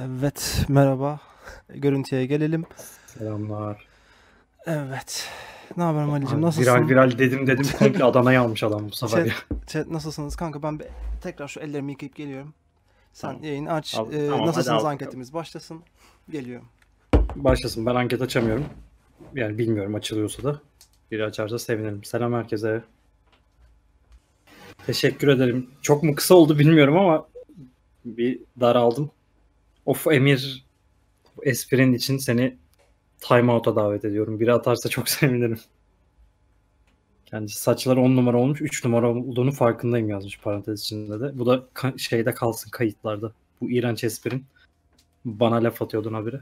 Evet, merhaba. Görüntüye gelelim. Selamlar. Evet. Ne haber Mali'cim? Nasılsın? Viral viral dedim dedim komple Adana'ya almış adam bu sefer. Chat, chat nasılsınız kanka? Ben bir, tekrar şu ellerimi yıkayıp geliyorum. Sen tamam. yayını aç. Al, ee, tamam, nasılsınız anketimiz başlasın. Geliyorum. Başlasın. Ben anket açamıyorum. Yani bilmiyorum açılıyorsa da. Biri açarsa sevinirim. Selam herkese. Teşekkür ederim. Çok mu kısa oldu bilmiyorum ama bir daraldım. Of Emir esprin için seni timeout'a davet ediyorum. Biri atarsa çok sevinirim. Kendisi saçları 10 numara olmuş, 3 numara olduğunu farkındayım yazmış parantez içinde de. Bu da ka- şeyde kalsın kayıtlarda. Bu iğrenç esprin. Bana laf atıyordun habire.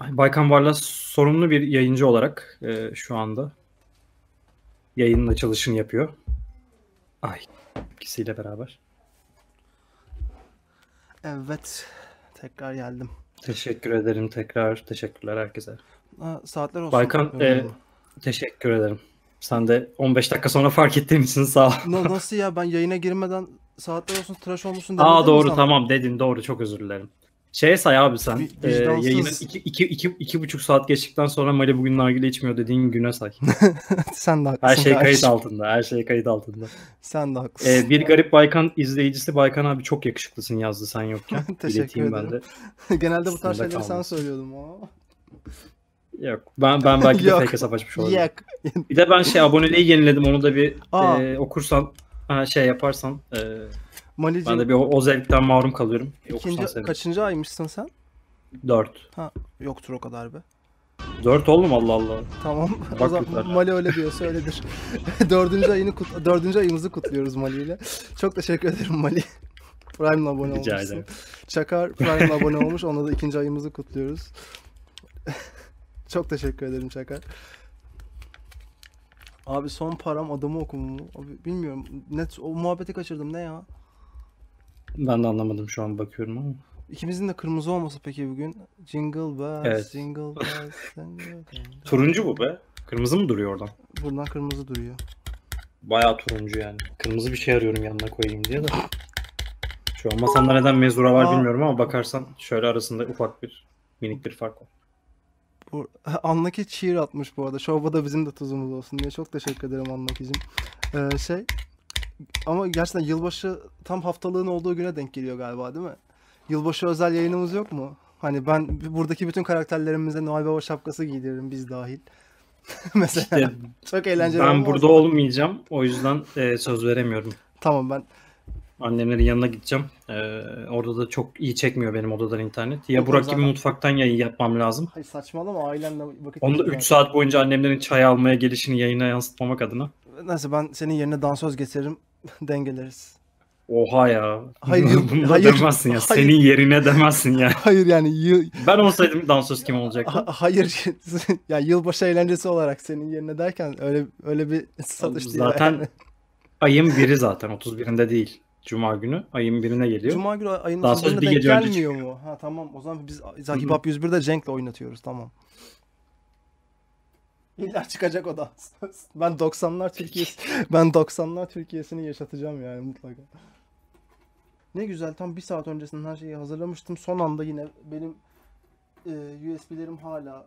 Baykan Varla sorumlu bir yayıncı olarak e, şu anda yayının açılışını yapıyor. Ay ikisiyle beraber. Evet. Tekrar geldim. Teşekkür ederim tekrar. Teşekkürler herkese. Ha, saatler olsun. Baykan e, teşekkür ederim. Sen de 15 dakika sonra fark ettiğim için sağ ol. Na, nasıl ya ben yayına girmeden saatler olsun tıraş olmuşsun demedim Aa doğru sana. tamam dedin doğru çok özür dilerim. Şey say abi sen. V- e, yayını iki, iki, iki, iki buçuk saat geçtikten sonra Mali bugün nargile içmiyor dediğin güne say. sen de haklısın. Her şey kayıt altında. Her şey kayıt altında. Sen de e, haklısın. Ee, bir garip Baykan izleyicisi Baykan abi çok yakışıklısın yazdı sen yokken. Teşekkür ederim. Ben de. Genelde bu tarz şeyleri kaldım. sen söylüyordum. Oo. Yok. Ben ben belki de fake hesap açmış oldum. Yok. bir de ben şey aboneliği yeniledim. Onu da bir e, okursan şey yaparsan e, Malicim. Ben de bir o, o zevkten mahrum kalıyorum. İkinci, Okursan kaçıncı aymışsın sen? Dört. Ha, yoktur o kadar be. Dört oğlum Allah Allah. Tamam. Bak o zaman Mali öyle diyor söyledir. dördüncü, ayını kut dördüncü ayımızı kutluyoruz Mali ile. Çok teşekkür ederim Mali. Prime'la abone Rica olmuşsun. Ederim. Çakar Prime'la abone olmuş. Ona da ikinci ayımızı kutluyoruz. Çok teşekkür ederim Çakar. Abi son param adamı okumu. mu? Abi bilmiyorum. Net o muhabbeti kaçırdım ne ya? Ben de anlamadım şu an bakıyorum ama. İkimizin de kırmızı olması peki bugün. Jingle bells, Evet. jingle bells, Turuncu bu be. Kırmızı mı duruyor oradan? Buradan kırmızı duruyor. Bayağı turuncu yani. Kırmızı bir şey arıyorum yanına koyayım diye de. Şu an masanda neden mezura var Aa. bilmiyorum ama bakarsan şöyle arasında ufak bir minik bir fark var. Bu, Anlaki çiğir atmış bu arada. Şorba da bizim de tuzumuz olsun diye. Çok teşekkür ederim Anlaki'cim. Ee, şey ama gerçekten yılbaşı tam haftalığın olduğu güne denk geliyor galiba değil mi? Yılbaşı özel yayınımız yok mu? Hani ben buradaki bütün karakterlerimize Noel Baba şapkası giydiririm biz dahil. Mesela işte, çok eğlenceli. Ben burada ama. olmayacağım. O yüzden e, söz veremiyorum. Tamam ben annemlerin yanına gideceğim. Ee, orada da çok iyi çekmiyor benim odadan internet. Ya Burak zaten... gibi mutfaktan yayın yapmam lazım. Hayır saçmalama ailemle vakit Onu 3 saat boyunca annemlerin çay almaya gelişini yayına yansıtmamak adına. Neyse ben senin yerine dansöz getiririm dengeleriz. Oha ya. Hayır, bunu hayır, demezsin ya. Hayır. Senin yerine demezsin ya. Hayır yani yıl... ben olsaydım dansöz kim olacaktı? Hayır. ya yani yılbaşı eğlencesi olarak senin yerine derken öyle öyle bir satış zaten değil. Zaten yani. ayın biri zaten 31'inde değil. Cuma günü ayın birine geliyor. Cuma günü ayın 31'inde denk gelmiyor çıkıyor. mu? Ha tamam o zaman biz hip hop 101'de Cenk'le oynatıyoruz tamam. İlla çıkacak o da. ben 90'lar Türkiye'si ben 90'lar Türkiye'sini yaşatacağım yani mutlaka. Ne güzel tam bir saat öncesinden her şeyi hazırlamıştım. Son anda yine benim e, USB'lerim hala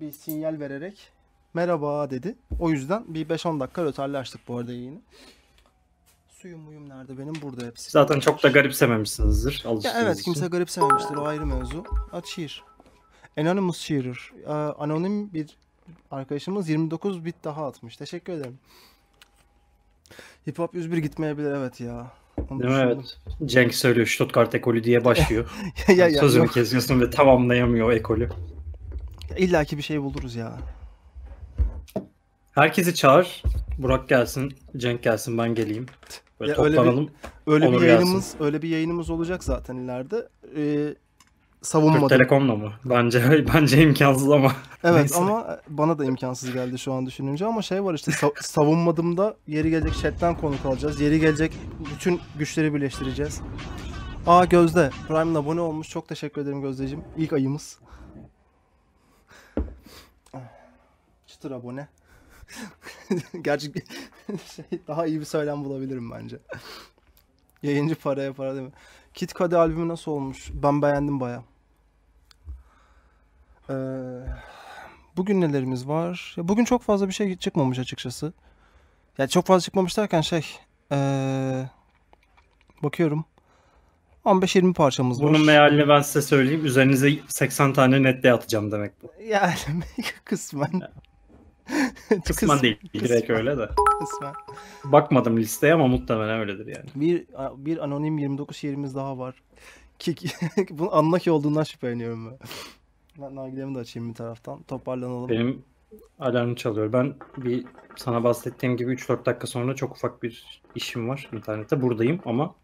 bir sinyal vererek merhaba dedi. O yüzden bir 5-10 dakika açtık bu arada yayını. Suyum muyum nerede benim? Burada hepsi. Zaten çok da garipsememişsinizdir. Ya evet için. kimse garipsememiştir o ayrı mevzu. At şiir. Anonymous Shearer. Ee, anonim bir arkadaşımız 29 bit daha atmış. Teşekkür ederim. Hip Hop 101 gitmeyebilir evet ya. Onu Değil mi? Evet. Cenk söylüyor Stuttgart ekolü diye başlıyor. ya, ya, Sözünü yok. kesiyorsun ve tamamlayamıyor o ekolü. İlla ki bir şey buluruz ya. Herkesi çağır. Burak gelsin, Cenk gelsin, ben geleyim. Böyle ya toplanalım. Öyle bir, öyle bir yayınımız, gelsin. öyle bir yayınımız olacak zaten ileride. Ee, savunmadım. Türk Telekom'la mı? Bence bence imkansız ama. Evet Neyse. ama bana da imkansız geldi şu an düşününce ama şey var işte sa- savunmadımda yeri gelecek chatten konuk alacağız. Yeri gelecek bütün güçleri birleştireceğiz. Aa Gözde Prime'la abone olmuş. Çok teşekkür ederim Gözdeciğim. İlk ayımız. Çıtır abone. Gerçi şey, daha iyi bir söylem bulabilirim bence. Yayıncı paraya para değil mi? Kit Kadi albümü nasıl olmuş? Ben beğendim bayağı bugün nelerimiz var? bugün çok fazla bir şey çıkmamış açıkçası. Yani çok fazla çıkmamış derken şey... bakıyorum. 15-20 parçamız var. Bunun mealini ben size söyleyeyim. Üzerinize 80 tane netle atacağım demek bu. Yani kısmen. kısmen, kısmen değil. Kısmen. öyle de. Kısmen. Bakmadım listeye ama muhtemelen öyledir yani. Bir, bir anonim 29 şiirimiz daha var. Ki, bunun anlaki olduğundan şüpheleniyorum ben. Ben nargilemi de açayım bir taraftan. Toparlanalım. Benim alarm çalıyor. Ben bir sana bahsettiğim gibi 3-4 dakika sonra çok ufak bir işim var internette. Buradayım ama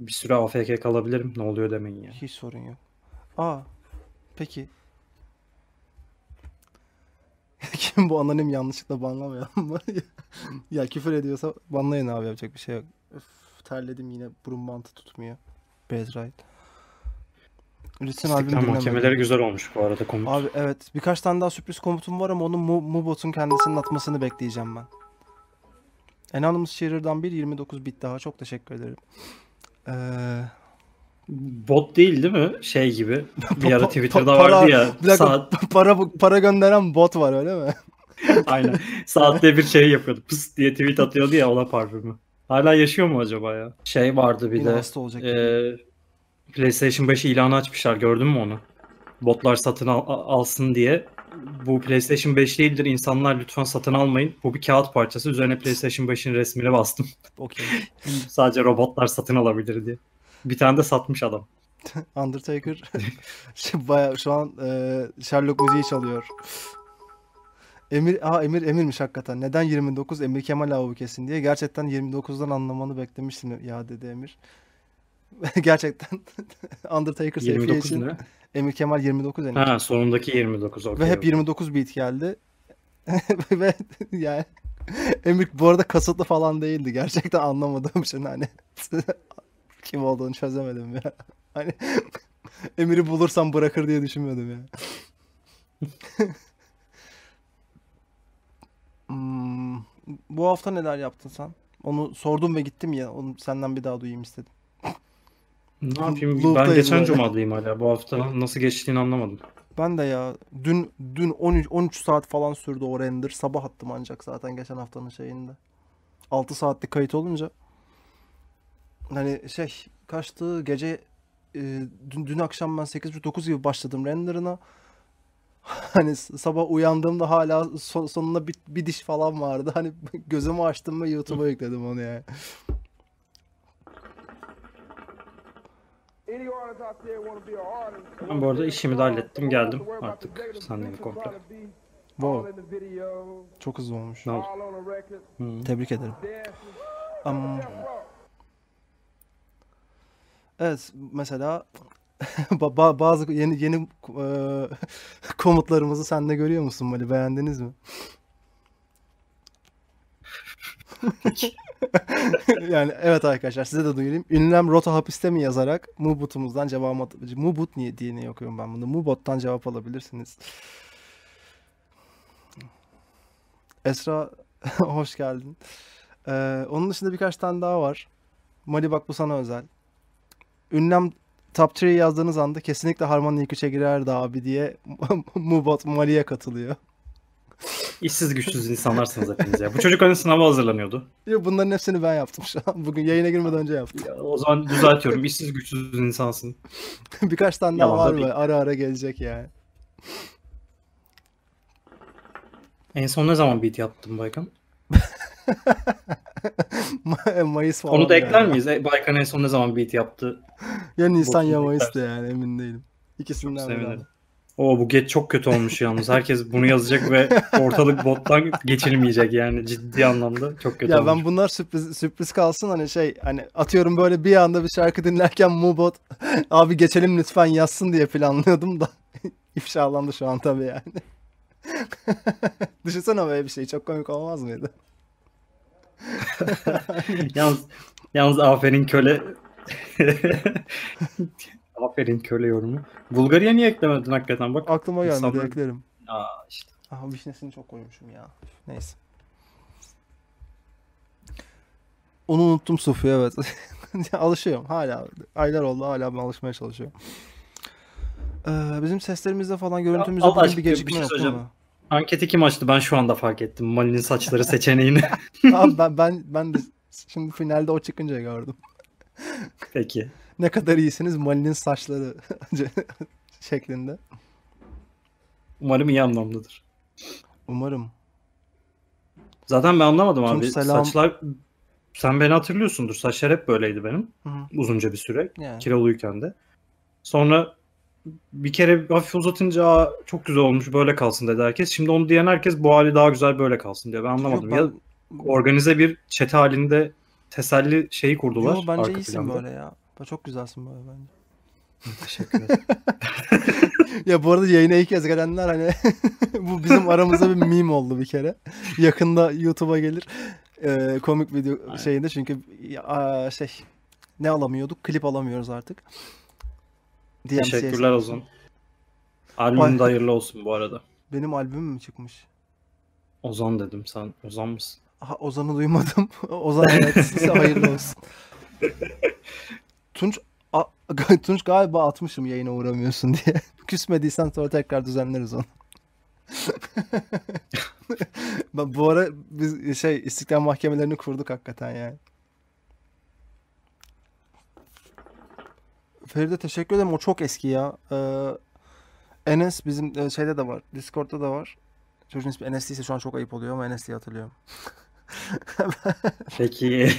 bir süre AFK kalabilirim. Ne oluyor demeyin ya. Hiç sorun yok. Aa peki. Kim bu anonim yanlışlıkla banlamayalım mı? ya küfür ediyorsa banlayın abi yapacak bir şey yok. Öf, terledim yine burun bantı tutmuyor. Bezrail. Ritim albüm dinlemedim. güzel olmuş bu arada komut. Abi evet birkaç tane daha sürpriz komutum var ama onu Mu Mubot'un kendisinin atmasını bekleyeceğim ben. Anonymous Shearer'dan bir 29 bit daha çok teşekkür ederim. Ee... Bot değil değil mi? Şey gibi. Bir ara Twitter'da para, vardı ya. Bir dakika, saat... para, para gönderen bot var öyle mi? Aynen. Saatte bir şey yapıyordu. Pıs diye tweet atıyordu ya ona parfümü. Hala yaşıyor mu acaba ya? Şey vardı bir Yine de. Hasta olacak. E, gibi. PlayStation 5 ilanı açmışlar gördün mü onu? Botlar satın al- alsın diye. Bu PlayStation 5 değildir insanlar lütfen satın almayın. Bu bir kağıt parçası üzerine PlayStation 5'in resmini bastım. Okey. Sadece robotlar satın alabilir diye. Bir tane de satmış adam. Undertaker şey, bayağı şu an e, Sherlock müziği çalıyor. Emir ha Emir Emirmiş hakikaten. Neden 29 Emir Kemal abi kesin diye. Gerçekten 29'dan anlamanı beklemiştim ya dedi Emir. Gerçekten Undertaker sefiye için ne? Emir Kemal 29 en Ha sonundaki 29 okay, Ve hep 29 bit geldi. Ve yani Emir bu arada kasıtlı falan değildi. Gerçekten anlamadığım için hani kim olduğunu çözemedim ya. Hani Emir'i bulursam bırakır diye düşünmüyordum ya. hmm, bu hafta neler yaptın sen? Onu sordum ve gittim ya. Onu senden bir daha duyayım istedim. Ne yapayım? Ben geçen böyle. cumadayım hala. Bu hafta nasıl geçtiğini anlamadım. Ben de ya dün dün 13 13 saat falan sürdü o render. Sabah attım ancak zaten geçen haftanın şeyinde. 6 saatlik kayıt olunca hani şey kaçtı gece e, dün, dün akşam ben 8.30-9 gibi başladım renderına. Hani sabah uyandığımda hala son- sonunda bir, bir diş falan vardı. Hani gözümü açtım ve YouTube'a yükledim onu yani. Ben bu arada işimi de hallettim geldim artık sendeyim komple. Wow. Çok hızlı olmuş. Ne oldu? Hmm. Tebrik ederim. Um, evet mesela bazı yeni yeni e, komutlarımızı sen de görüyor musun Mali? Beğendiniz mi? yani evet arkadaşlar size de duyurayım. Ünlem Rota hapiste mi yazarak Mubut'umuzdan cevap Mubut niye diye ne okuyorum ben bunu. Mubot'tan cevap alabilirsiniz. Esra hoş geldin. Ee, onun dışında birkaç tane daha var. Mali bak bu sana özel. Ünlem Top 3'yi yazdığınız anda kesinlikle Harman ilk 3'e girerdi abi diye Mubot Mali'ye katılıyor. İşsiz güçsüz insanlarsınız hepiniz ya. Bu çocuk hani sınava hazırlanıyordu. Yok bunların hepsini ben yaptım şu an. Bugün yayına girmeden önce yaptım. Ya, o zaman düzeltiyorum. İşsiz güçsüz insansın. Birkaç tane daha var mı? Ara ara gelecek yani. En son ne zaman beat yaptın Baykan? E, Mayıs falan. Onu da ekler yani. miyiz? E, Baykan en son ne zaman beat yaptı? Ya Nisan ya Mayıs'tı yani emin değilim. İkisinden biri. O bu geç çok kötü olmuş yalnız. Herkes bunu yazacak ve ortalık bottan geçilmeyecek yani ciddi anlamda çok kötü Ya olmuş. ben bunlar sürpriz sürpriz kalsın hani şey hani atıyorum böyle bir anda bir şarkı dinlerken mu bot abi geçelim lütfen yazsın diye planlıyordum da ifşalandı şu an tabii yani. Düşünsene böyle bir şey çok komik olmaz mıydı? yalnız yalnız aferin köle Aferin köle yorumu. Bulgarya niye eklemedin hakikaten bak. Aklıma geldi insanlar... eklerim. Aa işte. Aha vişnesini çok koymuşum ya. Neyse. Onu unuttum Sufi evet. Alışıyorum hala. Aylar oldu hala ben alışmaya çalışıyorum. Ee, bizim seslerimizde falan görüntümüzde Allah bir gecikme bir şey yok mu? Anketi kim açtı? Ben şu anda fark ettim. Mali'nin saçları seçeneğini. Abi ben, ben, ben de şimdi finalde o çıkınca gördüm. Peki. ne kadar iyisiniz Mali'nin saçları şeklinde. Umarım iyi anlamlıdır. Umarım. Zaten ben anlamadım Tüm abi. Selam... Saçlar sen beni hatırlıyorsundur. Saçlar hep böyleydi benim. Hı-hı. Uzunca bir süre. Yani. Kiloluyken de. Sonra bir kere hafif uzatınca çok güzel olmuş böyle kalsın dedi herkes. Şimdi onu diyen herkes bu hali daha güzel böyle kalsın diye Ben anlamadım. Yok, ben... Ya organize bir çete halinde teselli şeyi kurdular. Yo, bence iyisin planda. böyle ya. Çok güzelsin böyle bence. Teşekkür ederim. ya bu arada yayına ilk kez gelenler hani bu bizim aramızda bir meme oldu bir kere. Yakında YouTube'a gelir. Ee, komik video Aynen. şeyinde çünkü ya, şey ne alamıyorduk? Klip alamıyoruz artık. DMCS. Teşekkürler olsun. Albümün de hayırlı olsun bu arada. Benim albümüm mü çıkmış? Ozan dedim sen. Ozan mısın? Ha, Ozan'ı duymadım. Ozan evet, hayırlı olsun. Tunç a, Tunç galiba atmışım yayına uğramıyorsun diye. Küsmediysen sonra tekrar düzenleriz onu. bu ara biz şey istiklal mahkemelerini kurduk hakikaten yani. Feride teşekkür ederim. O çok eski ya. Ee, Enes bizim e, şeyde de var. Discord'da da var. Çocuğun ismi Enes değilse şu an çok ayıp oluyor ama Enes diye hatırlıyorum. Peki.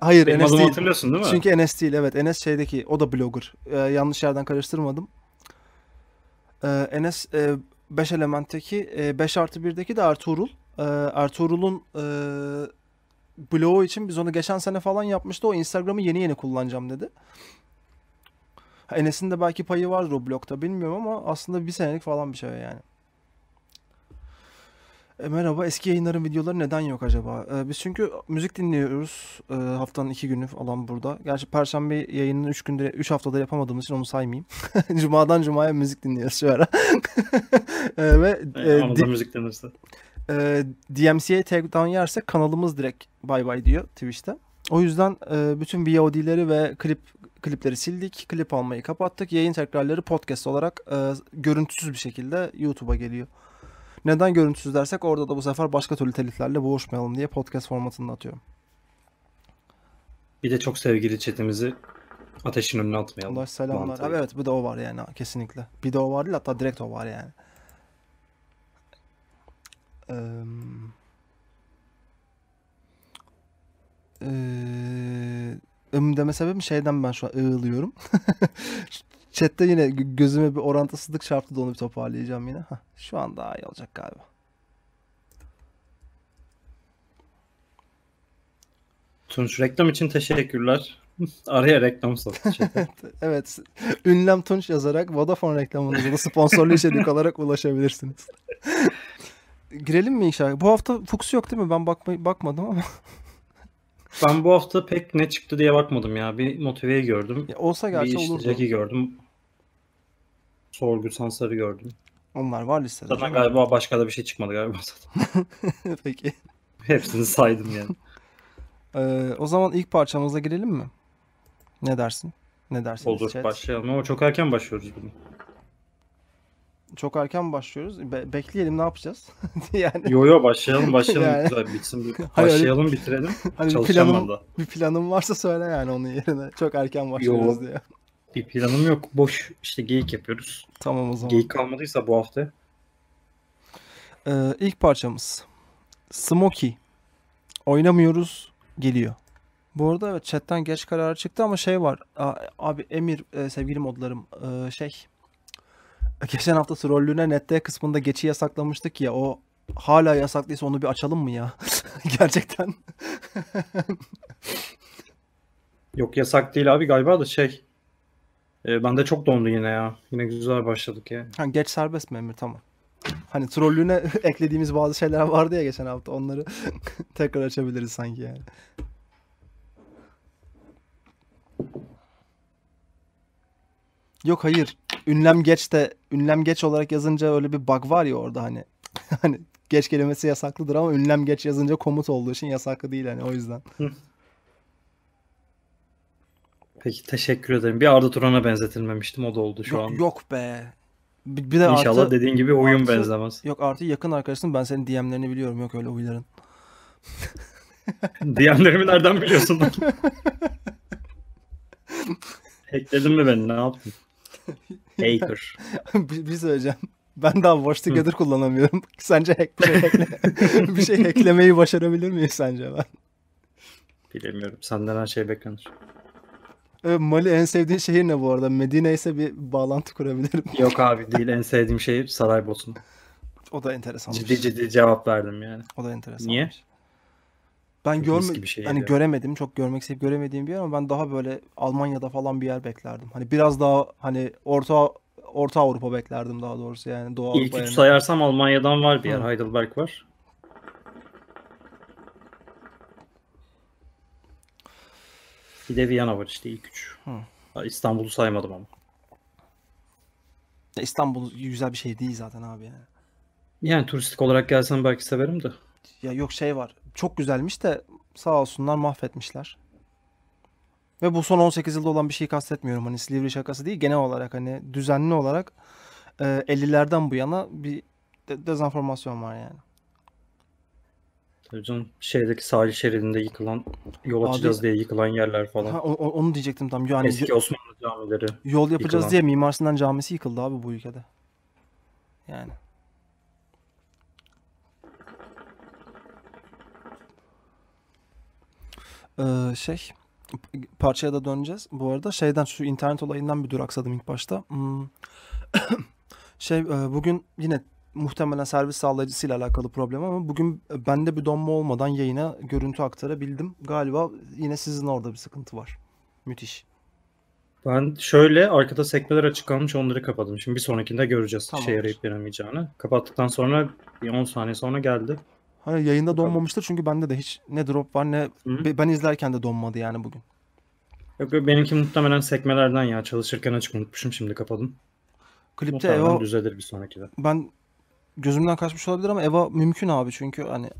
Hayır Benim Enes hatırlıyorsun değil mi? Çünkü Enes değil evet. NS şeydeki o da blogger. Ee, yanlış yerden karıştırmadım. Ee, Enes 5 e, elementteki 5 e, artı 1'deki de Ertuğrul. Ee, Ertuğrul'un e, bloğu için biz onu geçen sene falan yapmıştı. O Instagram'ı yeni yeni kullanacağım dedi. Enes'in de belki payı vardır o blokta bilmiyorum ama aslında bir senelik falan bir şey yani. E, merhaba, eski yayınların videoları neden yok acaba? E, biz çünkü müzik dinliyoruz e, haftanın iki günü falan burada. Gerçi Perşembe yayının üç günde, üç haftada yapamadığımız için onu saymayayım. Cuma'dan Cuma'ya müzik dinliyoruz şu ara. e, ve e, Anadolu müzik E, DMC'ye takedown yerse kanalımız direkt bay bay diyor Twitch'te. O yüzden e, bütün VOD'leri ve klip klipleri sildik. Klip almayı kapattık. Yayın tekrarları podcast olarak e, görüntüsüz bir şekilde YouTube'a geliyor. Neden görüntüsüz dersek orada da bu sefer başka türlü teliflerle boğuşmayalım diye podcast formatında atıyorum. Bir de çok sevgili chatimizi ateşin önüne atmayalım. Allah selamlar. Mantığı. Abi evet bir de o var yani kesinlikle. Bir de o var değil hatta direkt o var yani. Ee, ee, ım deme sebebim şeyden ben şu an ığlıyorum. Chat'te yine gözüme bir orantısızlık çarptı da onu bir toparlayacağım yine. Heh, şu an daha iyi olacak galiba. Tunç reklam için teşekkürler. Araya reklam satın. Şey. evet. Ünlem Tunç yazarak Vodafone reklamınıza da sponsorlu içerik olarak ulaşabilirsiniz. Girelim mi inşallah? Bu hafta Fuchs yok değil mi? Ben bakma, bakmadım ama. Ben bu hafta pek ne çıktı diye bakmadım ya. Bir motiveyi gördüm. Ya olsa gerçi bir işte olurdu. Jack'i gördüm. Sorgu Sansar'ı gördüm. Onlar var listede. Zaten galiba başka da bir şey çıkmadı galiba zaten. Peki. Hepsini saydım yani. ee, o zaman ilk parçamıza girelim mi? Ne dersin? Ne dersin? Olur chat? başlayalım ama çok erken başlıyoruz bugün çok erken başlıyoruz. Be- bekleyelim ne yapacağız? yani Yo yo başlayalım başlayalım yani... güzel bitsin. Başlayalım bitirelim. hani bir planım, da. Bir planım varsa söyle yani onun yerine. Çok erken başlıyoruz yo, diye. Bir planım yok. Boş işte geyik yapıyoruz. Tamam o zaman. Geyik kalmadıysa bu hafta. Ee, ilk parçamız Smokey Oynamıyoruz geliyor. Bu arada evet chatten geç karar çıktı ama şey var. Abi Emir e, sevgili modlarım e, şey geçen hafta trollüğüne nette kısmında geçi yasaklamıştık ya o hala yasaklıysa onu bir açalım mı ya? Gerçekten. Yok yasak değil abi galiba da şey. E, ben de çok dondu yine ya. Yine güzel başladık ya. Ha, geç serbest mi Emir? Tamam. Hani trollüğüne eklediğimiz bazı şeyler vardı ya geçen hafta. Onları tekrar açabiliriz sanki yani. Yok hayır ünlem geç de ünlem geç olarak yazınca öyle bir bug var ya orada hani. hani geç kelimesi yasaklıdır ama ünlem geç yazınca komut olduğu için yasaklı değil hani o yüzden. Peki teşekkür ederim. Bir Arda Turan'a benzetilmemiştim o da oldu şu yok, an. Yok be. Bir, bir de İnşallah artı, dediğin gibi oyun artı, benzemez. Yok artık yakın arkadaşım ben senin DM'lerini biliyorum yok öyle huyların. DM'lerimi nereden biliyorsun? Hackledin mi beni ne yaptın? Hacker. bir, söyleyeceğim. Ben daha Watch Together Hı. kullanamıyorum. Sence hack, bir, şey hackle, bir şey hacklemeyi başarabilir miyiz sence ben? Bilemiyorum. Senden her şey beklenir. Evet, Mali en sevdiğin şehir ne bu arada? Medine ise bir bağlantı kurabilirim. Yok abi değil. En sevdiğim şehir Saraybosna. O da enteresan. Ciddi ciddi cevap verdim yani. O da enteresan. Niye? Ben görme şey hani göremedim. Çok görmek sevip göremediğim bir yer ama ben daha böyle Almanya'da falan bir yer beklerdim. Hani biraz daha hani orta Orta Avrupa beklerdim daha doğrusu yani Doğu İlk Avrupa üç sayarsam Almanya'dan var bir yer. Hı. Heidelberg var. Bir de Viyana var işte ilk üç. İstanbul'u saymadım ama. İstanbul güzel bir şey değil zaten abi yani. Yani turistik olarak gelsen belki severim de. Ya yok şey var. Çok güzelmiş de sağ olsunlar mahvetmişler. Ve bu son 18 yılda olan bir şeyi kastetmiyorum. Hani Silivri şakası değil genel olarak hani düzenli olarak e, 50'lerden bu yana bir de- dezenformasyon var yani. Hocam şeydeki sahil şeridinde yıkılan yol Abi, diye yıkılan yerler falan. Ha, o, onu diyecektim tam. Yani Eski Osmanlı camileri. Yol yapacağız yıkılan. diye mimarsından camisi yıkıldı abi bu ülkede. Yani. Ee, şey parçaya da döneceğiz. Bu arada şeyden şu internet olayından bir duraksadım ilk başta. Hmm. şey e, bugün yine muhtemelen servis sağlayıcısıyla alakalı problem ama bugün e, bende bir donma olmadan yayına görüntü aktarabildim. Galiba yine sizin orada bir sıkıntı var. Müthiş. Ben şöyle arkada sekmeler açık kalmış onları kapadım. Şimdi bir sonrakinde göreceğiz tamam. şey yarayıp yaramayacağını. Kapattıktan sonra bir 10 saniye sonra geldi. Hani yayında donmamıştır çünkü bende de hiç ne drop var ne Hı-hı. ben izlerken de donmadı yani bugün. Yok yok benimki muhtemelen sekmelerden ya. Çalışırken açık unutmuşum şimdi kapadım. Klipte Eva düzelir bir sonraki de. Ben gözümden kaçmış olabilir ama Eva mümkün abi çünkü hani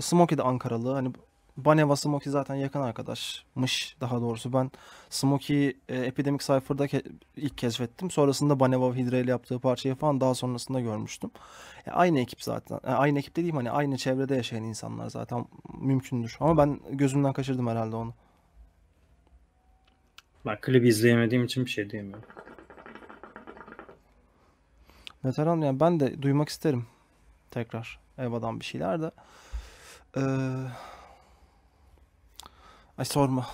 Smoky de Ankaralı. Hani Baneva Smokey zaten yakın arkadaşmış daha doğrusu. Ben Smokey'i e, Epidemic Cypher'da ke- ilk keşfettim. Sonrasında Baneva Hydra ile yaptığı parçayı falan daha sonrasında görmüştüm. E, aynı ekip zaten. E, aynı ekip dediğim hani aynı çevrede yaşayan insanlar zaten mümkündür. Ama ben gözümden kaçırdım herhalde onu. Bak klibi izleyemediğim için bir şey diyemiyorum. Veteran yani ben de duymak isterim tekrar Eva'dan bir şeyler de. Ee, Ay sorma.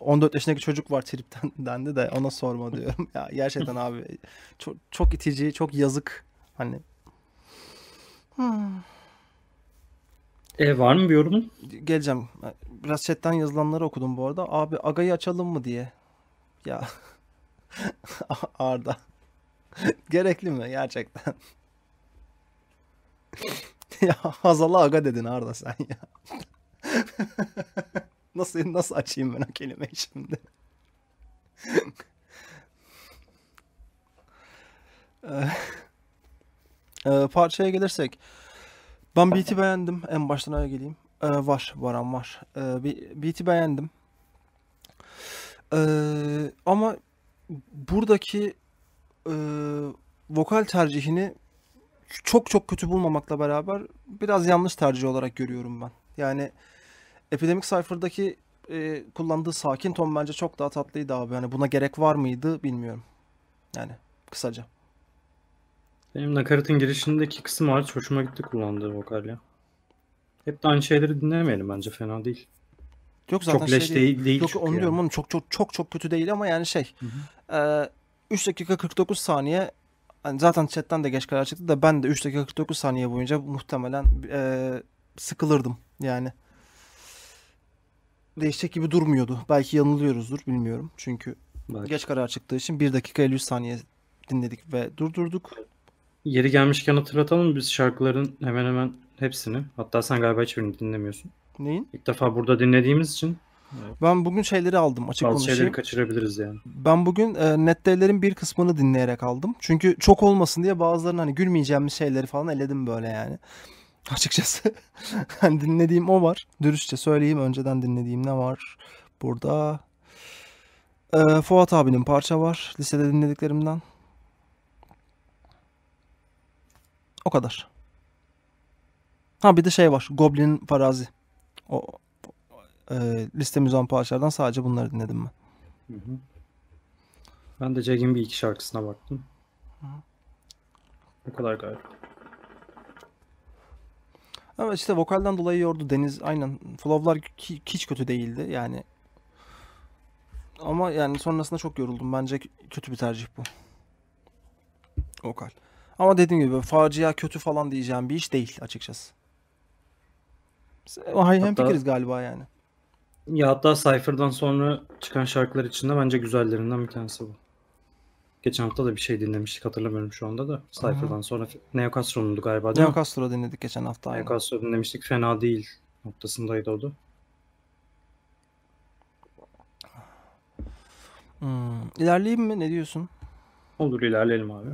14 yaşındaki çocuk var tripten dendi de ona sorma diyorum. ya gerçekten abi çok, çok itici, çok yazık. Hani hmm. E var mı bir yorum? Geleceğim. Biraz chatten yazılanları okudum bu arada. Abi Aga'yı açalım mı diye. Ya Arda. Gerekli mi gerçekten? ya Hazal'a Aga dedin Arda sen ya. nasıl nasıl açayım ben o kelimeyi şimdi? ee, parçaya gelirsek ben beat'i beğendim. En baştan öyle geleyim. Ee, var, varan var. Ee, beat'i beğendim. Ee, ama buradaki e, vokal tercihini çok çok kötü bulmamakla beraber biraz yanlış tercih olarak görüyorum ben. Yani Epidemic Cypher'daki e, kullandığı sakin ton bence çok daha tatlıydı abi. Yani buna gerek var mıydı bilmiyorum. Yani kısaca. Benim nakaratın girişindeki kısım hariç hoşuma gitti kullandığı vokal ya. Hep de aynı şeyleri dinlemeyelim bence fena değil. Yok zaten çok şey leş şey değil, değil. Yok çünkü onu yani. diyorum onun çok çok çok çok kötü değil ama yani şey. Hı hı. E, 3 dakika 49 saniye hani zaten chatten de geç karar çıktı da ben de 3 dakika 49 saniye boyunca muhtemelen e, sıkılırdım yani değişecek gibi durmuyordu. Belki yanılıyoruzdur bilmiyorum. Çünkü Belki. geç karar çıktığı için 1 dakika 53 saniye dinledik ve durdurduk. Yeri gelmişken hatırlatalım biz şarkıların hemen hemen hepsini. Hatta sen galiba hiçbirini dinlemiyorsun. Neyin? İlk defa burada dinlediğimiz için. Ben bugün şeyleri aldım açık Bazı konuşayım. şeyleri kaçırabiliriz yani. Ben bugün e, netdelerin bir kısmını dinleyerek aldım. Çünkü çok olmasın diye bazılarının hani gülmeyeceğimiz şeyleri falan eledim böyle yani. Açıkçası yani dinlediğim o var. Dürüstçe söyleyeyim önceden dinlediğim ne var burada. Ee, Fuat abinin parça var lisede dinlediklerimden. O kadar. Ha bir de şey var. Goblin Farazi. O e, listemiz olan parçalardan sadece bunları dinledim ben. Ben de Jack'in bir iki şarkısına baktım. Hı. Bu kadar galiba. Ama işte vokalden dolayı yordu Deniz. Aynen. Flow'lar hiç kötü değildi yani. Ama yani sonrasında çok yoruldum. Bence kötü bir tercih bu. Vokal. Ama dediğim gibi facia kötü falan diyeceğim bir iş değil açıkçası. Hatta, hem fikiriz galiba yani. Ya hatta Cypher'dan sonra çıkan şarkılar içinde bence güzellerinden bir tanesi bu. Geçen hafta da bir şey dinlemiştik hatırlamıyorum şu anda da. Cypher'dan sonra Neo Castro'nundu galiba değil Neo Castro dinledik geçen hafta. Neo Castro dinlemiştik fena değil noktasındaydı o da. Hmm. İlerleyeyim mi? Ne diyorsun? Olur ilerleyelim abi.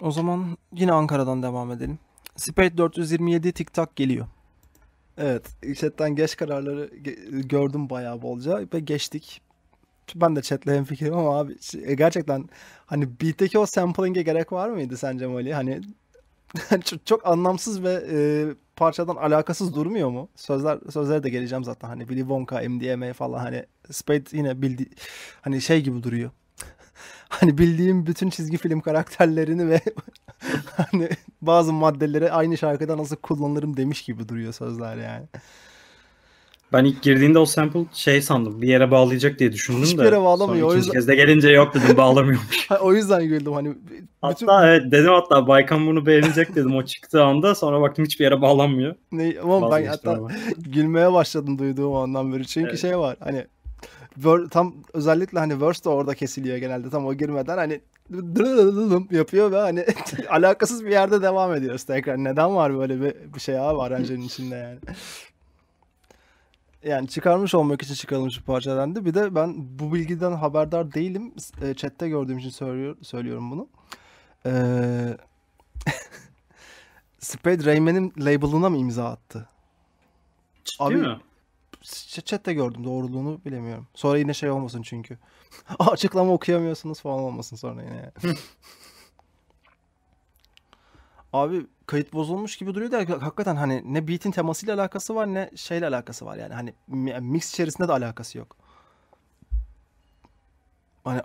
O zaman yine Ankara'dan devam edelim. Spade 427 TikTok geliyor. Evet, chatten geç kararları ge- gördüm bayağı bolca ve geçtik ben de chatle hemfikirim ama abi şey, e, gerçekten hani beat'teki o sampling'e gerek var mıydı sence Mali? Hani çok, çok anlamsız ve e, parçadan alakasız durmuyor mu? Sözler sözlere de geleceğim zaten hani Willy Wonka, MDMA falan hani Spade yine bildi hani şey gibi duruyor. hani bildiğim bütün çizgi film karakterlerini ve hani bazı maddeleri aynı şarkıda nasıl kullanırım demiş gibi duruyor sözler yani. Ben ilk girdiğinde o sample şey sandım. Bir yere bağlayacak diye düşündüm Hiçbir de. Hiçbir yere bağlamıyor. Sonra o yüzden... kez de gelince yok dedim bağlamıyormuş. o yüzden güldüm hani. Bütün... Hatta evet dedim hatta Baykan bunu beğenecek dedim o çıktığı anda. Sonra baktım hiçbir yere bağlanmıyor. Ne, ama ben hatta gülmeye başladım duyduğum andan beri. Çünkü evet. şey var hani tam özellikle hani verse de orada kesiliyor genelde tam o girmeden hani yapıyor ve hani alakasız bir yerde devam ediyoruz tekrar. Neden var böyle bir, bir şey abi aranjenin içinde yani yani çıkarmış olmak için çıkarılmış bir parça dendi. Bir de ben bu bilgiden haberdar değilim. E, chatte gördüğüm için söylüyor, söylüyorum bunu. E, Spade Rayman'in label'ına mı imza attı? Ciddi Abi, mi? Chatte gördüm doğruluğunu bilemiyorum. Sonra yine şey olmasın çünkü. Açıklama okuyamıyorsunuz falan olmasın sonra yine. Abi kayıt bozulmuş gibi duruyor da hakikaten hani ne beat'in temasıyla alakası var ne şeyle alakası var yani hani mix içerisinde de alakası yok. Hani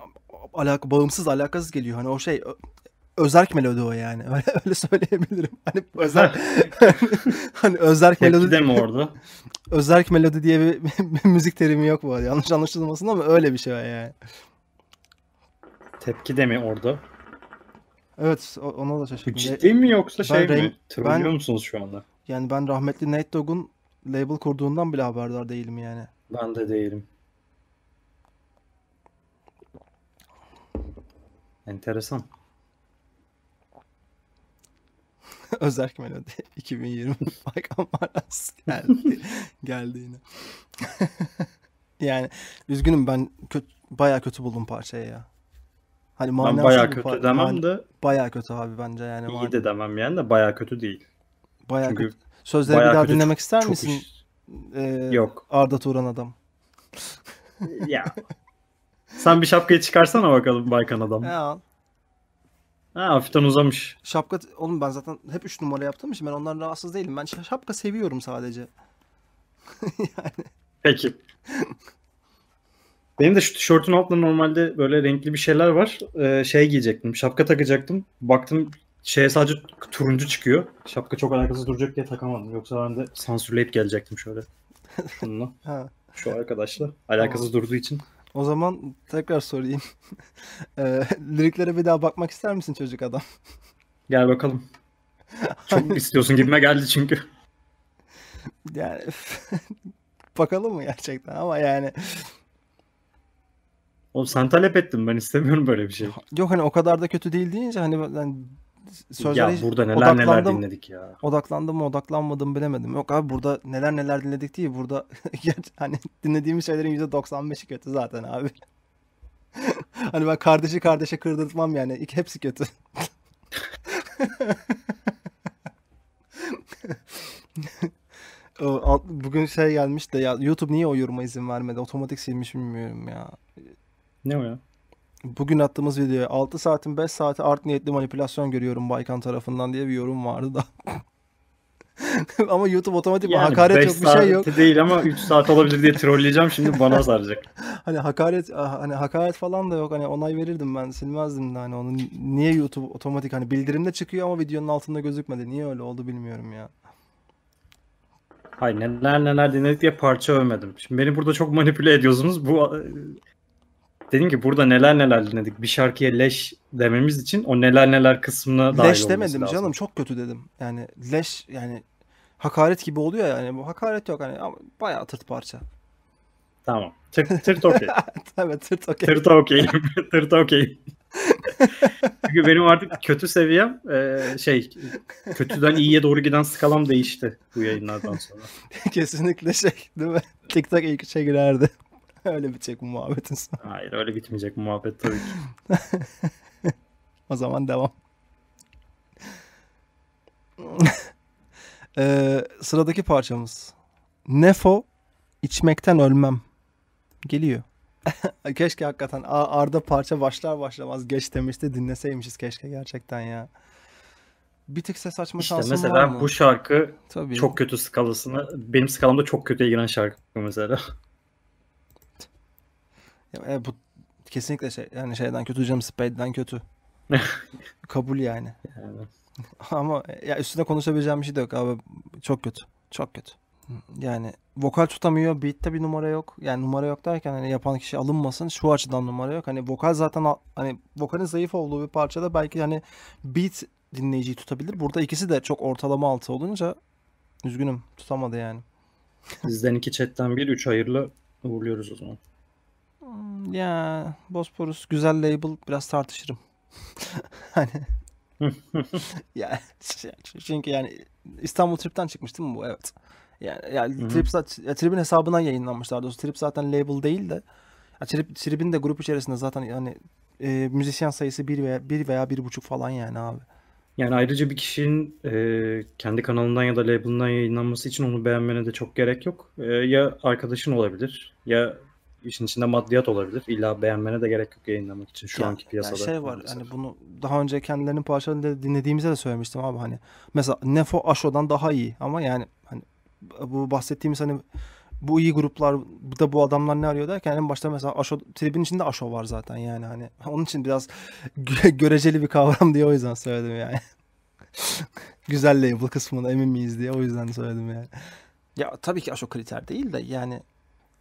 alaka, bağımsız alakasız geliyor hani o şey özerk melodi o yani öyle, öyle söyleyebilirim. Hani özerk hani özerk melodi de mi orada? özerk melodi diye bir, bir müzik terimi yok bu arada yanlış anlaşılmasın ama öyle bir şey yani. Tepki de mi orada? Evet ona da şaşırdım. ciddi mi yoksa şey ben, mi? Trollüyor ben, musunuz şu anda? Yani ben rahmetli Nate Dogg'un label kurduğundan bile haberdar değilim yani. Ben de değilim. Enteresan. Özerk Melodi 2020 Baykan Maras geldi, geldi yine. yani üzgünüm ben kötü, bayağı kötü buldum parçayı ya. Hani ben bayağı kötü par- demem hani de. Bayağı kötü abi bence yani. İyi man- de demem yani de bayağı kötü değil. Bayağı Çünkü kötü. Sözleri bayağı bir daha kötü, dinlemek ister çok, misin? Ee, Yok. Arda Turan adam. ya. Sen bir şapkayı çıkarsana bakalım Baykan adam. Ya. Ha hafiften uzamış. Şapka oğlum ben zaten hep 3 numara yaptım için ben ondan rahatsız değilim. Ben şapka seviyorum sadece. yani. Peki. Benim de şu tişörtün altında normalde böyle renkli bir şeyler var. Ee, şey giyecektim. Şapka takacaktım. Baktım şeye sadece turuncu çıkıyor. Şapka çok alakasız duracak diye takamadım. Yoksa ben de sansürleyip gelecektim şöyle. Bununla. ha. Şu arkadaşla. Alakasız o. durduğu için. O zaman tekrar sorayım. e, liriklere bir daha bakmak ister misin çocuk adam? Gel bakalım. Çok istiyorsun gibime geldi çünkü. Yani bakalım mı gerçekten ama yani Oğlum sen talep ettin ben istemiyorum böyle bir şey. Yok hani o kadar da kötü değil deyince hani ben sözlere ya burada neler neler dinledik ya. Odaklandım mı odaklanmadım bilemedim. Yok abi burada neler neler dinledik değil burada hani dinlediğimiz şeylerin %95'i kötü zaten abi. hani ben kardeşi kardeşe kırdırtmam yani. İlk hepsi kötü. Bugün şey gelmiş de ya YouTube niye o yoruma izin vermedi? Otomatik silmiş bilmiyorum ya. Ne o ya? Bugün attığımız videoya 6 saatin 5 saati art niyetli manipülasyon görüyorum Baykan tarafından diye bir yorum vardı da. ama YouTube otomatik yani hakaret yok bir şey yok. değil ama 3 saat olabilir diye trolleyeceğim şimdi bana saracak. hani hakaret ah, hani hakaret falan da yok hani onay verirdim ben silmezdim de hani onu niye YouTube otomatik hani bildirimde çıkıyor ama videonun altında gözükmedi. Niye öyle oldu bilmiyorum ya. Hayır neler neler dinledik diye parça övmedim. Şimdi beni burada çok manipüle ediyorsunuz. Bu dedim ki burada neler neler dinledik. Bir şarkıya leş dememiz için o neler neler kısmına dahil Leş demedim lazım. canım çok kötü dedim. Yani leş yani hakaret gibi oluyor yani bu hakaret yok hani ama bayağı tırt parça. Tamam. tır tırt okey. Evet tırt okey. Tırt okey. tırt okey. Çünkü benim artık kötü seviyem e, şey kötüden iyiye doğru giden skalam değişti bu yayınlardan sonra. Kesinlikle şey değil mi? TikTok ilk şey girerdi. öyle bitecek bu muhabbetin sonu. Hayır öyle bitmeyecek bu muhabbet tabii ki. o zaman devam. ee, sıradaki parçamız. Nefo içmekten ölmem. Geliyor. keşke hakikaten Arda parça başlar başlamaz geç demişti dinleseymişiz keşke gerçekten ya. Bir tık ses açma işte şansım mesela var mı? bu şarkı Tabii. çok kötü skalasını benim skalamda çok kötüye giren şarkı mesela. Ya, e, bu kesinlikle şey yani şeyden kötü James Spade'den kötü. Kabul yani. yani. Ama e, ya üstüne konuşabileceğim bir şey de yok abi. Çok kötü. Çok kötü. Yani vokal tutamıyor. Beat'te bir numara yok. Yani numara yok derken hani yapan kişi alınmasın. Şu açıdan numara yok. Hani vokal zaten hani vokalin zayıf olduğu bir parçada belki hani beat dinleyiciyi tutabilir. Burada ikisi de çok ortalama altı olunca üzgünüm tutamadı yani. Sizden iki chatten bir, üç hayırlı uğurluyoruz o zaman. Hmm, ya Bosporus güzel label biraz tartışırım. hani ya çünkü yani İstanbul Trip'ten çıkmış değil bu? Evet. Yani, yani Trip ya, Trip'in hesabından yayınlanmışlardı o Trip zaten label değil de ya, Trip, Trip'in de grup içerisinde zaten yani e, müzisyen sayısı bir veya bir veya bir buçuk falan yani abi. Yani ayrıca bir kişinin e, kendi kanalından ya da label'ından yayınlanması için onu beğenmene de çok gerek yok. E, ya arkadaşın olabilir ya işin içinde maddiyat olabilir. İlla beğenmene de gerek yok yayınlamak için şu ya, anki piyasada. Yani şey var mesela. hani bunu daha önce kendilerinin parçalarını dinlediğimizde de söylemiştim abi hani. Mesela Nefo Asho'dan daha iyi ama yani hani bu bahsettiğimiz hani bu iyi gruplar da bu adamlar ne arıyor derken en başta mesela Aşo, tribin içinde Aşo var zaten yani hani. Onun için biraz göreceli bir kavram diye o yüzden söyledim yani. Güzel label kısmında emin miyiz diye o yüzden söyledim yani. Ya tabii ki Aşo kriter değil de yani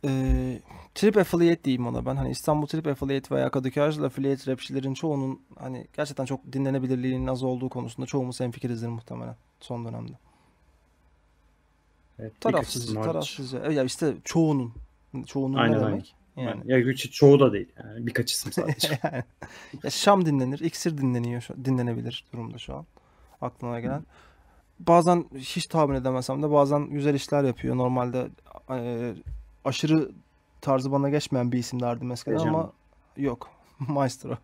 e, Trip Affiliate diyeyim ona ben. Hani İstanbul Trip Affiliate veya Kadıköy Arjil Affiliate rapçilerin çoğunun hani gerçekten çok dinlenebilirliğinin az olduğu konusunda çoğumuz hemfikirizdir muhtemelen son dönemde. Evet, tarafsız, tarafsız. Evet, ya işte çoğunun. Çoğunun aynen, ne demek? Aynen. Yani. Ya güç çoğu da değil. Yani birkaç isim sadece. yani. ya Şam dinlenir, iksir dinleniyor, dinlenebilir durumda şu an. aklına gelen. Hı bazen hiç tahmin edemesem de bazen güzel işler yapıyor. Normalde e, aşırı tarzı bana geçmeyen bir isimdi mesela Mescal ama yok. Maestro.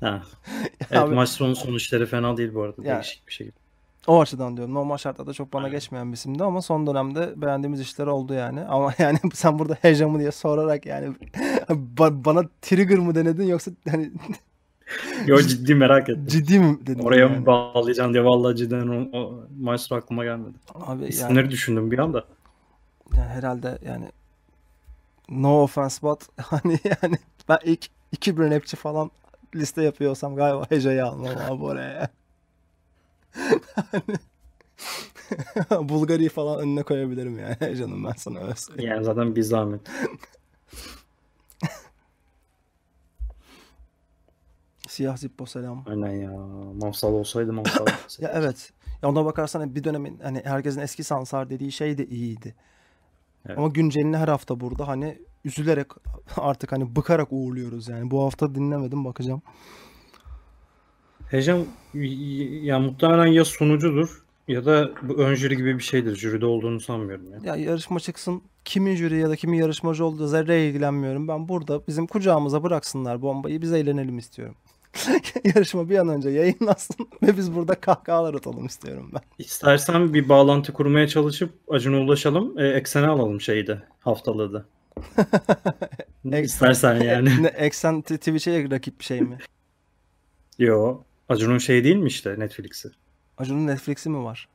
Ha. evet Maestro'nun sonuçları fena değil bu arada. Yani, Değişik bir şekilde. O açıdan diyorum. Normal şartlarda çok bana geçmeyen bir isimdi ama son dönemde beğendiğimiz işler oldu yani. Ama yani sen burada hejamı diye sorarak yani bana trigger mı denedin yoksa hani Yok ciddi merak ettim. Ciddi mi dedim? Oraya yani. mı bağlayacağım diye vallahi cidden o, o maestro aklıma gelmedi. Abi İsimleri yani, düşündüm bir anda. Yani herhalde yani no offense but hani yani ben ilk iki bir rapçi falan liste yapıyorsam galiba Hece'yi almam abi oraya. hani Bulgari falan önüne koyabilirim yani canım ben sana öyle söyleyeyim. Yani zaten bir zahmet. Siyah Zippo selam. Aynen ya. Mamsal olsaydı Mamsal. ya evet. Ya ona bakarsan bir dönemin hani herkesin eski sansar dediği şey de iyiydi. Evet. Ama güncelini her hafta burada hani üzülerek artık hani bıkarak uğurluyoruz yani. Bu hafta dinlemedim bakacağım. Heyecan ya muhtemelen ya sunucudur ya da bu ön jüri gibi bir şeydir. Jüride olduğunu sanmıyorum ya. Ya yarışma çıksın. Kimin jüri ya da kimin yarışmacı olduğu zerre ilgilenmiyorum. Ben burada bizim kucağımıza bıraksınlar bombayı. Biz eğlenelim istiyorum. yarışma bir an önce yayınlansın ve biz burada kahkahalar atalım istiyorum ben. İstersen bir bağlantı kurmaya çalışıp Acun'a ulaşalım. E, eksene alalım şeyde haftalığı da. İstersen yani. Ne, eksen Twitch'e rakip bir şey mi? Yo. Acun'un şeyi değil mi işte Netflix'i? Acun'un Netflix'i mi var?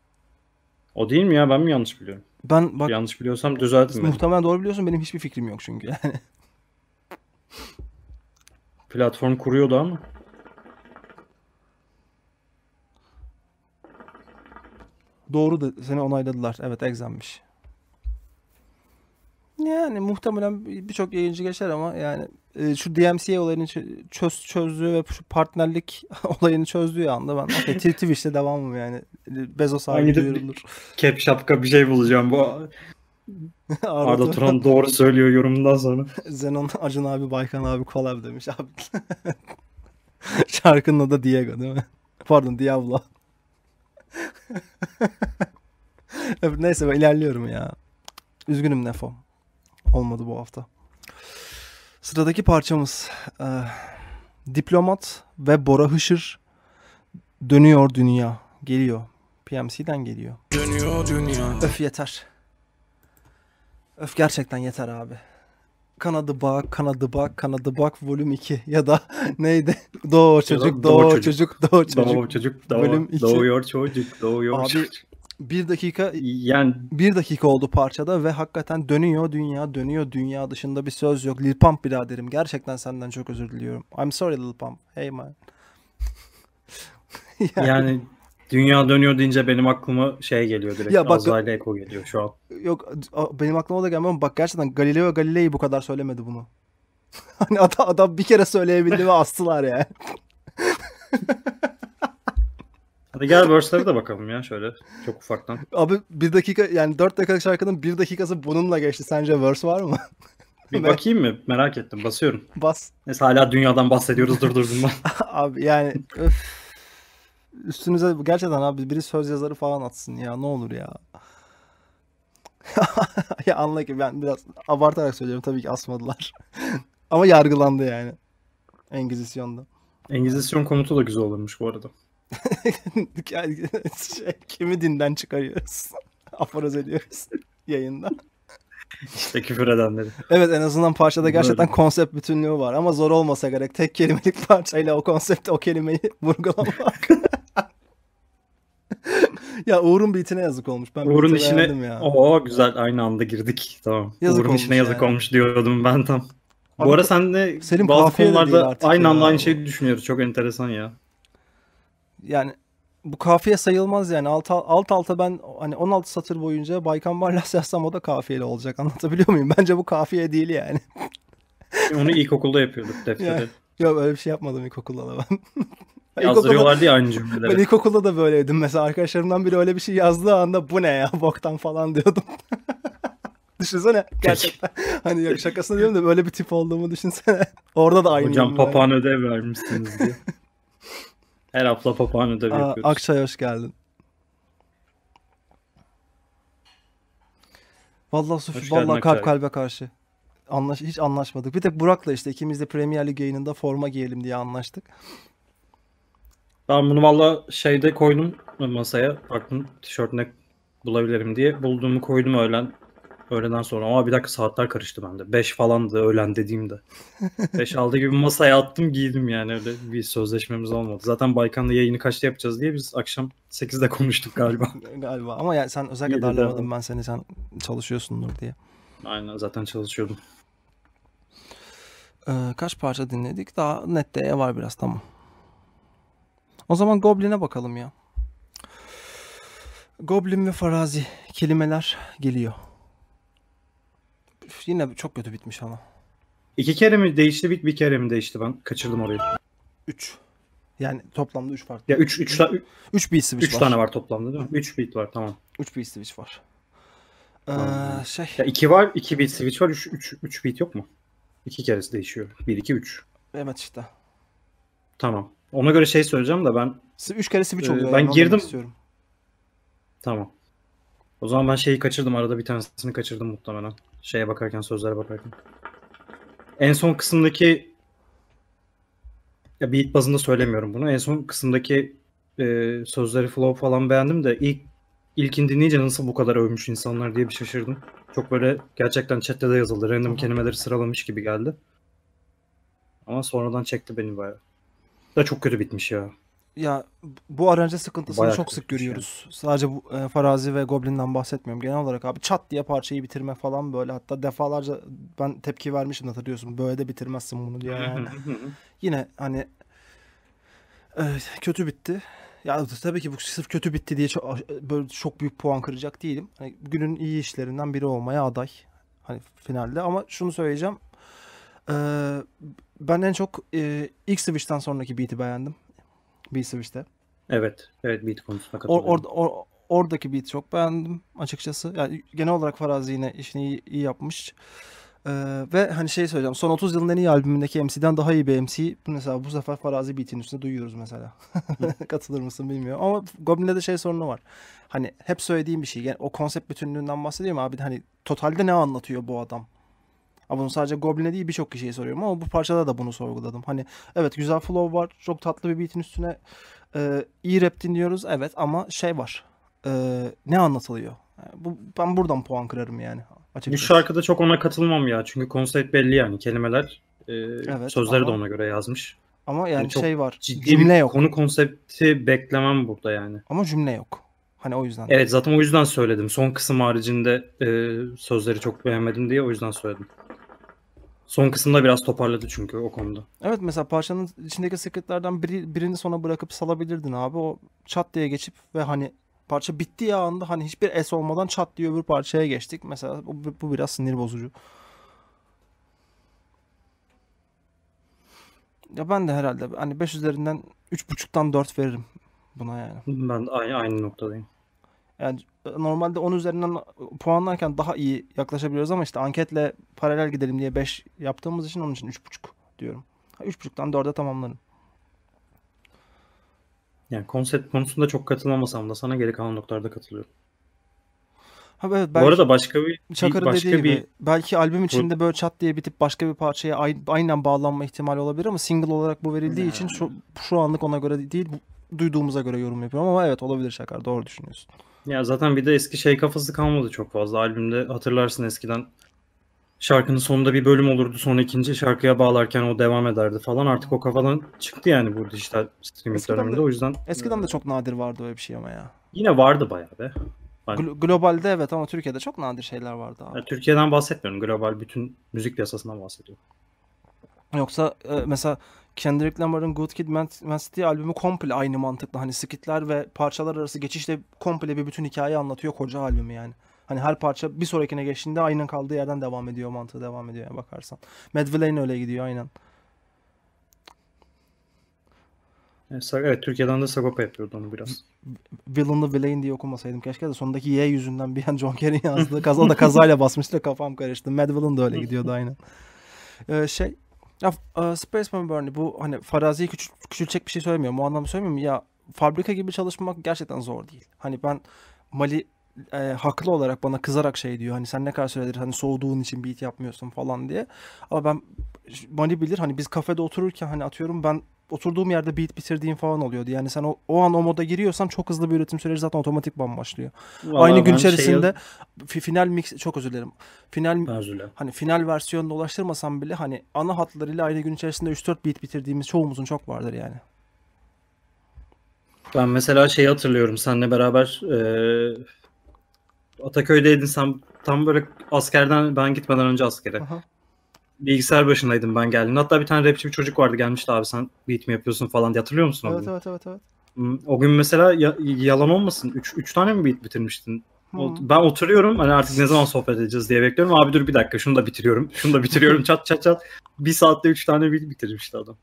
O değil mi ya ben mi yanlış biliyorum? Ben bak yanlış biliyorsam düzeltin beni. Muhtemelen doğru biliyorsun benim hiçbir fikrim yok çünkü yani. Platform kuruyordu ama. Doğru da seni onayladılar. Evet egzenmiş. Yani muhtemelen birçok yayıncı geçer ama yani e, şu DMCA olayını çöz çözdüğü ve şu partnerlik olayını çözdüğü anda ben okay, Twitch'te devamım yani. E, Bezos abi duyurulur. Kep şapka bir şey bulacağım bu. Arda Turan doğru söylüyor yorumundan sonra. Zenon Acun abi Baykan abi kolab demiş abi. Şarkının adı Diego değil mi? Pardon Diablo. Neyse ben ilerliyorum ya. Üzgünüm Nefo. Olmadı bu hafta. Sıradaki parçamız e, Diplomat ve Bora Hışır Dönüyor Dünya geliyor. PMC'den geliyor. Dönüyor dünya. Öf yeter. Öf gerçekten yeter abi kanadı bak, kanadı bak, kanadı bak volüm 2 ya da neydi? Doğu çocuk, doğu, doğu çocuk, doğu çocuk. Doğu çocuk, doğu, bölüm 2. doğuyor çocuk, doğuyor Abi, çocuk. Bir dakika yani bir dakika oldu parçada ve hakikaten dönüyor dünya dönüyor dünya dışında bir söz yok. Lil Pump biraderim gerçekten senden çok özür diliyorum. I'm sorry Lil Pump. Hey man. yani, yani Dünya dönüyor deyince benim aklıma şey geliyor direkt. Ya bak, Azrail Eko geliyor şu an. Yok benim aklıma da gelmiyor ama bak gerçekten Galileo Galilei bu kadar söylemedi bunu. hani adam, adam bir kere söyleyebildi ve astılar ya. Hadi gel verse'lere de bakalım ya şöyle çok ufaktan. Abi bir dakika yani dört dakikalık şarkının bir dakikası bununla geçti. Sence verse var mı? Bir bakayım mı? Merak ettim. Basıyorum. Bas. Neyse hala dünyadan bahsediyoruz durdurdum ben. Abi yani öf. Üstünüze gerçekten abi biri söz yazarı falan atsın ya ne olur ya. ya anla ki ben biraz abartarak söylüyorum tabii ki asmadılar. Ama yargılandı yani. Engizisyon'da. Engizisyon komutu da güzel olurmuş bu arada. şey, kimi dinden çıkarıyoruz? Aforoz ediyoruz yayında. İşte küfür edenleri. Evet en azından parçada gerçekten Böyle. konsept bütünlüğü var ama zor olmasa gerek tek kelimelik parçayla o konsepti o kelimeyi vurgulamak. ya Uğur'un bitine yazık olmuş. Ben Uğur'un işine ya. Oo güzel aynı anda girdik. Tamam. Yazık Uğur'un işine yani. yazık olmuş diyordum ben tam. Abi, Bu ara sen de Selim bazı konularda aynı anda aynı şeyi düşünüyoruz. Çok enteresan ya. Yani bu kafiye sayılmaz yani. Alt, alt alta ben hani 16 satır boyunca Baykan Barlas yazsam o da kafiyeli olacak. Anlatabiliyor muyum? Bence bu kafiye değil yani. Onu ilkokulda yapıyorduk defteri. Ya, yok öyle bir şey yapmadım ilkokulda da ben. Yazdırıyorlardı ya aynı cümleleri. Ben ilkokulda da böyleydim mesela. Arkadaşlarımdan biri öyle bir şey yazdığı anda bu ne ya boktan falan diyordum. Düşünsene gerçekten. hani yok şakasını diyorum da böyle bir tip olduğumu düşünsene. Orada da aynı. Hocam papağan ödev vermişsiniz diye. Her hafta papağan ödevi Aa, yapıyoruz. Akçay hoş geldin. Vallahi Sufi, vallahi kalp Akçay. kalbe karşı. Anlaş hiç anlaşmadık. Bir tek Burak'la işte ikimiz de Premier Lig yayınında forma giyelim diye anlaştık. Ben bunu valla şeyde koydum masaya. Baktım ne bulabilirim diye. Bulduğumu koydum öğlen. Öğleden sonra ama bir dakika saatler karıştı bende. 5 falandı öğlen dediğimde. 5 aldı gibi masaya attım giydim yani öyle bir sözleşmemiz olmadı. Zaten Baykan'la yayını kaçta yapacağız diye biz akşam 8'de konuştuk galiba. galiba ama yani sen özellikle darlamadım ben seni sen çalışıyorsundur diye. Aynen zaten çalışıyordum. Ee, kaç parça dinledik? Daha net var biraz tamam. O zaman Goblin'e bakalım ya. Goblin ve farazi kelimeler geliyor. Üf, yine çok kötü bitmiş ama. İki kere mi değişti bir, bir kere mi değişti ben kaçırdım orayı. Üç. Yani toplamda üç farklı. Ya üç, üç, üç, üç beat switch üç var. Üç tane var toplamda değil mi? Üç bit var tamam. Üç beat switch var. Ee, şey. Ya iki var, iki beat switch var, üç, üç, üç bit yok mu? İki keresi değişiyor. Bir, iki, üç. Evet işte. Tamam. Ona göre şey söyleyeceğim de ben... Üç kere switch ee, oluyor. ben girdim. Istiyorum. Tamam. O zaman ben şeyi kaçırdım. Arada bir tanesini kaçırdım muhtemelen. Şeye bakarken, sözlere bakarken. En son kısımdaki... Ya beat bazında söylemiyorum bunu. En son kısımdaki e, sözleri flow falan beğendim de ilk ilkin dinleyince nasıl bu kadar övmüş insanlar diye bir şaşırdım. Çok böyle gerçekten chatte de yazıldı. Random kelimeleri sıralamış gibi geldi. Ama sonradan çekti beni bayağı da çok kötü bitmiş ya. Ya bu aranje sıkıntısını Bayağı çok sık görüyoruz. Yani. Sadece bu, e, Farazi ve Goblin'den bahsetmiyorum. Genel olarak abi çat diye parçayı bitirme falan böyle. Hatta defalarca ben tepki vermişim hatırlıyorsun. Böyle de bitirmezsin bunu diye yani. Yine hani e, kötü bitti. Ya tabii ki bu sırf kötü bitti diye çok, böyle çok büyük puan kıracak değilim. Hani günün iyi işlerinden biri olmaya aday. Hani finalde ama şunu söyleyeceğim. Ee, ben en çok e, ilk Switch'ten sonraki beat'i beğendim. Beat Switch'te. Evet. Evet beat konusunda katılıyorum. Or, or, or, oradaki beat çok beğendim açıkçası. Yani genel olarak Farazi yine işini iyi, iyi yapmış. Ee, ve hani şey söyleyeceğim. Son 30 yılın en iyi albümündeki MC'den daha iyi bir MC. Mesela bu sefer Farazi Beat'in üstünde duyuyoruz mesela. Katılır mısın bilmiyorum. Ama Goblin'de de şey sorunu var. Hani hep söylediğim bir şey. Yani o konsept bütünlüğünden bahsediyorum abi. Hani totalde ne anlatıyor bu adam? Ama bunu sadece Goblin'e değil birçok kişiye soruyorum ama bu parçada da bunu sorguladım. Hani evet güzel flow var. Çok tatlı bir beat'in üstüne e, iyi rap dinliyoruz. Evet ama şey var. E, ne anlatılıyor? Yani bu, ben buradan puan kırarım yani. Açıkçası. Bu şarkıda çok ona katılmam ya. Çünkü konsept belli yani. Kelimeler, e, evet, sözleri ama, de ona göre yazmış. Ama yani, yani şey var. Ciddi cümle yok. Konu konsepti beklemem burada yani. Ama cümle yok. Hani o yüzden. Evet zaten o yüzden söyledim. Son kısım haricinde e, sözleri çok beğenmedim diye o yüzden söyledim. Son kısımda biraz toparladı çünkü o konuda. Evet mesela parçanın içindeki sıkıntılardan biri, birini sona bırakıp salabilirdin abi. O çat diye geçip ve hani parça bittiği anda hani hiçbir es olmadan çat diye öbür parçaya geçtik. Mesela bu, bu biraz sinir bozucu. Ya ben de herhalde hani 5 üzerinden 3.5'tan 4 veririm buna yani. Ben aynı, aynı noktadayım. Yani e, normalde 10 üzerinden e, puanlarken daha iyi yaklaşabiliyoruz ama işte anketle paralel gidelim diye 5 yaptığımız için onun için 3.5 diyorum. 3.5'tan 4'e tamamlarım. Yani konsept konusunda çok katılamasam da sana geri kalan noktalarda katılıyorum. Ha, evet, belki, Bu arada başka bir Çakır'ın başka dediği bir gibi, belki albüm içinde böyle çat diye bitip başka bir parçaya aynen bağlanma ihtimali olabilir ama single olarak bu verildiği yani. için şu, şu anlık ona göre değil duyduğumuza göre yorum yapıyorum ama evet olabilir Şakar doğru düşünüyorsun. Ya zaten bir de eski şey kafası kalmadı çok fazla. Albümde hatırlarsın eskiden şarkının sonunda bir bölüm olurdu. Sonra ikinci şarkıya bağlarken o devam ederdi falan. Artık o kafadan çıktı yani bu dijital streaming döneminde. o yüzden Eskiden de hmm. çok nadir vardı öyle bir şey ama ya. Yine vardı bayağı be. Ben... Glo- globalde evet ama Türkiye'de çok nadir şeyler vardı abi. Ya, Türkiye'den bahsetmiyorum. Global bütün müzik piyasasından bahsediyorum. Yoksa e, mesela Kendrick Lamar'ın Good Kid, Mad City albümü komple aynı mantıkla. Hani skitler ve parçalar arası geçişle komple bir bütün hikaye anlatıyor koca albümü yani. Hani her parça bir sonrakine geçtiğinde aynı kaldığı yerden devam ediyor mantığı devam ediyor yani bakarsan. Mad öyle gidiyor aynen. E, evet Türkiye'den de Sagopa yapıyordu onu biraz. Villain'ı Villain diye okumasaydım keşke de sondaki Y yüzünden bir an John Kerry'in yazdığı kaza da kazayla basmıştı kafam karıştı. Mad Villain da öyle gidiyordu aynen. Ee, şey ya e, Spaceman Bernie bu hani farazi küçül, küçülecek bir şey söylemiyorum. O anlamda söylemiyorum. Ya fabrika gibi çalışmak gerçekten zor değil. Hani ben Mali e, haklı olarak bana kızarak şey diyor. Hani sen ne kadar süredir hani soğuduğun için beat yapmıyorsun falan diye. Ama ben Mali bilir hani biz kafede otururken hani atıyorum ben oturduğum yerde beat bitirdiğim falan oluyordu. Yani sen o, o an o moda giriyorsan çok hızlı bir üretim süreci zaten otomatik başlıyor. Aynı gün şey içerisinde şey... final mix çok özür dilerim. Final Arzule. hani final versiyonuna ulaştırmasam bile hani ana hatlarıyla aynı gün içerisinde 3-4 beat bitirdiğimiz çoğumuzun çok vardır yani. Ben mesela şeyi hatırlıyorum senle beraber e, Ataköy'deydin sen tam böyle askerden ben gitmeden önce askere. Aha bilgisayar başındaydım ben geldim. Hatta bir tane rapçi bir çocuk vardı gelmişti abi sen beat mi yapıyorsun falan diye hatırlıyor musun? Evet, evet evet evet. Hmm, o gün mesela ya, yalan olmasın 3 tane mi beat bitirmiştin? Hmm. Ben oturuyorum hani artık ne zaman sohbet edeceğiz diye bekliyorum. Abi dur bir dakika şunu da bitiriyorum. Şunu da bitiriyorum çat çat çat. Bir saatte 3 tane beat bitirmişti adam.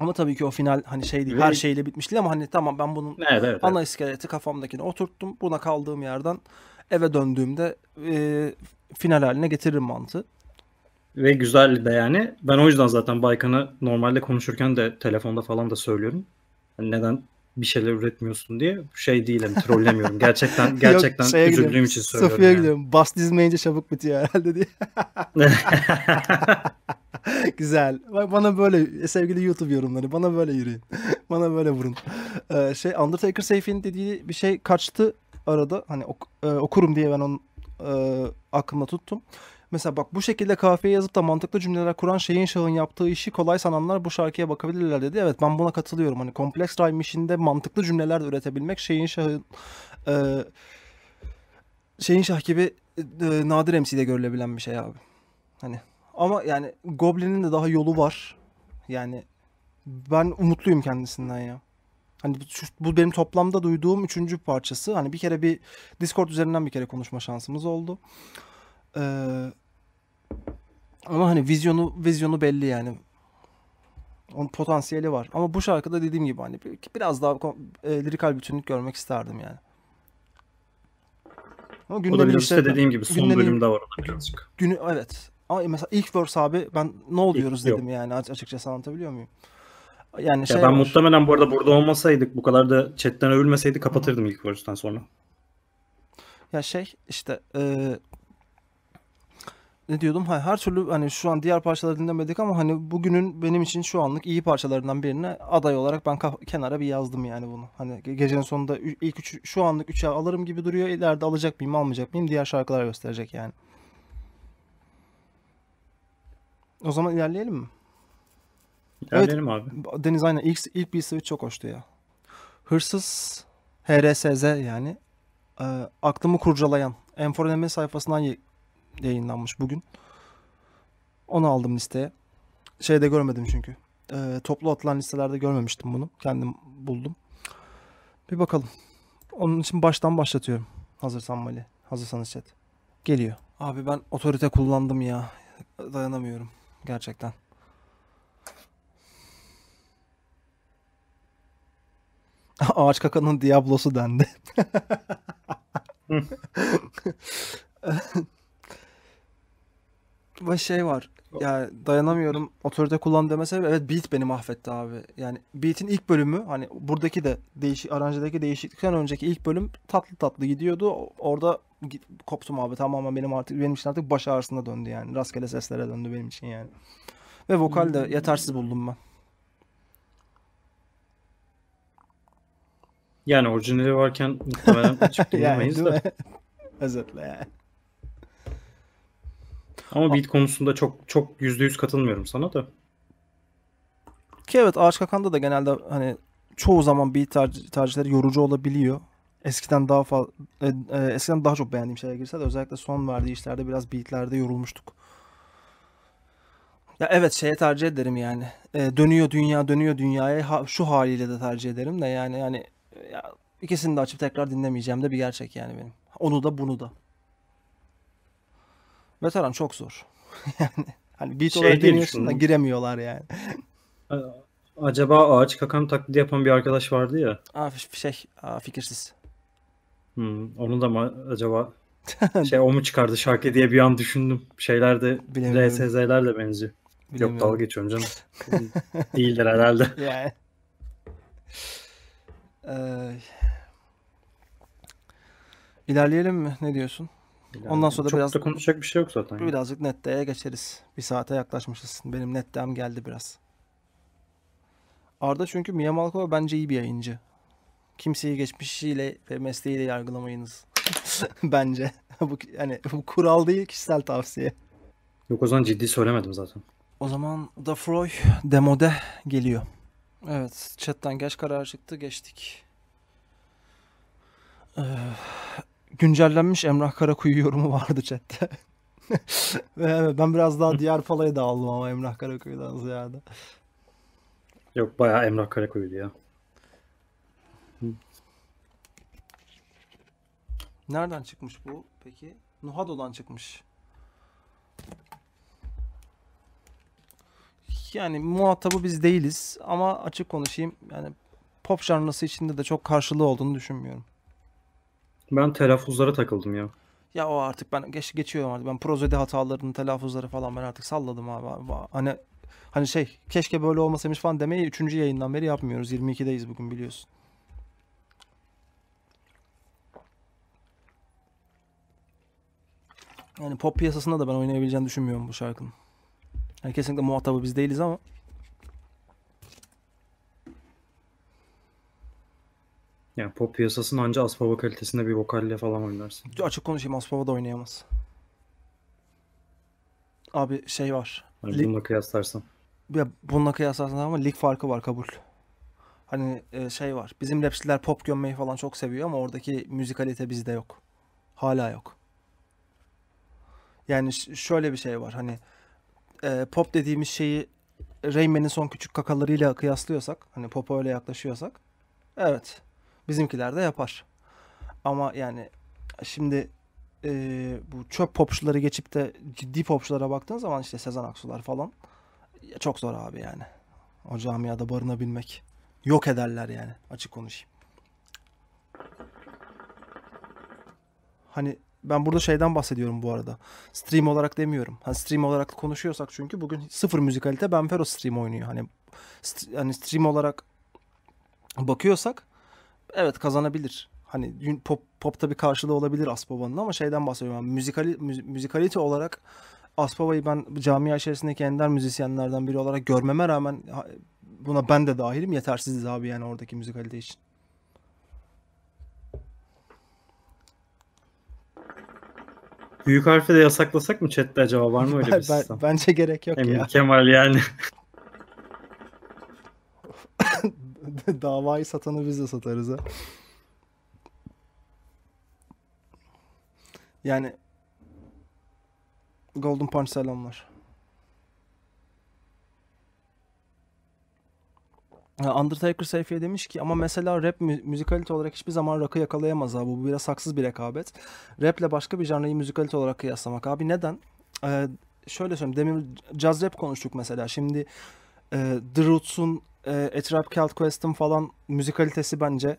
Ama tabii ki o final hani şey değil, Ve... her şeyle bitmişti ama hani tamam ben bunun evet, evet, ana evet. iskeleti kafamdakini oturttum. Buna kaldığım yerden eve döndüğümde e, final haline getiririm mantığı. Ve güzeldi de yani. Ben o yüzden zaten Baykan'a normalde konuşurken de telefonda falan da söylüyorum. Yani neden bir şeyler üretmiyorsun diye şey değilim hani trollemiyorum. Gerçekten gerçekten Yok, üzüldüğüm gidiyorum, için söylüyorum. Sıfıya yani. gidiyorum. Bas dizmeyince çabuk bitiyor herhalde diye. Güzel. Bana böyle sevgili YouTube yorumları bana böyle yürüyün. bana böyle vurun. Ee, şey Undertaker Seyfi'nin dediği bir şey kaçtı arada. Hani ok, e, okurum diye ben onun e, aklımda tuttum. Mesela bak bu şekilde kafiye yazıp da mantıklı cümleler kuran şeyin şahın yaptığı işi kolay sananlar bu şarkıya bakabilirler dedi. Evet ben buna katılıyorum. Hani kompleks rhyme işinde mantıklı cümleler de üretebilmek şeyin şahın e, şeyin şah gibi e, nadir MC'de görülebilen bir şey abi. Hani ama yani Goblin'in de daha yolu var. Yani ben umutluyum kendisinden ya. Hani şu, bu benim toplamda duyduğum üçüncü parçası. Hani bir kere bir Discord üzerinden bir kere konuşma şansımız oldu. Ee, ama hani vizyonu vizyonu belli yani. Onun potansiyeli var. Ama bu şarkıda dediğim gibi hani biraz daha e, lirikal bütünlük görmek isterdim yani. Ama o da biraz şey- işte dediğim gibi son günlerin, bölümde var orada birazcık. Günü, evet. Ama mesela ilk verse abi ben ne oluyoruz ilk, dedim yok. yani açıkçası anlatabiliyor muyum? Yani ya şey ben var. muhtemelen bu arada burada olmasaydık bu kadar da chatten övülmeseydi kapatırdım ilk verse'den sonra. Ya şey işte e, ne diyordum? Ha, her türlü hani şu an diğer parçaları dinlemedik ama hani bugünün benim için şu anlık iyi parçalarından birine aday olarak ben kenara bir yazdım yani bunu. Hani gecenin sonunda ilk üç, şu anlık üçe alırım gibi duruyor. İleride alacak mıyım almayacak mıyım diğer şarkılar gösterecek yani. O zaman ilerleyelim mi? İlerleyelim evet, abi. Deniz aynen ilk, ilk bir switch çok hoştu ya. Hırsız HRSZ yani e, aklımı kurcalayan enforleme sayfasından yayınlanmış bugün. Onu aldım listeye. Şeyde görmedim çünkü. E, toplu atılan listelerde görmemiştim bunu. Kendim buldum. Bir bakalım. Onun için baştan başlatıyorum. Hazırsan Mali. Hazırsanız chat. Geliyor. Abi ben otorite kullandım ya. Dayanamıyorum. Gerçekten. Ağaç kakanın Diablo'su dendi. ve şey var. Yani dayanamıyorum otorite kullan demese evet beat beni mahvetti abi. Yani beat'in ilk bölümü hani buradaki de değişik aranjedeki değişiklikten önceki ilk bölüm tatlı tatlı gidiyordu. Orada koptum abi tamamen benim artık benim için artık baş ağrısına döndü yani. Rastgele seslere döndü benim için yani. Ve vokal de hmm. yetersiz buldum ben. Yani orijinali varken muhtemelen hiç yani, da. Özetle yani. Ama beat konusunda çok çok yüzde yüz katılmıyorum sana da. Ki evet Ağaç Kakan'da da genelde hani çoğu zaman beat tercih, tercihleri yorucu olabiliyor. Eskiden daha fazla e, e, eskiden daha çok beğendiğim şeye girse de özellikle son verdiği işlerde biraz beatlerde yorulmuştuk. Ya evet şeye tercih ederim yani. E, dönüyor dünya dönüyor dünyaya ha, şu haliyle de tercih ederim de yani yani ya, ikisini de açıp tekrar dinlemeyeceğim de bir gerçek yani benim. Onu da bunu da. Veteran çok zor. yani hani beat şey deniyorsun da giremiyorlar yani. Acaba ağaç kakan taklidi yapan bir arkadaş vardı ya. Aa, şey aa, fikirsiz. Hmm, onu da mı acaba şey o mu çıkardı şarkı diye bir an düşündüm. Şeyler de RSZ'ler de benziyor. Yok dalga geçiyorum canım. Değildir herhalde. Yani. Ee, ilerleyelim mi? Ne diyorsun? Yani Ondan sonra çok biraz... Çok da konuşacak bir şey yok zaten. Yani. Birazcık netteye geçeriz. Bir saate yaklaşmışız. Benim nettem geldi biraz. Arda çünkü Mia Malkova bence iyi bir yayıncı. Kimseyi geçmişiyle ve mesleğiyle yargılamayınız. bence. bu, yani, bu kural değil kişisel tavsiye. Yok o zaman ciddi söylemedim zaten. O zaman The Froy demode geliyor. Evet chatten geç karar çıktı geçtik. Ee, güncellenmiş Emrah Karakuyu yorumu vardı chatte. evet, ben biraz daha diğer falayı da aldım ama Emrah Karakuyu'dan ziyade. Yok bayağı Emrah Karakuyu ya. Nereden çıkmış bu peki? Nuhado'dan çıkmış. Yani muhatabı biz değiliz ama açık konuşayım yani pop janrası içinde de çok karşılığı olduğunu düşünmüyorum. Ben telaffuzlara takıldım ya. Ya o artık ben geç, geçiyorum artık. Ben prozodi hatalarını, telaffuzları falan ben artık salladım abi. abi. Hani hani şey keşke böyle olmasaymış falan demeyi 3. yayından beri yapmıyoruz. 22'deyiz bugün biliyorsun. Yani pop piyasasında da ben oynayabileceğini düşünmüyorum bu şarkının. Yani kesinlikle muhatabı biz değiliz ama Yani pop piyasasının anca Aspava kalitesinde bir vokalle falan oynarsın. Açık konuşayım Aspava da oynayamaz. Abi şey var. Yani lig... bununla kıyaslarsan. Ya bununla kıyaslarsan ama lig farkı var kabul. Hani e, şey var. Bizim rapçiler pop gömmeyi falan çok seviyor ama oradaki müzikalite bizde yok. Hala yok. Yani şöyle bir şey var. Hani e, pop dediğimiz şeyi Rayman'in son küçük kakalarıyla kıyaslıyorsak, hani pop'a öyle yaklaşıyorsak, evet Bizimkiler de yapar. Ama yani şimdi e, bu çöp popçuları geçip de ciddi popçulara baktığın zaman işte Sezen Aksular falan ya çok zor abi yani. O camiada barınabilmek. Yok ederler yani açık konuşayım. Hani ben burada şeyden bahsediyorum bu arada. Stream olarak demiyorum. Hani stream olarak konuşuyorsak çünkü bugün sıfır müzikalite Benfero stream oynuyor. Hani st- hani stream olarak bakıyorsak evet kazanabilir. Hani pop popta bir karşılığı olabilir Aspova'nın ama şeyden bahsediyorum. Müzikali, müzikalite olarak Aspova'yı ben camia içerisindeki ender müzisyenlerden biri olarak görmeme rağmen buna ben de dahilim. Yetersiziz abi yani oradaki müzikalite için. Büyük harfi de yasaklasak mı chatte acaba var mı öyle bir ben, sistem? Bence gerek yok Emin ya. Kemal yani. davayı satanı biz de satarız ha. Yani Golden Punch selamlar. Undertaker Seyfi'ye demiş ki ama mesela rap müzikalite olarak hiçbir zaman rakı yakalayamaz abi. Bu biraz haksız bir rekabet. Raple başka bir janrayı müzikalite olarak kıyaslamak abi. Neden? Ee, şöyle söyleyeyim. Demin jazz rap konuştuk mesela. Şimdi e, The Roots'un e, A Trap Called Quest'in falan müzikalitesi bence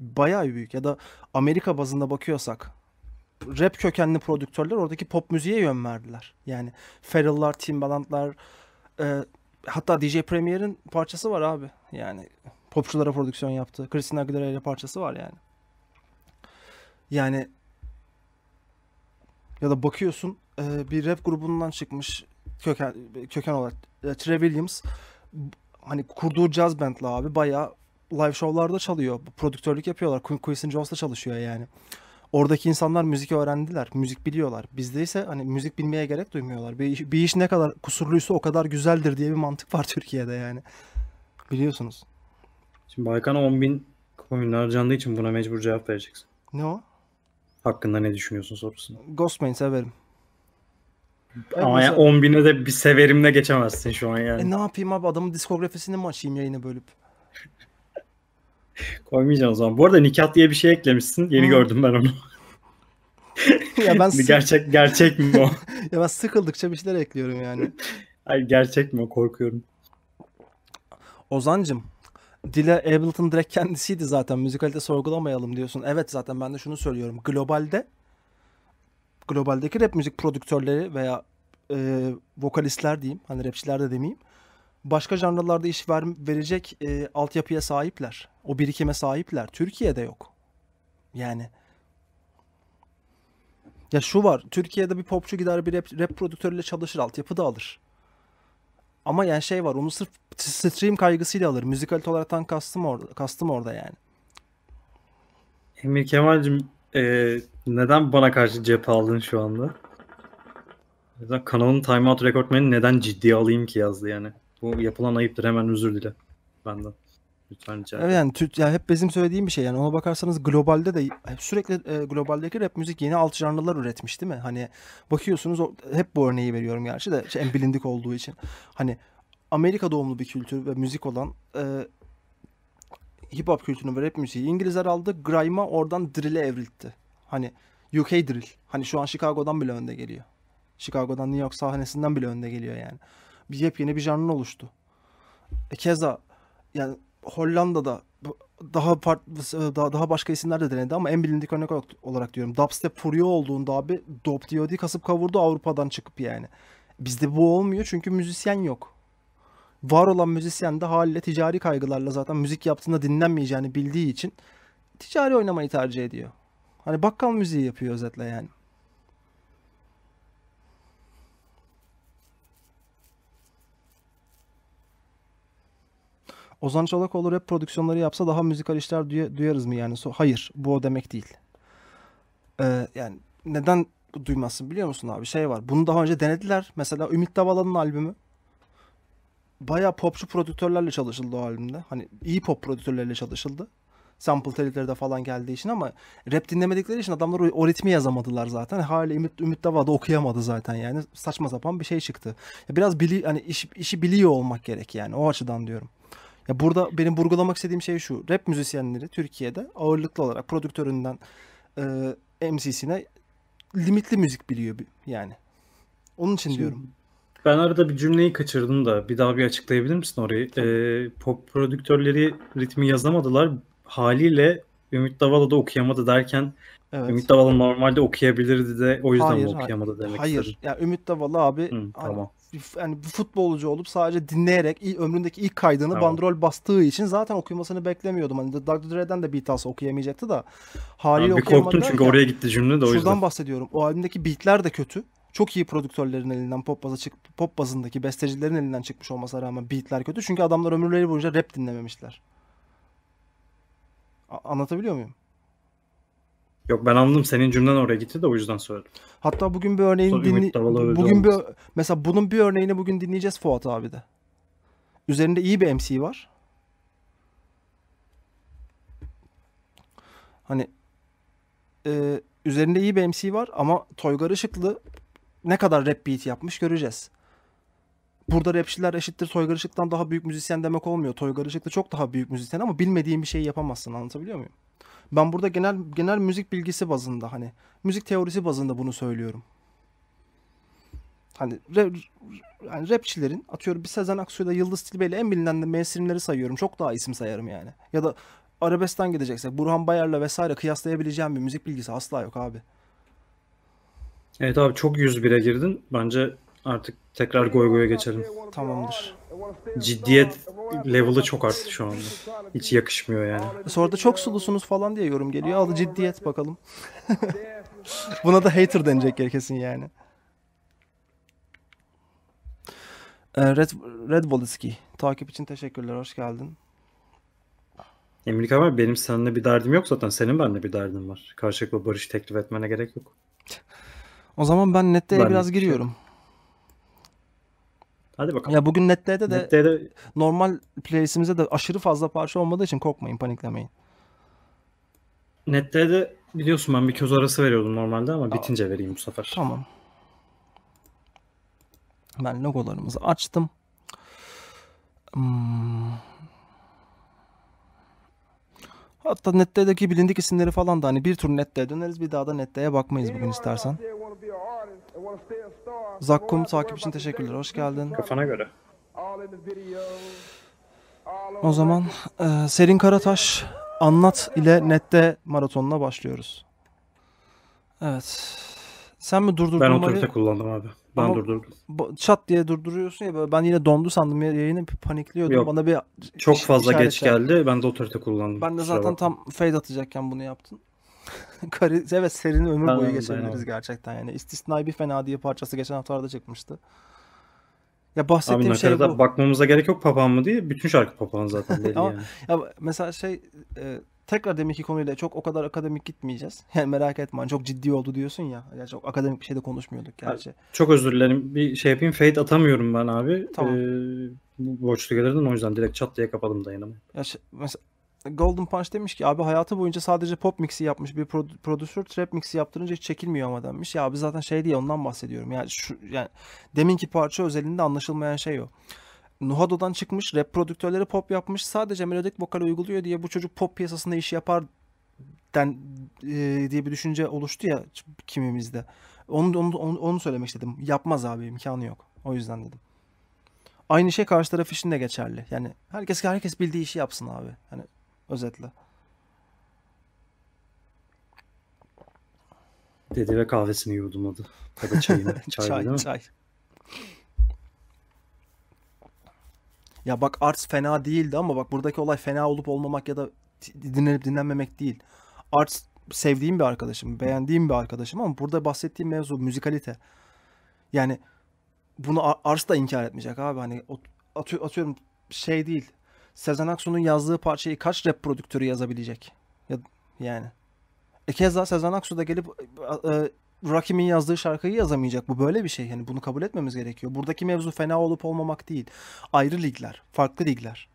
bayağı büyük. Ya da Amerika bazında bakıyorsak rap kökenli prodüktörler oradaki pop müziğe yön verdiler. Yani Feral'lar, Timbaland'lar e, hatta DJ Premier'in parçası var abi. Yani popçulara prodüksiyon yaptı. Christina Aguilera parçası var yani. Yani ya da bakıyorsun e, bir rap grubundan çıkmış köken köken olarak e, Williams hani kurduğu jazz bandla abi baya live show'larda çalıyor. Prodüktörlük yapıyorlar. Quincy Jones'la çalışıyor yani. Oradaki insanlar müzik öğrendiler. Müzik biliyorlar. Bizde ise hani müzik bilmeye gerek duymuyorlar. Bir, iş, bir iş ne kadar kusurluysa o kadar güzeldir diye bir mantık var Türkiye'de yani. Biliyorsunuz. Şimdi Baykan'a 10 bin koyun harcandığı için buna mecbur cevap vereceksin. Ne o? Hakkında ne düşünüyorsun sorusuna. Ghostman'i severim. Ay Ama mesela... 10 bine de bir severimle geçemezsin şu an yani. E ne yapayım abi adamın diskografisini mi açayım yayını bölüp? Koymayacağım o zaman. Bu arada Nikat diye bir şey eklemişsin. Yeni hmm. gördüm ben onu. ya ben sık... gerçek gerçek mi o? ya ben sıkıldıkça bir şeyler ekliyorum yani. Ay gerçek mi o? Korkuyorum. Ozancım, Dile Ableton direkt kendisiydi zaten. Müzikalite sorgulamayalım diyorsun. Evet zaten ben de şunu söylüyorum. Globalde globaldeki rap müzik prodüktörleri veya e, vokalistler diyeyim hani rapçiler de demeyeyim başka janralarda iş ver, verecek e, altyapıya sahipler. O birikime sahipler. Türkiye'de yok. Yani ya şu var. Türkiye'de bir popçu gider bir rap, rap prodüktörüyle çalışır. Altyapı da alır. Ama yani şey var. Onu sırf stream kaygısıyla alır. Müzikalite olaraktan kastım orada, kastım orada yani. Emir Kemal'cim e, neden bana karşı cephe aldın şu anda? Neden kanalın Timeout Recordman'ı neden ciddiye alayım ki yazdı yani. Bu yapılan ayıptır hemen özür dile benden. Lütfen rica evet, yani, Türk, yani hep bizim söylediğim bir şey yani ona bakarsanız globalde de sürekli e, globaldeki rap müzik yeni alt janrlar üretmiş değil mi? Hani bakıyorsunuz o, hep bu örneği veriyorum gerçi de şey, en bilindik olduğu için. Hani Amerika doğumlu bir kültür ve müzik olan e, hip hop kültürünü ve rap müziği İngilizler aldı. Grime'a oradan drill'e evrildi. Hani UK drill. Hani şu an Chicago'dan bile önde geliyor. Chicago'dan New York sahnesinden bile önde geliyor yani. Bir yepyeni bir janr oluştu. E keza yani Hollanda'da daha farklı daha, daha başka isimler de denedi ama en bilindik örnek olarak diyorum. Dubstep furya olduğunda abi Dop DOD kasıp kavurdu Avrupa'dan çıkıp yani. Bizde bu olmuyor çünkü müzisyen yok. Var olan müzisyen de haliyle ticari kaygılarla zaten müzik yaptığında dinlenmeyeceğini bildiği için ticari oynamayı tercih ediyor. Hani bakkal müziği yapıyor özetle yani. Ozan Çolakoğlu rap prodüksiyonları yapsa daha müzikal işler duyarız mı yani? Hayır bu o demek değil. Ee, yani neden duymasın biliyor musun abi? Şey var bunu daha önce denediler. Mesela Ümit Davala'nın albümü. Baya popçu prodüktörlerle çalışıldı o albümde. Hani iyi pop prodüktörlerle çalışıldı sample telifleri de falan geldiği için ama rap dinlemedikleri için adamlar o, ritmi yazamadılar zaten. Hali Ümit, Ümit Dava da okuyamadı zaten yani. Saçma sapan bir şey çıktı. biraz bili, hani iş, işi biliyor olmak gerek yani o açıdan diyorum. Ya burada benim vurgulamak istediğim şey şu. Rap müzisyenleri Türkiye'de ağırlıklı olarak prodüktöründen e, MC'sine limitli müzik biliyor yani. Onun için Şimdi, diyorum. Ben arada bir cümleyi kaçırdım da bir daha bir açıklayabilir misin orayı? Ee, pop prodüktörleri ritmi yazamadılar haliyle Ümit Davala da okuyamadı derken evet. Ümit Davala normalde okuyabilirdi de o yüzden hayır, mi okuyamadı hayır. demek Hayır. Ya yani Ümit Davala abi Hı, tamam. yani bir futbolcu olup sadece dinleyerek ömründeki ilk kaydını tamam. bandrol bastığı için zaten okumasını beklemiyordum. Hani Dr. Dre'den de beatas okuyamayacaktı da haliyle yani bir korktum çünkü oraya gitti cümle de o şuradan yüzden. bahsediyorum. O albümdeki beatler de kötü çok iyi prodüktörlerin elinden pop baza çık pop bazındaki bestecilerin elinden çıkmış olmasına rağmen beatler kötü. Çünkü adamlar ömürleri boyunca rap dinlememişler anlatabiliyor muyum? Yok ben anladım senin cümlen oraya gitti de o yüzden söyledim. Hatta bugün bir örneğini dinli bugün bir mesela bunun bir örneğini bugün dinleyeceğiz Fuat abi de. Üzerinde iyi bir MC var. Hani e, üzerinde iyi bir MC var ama Toygar Işıklı ne kadar rap beat yapmış göreceğiz burada rapçiler eşittir Toygar Işık'tan daha büyük müzisyen demek olmuyor. Toygar Işık da çok daha büyük müzisyen ama bilmediğin bir şeyi yapamazsın anlatabiliyor muyum? Ben burada genel genel müzik bilgisi bazında hani müzik teorisi bazında bunu söylüyorum. Hani rap, yani rapçilerin atıyorum bir Sezen Aksu ile Yıldız Tilbeyle en bilinen de mainstreamleri sayıyorum. Çok daha isim sayarım yani. Ya da arabeskten gideceksek Burhan Bayar'la vesaire kıyaslayabileceğim bir müzik bilgisi asla yok abi. Evet abi çok 101'e girdin. Bence artık tekrar goy goya geçelim. Tamamdır. Ciddiyet level'ı çok arttı şu anda. Hiç yakışmıyor yani. E, sonra da çok sulusunuz falan diye yorum geliyor. Al ciddiyet bakalım. Buna da hater denecek herkesin yani. E, Red, Red Voliski. Takip için teşekkürler. Hoş geldin. Emrik abi benim seninle bir derdim yok zaten. Senin benimle bir derdin var. Karşılıklı barış teklif etmene gerek yok. O zaman ben netteye biraz de. giriyorum. Şey... Hadi bakalım. Ya bugün NetD'de de, NetD'de... normal playlistimize de aşırı fazla parça olmadığı için korkmayın, paniklemeyin. NetD'de biliyorsun ben bir köz arası veriyordum normalde ama bitince Aa, vereyim bu sefer. Tamam. Ben logolarımızı açtım. Hmm. Hatta NetD'deki bilindik isimleri falan da hani bir tur NetD'ye döneriz bir daha da NetD'ye bakmayız bugün istersen. Zakkum takip için teşekkürler. Hoş geldin. Kafana göre. O zaman e, Serin Karataş Anlat ile Net'te maratonuna başlıyoruz. Evet. Sen mi durdurdun Ben otorite kullandım abi. Ben Ama durdurdum. Çat diye durduruyorsun ya ben yine dondu sandım yayını panikliyordum. Yok, Bana bir çok fazla geç geldi. Ben de otorite kullandım. Ben de zaten tam fade atacakken bunu yaptın. Kariz, evet serini ömür boyu geçebiliriz gerçekten yani. İstisnai bir fena diye parçası geçen haftalarda çıkmıştı. Ya bahsettiğim Abi, şey bu. bakmamıza gerek yok papağan mı diye. Bütün şarkı papağan zaten dedi yani. ya mesela şey e, tekrar ki konuyla çok o kadar akademik gitmeyeceğiz. Yani merak etme hani çok ciddi oldu diyorsun ya. ya çok akademik bir şey de konuşmuyorduk gerçi. Abi, çok özür dilerim. Bir şey yapayım. Fade atamıyorum ben abi. Tamam. Ee, borçlu gelirdim o yüzden direkt çat diye kapadım dayanamayı. Ya şey, mesela Golden Punch demiş ki abi hayatı boyunca sadece pop mixi yapmış bir produ- prodüsör trap mixi yaptırınca hiç çekilmiyor ama demiş Ya abi zaten şey diye ondan bahsediyorum. Yani şu yani deminki parça özelinde anlaşılmayan şey o. Nuhado'dan çıkmış rap prodüktörleri pop yapmış sadece melodik vokal uyguluyor diye bu çocuk pop piyasasında iş yapar den e, diye bir düşünce oluştu ya kimimizde. Onu, onu, onu, onu söylemek istedim. Yapmaz abi imkanı yok. O yüzden dedim. Aynı şey karşı taraf için de geçerli. Yani herkes herkes bildiği işi yapsın abi. hani Özetle. Dede ve kahvesini yudumladı. Ya da çayını. Çay, çay, değil mi? çay. Ya bak Arts fena değildi ama bak buradaki olay fena olup olmamak ya da dinlenip dinlenmemek değil. Arts sevdiğim bir arkadaşım, beğendiğim bir arkadaşım ama burada bahsettiğim mevzu müzikalite. Yani bunu Ars da inkar etmeyecek abi. Hani atıyorum şey değil. Sezen Aksu'nun yazdığı parçayı kaç rap prodüktörü yazabilecek? Ya, yani. E keza Sezen Aksu da gelip e, e, Rakim'in yazdığı şarkıyı yazamayacak. Bu böyle bir şey. Yani bunu kabul etmemiz gerekiyor. Buradaki mevzu fena olup olmamak değil. Ayrı ligler, farklı ligler.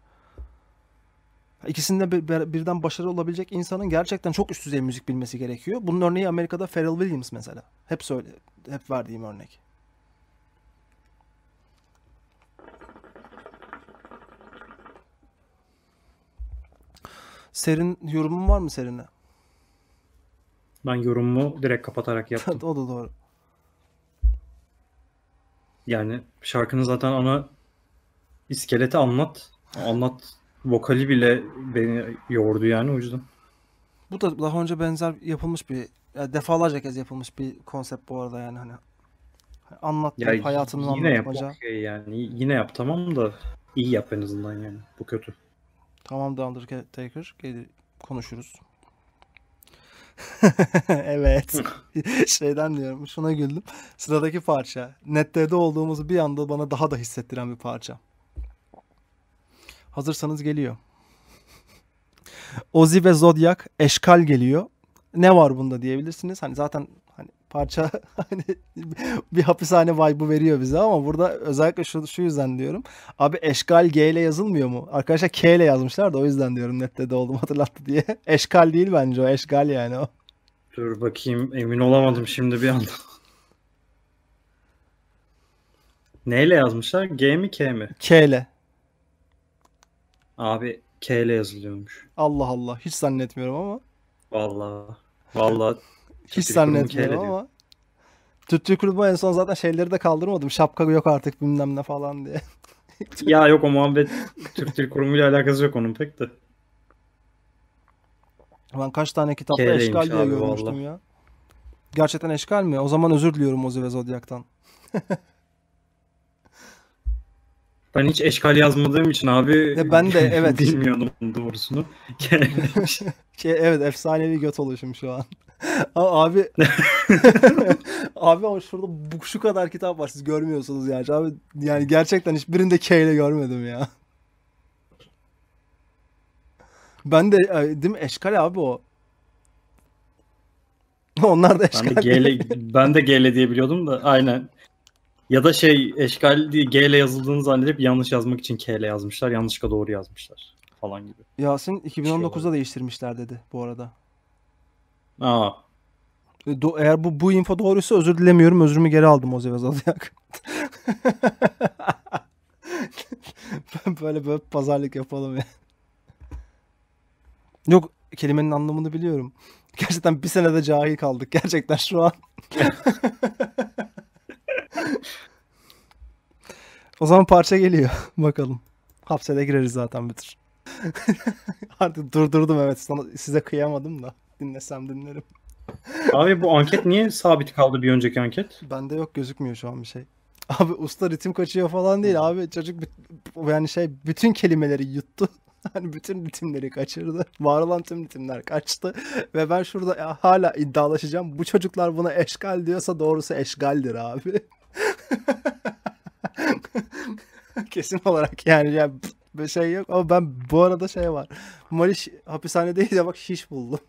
İkisinde bir, birden başarılı olabilecek insanın gerçekten çok üst düzey müzik bilmesi gerekiyor. Bunun örneği Amerika'da Pharrell Williams mesela. Hep söyle, hep verdiğim örnek. Serin yorumun var mı Serin'e? Ben yorumumu direkt kapatarak yaptım. o da doğru. Yani şarkının zaten ana iskeleti anlat. Anlat vokali bile beni yordu yani o yüzden. Bu da daha önce benzer yapılmış bir yani defalarca kez yapılmış bir konsept bu arada yani hani anlat ya hayatını yine anlatmaca. Yine yap okay yani yine yap tamam da iyi yap en azından yani bu kötü. Tamam da Undertaker gelir konuşuruz. evet. Şeyden diyorum şuna güldüm. Sıradaki parça. Nette'de olduğumuzu bir anda bana daha da hissettiren bir parça. Hazırsanız geliyor. Ozi ve Zodiac eşkal geliyor. Ne var bunda diyebilirsiniz. Hani zaten parça hani bir hapishane vibe'ı veriyor bize ama burada özellikle şu, şu yüzden diyorum. Abi eşkal G ile yazılmıyor mu? Arkadaşlar K ile yazmışlar da o yüzden diyorum nette de oldum hatırlattı diye. Eşkal değil bence o eşkal yani o. Dur bakayım emin olamadım şimdi bir anda. Neyle yazmışlar? G mi K mi? K ile. Abi K ile yazılıyormuş. Allah Allah hiç zannetmiyorum ama. Vallahi. Vallahi hiç zannetmiyorum ama. Tüttüğü kulübü en son zaten şeyleri de kaldırmadım. Şapka yok artık bilmem ne falan diye. ya yok o muhabbet Türk Dil ile alakası yok onun pek de. Ben kaç tane kitapta Keleymiş eşkal diye görmüştüm vallahi. ya. Gerçekten eşkal mi? O zaman özür diliyorum Ozi ve Zodiac'tan. ben hiç eşkal yazmadığım için abi ya ben de evet bilmiyordum doğrusunu. Şey, evet efsanevi göt oluşum şu an abi abi ama şurada bu, şu kadar kitap var siz görmüyorsunuz yani. Abi yani gerçekten hiçbirinde K ile görmedim ya. Ben de e, değil mi eşkal abi o. Onlar da eşkal. Ben de GL, ben de GL diye biliyordum da aynen. Ya da şey eşkal diye G yazıldığını zannedip yanlış yazmak için K ile yazmışlar. Yanlışlıkla doğru yazmışlar falan gibi. Yasin 2019'da şey değiştirmişler dedi bu arada. Aa. E, do- eğer bu bu info doğruysa özür dilemiyorum. Özrümü geri aldım Oze Vezalyak. ben böyle böyle pazarlık yapalım ya. Yok kelimenin anlamını biliyorum. Gerçekten bir senede cahil kaldık gerçekten şu an. o zaman parça geliyor. Bakalım. Hapse de gireriz zaten bir tür. Artık durdurdum evet sana, size kıyamadım da. Dinlesem dinlerim. Abi bu anket niye sabit kaldı bir önceki anket? Bende yok gözükmüyor şu an bir şey. Abi usta ritim kaçıyor falan değil hmm. abi. Çocuk yani şey bütün kelimeleri yuttu. Hani bütün ritimleri kaçırdı. Var olan tüm ritimler kaçtı. Ve ben şurada ya, hala iddialaşacağım. Bu çocuklar buna eşgal diyorsa doğrusu eşgaldir abi. Kesin olarak yani, yani bir şey yok. Ama ben bu arada şey var. Maliş hapishanedeydi ya bak şiş buldum.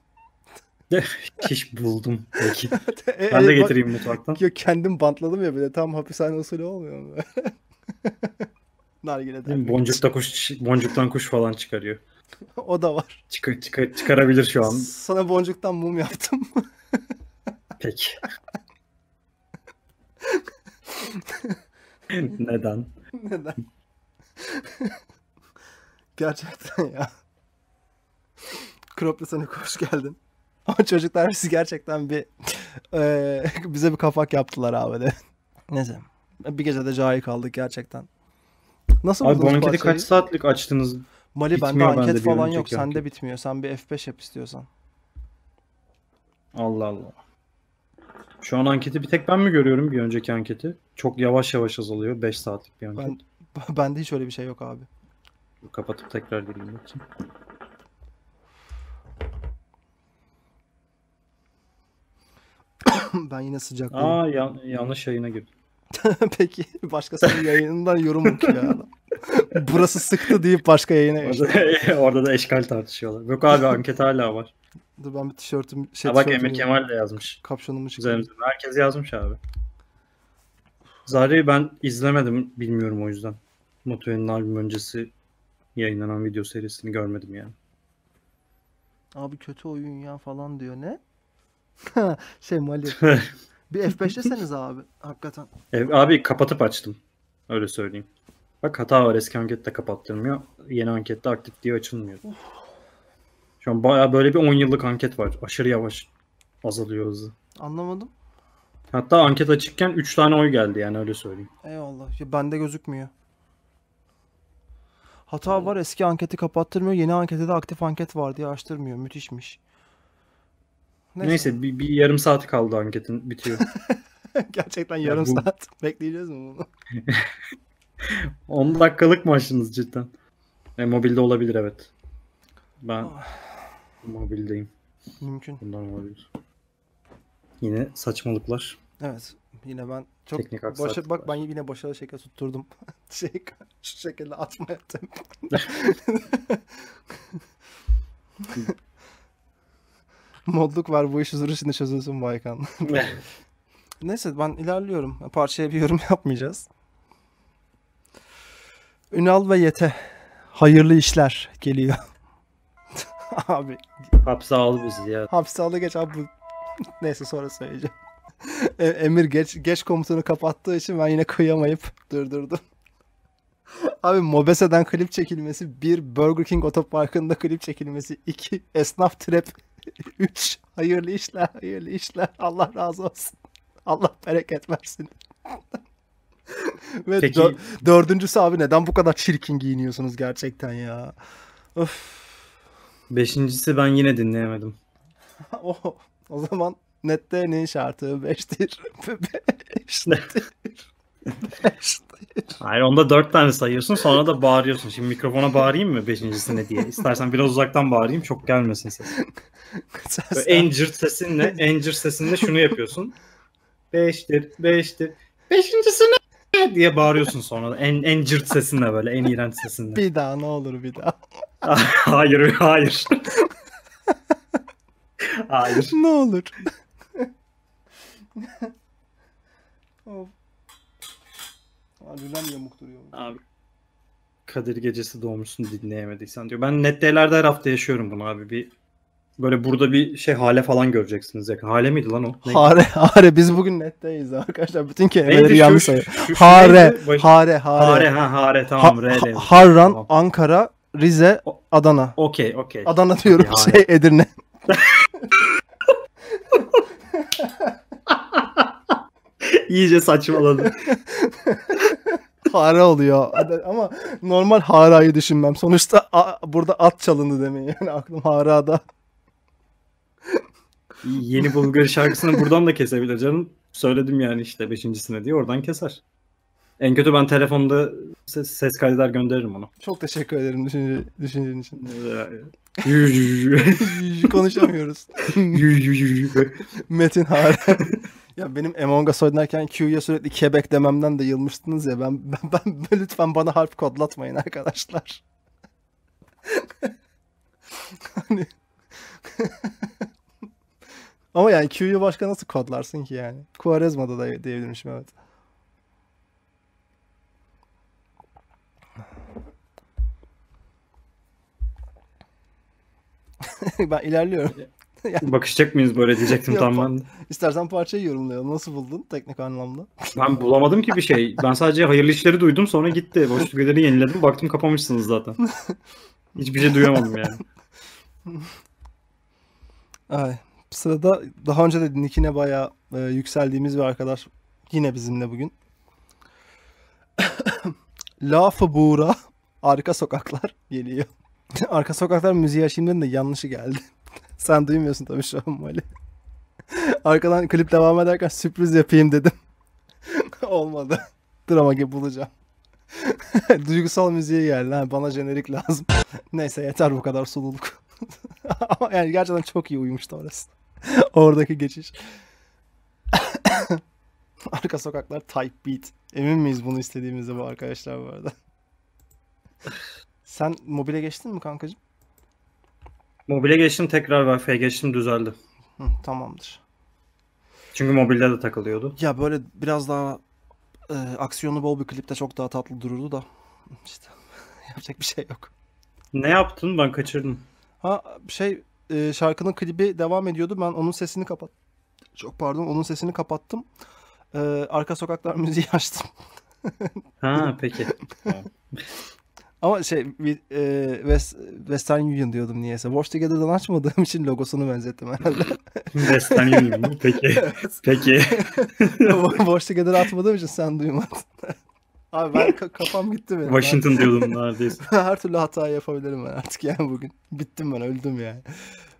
Kiş buldum peki. e, ben de e, getireyim mutfaktan. Yok kendim bantladım ya böyle tam hapishane usulü olmuyor mu? Nargile de. Boncukta kuş, boncuktan kuş falan çıkarıyor. o da var. Çık, çık, çıkarabilir şu an. Sana boncuktan mum yaptım. peki. Neden? Neden? Gerçekten ya. Krople sana hoş geldin. Ama çocuklar biz gerçekten bir e, bize bir kafak yaptılar abi de. Neyse. Bir gece de cahil kaldık gerçekten. Nasıl abi bu anketi kaç saatlik açtınız? Mali bende anket bende falan yok. Sende anket. bitmiyor. Sen bir F5 yap istiyorsan. Allah Allah. Şu an anketi bir tek ben mi görüyorum bir önceki anketi? Çok yavaş yavaş azalıyor. 5 saatlik bir anket. Ben, bende hiç öyle bir şey yok abi. Kapatıp tekrar gireyim bakayım. ben yine sıcak. Aa yan, yanlış yayına girdim. Peki başkasının yayınından yorum okuyor adam. Burası sıktı deyip başka yayına orada, orada da eşkal tartışıyorlar. Yok abi anket hala var. Dur ben bir tişörtüm... Şey, ha, bak Emir Kemal de yazmış. Kapşonumu çıkıyor. Herkes yazmış abi. Zahre'yi ben izlemedim bilmiyorum o yüzden. Matuen'in albüm öncesi yayınlanan video serisini görmedim yani. Abi kötü oyun ya falan diyor ne? şey Mali. bir F5'leseniz abi hakikaten. E, abi kapatıp açtım. Öyle söyleyeyim. Bak hata var eski ankette kapattırmıyor. Yeni ankette aktif diye açılmıyor. Şu an baya böyle bir 10 yıllık anket var. Aşırı yavaş azalıyor hızı. Anlamadım. Hatta anket açıkken 3 tane oy geldi yani öyle söyleyeyim. Eyvallah. Ya bende gözükmüyor. Hata var eski anketi kapattırmıyor. Yeni ankette de aktif anket var diye açtırmıyor. Müthişmiş. Neyse, Neyse bir, bir yarım saat kaldı anketin bitiyor. Gerçekten yarım bu... saat bekleyeceğiz mi bunu? 10 dakikalık maçınız cidden. E, mobilde olabilir evet. Ben oh. mobildeyim. Mümkün. Bundan olabilir. Yine saçmalıklar. Evet. Yine ben çok Teknik boşa, bak ben yine boşa şekilde tutturdum. şey, şu şekilde atma yaptım. modluk var bu iş huzur içinde çözülsün Baykan. Neyse ben ilerliyorum. Parçaya bir yorum yapmayacağız. Ünal ve Yete. Hayırlı işler geliyor. abi. Hapse aldı bizi ya. Hapse aldı geç abi. Neyse sonra söyleyeceğim. E, Emir geç geç komutunu kapattığı için ben yine kıyamayıp durdurdum. Abi Mobese'den klip çekilmesi, bir Burger King otoparkında klip çekilmesi, iki esnaf trap 3. Hayırlı işler, hayırlı işler. Allah razı olsun. Allah bereket versin. Ve Peki... dördüncüsü abi neden bu kadar çirkin giyiniyorsunuz gerçekten ya? Öf. Beşincisi ben yine dinleyemedim. o, o zaman nette'nin şartı beştir. beştir. beştir. Hayır onda dört tane sayıyorsun sonra da bağırıyorsun. Şimdi mikrofona bağırayım mı beşincisi ne diye. İstersen biraz uzaktan bağırayım çok gelmesin ses. en cırt sesinle, en sesinle şunu yapıyorsun. Beştir, beştir. Beşincisi ne diye bağırıyorsun sonra da. En, en cırt sesinle böyle en iğrenç sesinle. Bir daha ne olur bir daha. hayır hayır. hayır. Ne olur. of. Lülem yamuk duruyor. Abi. Kadir gecesi doğmuşsun dinleyemediysen diyor. Ben netdelerde her hafta yaşıyorum bunu abi. Bir böyle burada bir şey hale falan göreceksiniz yakın. Hale miydi lan o? Neydi? Hare hare biz bugün netteyiz arkadaşlar. Bütün kelimeleri yanlış sayıyor. Hare, hare hare hare. ha hare tamam. Ha, ha, Harran, tamam. Ankara, Rize, Adana. Okey okey. Adana diyorum okay, şey Edirne. İyice saçmaladım. fare oluyor. Ama normal harayı düşünmem. Sonuçta a, burada at çalındı demeyin. Yani aklım harada. Yeni Bulgar şarkısını buradan da kesebilir canım. Söyledim yani işte beşincisine diye oradan keser. En kötü ben telefonda ses, ses kaydeder gönderirim onu. Çok teşekkür ederim düşünce, düşüncen için. Ee, Konuşamıyoruz. Metin Hara. Ya benim Among Us oynarken Q'ya sürekli kebek dememden de yılmıştınız ya. Ben, ben, ben, ben lütfen bana harf kodlatmayın arkadaşlar. hani... Ama yani Q'yu başka nasıl kodlarsın ki yani? Quaresma'da da diyebilirmişim evet. ben ilerliyorum. yani... Bakışacak mıyız böyle diyecektim Yok, tam İstersen parçayı yorumlayalım. Nasıl buldun teknik anlamda? Ben bulamadım ki bir şey. Ben sadece hayırlı işleri duydum sonra gitti. Boşlukları yeniledim. Baktım kapamışsınız zaten. Hiçbir şey duyamadım yani. Ay, sırada daha önce de Nick'ine bayağı e, yükseldiğimiz bir arkadaş yine bizimle bugün. Lafı Buğra Arka Sokaklar geliyor. Arka Sokaklar müziği şimdi de yanlışı geldi. Sen duymuyorsun tabii şu an Mali. Arkadan klip devam ederken sürpriz yapayım dedim. Olmadı. Drama gibi bulacağım. Duygusal müziğe geldi. Ha, bana jenerik lazım. Neyse yeter bu kadar sululuk. Ama yani gerçekten çok iyi uyumuştu orası. Oradaki geçiş. Arka sokaklar type beat. Emin miyiz bunu istediğimizde bu arkadaşlar bu arada? Sen mobile geçtin mi kankacığım? Mobile geçtim tekrar Wi-Fi'ye geçtim düzeldi. Hı, tamamdır. Çünkü mobilde de takılıyordu. Ya böyle biraz daha e, aksiyonu bol bir klipte çok daha tatlı dururdu da işte yapacak bir şey yok. Ne yaptın? Ben kaçırdım. Ha şey e, şarkının klibi devam ediyordu. Ben onun sesini kapat. Çok pardon, onun sesini kapattım. E, arka sokaklar müziği açtım. ha peki. Ama şey e, West, Western Union diyordum niyeyse. Watch Together'dan açmadığım için logosunu benzettim herhalde. Western Union mu? Peki. Peki. Watch Together'ı atmadığım için sen duymadın. Abi ben ka- kafam gitti benim. Washington ben. diyordum neredeyse. Her türlü hata yapabilirim ben artık yani bugün. Bittim ben öldüm yani.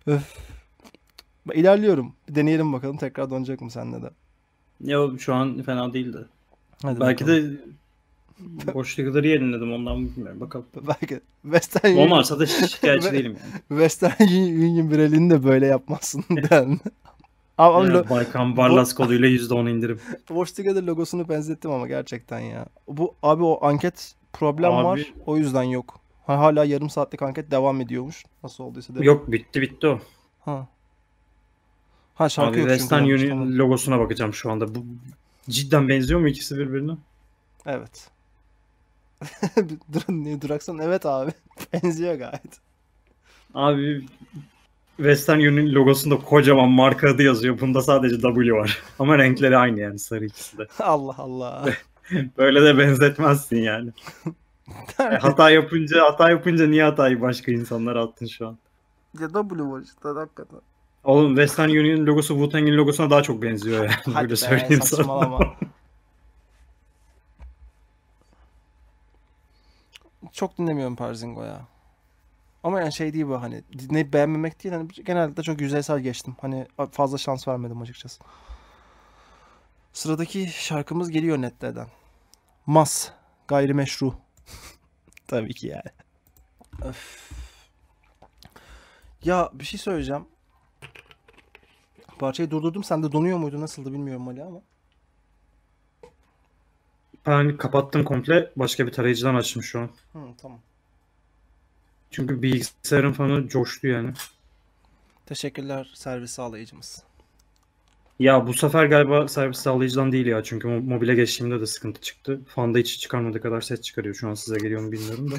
Öf. İlerliyorum. Bir deneyelim bakalım tekrar donacak mı sende de. Ya şu an fena değildi. Hadi Belki bakalım. de Hmm. Boşlukları yeniledim ondan bilmiyorum. Bakalım. Belki Western Union... Olmazsa da şikayetçi değilim yani. Western Union birelini de böyle yapmazsın den. Ama lo- Baykan Barlas koduyla %10 indirim. Watch Together logosunu benzettim ama gerçekten ya. Bu abi o anket problem abi... var. O yüzden yok. hala yarım saatlik anket devam ediyormuş. Nasıl olduysa devam. Yok bitti bitti o. Ha. Ha şarkı abi, yok Western Union logosuna bakacağım şu anda. Bu cidden benziyor mu ikisi birbirine? Evet. Dur, niye duraksan? Evet abi. Benziyor gayet. Abi Western Union logosunda kocaman marka adı yazıyor. Bunda sadece W var. Ama renkleri aynı yani sarı ikisi de. Allah Allah. Böyle de benzetmezsin yani. E, hata yapınca hata yapınca niye hatayı başka insanlara attın şu an? Ya W var işte hakikaten. Oğlum Western Union logosu Wu-Tang'in logosuna daha çok benziyor yani. Hadi Böyle be, söyleyeyim saçmalama. çok dinlemiyorum Parzingo ya. Ama yani şey değil bu hani dinleyip beğenmemek değil. Hani genellikle çok yüzeysel geçtim. Hani fazla şans vermedim açıkçası. Sıradaki şarkımız geliyor Netler'den. Mas. Gayrimeşru. Tabii ki yani. Öf. Ya bir şey söyleyeceğim. Parçayı durdurdum. Sen de donuyor muydun? Nasıldı bilmiyorum Ali ama. Ben hani kapattım komple. Başka bir tarayıcıdan açtım şu an. Hı, tamam. Çünkü bilgisayarın fanı coştu yani. Teşekkürler servis sağlayıcımız. Ya bu sefer galiba servis sağlayıcıdan değil ya. Çünkü mobile geçtiğimde de sıkıntı çıktı. Fanda hiç çıkarmadığı kadar ses çıkarıyor. Şu an size geliyor mu bilmiyorum da.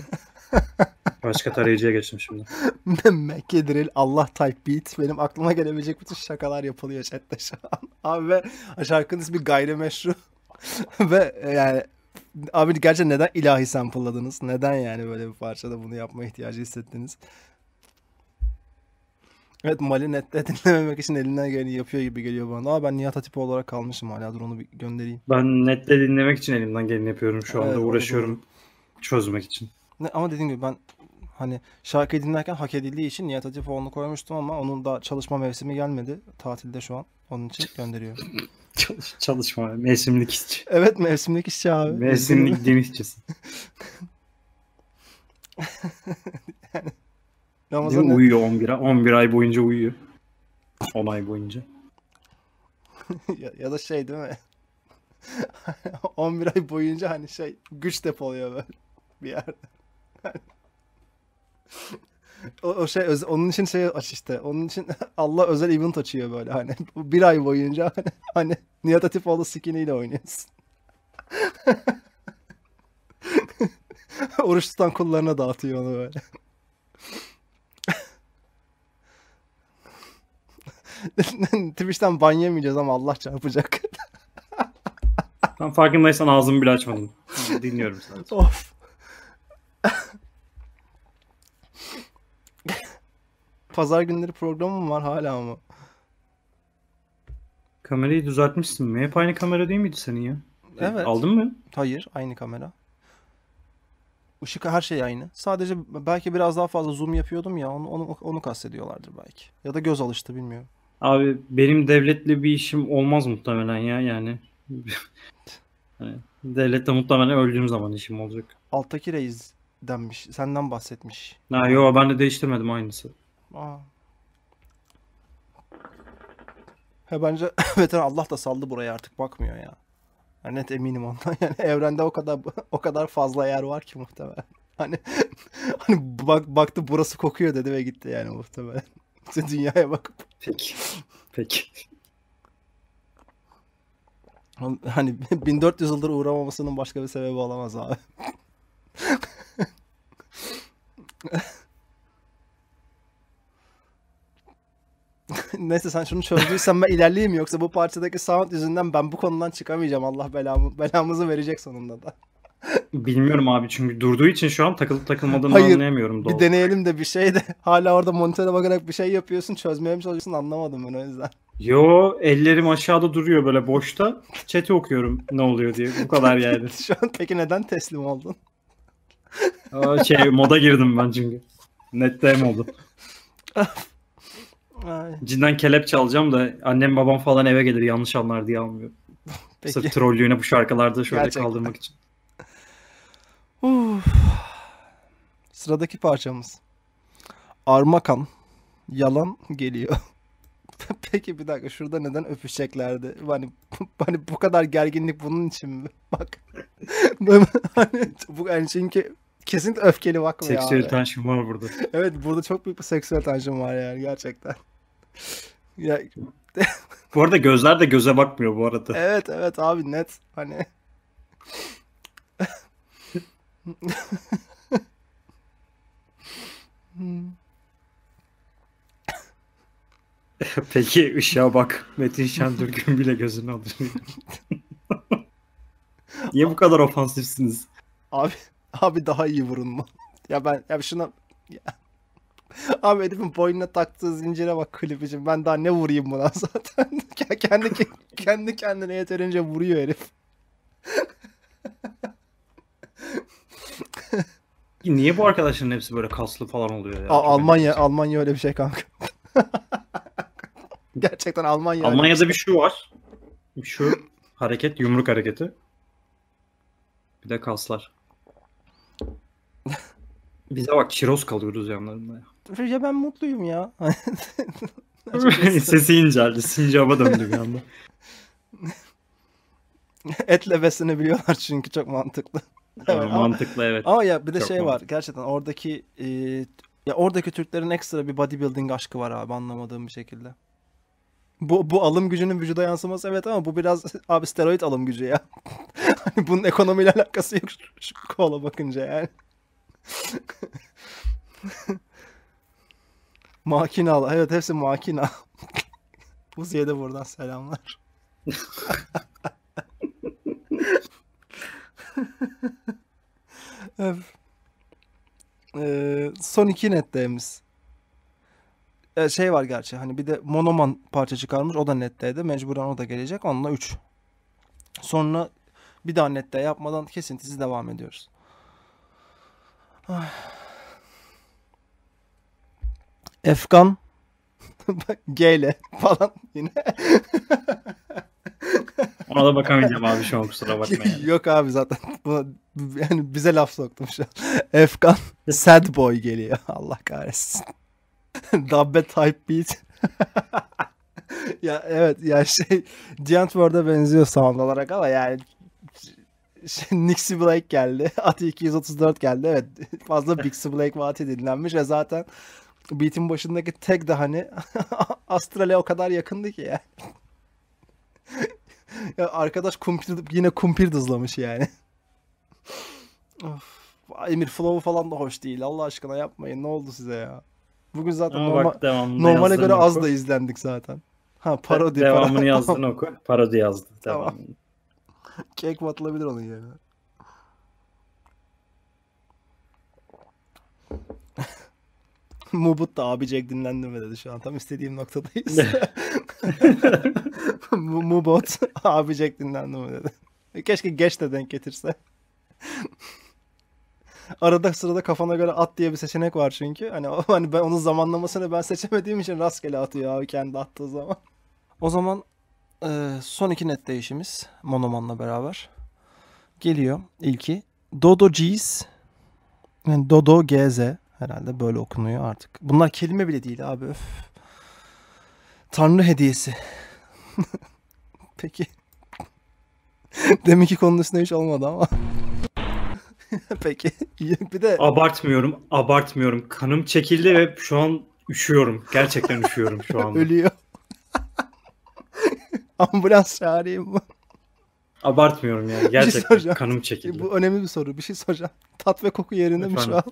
Başka tarayıcıya geçtim şimdi. Mekedril Allah type beat. Benim aklıma gelebilecek bütün şakalar yapılıyor chatte şu an. Abi ve şarkının ismi gayrimeşru. Ve e, yani abi gerçekten neden ilahi sample'ladınız? Neden yani böyle bir parçada bunu yapma ihtiyacı hissettiniz? Evet Mali nette dinlememek için elinden geleni yapıyor gibi geliyor bana. Ama ben Nihat Hatipoğlu olarak kalmışım hala. Dur onu bir göndereyim. Ben nette dinlemek için elimden geleni yapıyorum şu anda. Evet, uğraşıyorum doğru. çözmek için. ama dediğim gibi ben Hani şarkı dinlerken hak edildiği için Nihat Hatipoğlu'nu koymuştum ama onun da çalışma mevsimi gelmedi. Tatilde şu an. Onun için gönderiyorum. Çalış, çalışma mevsimlik işçi. Evet mevsimlik işçi abi. Mevsimlik denizçisi. yani, Ramazan ne? Uyuyor 11 ay, 11 ay boyunca uyuyor. 10 ay boyunca. ya, ya da şey değil mi? 11 ay boyunca hani şey güç depoluyor böyle bir yerde o, o şey öz, onun için şey aç işte. Onun için Allah özel event açıyor böyle hani. Bir ay boyunca hani, hani Nihat Atipoğlu skiniyle oynuyorsun. Oruç tutan kullarına dağıtıyor onu böyle. Twitch'ten ban yemeyeceğiz ama Allah çarpacak. Tam farkındaysan ağzımı bile açmadım. Dinliyorum sadece. Of. pazar günleri programım var hala ama. Kamerayı düzeltmişsin mi? Hep aynı kamera değil miydi senin ya? E, evet. Aldın mı? Hayır aynı kamera. Işık her şey aynı. Sadece belki biraz daha fazla zoom yapıyordum ya onu, onu, onu kastediyorlardır belki. Ya da göz alıştı bilmiyorum. Abi benim devletle bir işim olmaz muhtemelen ya yani. hani devletle muhtemelen öldüğüm zaman işim olacak. Alttaki reis denmiş. Senden bahsetmiş. Ha, yo ben de değiştirmedim aynısı. Aa. He bence veteran Allah da saldı buraya artık bakmıyor ya. Yani net eminim ondan. Yani evrende o kadar o kadar fazla yer var ki muhtemelen. Hani hani bak baktı burası kokuyor dedi ve gitti yani muhtemelen. İşte dünyaya bakıp. Peki. Peki. Hani 1400 yıldır uğramamasının başka bir sebebi olamaz abi. neyse sen şunu çözdüysen ben ilerleyeyim yoksa bu parçadaki sound yüzünden ben bu konudan çıkamayacağım. Allah belamı, belamızı verecek sonunda da. Bilmiyorum abi çünkü durduğu için şu an takılıp takılmadığını Hayır, anlayamıyorum. Hayır. Bir deneyelim de bir şey de hala orada monitöre bakarak bir şey yapıyorsun çözmeye mi çalışıyorsun anlamadım ben o yüzden. Yo ellerim aşağıda duruyor böyle boşta chat'i okuyorum ne oluyor diye bu kadar yani. şu an peki neden teslim oldun? Aa, şey moda girdim ben çünkü. Net dem oldu. Ay. Cidden kelepçe alacağım da annem babam falan eve gelir yanlış anlar diye almıyor. Peki. Sırf trollüğüne bu şarkılarda şöyle Gerçekten. kaldırmak için. Uf. Sıradaki parçamız. Armakan. Yalan geliyor. Peki bir dakika şurada neden öpüşeceklerdi? Hani, hani bu kadar gerginlik bunun için mi? Bak. hani, bu yani çünkü Kesin öfkeli bakma ya. Seksüel tansiyon var burada. evet burada çok büyük bir seksüel tansiyon var yani gerçekten. ya... bu arada gözler de göze bakmıyor bu arada. Evet evet abi net hani. Peki ışığa bak. Metin Şentürk'ün bile gözünü alır. Niye bu kadar ofansifsiniz? Abi Abi daha iyi vurun mu? ya ben ya şuna ya. Abi Edip'in boynuna taktığı zincire bak klibicim. Ben daha ne vurayım buna zaten. kendi, kendi kendine yeterince vuruyor herif. Niye bu arkadaşların hepsi böyle kaslı falan oluyor ya? Aa, Almanya şey. Almanya öyle bir şey kanka. Gerçekten Almanya. Almanya'da şey. bir, şey. şu var. Şu hareket yumruk hareketi. Bir de kaslar. Bize bak çiroz kalıyoruz yanlarında ya. Ya ben mutluyum ya. Sesi inceldi. Sincaba döndü bir anda. Et levesini biliyorlar çünkü çok mantıklı. evet, ama, mantıklı evet. Ama ya bir de çok şey mantıklı. var gerçekten oradaki e, ya oradaki Türklerin ekstra bir bodybuilding aşkı var abi anlamadığım bir şekilde. Bu, bu alım gücünün vücuda yansıması evet ama bu biraz abi steroid alım gücü ya. Hani bunun ekonomiyle alakası yok şu kola bakınca yani. makinalı. Evet hepsi makina. Uzi'ye de buradan selamlar. evet. son iki netteyimiz. Ee, şey var gerçi hani bir de Monoman parça çıkarmış o da netteydi. Mecburen o da gelecek. Onunla 3. Sonra bir daha nette yapmadan kesintisiz devam ediyoruz. Ah. Efkan bak G ile falan yine. Ona da bakamayacağım abi şu an kusura bakmayın. yani. Yok abi zaten. Buna, yani bize laf soktum şu an. Efkan sad boy geliyor. Allah kahretsin. Dabbe type beat. ya evet ya şey Giant World'a benziyor sound olarak ama yani şey, Nixie Blake geldi. Ati 234 geldi. Evet fazla Bixie Blake ve Ati dinlenmiş ve zaten beat'in başındaki tek de hani Astral'e o kadar yakındı ki yani. ya arkadaş kumpir, yine kumpir dızlamış yani. of. Emir Flow'u falan da hoş değil. Allah aşkına yapmayın. Ne oldu size ya? Bugün zaten Ama norma- bak, normale göre oku. az da izlendik zaten. Ha parodi. devamını para. yazdın oku. Parodi yazdı. Tamam. tamam. Kek batılabilir onun yerine. Mubut da abi abicek dinlendirme dedi şu an. Tam istediğim noktadayız. Mubot abicek dinlendirme dedi. E, keşke geç de denk getirse. Arada sırada kafana göre at diye bir seçenek var çünkü. Hani, hani ben onun zamanlamasını ben seçemediğim için rastgele atıyor abi kendi attığı zaman. O zaman ee, son iki net değişimiz Monoman'la beraber. Geliyor ilki. Dodo G's. Yani Dodo GZ herhalde böyle okunuyor artık. Bunlar kelime bile değil abi öf. Tanrı hediyesi. Peki. Demek ki konunun üstüne hiç olmadı ama. Peki. bir de abartmıyorum, abartmıyorum. Kanım çekildi ve şu an üşüyorum. Gerçekten üşüyorum şu an. Ölüyor. Ambulans çağırayım mı? Abartmıyorum yani. Şey gerçekten şey kanım çekildi. Bu önemli bir soru. Bir şey soracağım. Tat ve koku yerinde Efendim? mi şu an?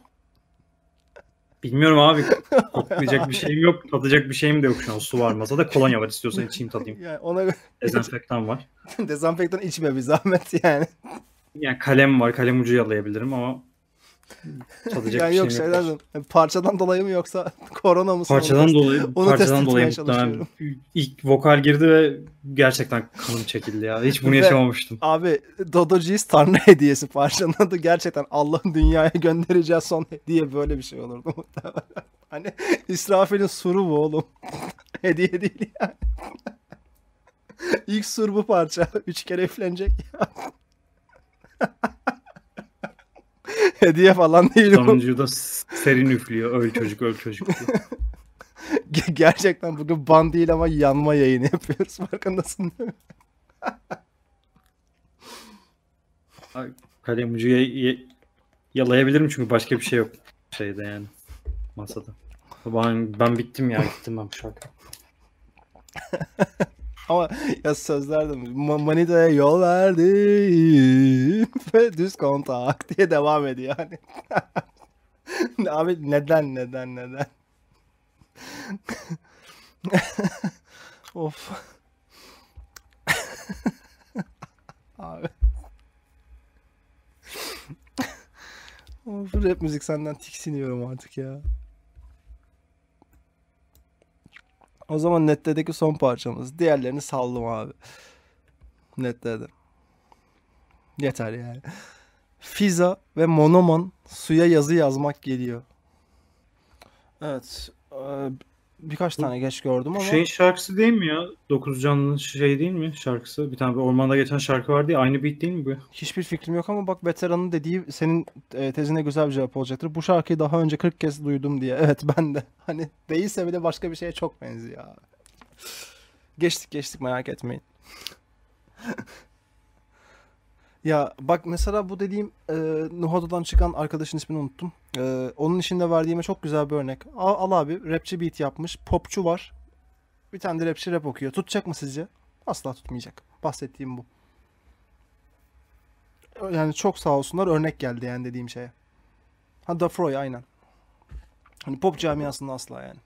Bilmiyorum abi. Koklayacak bir şeyim yok. Tadacak bir şeyim de yok şu an. Su var masada. Kolonya var. istiyorsan içeyim tadayım. Yani ona... Dezenfektan var. Dezenfektan içme bir zahmet yani. Yani kalem var. Kalem ucu yalayabilirim ama Çalacak yani bir yok şey yok. E, parçadan dolayı mı yoksa korona mı? Parçadan dolayı. Onu parçadan dolayı muhtemelen ilk vokal girdi ve gerçekten kanım çekildi ya. Hiç bunu yaşamamıştım. Abi Dodo G's Tanrı hediyesi parçanın adı gerçekten Allah'ın dünyaya göndereceği son hediye böyle bir şey olurdu muhtemelen. Hani İsrafil'in suru bu oğlum. hediye değil yani. İlk sur bu parça. Üç kere üflenecek ya. Hediye falan değil Sonuncu da serin üflüyor. Öl çocuk öl çocuk diye. Gerçekten bugün ban değil ama yanma yayını yapıyoruz. Farkındasın değil mi? Kalem ucu yalayabilirim çünkü başka bir şey yok şeyde yani masada. Ben, ben bittim ya gittim ben bu şarkı. Ama ya sözlerde Ma Manita'ya yol verdi ve düz kontak diye devam ediyor yani. Abi neden neden neden? of. Abi. of rap müzik senden tiksiniyorum artık ya. O zaman Nette'deki son parçamız. Diğerlerini saldım abi. Nette'de. Yeter yani. Fiza ve Monoman suya yazı yazmak geliyor. Evet. E birkaç tane geç gördüm ama. şeyin şarkısı değil mi ya? Dokuz canlı şey değil mi şarkısı? Bir tane bir ormanda geçen şarkı vardı ya aynı beat değil mi bu? Hiçbir fikrim yok ama bak Veteran'ın dediği senin e, tezine güzel bir cevap olacaktır. Bu şarkıyı daha önce 40 kez duydum diye. Evet ben de. Hani değilse bile başka bir şeye çok benziyor Geçtik geçtik merak etmeyin. Ya bak mesela bu dediğim e, Nuhada'dan çıkan arkadaşın ismini unuttum. E, onun işinde verdiğime çok güzel bir örnek. Al, al abi rapçi beat yapmış. Popçu var. Bir tane de rapçi rap okuyor. Tutacak mı sizce? Asla tutmayacak. Bahsettiğim bu. Yani çok sağ olsunlar örnek geldi yani dediğim şeye. Ha Da Froy aynen. Hani pop camiasında asla yani.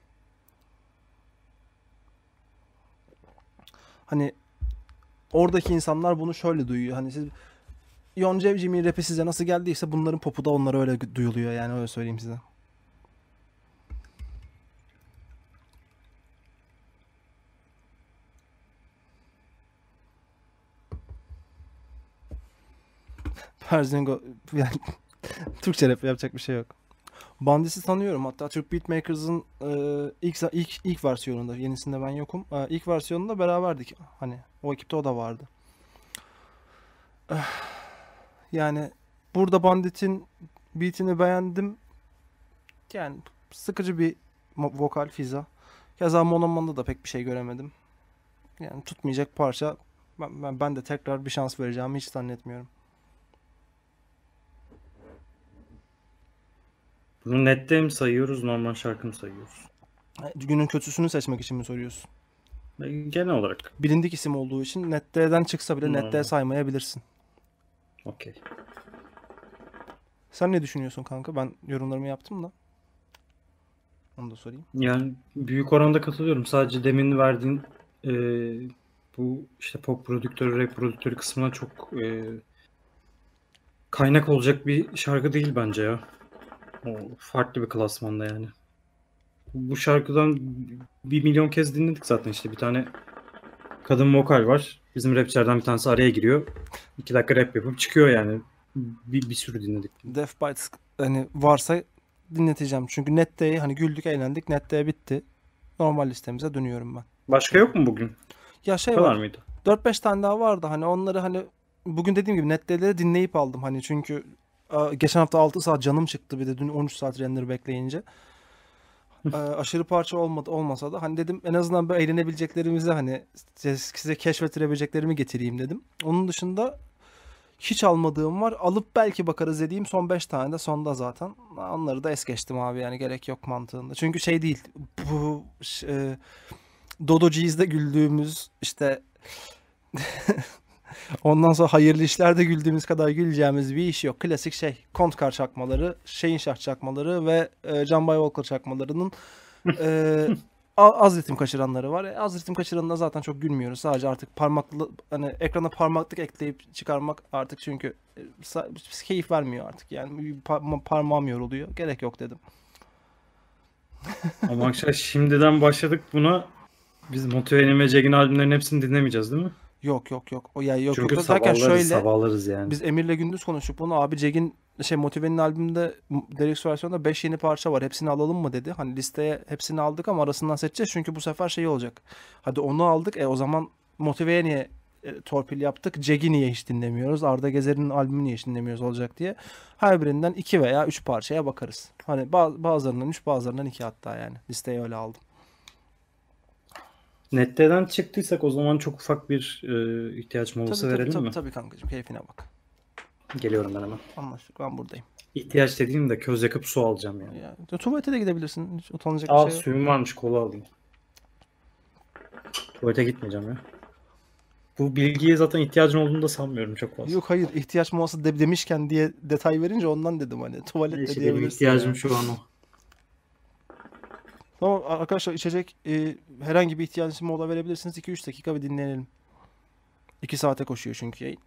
Hani oradaki insanlar bunu şöyle duyuyor. Hani siz Yonca Evcim'in rapi size nasıl geldiyse bunların popu da onlara öyle duyuluyor yani öyle söyleyeyim size. Perzingo yani Türkçe rap yapacak bir şey yok. Bandisi tanıyorum. Hatta Türk Beatmakers'ın e, ilk ilk ilk versiyonunda, yenisinde ben yokum. E, ilk versiyonunda beraberdik. Hani o ekipte o da vardı. Eh. Yani burada Bandit'in beatini beğendim. Yani sıkıcı bir vokal fiza. Keza Monoman'da da pek bir şey göremedim. Yani tutmayacak parça. Ben, ben, ben de tekrar bir şans vereceğimi hiç zannetmiyorum. Bunu nette mi sayıyoruz, normal şarkı mı sayıyoruz? E, günün kötüsünü seçmek için mi soruyorsun? E, genel olarak. Bilindik isim olduğu için nette'den çıksa bile nette saymayabilirsin. Okey. Sen ne düşünüyorsun kanka? Ben yorumlarımı yaptım da. Onu da sorayım. Yani büyük oranda katılıyorum. Sadece demin verdiğin e, bu işte pop prodüktörü, rap prodüktörü kısmına çok e, kaynak olacak bir şarkı değil bence ya. O farklı bir klasmanda yani. Bu şarkıdan bir milyon kez dinledik zaten işte bir tane kadın vokal var. Bizim rapçilerden bir tanesi araya giriyor. İki dakika rap yapıp çıkıyor yani. Bir, bir sürü dinledik. Death Bites hani varsa dinleteceğim. Çünkü Nette'yi hani güldük eğlendik. Nette'ye bitti. Normal listemize dönüyorum ben. Başka yok mu bugün? Ya şey var. mıydı? 4-5 tane daha vardı. Hani onları hani bugün dediğim gibi Nette'leri dinleyip aldım. Hani çünkü geçen hafta 6 saat canım çıktı bir de dün 13 saat render bekleyince. Ee, aşırı parça olmadı olmasa da hani dedim en azından böyle eğlenebileceklerimizi hani size keşfettirebileceklerimi getireyim dedim. Onun dışında hiç almadığım var. Alıp belki bakarız dediğim son 5 tane de sonda zaten. Onları da es geçtim abi yani gerek yok mantığında. Çünkü şey değil. Bu e, Dodo Cheese'de güldüğümüz işte Ondan sonra hayırlı işlerde güldüğümüz kadar güleceğimiz bir iş yok. Klasik şey Kontkar çakmaları, şeyin şah çakmaları ve e, Canbay Volker çakmalarının e, az ritim kaçıranları var. E, az ritim kaçıranına zaten çok gülmüyoruz. Sadece artık parmaklı hani ekrana parmaklık ekleyip çıkarmak artık çünkü e, keyif vermiyor artık. Yani pa- parmağım yoruluyor. Gerek yok dedim. Ama akşam şimdiden başladık buna. Biz Moto Anime Jack'in albümlerinin hepsini dinlemeyeceğiz değil mi? Yok yok yok. O ya yok Çünkü yok derken şöyle sabahlarız yani. Biz Emir'le gündüz konuştuk bunu. Abi Cegin şey Motive'nin albümünde Deluxe versiyonda 5 yeni parça var. Hepsini alalım mı dedi. Hani listeye hepsini aldık ama arasından seçeceğiz. Çünkü bu sefer şey olacak. Hadi onu aldık. E o zaman Motive'ye niye e, torpil yaptık? Cegi niye hiç dinlemiyoruz? Arda Gezer'in albümünü niye hiç dinlemiyoruz olacak diye. Her birinden 2 veya 3 parçaya bakarız. Hani bazılarından 3 bazılarından 2 hatta yani. Listeyi öyle aldım. Nette'den çıktıysak o zaman çok ufak bir e, ihtiyaç molası tabii, verelim tabii, mi? Tabii kankacığım keyfine bak. Geliyorum ben hemen. Anlaştık ben buradayım. İhtiyaç dediğim de köz yakıp su alacağım yani. Ya, tuvalete de gidebilirsin. Hiç utanacak Al, bir şey yok. suyum varmış kola alayım. Tuvalete gitmeyeceğim ya. Bu bilgiye zaten ihtiyacın olduğunu da sanmıyorum çok fazla. Yok hayır ihtiyaç molası de, demişken diye detay verince ondan dedim hani tuvalette işte diyebilirsin. Benim ihtiyacım yani. şu an o. Tamam arkadaşlar içecek e, herhangi bir ihtiyacınız mola verebilirsiniz. 2-3 dakika bir dinlenelim. 2 saate koşuyor çünkü yayın.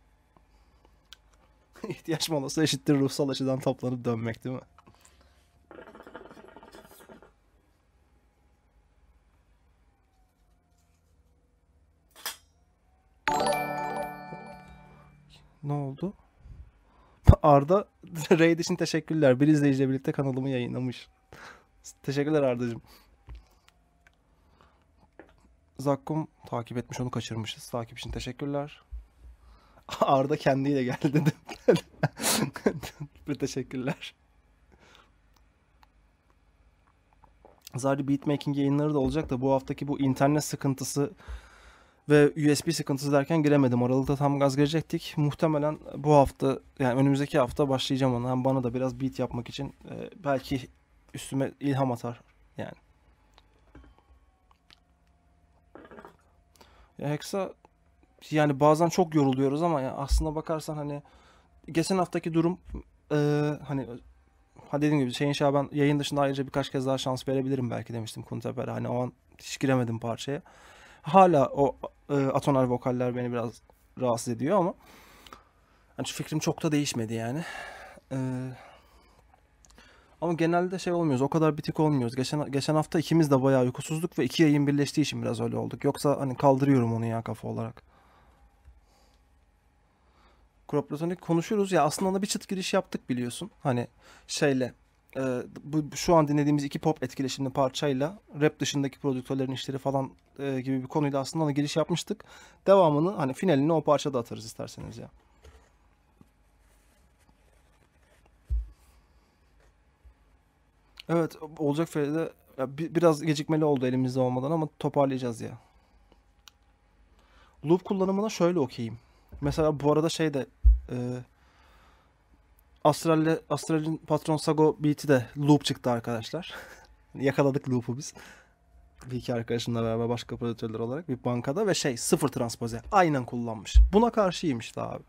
İhtiyaç molası eşittir ruhsal açıdan toplanıp dönmek değil mi? Ne oldu? Arda Raid için teşekkürler. Bir izleyiciyle birlikte kanalımı yayınlamış. Teşekkürler Arda'cığım. Zakkum takip etmiş onu kaçırmışız. Takip için teşekkürler. Arda kendiyle geldi dedim. teşekkürler. Zardi Beatmaking yayınları da olacak da bu haftaki bu internet sıkıntısı ve USB sıkıntısı derken giremedim. Aralıkta tam gaz girecektik. Muhtemelen bu hafta yani önümüzdeki hafta başlayacağım ona. Hem bana da biraz beat yapmak için e, belki üstüme ilham atar yani. Ya Hexa yani bazen çok yoruluyoruz ama ya aslında bakarsan hani geçen haftaki durum e, hani ha dediğim gibi şeyin Şaban yayın dışında ayrıca birkaç kez daha şans verebilirim belki demiştim Kunteper'e. Hani o an hiç giremedim parçaya. Hala o e, atonal vokaller beni biraz rahatsız ediyor ama yani fikrim çok da değişmedi yani. Eee ama genelde şey olmuyoruz. O kadar bitik olmuyoruz. Geçen geçen hafta ikimiz de bayağı uykusuzduk ve iki yayın birleştiği için biraz öyle olduk. Yoksa hani kaldırıyorum onu ya kafa olarak. Kroplatonik konuşuyoruz ya aslında ona bir çıt giriş yaptık biliyorsun. Hani şeyle e, bu şu an dinlediğimiz iki pop etkileşimli parçayla rap dışındaki prodüktörlerin işleri falan e, gibi bir konuyla aslında ona giriş yapmıştık. Devamını hani finalini o parçada atarız isterseniz ya. Evet, olacak Feride. Ya bi- biraz gecikmeli oldu elimizde olmadan ama toparlayacağız ya. Loop kullanımına şöyle okeyim. Mesela bu arada şey de e, Astral'le Astral'in Patron Sago beat'i de loop çıktı arkadaşlar. Yakaladık loop'u biz. Bir iki arkadaşımla beraber başka prodüktörler olarak bir bankada ve şey sıfır transpoze. Aynen kullanmış. Buna karşıymış da abi.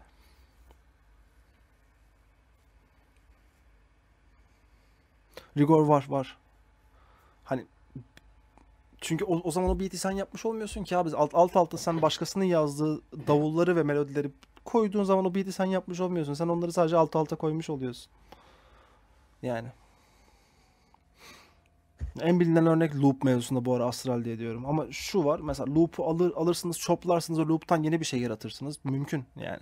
Rigor var var. Hani çünkü o, o zaman o beat'i sen yapmış olmuyorsun ki abi. Alt, alt alta sen başkasının yazdığı davulları ve melodileri koyduğun zaman o beat'i sen yapmış olmuyorsun. Sen onları sadece alt alta koymuş oluyorsun. Yani. En bilinen örnek loop mevzusunda bu ara astral diye diyorum. Ama şu var mesela loop'u alır, alırsınız çoplarsınız o loop'tan yeni bir şey yaratırsınız. Mümkün yani.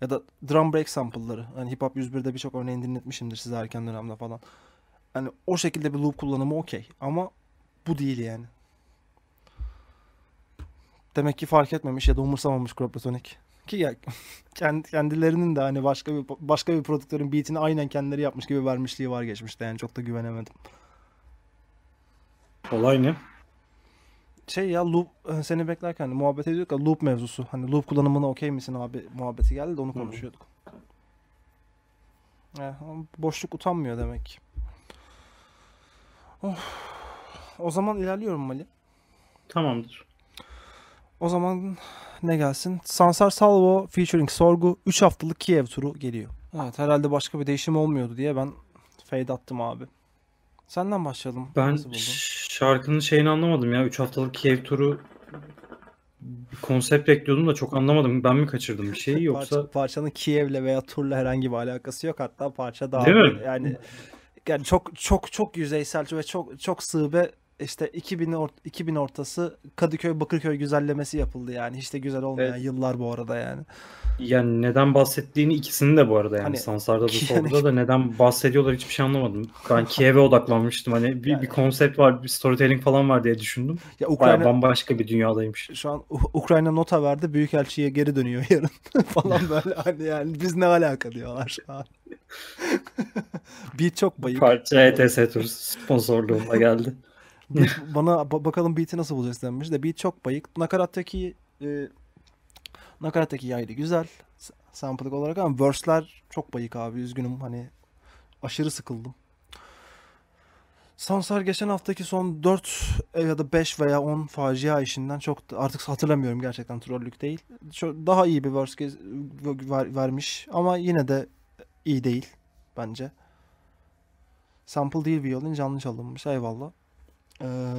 Ya da drum break sample'ları. Hani hip hop 101'de birçok örneğini dinletmişimdir size erken dönemde falan hani o şekilde bir loop kullanımı okey ama bu değil yani. Demek ki fark etmemiş ya da umursamamış Crop Ki ya kendilerinin de hani başka bir başka bir prodüktörün beatini aynen kendileri yapmış gibi vermişliği var geçmişte yani çok da güvenemedim. Olay ne? Şey ya loop hani seni beklerken hani, muhabbet ediyorduk ya loop mevzusu. Hani loop kullanımına okey misin abi muhabbeti geldi de onu konuşuyorduk. Hmm. Eh, boşluk utanmıyor demek ki. Of. O zaman ilerliyorum Ali. Tamamdır. O zaman ne gelsin? Sansar Salvo featuring Sorgu 3 haftalık Kiev turu geliyor. Evet herhalde başka bir değişim olmuyordu diye ben fade attım abi. Senden başlayalım. Ben şarkının şeyini anlamadım ya. 3 haftalık Kiev turu bir konsept bekliyordum da çok anlamadım. Ben mi kaçırdım bir şeyi yoksa? Parça, parçanın Kiev'le veya turla herhangi bir alakası yok. Hatta parça daha Değil mi? yani yani çok çok çok yüzeysel ve çok çok sığ ve işte 2000 or 2000 ortası Kadıköy Bakırköy güzellemesi yapıldı yani. Hiç de güzel olmayan evet. yıllar bu arada yani. Yani neden bahsettiğini ikisini de bu arada yani hani, Sansar'da da Sol'da da neden bahsediyorlar hiçbir şey anlamadım. Ben Kiev'e odaklanmıştım hani bir, yani... bir konsept var bir storytelling falan var diye düşündüm. Ya Ukrayna... Bayağı bambaşka bir dünyadaymış. Şu an Ukrayna nota verdi Büyükelçi'ye geri dönüyor yarın falan böyle hani yani biz ne alaka diyorlar şu an. bir çok bayık. Parça ETS Tur sponsorluğunda geldi. bana bakalım beat'i nasıl bulacağız denmiş de beat çok bayık. Nakarattaki e, nakarattaki yaylı güzel sample'lık olarak ama verse'ler çok bayık abi üzgünüm hani aşırı sıkıldım. Sansar geçen haftaki son 4 e, ya da 5 veya 10 facia işinden çok artık hatırlamıyorum gerçekten trollük değil. Daha iyi bir verse ver, vermiş ama yine de iyi değil bence. Sample değil violin canlı çalınmış eyvallah. Ee,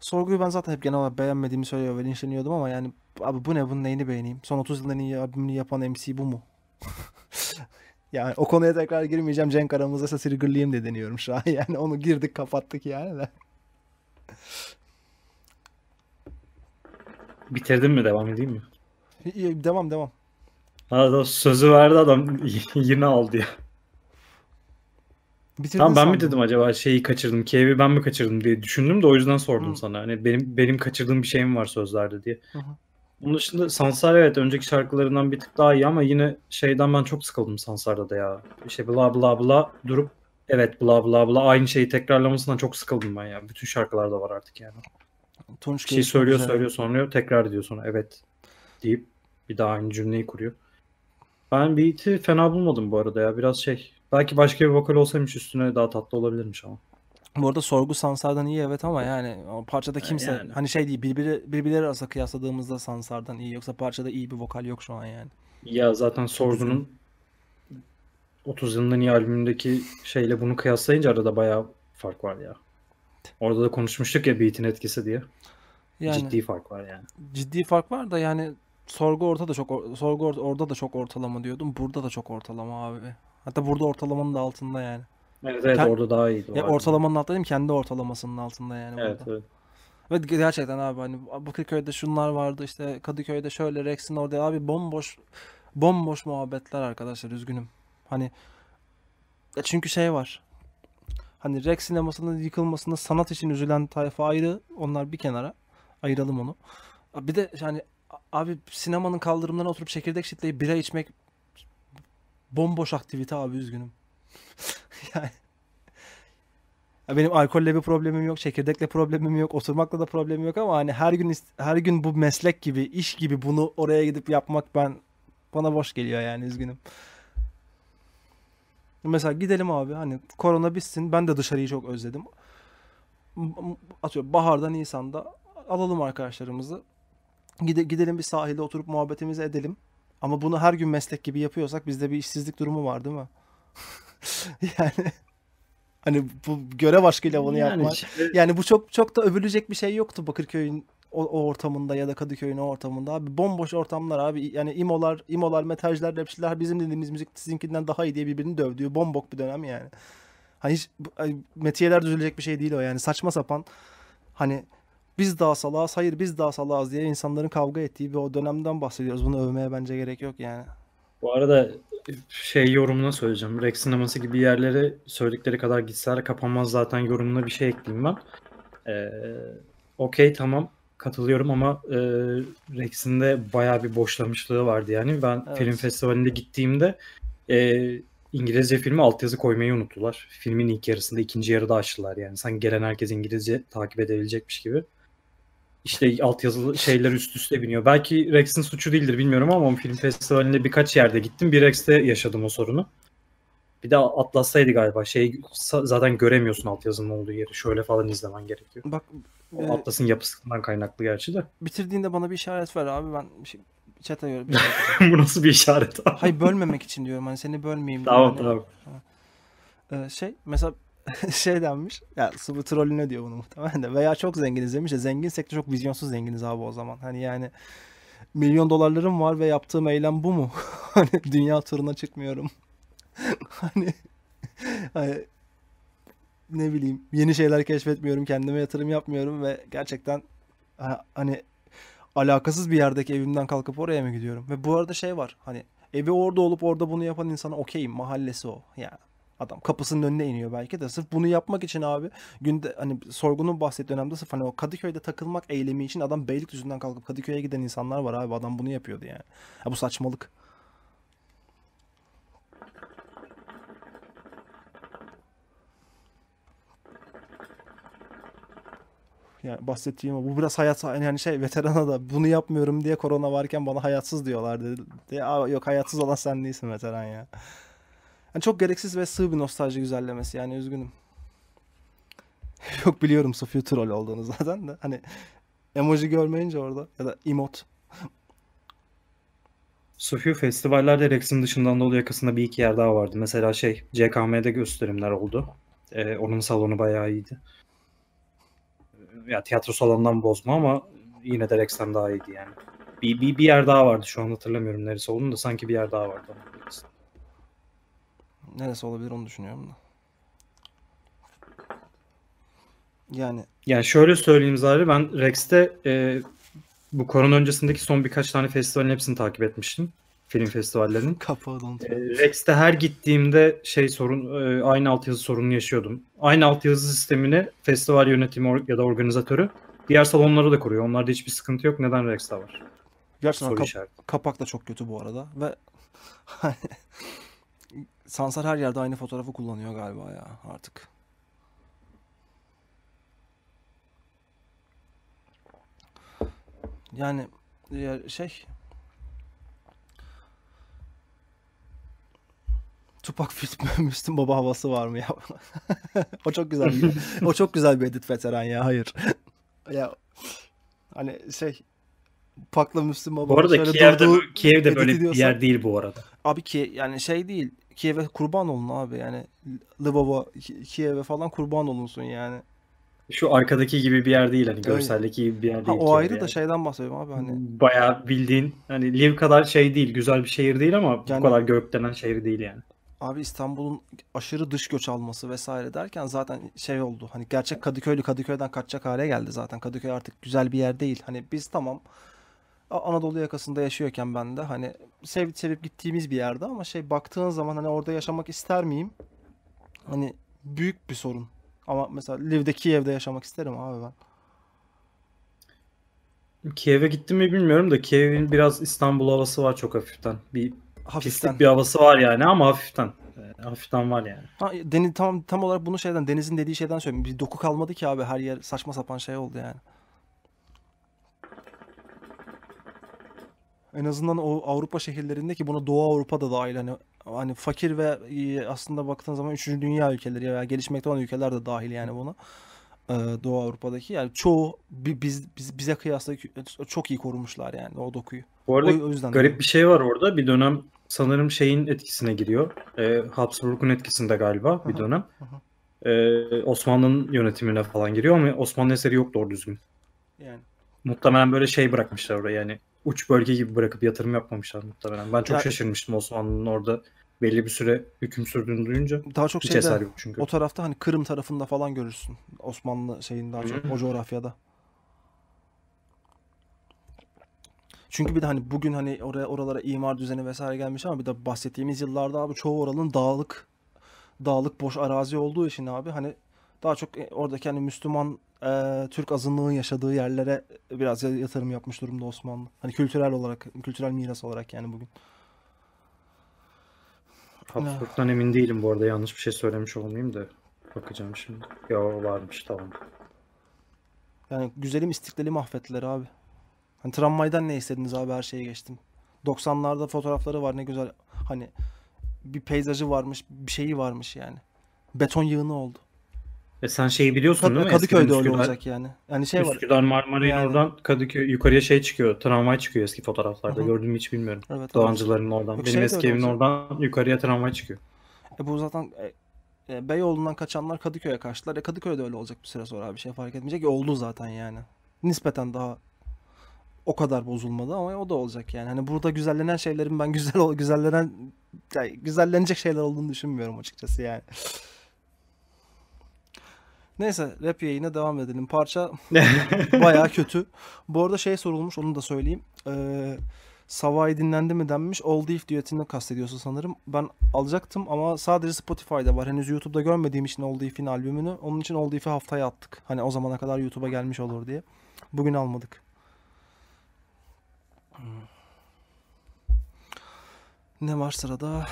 Sorgu'yu ben zaten hep genel olarak beğenmediğimi söylüyor ve linçleniyordum ama yani abi bu ne bunun neyini beğeneyim? Son 30 yılın en iyi albümünü yapan MC bu mu? yani o konuya tekrar girmeyeceğim. Cenk aramızda sesirgırlayayım de deniyorum şu an. Yani onu girdik kapattık yani de. Bitirdin mi? Devam edeyim mi? Devam devam. Ha, sözü verdi adam yine aldı ya. Bitirdin tamam ben sandım. mi dedim acaba şeyi kaçırdım, Kiev'i ben mi kaçırdım diye düşündüm de o yüzden sordum Hı. sana. Hani benim benim kaçırdığım bir şeyim var sözlerde diye. Hı. Onun dışında Sansar evet önceki şarkılarından bir tık daha iyi ama yine şeyden ben çok sıkıldım Sansar'da da ya. İşte bla bla bla durup evet bla bla bla aynı şeyi tekrarlamasından çok sıkıldım ben ya. Bütün şarkılarda var artık yani. Tunç şey söylüyor güzel. söylüyor sonra tekrar diyor sonra evet deyip bir daha aynı cümleyi kuruyor. Ben beat'i fena bulmadım bu arada ya biraz şey Belki başka bir vokal olsaymış üstüne daha tatlı olabilirmiş ama. Bu arada sorgu Sansar'dan iyi evet ama yani o parçada kimse yani. hani şey değil birbiri, birbirleri arasında kıyasladığımızda Sansar'dan iyi yoksa parçada iyi bir vokal yok şu an yani. Ya zaten sorgunun 30 yılından iyi albümündeki şeyle bunu kıyaslayınca arada bayağı fark var ya. Orada da konuşmuştuk ya beat'in etkisi diye. Yani, ciddi fark var yani. Ciddi fark var da yani sorgu orada da çok sorgu orada da çok ortalama diyordum. Burada da çok ortalama abi. Hatta burada ortalamanın da altında yani. Evet evet Kend- orada daha iyiydi. Ya ortalamanın altında değil mi? Kendi ortalamasının altında yani. Evet burada. evet. Ve gerçekten abi hani Bakırköy'de şunlar vardı işte Kadıköy'de şöyle Rex'in orada abi bomboş bomboş muhabbetler arkadaşlar üzgünüm. Hani ya çünkü şey var. Hani Rex sinemasının yıkılmasında sanat için üzülen tayfa ayrı. Onlar bir kenara. Ayıralım onu. Bir de yani abi sinemanın kaldırımlarına oturup çekirdek çitleyip bira içmek Bomboş aktivite abi üzgünüm. yani ya benim alkolle bir problemim yok, çekirdekle problemim yok, oturmakla da problemim yok ama hani her gün her gün bu meslek gibi, iş gibi bunu oraya gidip yapmak ben bana boş geliyor yani üzgünüm. Mesela gidelim abi hani korona bitsin ben de dışarıyı çok özledim. Atıyorum baharda Nisan'da alalım arkadaşlarımızı. Gide, gidelim bir sahilde oturup muhabbetimizi edelim. Ama bunu her gün meslek gibi yapıyorsak bizde bir işsizlik durumu var değil mi? yani hani bu görev aşkıyla bunu yani yapmak. Yani bu çok çok da övülecek bir şey yoktu Bakırköy'ün o, o ortamında ya da Kadıköy'ün o ortamında abi bomboş ortamlar abi yani imolar imolar metajlar rapçiler bizim dediğimiz müzik sizinkinden daha iyi diye birbirini dövdüğü bombok bir dönem yani. Hani hiç metiyeler düzülecek bir şey değil o yani saçma sapan hani biz daha salağız, hayır biz daha salağız diye insanların kavga ettiği bir o dönemden bahsediyoruz. Bunu övmeye bence gerek yok yani. Bu arada şey yorumuna söyleyeceğim. Rex sineması gibi yerlere söyledikleri kadar gitseler kapanmaz zaten yorumuna bir şey ekleyeyim ben. Ee, Okey tamam katılıyorum ama e, Rex'in de bayağı bir boşlamışlığı vardı yani. Ben evet. film festivalinde gittiğimde e, İngilizce filmi altyazı koymayı unuttular. Filmin ilk yarısında ikinci yarıda açtılar yani. Sanki gelen herkes İngilizce takip edebilecekmiş gibi işte altyazılı şeyler üst üste biniyor. Belki Rex'in suçu değildir bilmiyorum ama film festivalinde birkaç yerde gittim. Bir Rex'te yaşadım o sorunu. Bir de Atlas'taydı galiba. Şey zaten göremiyorsun altyazının olduğu yeri. Şöyle falan izlemen gerekiyor. Bak o e, Atlas'ın yapısından kaynaklı gerçi de. Bitirdiğinde bana bir işaret ver abi ben şey, çete yorum. Şey Bu nasıl bir işaret abi? Hayır bölmemek için diyorum. Hani seni bölmeyeyim. Tamam hani. tamam. Ee, şey mesela şey denmiş. Ya Sıvı trollüne diyor bunu muhtemelen de. Veya çok zenginiz demiş ya. Zenginsek de çok vizyonsuz zenginiz abi o zaman. Hani yani milyon dolarlarım var ve yaptığım eylem bu mu? hani dünya turuna çıkmıyorum. hani, hani ne bileyim yeni şeyler keşfetmiyorum. Kendime yatırım yapmıyorum ve gerçekten hani alakasız bir yerdeki evimden kalkıp oraya mı gidiyorum? Ve bu arada şey var hani evi orada olup orada bunu yapan insana okeyim. Mahallesi o. Ya yani Adam kapısının önüne iniyor belki de. Sırf bunu yapmak için abi günde hani sorgunun bahsettiği dönemde sırf hani o Kadıköy'de takılmak eylemi için adam beylik yüzünden kalkıp Kadıköy'e giden insanlar var abi. Adam bunu yapıyordu yani. Ya bu saçmalık. Yani bahsettiğim Bu biraz hayat yani hani şey veterana da bunu yapmıyorum diye korona varken bana hayatsız diyorlar dedi. De, yok hayatsız olan sen değilsin veteran ya. Yani çok gereksiz ve sığ bir nostalji güzellemesi yani üzgünüm. Yok biliyorum Sofya troll olduğunu zaten de. Hani emoji görmeyince orada ya da emot. Sofya festivallerde Rex'in dışından Anadolu yakasında bir iki yer daha vardı. Mesela şey CKM'de gösterimler oldu. Ee, onun salonu bayağı iyiydi. Ya tiyatro salonundan bozma ama yine de Rex'ten daha iyiydi yani. Bir, bir, bir yer daha vardı şu an hatırlamıyorum neresi olduğunu da sanki bir yer daha vardı. Anadolu Neresi olabilir onu düşünüyorum da. Yani yani şöyle söyleyeyim Zahri ben Rex'te e, bu korona öncesindeki son birkaç tane festivalin hepsini takip etmiştim. Film festivallerinin. Kapağı e, Rex'te her gittiğimde şey sorun e, aynı altyazı sorununu yaşıyordum. Aynı altyazı sistemini festival yönetimi ya da organizatörü diğer salonlara da kuruyor. Onlarda hiçbir sıkıntı yok. Neden Rex'te var? Gerçekten kap- kapak da çok kötü bu arada ve hani Sansar her yerde aynı fotoğrafı kullanıyor galiba ya artık. Yani e, şey Tupac fit Müslüm Baba havası var mı ya? o çok güzel. Bir, o çok güzel bir edit veteran ya. Hayır. ya hani şey Pakla Müslüm Baba. Bu arada şöyle Kiev'de, durduğu, Kiev'de böyle bir yer değil bu arada. Abi ki yani şey değil. Kiev'e kurban olun abi yani. Lvov'a, Kiev'e falan kurban olunsun yani. Şu arkadaki gibi bir yer değil hani görseldeki gibi bir yer değil. Ha, o ayrı da şeyden bahsediyorum abi hani. Baya bildiğin hani Liv kadar şey değil güzel bir şehir değil ama yani, bu kadar gökdelen şehir değil yani. Abi İstanbul'un aşırı dış göç alması vesaire derken zaten şey oldu. Hani gerçek Kadıköylü Kadıköy'den kaçacak hale geldi zaten. Kadıköy artık güzel bir yer değil. Hani biz tamam Anadolu yakasında yaşıyorken ben de hani sevip sevip gittiğimiz bir yerde ama şey baktığın zaman hani orada yaşamak ister miyim? Hani büyük bir sorun. Ama mesela Lviv'de Kiev'de yaşamak isterim abi ben. Kiev'e gittim mi bilmiyorum da Kiev'in biraz İstanbul havası var çok hafiften. Bir hafiften. pislik bir havası var yani ama hafiften. Ee, hafiften var yani. Ha, deniz, tam, tam olarak bunu şeyden Deniz'in dediği şeyden söyleyeyim. Bir doku kalmadı ki abi her yer saçma sapan şey oldu yani. En azından o Avrupa şehirlerinde ki buna Doğu Avrupa da dahil hani hani fakir ve e, aslında baktığın zaman 3. dünya ülkeleri veya gelişmekte olan ülkeler de dahil yani buna. Ee, Doğu Avrupa'daki yani çoğu biz, biz bize kıyasla çok iyi korumuşlar yani o dokuyu. Bu arada o, yüzden garip de. bir şey var orada. Bir dönem sanırım şeyin etkisine giriyor. Ee, Habsburg'un etkisinde galiba bir dönem. Ee, Osmanlı'nın yönetimine falan giriyor ama Osmanlı eseri yok doğru düzgün. Yani muhtemelen böyle şey bırakmışlar oraya yani uç bölge gibi bırakıp yatırım yapmamışlar muhtemelen. Ben çok ya, şaşırmıştım Osmanlı'nın orada belli bir süre hüküm sürdüğünü duyunca. Daha çok şeyde çünkü. o tarafta hani Kırım tarafında falan görürsün. Osmanlı şeyin daha çok o coğrafyada. Çünkü bir de hani bugün hani oraya oralara imar düzeni vesaire gelmiş ama bir de bahsettiğimiz yıllarda abi çoğu oralın dağlık dağlık boş arazi olduğu için abi hani daha çok e, oradaki hani Müslüman e, Türk azınlığın yaşadığı yerlere biraz yatırım yapmış durumda Osmanlı. Hani kültürel olarak, kültürel miras olarak yani bugün. Habsburg'dan emin değilim bu arada yanlış bir şey söylemiş olmayayım da bakacağım şimdi. Ya varmış tamam. Yani güzelim istiklali mahvettiler abi. Hani tramvaydan ne istediniz abi her şeye geçtim. 90'larda fotoğrafları var ne güzel. Hani bir peyzajı varmış, bir şeyi varmış yani. Beton yığını oldu. E sen şeyi biliyorsun Tabii, değil mi? Kadıköy'de Eskiden öyle olacak yani. Yani şey var. Üsküdar Marmara'yı yani. oradan Kadıköy yukarıya şey çıkıyor. Tramvay çıkıyor eski fotoğraflarda. hı hiç bilmiyorum. Evet, Doğancıların oradan. Yok, Benim şey eski evimin oradan yukarıya tramvay çıkıyor. E bu zaten e, e, Beyoğlu'ndan kaçanlar Kadıköy'e kaçtılar. E Kadıköy'de öyle olacak bir süre sonra abi. Şey fark etmeyecek. E, oldu zaten yani. Nispeten daha o kadar bozulmadı ama o da olacak yani. Hani burada güzellenen şeylerin ben güzel güzellenen yani güzellenecek şeyler olduğunu düşünmüyorum açıkçası yani. Neyse rap yayına devam edelim. Parça baya kötü. Bu arada şey sorulmuş onu da söyleyeyim. Ee, Savay dinlendi mi denmiş. Old If düetini kastediyorsa sanırım. Ben alacaktım ama sadece Spotify'da var. Henüz YouTube'da görmediğim için Old If'in albümünü. Onun için Old If'i haftaya attık. Hani o zamana kadar YouTube'a gelmiş olur diye. Bugün almadık. Ne var sırada?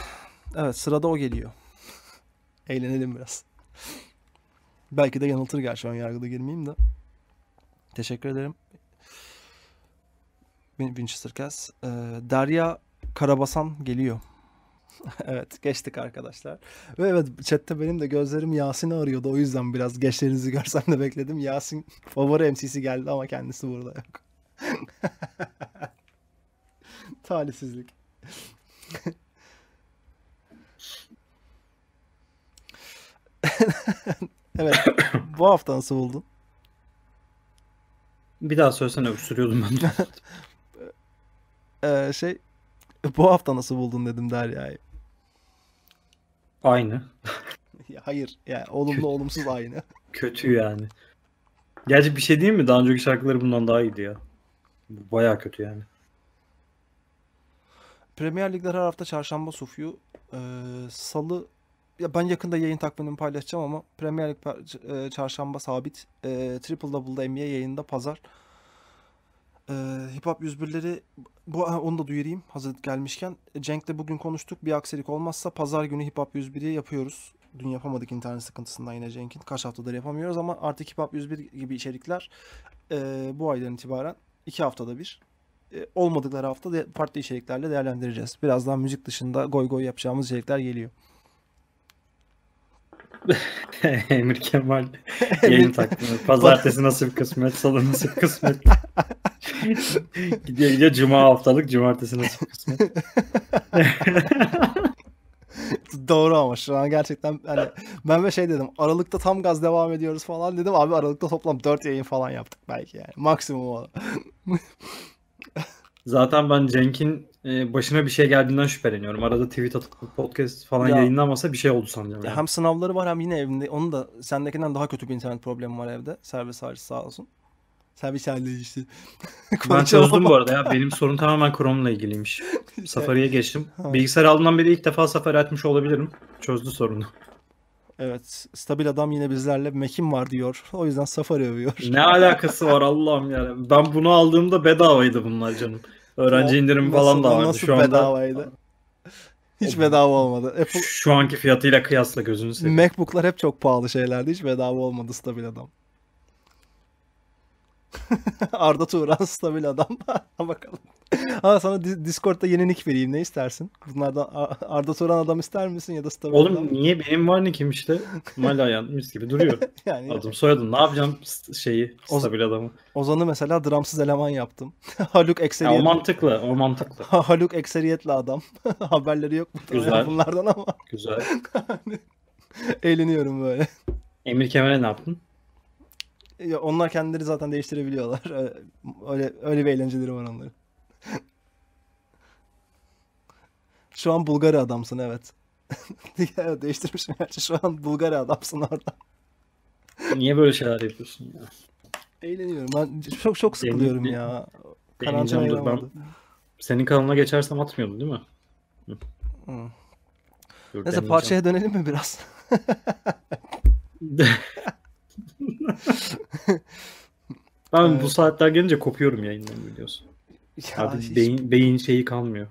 Evet sırada o geliyor. Eğlenelim biraz. Belki de yanıltır gerçi ön yargıda girmeyeyim de. Teşekkür ederim. Winchester Cass. Ee, Derya Karabasan geliyor. evet geçtik arkadaşlar. Ve evet chatte benim de gözlerim Yasin'i arıyordu. O yüzden biraz geçlerinizi görsem de bekledim. Yasin favori MC'si geldi ama kendisi burada yok. Talihsizlik. Evet. Bu hafta nasıl buldun? Bir daha söylesene öksürüyordum ben. ee, şey bu hafta nasıl buldun dedim Derya'yı. Aynı. Hayır. Yani olumlu olumsuz aynı. Kötü yani. Gerçi bir şey değil mi? Daha önceki şarkıları bundan daha iyiydi ya. Baya kötü yani. Premier Lig'de her hafta çarşamba sufuyu, e, ee, salı ya ben yakında yayın takvimini paylaşacağım ama Premier League e, çarşamba sabit. E, Triple Double'da NBA yayında pazar. E, Hip Hop 101'leri bu, onu da duyurayım hazır gelmişken. E, Cenk'le bugün konuştuk. Bir aksilik olmazsa pazar günü Hip Hop 101'i yapıyoruz. Dün yapamadık internet sıkıntısından yine Cenk'in. Kaç haftadır yapamıyoruz ama artık Hip Hop 101 gibi içerikler e, bu aydan itibaren iki haftada bir e, olmadıkları hafta farklı içeriklerle değerlendireceğiz. Birazdan müzik dışında goy goy yapacağımız içerikler geliyor. Emir Kemal yayın takvimi. Pazartesi nasıl bir kısmet, salı nasıl bir kısmet. gidiyor gidiyor cuma haftalık, cumartesi bir kısmet. Doğru ama şu an gerçekten hani ben ve şey dedim Aralık'ta tam gaz devam ediyoruz falan dedim abi Aralık'ta toplam 4 yayın falan yaptık belki yani maksimum o. Zaten ben Cenk'in e, başına bir şey geldiğinden şüpheleniyorum. Arada tweet atıp podcast falan ya, yayınlanmasa bir şey oldu sanıyorum. yani. Hem sınavları var hem yine evinde. Onun da sendekinden daha kötü bir internet problemi var evde. Servis harici sağ olsun. Servis harici işte. ben çözdüm bu arada ya. Benim sorun tamamen Chrome ile ilgiliymiş. Safari'ye geçtim. Bilgisayar aldığımdan beri ilk defa Safari etmiş olabilirim. Çözdü sorunu. Evet. Stabil adam yine bizlerle mekim var diyor. O yüzden Safari övüyor. Ne alakası var Allah'ım yani. Ben bunu aldığımda bedavaydı bunlar canım. Öğrenci indirimi nasıl, falan da vardı. Nasıl şu bedavaydı? Hiç bedava olmadı. Apple... Şu anki fiyatıyla kıyasla gözünü seveyim. MacBook'lar hep çok pahalı şeylerdi. Hiç bedava olmadı stabil adam. Arda Turan stabil adam. Bakalım. Ha sana Discord'da yeni nick vereyim ne istersin? Bunlardan Arda Turan adam ister misin ya da stabil Oğlum, adam? Oğlum niye benim var nickim işte? Malayan mis gibi duruyor. yani Adım soyadım ne yapacağım şeyi stabil Oz- adamı. Ozan'ı mesela dramsız eleman yaptım. Haluk ekseriyet. Ya, o mantıklı o mantıklı. Haluk ekseriyetle adam. Haberleri yok mu? Güzel. Bunlardan ama. Güzel. Hani eğleniyorum böyle. Emir Kemal'e ne yaptın? Ya onlar kendileri zaten değiştirebiliyorlar. Öyle öyle bir eğlenceleri var onların. Şu an Bulgar adamsın evet. evet değiştirmişim gerçi. Şu an Bulgar adamsın orada. Niye böyle şeyler yapıyorsun ya? Eğleniyorum. Ben çok çok sıkılıyorum Eğlen, ya. Karantinaya ben. Senin kanalına geçersem atmıyordun değil mi? Hı. Hmm. Neyse parçaya dönelim mi biraz? Ben bu saatler gelince kopuyorum yayından biliyorsun. Ya Artık hiç... beyin, beyin şeyi kalmıyor.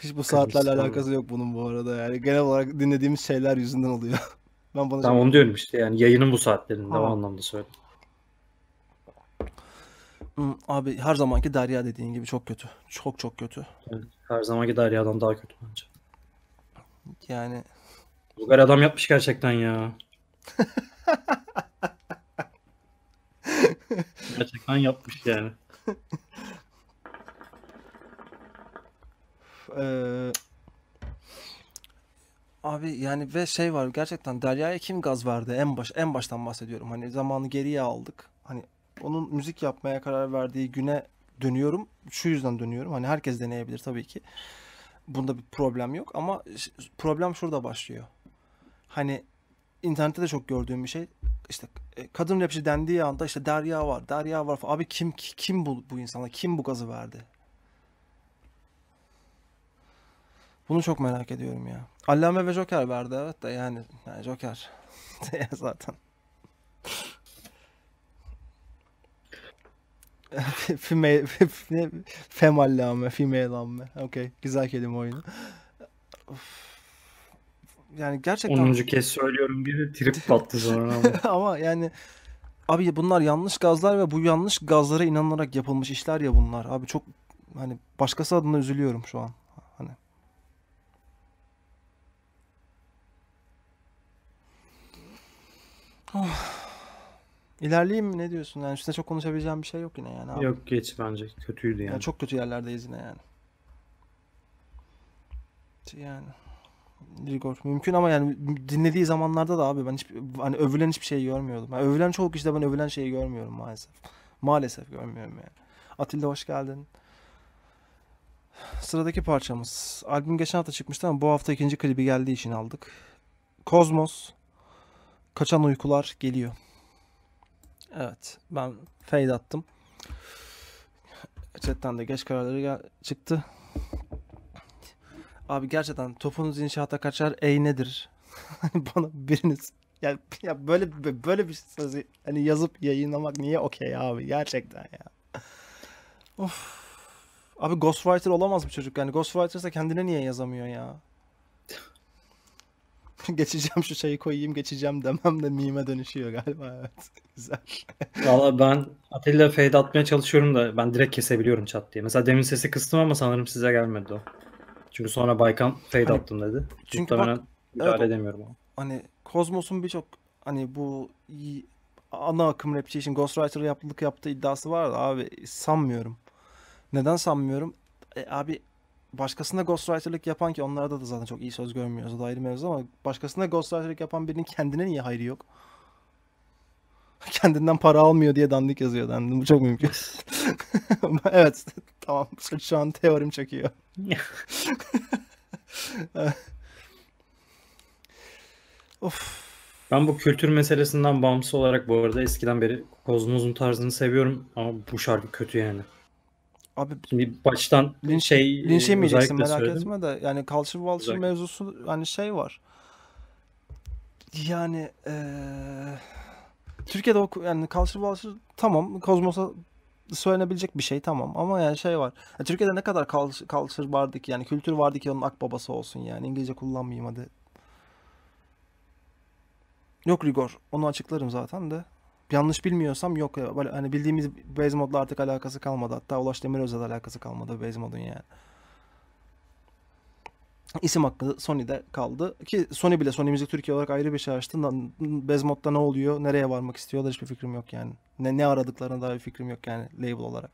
Hiç bu saatlerle Kalmış, alakası yok bunun bu arada yani. Genel olarak dinlediğimiz şeyler yüzünden oluyor. ben bana tamam onu diyorum işte yani yayının bu saatlerinde ha. o anlamda söyledim. Hmm, abi her zamanki Derya dediğin gibi çok kötü. Çok çok kötü. her zamanki Derya'dan daha kötü bence. Yani. Bulgar adam yapmış gerçekten ya. Gerçekten yapmış yani. abi yani ve şey var gerçekten Derya'ya kim gaz verdi en baş en baştan bahsediyorum hani zamanı geriye aldık hani onun müzik yapmaya karar verdiği güne dönüyorum şu yüzden dönüyorum hani herkes deneyebilir tabii ki bunda bir problem yok ama problem şurada başlıyor hani internette de çok gördüğüm bir şey. İşte e, kadın rapçi dendiği anda işte Derya var, Derya var. Abi kim kim bu bu insana kim bu gazı verdi? Bunu çok merak ediyorum ya. Allame ve Joker verdi evet de yani, yani Joker zaten. female, fem allame, female allame. Okay, güzel kelime oyunu yani gerçekten... 10. kez söylüyorum bir trip battı sonra ama. ama yani abi bunlar yanlış gazlar ve bu yanlış gazlara inanılarak yapılmış işler ya bunlar. Abi çok hani başkası adına üzülüyorum şu an. Hani Oh. İlerleyeyim mi ne diyorsun? Yani üstüne çok konuşabileceğim bir şey yok yine yani. Abi. Yok geç bence kötüydü yani. yani. Çok kötü yerlerdeyiz yine yani. Yani. Rigor mümkün ama yani dinlediği zamanlarda da abi ben hiç hani övülen hiçbir şey görmüyordum. Yani övülen çoğu kişide ben övülen şeyi görmüyorum maalesef. Maalesef görmüyorum yani. Atilla hoş geldin. Sıradaki parçamız. Albüm geçen hafta çıkmıştı ama bu hafta ikinci klibi geldiği için aldık. Kozmos. Kaçan uykular geliyor. Evet ben fade attım. Chatten de geç kararları gel- çıktı. Abi gerçekten topunuz inşaata kaçar ey nedir? Bana biriniz ya, ya böyle böyle bir sözü hani yazıp yayınlamak niye okey abi gerçekten ya. of. Abi ghostwriter olamaz bu çocuk yani ghostwriter ise kendine niye yazamıyor ya? geçeceğim şu şeyi koyayım geçeceğim demem de mime dönüşüyor galiba evet. Güzel. Valla ben Atilla fade atmaya çalışıyorum da ben direkt kesebiliyorum chat diye. Mesela demin sesi kıstım ama sanırım size gelmedi o. Çünkü sonra Baykan fade hani, attım dedi. Çünkü Muhtemelen bak, müdahale evet, edemiyorum. Hani Kozmos'un birçok hani bu ana akım rapçi için Ghostwriter'a yapılık yaptığı iddiası var da abi sanmıyorum. Neden sanmıyorum? E, abi başkasında ghostwriter'lık yapan ki onlarda da zaten çok iyi söz görmüyoruz. O da ayrı mevzu ama başkasında ghostwriter'lık yapan birinin kendine niye hayrı yok? Kendinden para almıyor diye dandik yazıyor. Yani bu çok mümkün. evet. Tamam şu an teorim çakıyor. of. Ben bu kültür meselesinden bağımsız olarak bu arada eskiden beri Kozmos'un tarzını seviyorum ama bu şarkı kötü yani. Abi şimdi baştan linç, şey linç yemeyeceksin merak söyledim. etme de yani kalçı balçı mevzusu hani şey var. Yani ee, Türkiye'de oku, yani kalçı balçı tamam Kozmos'a söylenebilecek bir şey tamam ama yani şey var. Ya Türkiye'de ne kadar culture vardı ki yani kültür vardı ki onun akbabası olsun yani İngilizce kullanmayayım hadi. Yok rigor onu açıklarım zaten de. Yanlış bilmiyorsam yok böyle hani bildiğimiz base modla artık alakası kalmadı. Hatta Ulaş Demiröz'le alakası kalmadı base modun yani isim hakkı Sony'de kaldı. Ki Sony bile Sony Müzik Türkiye olarak ayrı bir şey açtı. Bezmod'da ne oluyor, nereye varmak istiyorlar hiçbir fikrim yok yani. Ne, ne aradıklarına dair fikrim yok yani label olarak.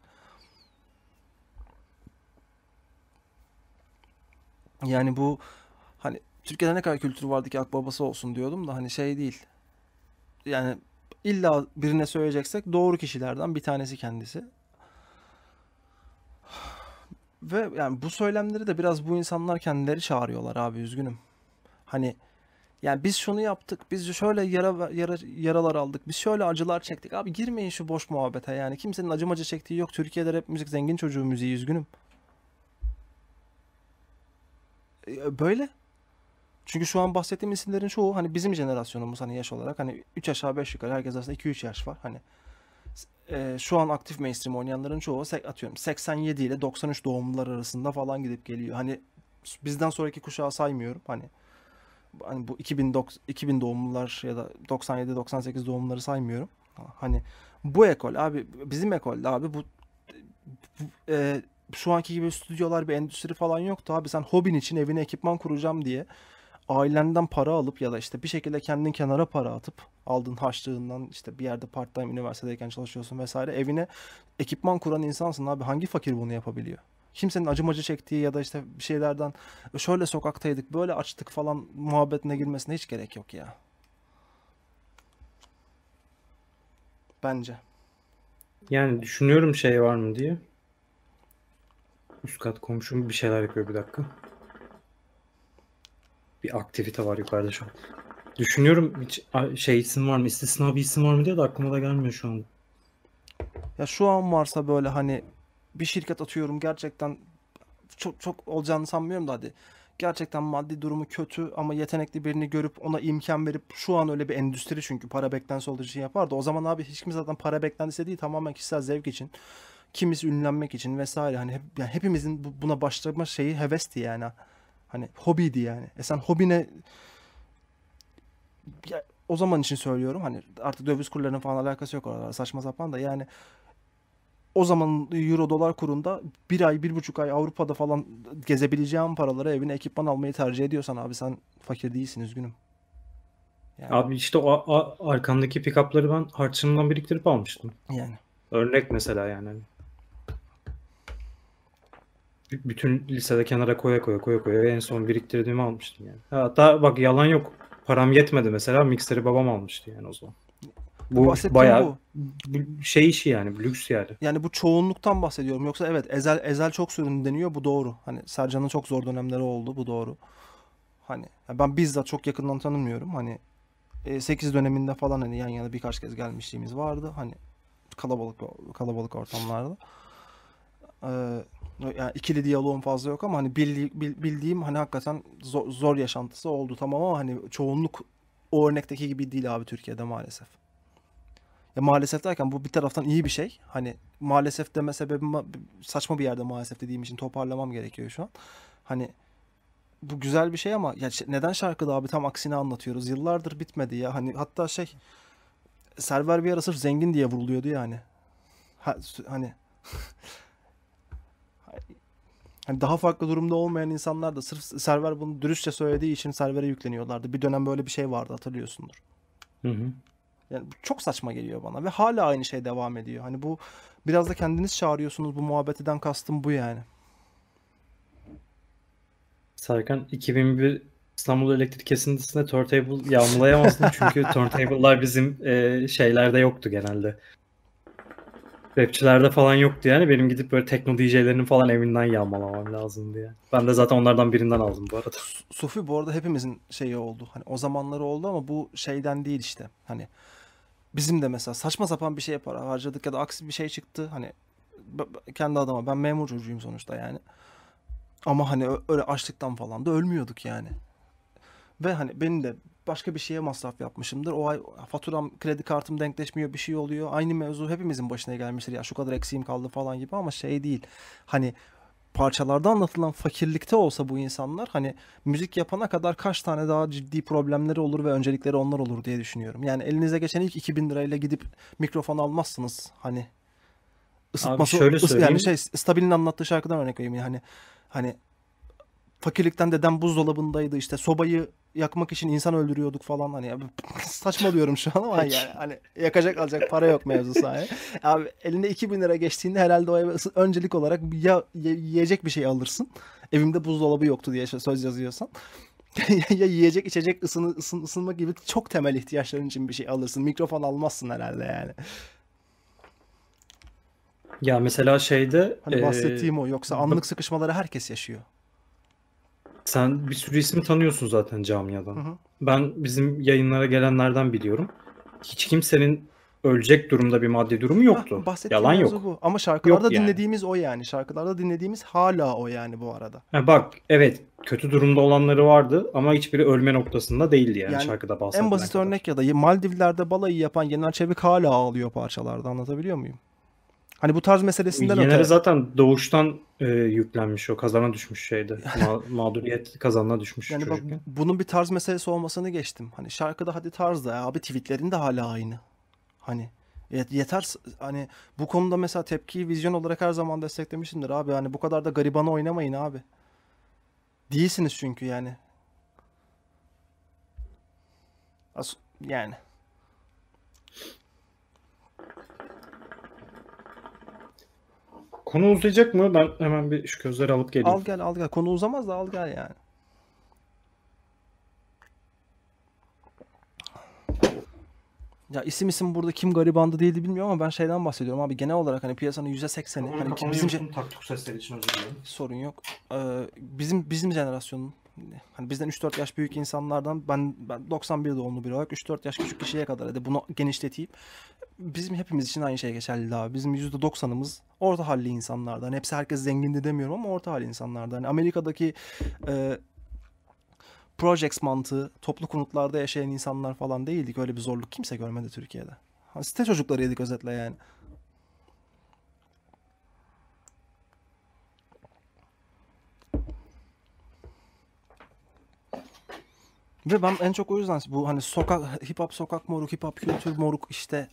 Yani bu hani Türkiye'de ne kadar kültür vardı ki akbabası olsun diyordum da hani şey değil. Yani illa birine söyleyeceksek doğru kişilerden bir tanesi kendisi. Ve yani bu söylemleri de biraz bu insanlar kendileri çağırıyorlar abi üzgünüm. Hani yani biz şunu yaptık, biz şöyle yara, yara, yaralar aldık, biz şöyle acılar çektik. Abi girmeyin şu boş muhabbete yani. Kimsenin acımacı çektiği yok. Türkiye'de rap müzik zengin çocuğu müziği üzgünüm. E, e, böyle. Çünkü şu an bahsettiğim isimlerin çoğu hani bizim jenerasyonumuz hani yaş olarak hani 3 aşağı 5 yukarı herkes arasında 2-3 yaş var. Hani e, şu an aktif mainstream oynayanların çoğu atıyorum 87 ile 93 doğumlular arasında falan gidip geliyor. Hani bizden sonraki kuşağı saymıyorum. Hani hani bu 2009, 2000 doğumlular ya da 97 98 doğumluları saymıyorum. Hani bu ekol abi bizim ekolde abi bu, bu e, şu anki gibi stüdyolar bir endüstri falan yoktu abi sen hobin için evine ekipman kuracağım diye ailenden para alıp ya da işte bir şekilde kendin kenara para atıp aldığın harçlığından işte bir yerde part time üniversitedeyken çalışıyorsun vesaire evine ekipman kuran insansın abi hangi fakir bunu yapabiliyor? Kimsenin acımacı çektiği ya da işte bir şeylerden e, şöyle sokaktaydık böyle açtık falan muhabbetine girmesine hiç gerek yok ya. Bence. Yani düşünüyorum şey var mı diye. Üst kat komşum bir şeyler yapıyor bir dakika bir aktivite var yukarıda şu an. Düşünüyorum hiç şey isim var mı, istisna bir isim var mı diye de aklıma da gelmiyor şu an Ya şu an varsa böyle hani bir şirket atıyorum gerçekten çok çok olacağını sanmıyorum da hadi. Gerçekten maddi durumu kötü ama yetenekli birini görüp ona imkan verip şu an öyle bir endüstri çünkü para beklentisi olduğu için yapardı. O zaman abi hiç kimse zaten para beklentisi değil tamamen kişisel zevk için. Kimisi ünlenmek için vesaire hani hep, yani hepimizin buna başlama şeyi hevesti yani. Hani hobiydi yani. E sen hobine ya, o zaman için söylüyorum hani artık döviz kurlarının falan alakası yok oralar saçma sapan da yani o zaman euro dolar kurunda bir ay bir buçuk ay Avrupa'da falan gezebileceğim paralara evine ekipman almayı tercih ediyorsan abi sen fakir değilsin üzgünüm. Yani. Abi işte o a, a, arkamdaki pick-up'ları ben harçımdan biriktirip almıştım. Yani. Örnek mesela yani bütün lisede kenara koya koya koya koya en son biriktirdiğimi almıştım yani. Hatta bak yalan yok. Param yetmedi mesela mikseri babam almıştı yani o zaman. Bu Bahsettiğim bayağı bu. şey işi yani lüks yani. Yani bu çoğunluktan bahsediyorum. Yoksa evet ezel ezel çok sürün deniyor bu doğru. Hani Sercan'ın çok zor dönemleri oldu bu doğru. Hani ben bizzat çok yakından tanımıyorum. Hani 8 e, döneminde falan hani yan yana birkaç kez gelmişliğimiz vardı. Hani kalabalık kalabalık ortamlarda. Ee, yani ikili diyaloğum fazla yok ama hani bildi, bildiğim hani hakikaten zor, zor yaşantısı oldu tamam ama hani çoğunluk o örnekteki gibi değil abi Türkiye'de maalesef. Ya maalesef derken bu bir taraftan iyi bir şey. Hani maalesef deme sebebim saçma bir yerde maalesef dediğim için toparlamam gerekiyor şu an. Hani bu güzel bir şey ama ya neden şarkıda abi tam aksini anlatıyoruz. Yıllardır bitmedi ya. Hani hatta şey Server bir ara sırf zengin diye vuruluyordu yani. Ha, hani hani daha farklı durumda olmayan insanlar da sırf server bunu dürüstçe söylediği için servere yükleniyorlardı. Bir dönem böyle bir şey vardı hatırlıyorsundur. Hı hı. Yani çok saçma geliyor bana ve hala aynı şey devam ediyor. Hani bu biraz da kendiniz çağırıyorsunuz bu muhabbeteden kastım bu yani. Serkan 2001 İstanbul Elektrik kesintisinde turntable yağmalayamasın çünkü turntable'lar bizim e, şeylerde yoktu genelde. Rapçilerde falan yoktu yani. Benim gidip böyle tekno DJ'lerinin falan evinden yağmalamam lazım diye. Ben de zaten onlardan birinden aldım bu arada. Sufi bu arada hepimizin şeyi oldu. Hani o zamanları oldu ama bu şeyden değil işte. Hani bizim de mesela saçma sapan bir şey para harcadık ya da aksi bir şey çıktı. Hani kendi adama ben memur çocuğuyum sonuçta yani. Ama hani öyle açlıktan falan da ölmüyorduk yani. Ve hani benim de başka bir şeye masraf yapmışımdır. O ay faturam, kredi kartım denkleşmiyor, bir şey oluyor. Aynı mevzu hepimizin başına gelmiştir. Ya şu kadar eksiğim kaldı falan gibi ama şey değil. Hani parçalarda anlatılan fakirlikte olsa bu insanlar hani müzik yapana kadar kaç tane daha ciddi problemleri olur ve öncelikleri onlar olur diye düşünüyorum. Yani elinize geçen ilk 2000 lirayla gidip mikrofon almazsınız hani ısıtması Abi şöyle söyleyeyim. yani şey Stabil'in anlattığı şarkıdan örnek vereyim yani hani hani fakirlikten dedem buzdolabındaydı işte sobayı yakmak için insan öldürüyorduk falan hani ya, saçmalıyorum şu an ama yani, hani yakacak alacak para yok mevzu sahi. Abi elinde 2000 lira geçtiğinde herhalde o eve öncelik olarak ya yiyecek bir şey alırsın. Evimde buzdolabı yoktu diye söz yazıyorsan. ya yiyecek içecek ısını, ısın, ısınma gibi çok temel ihtiyaçların için bir şey alırsın. Mikrofon almazsın herhalde yani. Ya mesela şeyde... Hani bahsettiğim ee, o yoksa anlık sıkışmaları herkes yaşıyor. Sen bir sürü ismi tanıyorsun zaten camiadan. Hı hı. Ben bizim yayınlara gelenlerden biliyorum. Hiç kimsenin ölecek durumda bir maddi durumu yoktu. Ha, Yalan yok. Bu. Ama şarkılarda yok yani. dinlediğimiz o yani. Şarkılarda dinlediğimiz hala o yani bu arada. Ha, bak evet kötü durumda olanları vardı ama hiçbiri ölme noktasında değildi yani, yani şarkıda bahsedilen En basit kadar. örnek ya da Maldivler'de balayı yapan Yener Çevik hala ağlıyor parçalarda anlatabiliyor muyum? Hani bu tarz meselesinden Yener'e öte. zaten doğuştan e, yüklenmiş o kazana düşmüş şeydi. Ma- mağduriyet kazanına düşmüş yani çocukken. Bak, bunun bir tarz meselesi olmasını geçtim. Hani şarkıda hadi tarz da ya abi tweetlerin de hala aynı. Hani yeter hani bu konuda mesela tepkiyi vizyon olarak her zaman desteklemişimdir abi. Hani bu kadar da garibanı oynamayın abi. Değilsiniz çünkü yani. As yani Konu uzayacak mı? Ben hemen bir şu gözleri alıp geleyim. Al gel al gel. Konu uzamaz da al gel yani. Ya isim isim burada kim garibandı değildi bilmiyorum ama ben şeyden bahsediyorum abi genel olarak hani piyasanın yüzde sekseni. Hani bizim taktik sesleri için özür dilerim. sorun yok. Ee, bizim bizim jenerasyonun hani bizden 3-4 yaş büyük insanlardan ben, ben 91 doğumlu biri olarak 3-4 yaş küçük kişiye kadar hadi bunu genişleteyim. Bizim hepimiz için aynı şey geçerli abi. Bizim %90'ımız orta halli insanlardan. Hani hepsi herkes zengindi demiyorum ama orta halli insanlardan. Yani Amerika'daki e, projects mantığı, toplu konutlarda yaşayan insanlar falan değildik. Öyle bir zorluk kimse görmedi Türkiye'de. Hani site çocuklarıydık özetle yani. Ve ben en çok o yüzden bu hani sokak hip hop sokak moruk hip hop kültür moruk işte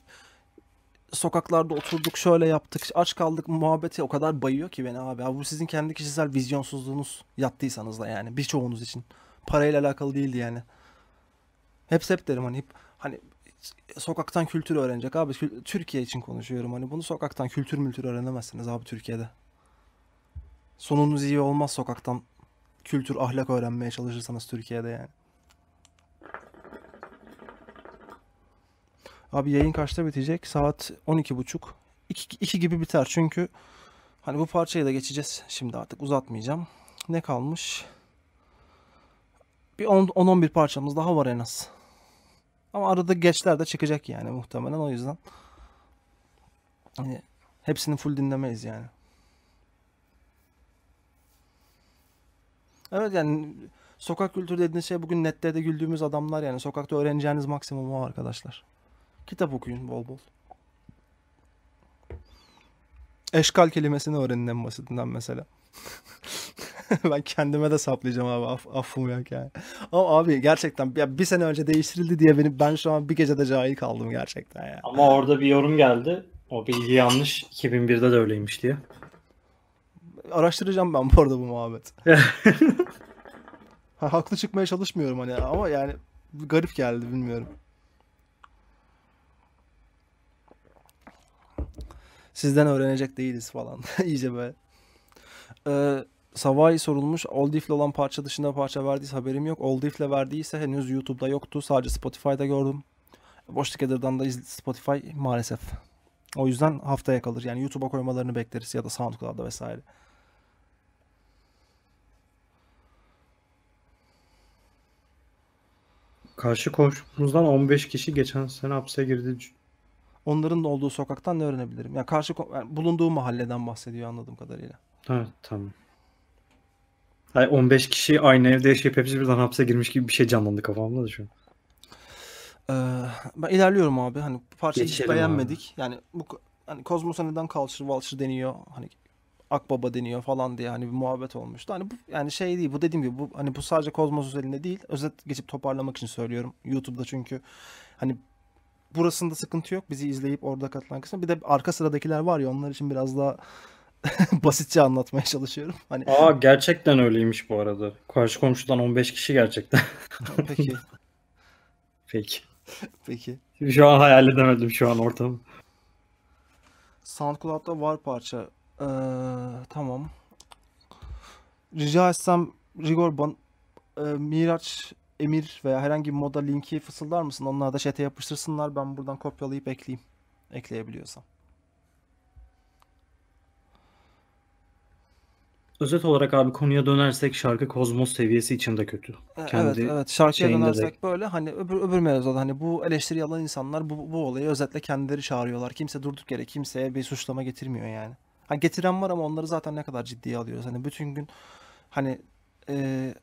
sokaklarda oturduk şöyle yaptık aç kaldık muhabbeti o kadar bayıyor ki beni abi. abi bu sizin kendi kişisel vizyonsuzluğunuz yattıysanız da yani birçoğunuz için parayla alakalı değildi yani. Hep hep derim hani hep, hani sokaktan kültür öğrenecek abi Türkiye için konuşuyorum hani bunu sokaktan kültür mültür öğrenemezsiniz abi Türkiye'de. Sonunuz iyi olmaz sokaktan kültür ahlak öğrenmeye çalışırsanız Türkiye'de yani. Abi yayın kaçta bitecek? Saat 12.30. 2, 2 gibi biter çünkü hani bu parçayı da geçeceğiz. Şimdi artık uzatmayacağım. Ne kalmış? Bir 10-11 parçamız daha var en az. Ama arada geçler de çıkacak yani muhtemelen o yüzden. Hani hepsini full dinlemeyiz yani. Evet yani sokak kültürü dediğiniz şey bugün netlerde güldüğümüz adamlar yani. Sokakta öğreneceğiniz maksimum o arkadaşlar. Kitap okuyun bol bol. Eşkal kelimesini öğrenin en basitinden mesela. ben kendime de saplayacağım abi af, affım yok yani. Ama abi gerçekten ya bir sene önce değiştirildi diye benim ben şu an bir gecede cahil kaldım gerçekten ya. Ama orada bir yorum geldi. O bilgi yanlış. 2001'de de öyleymiş diye. Araştıracağım ben bu arada bu muhabbet. ha, haklı çıkmaya çalışmıyorum hani ama yani garip geldi bilmiyorum. Sizden öğrenecek değiliz falan. İyice böyle. Ee, Savai sorulmuş. Oldif'le olan parça dışında parça verdiyse haberim yok. Oldif'le verdiyse henüz YouTube'da yoktu. Sadece Spotify'da gördüm. Boş Eder'dan da Spotify maalesef. O yüzden haftaya kalır. Yani YouTube'a koymalarını bekleriz ya da SoundCloud'da vesaire. Karşı komşumuzdan 15 kişi geçen sene hapse girdi onların da olduğu sokaktan ne öğrenebilirim? Yani karşı yani bulunduğu mahalleden bahsediyor anladığım kadarıyla. Evet tamam. Yani 15 kişi aynı evde yaşayıp hepsi birden hapse girmiş gibi bir şey canlandı kafamda da şu an. Ee, ben ilerliyorum abi. Hani parçayı hiç beğenmedik. Abi. Yani bu hani Kozmos'a neden Culture Vulture deniyor? Hani Akbaba deniyor falan diye hani bir muhabbet olmuştu. Hani bu yani şey değil. Bu dediğim gibi bu hani bu sadece Kozmos özelinde değil. Özet geçip toparlamak için söylüyorum. YouTube'da çünkü hani burasında sıkıntı yok. Bizi izleyip orada katılan kısım. Bir de arka sıradakiler var ya onlar için biraz daha basitçe anlatmaya çalışıyorum. Hani... Aa gerçekten öyleymiş bu arada. Karşı komşudan 15 kişi gerçekten. Peki. Peki. Peki. Şu an hayal edemedim şu an ortamı. SoundCloud'da var parça. Ee, tamam. Rica etsem Rigor ban e, Miraç emir veya herhangi bir moda linki fısıldar mısın? Onlar da chat'e yapıştırsınlar. Ben buradan kopyalayıp ekleyeyim. Ekleyebiliyorsam. Özet olarak abi konuya dönersek şarkı kozmos seviyesi içinde kötü. E, Kendi evet evet şarkıya dönersek de... böyle hani öbür, öbür mevzuda hani bu eleştiri alan insanlar bu, bu olayı özetle kendileri çağırıyorlar. Kimse durduk yere kimseye bir suçlama getirmiyor yani. Hani getiren var ama onları zaten ne kadar ciddiye alıyoruz. Hani bütün gün hani e,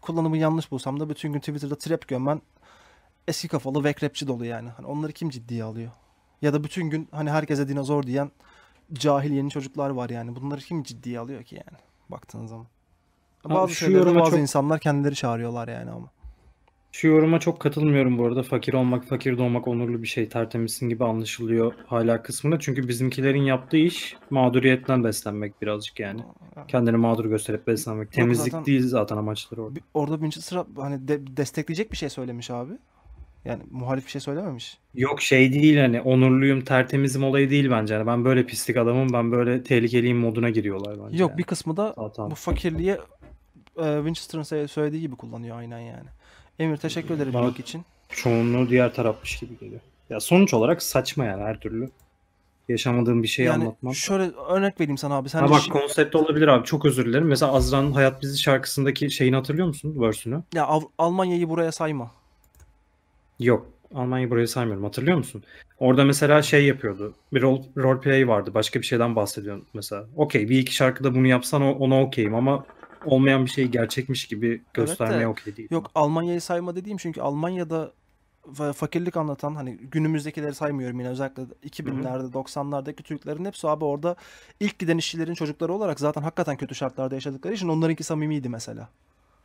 kullanımı yanlış bulsam da bütün gün Twitter'da trap gömmen eski kafalı wack rapçi dolu yani. Hani onları kim ciddiye alıyor? Ya da bütün gün hani herkese dinozor diyen cahil yeni çocuklar var yani. Bunları kim ciddiye alıyor ki yani baktığın zaman. Bazı şu şeylerde bazı çok... insanlar kendileri çağırıyorlar yani ama. Şu yoruma çok katılmıyorum bu arada. Fakir olmak, fakir doğmak onurlu bir şey tertemizsin gibi anlaşılıyor hala kısmında. Çünkü bizimkilerin yaptığı iş mağduriyetten beslenmek birazcık yani. Kendini mağdur gösterip beslenmek. Temizlik zaten, değil zaten amaçları orada. Orada birinci sıra hani de, destekleyecek bir şey söylemiş abi. Yani muhalif bir şey söylememiş. Yok şey değil hani onurluyum tertemizim olayı değil bence. Yani ben böyle pislik adamım ben böyle tehlikeliyim moduna giriyorlar bence. Yok yani. bir kısmı da zaten. bu fakirliğe Winchester'ın söylediği gibi kullanıyor aynen yani. Emir teşekkür ederim Bana için. Çoğunluğu diğer tarafmış gibi geliyor. Ya sonuç olarak saçma yani her türlü. Yaşamadığım bir şeyi yani anlatmam. Şöyle örnek vereyim sana abi. Sen ha bak şey... konsept olabilir abi çok özür dilerim. Mesela Azra'nın Hayat Bizi şarkısındaki şeyini hatırlıyor musun? Versünü. Ya Av- Almanya'yı buraya sayma. Yok. Almanya'yı buraya saymıyorum. Hatırlıyor musun? Orada mesela şey yapıyordu. Bir rol, role play vardı. Başka bir şeyden bahsediyorum mesela. Okey bir iki şarkıda bunu yapsan ona okeyim ama olmayan bir şeyi gerçekmiş gibi göstermeye evet de, okey değil. Yok Almanya'yı sayma dediğim çünkü Almanya'da fakirlik anlatan hani günümüzdekileri saymıyorum yine özellikle 2000'lerde 90'lardaki Türklerin hepsi abi orada ilk giden işçilerin çocukları olarak zaten hakikaten kötü şartlarda yaşadıkları için onlarınki samimiydi mesela.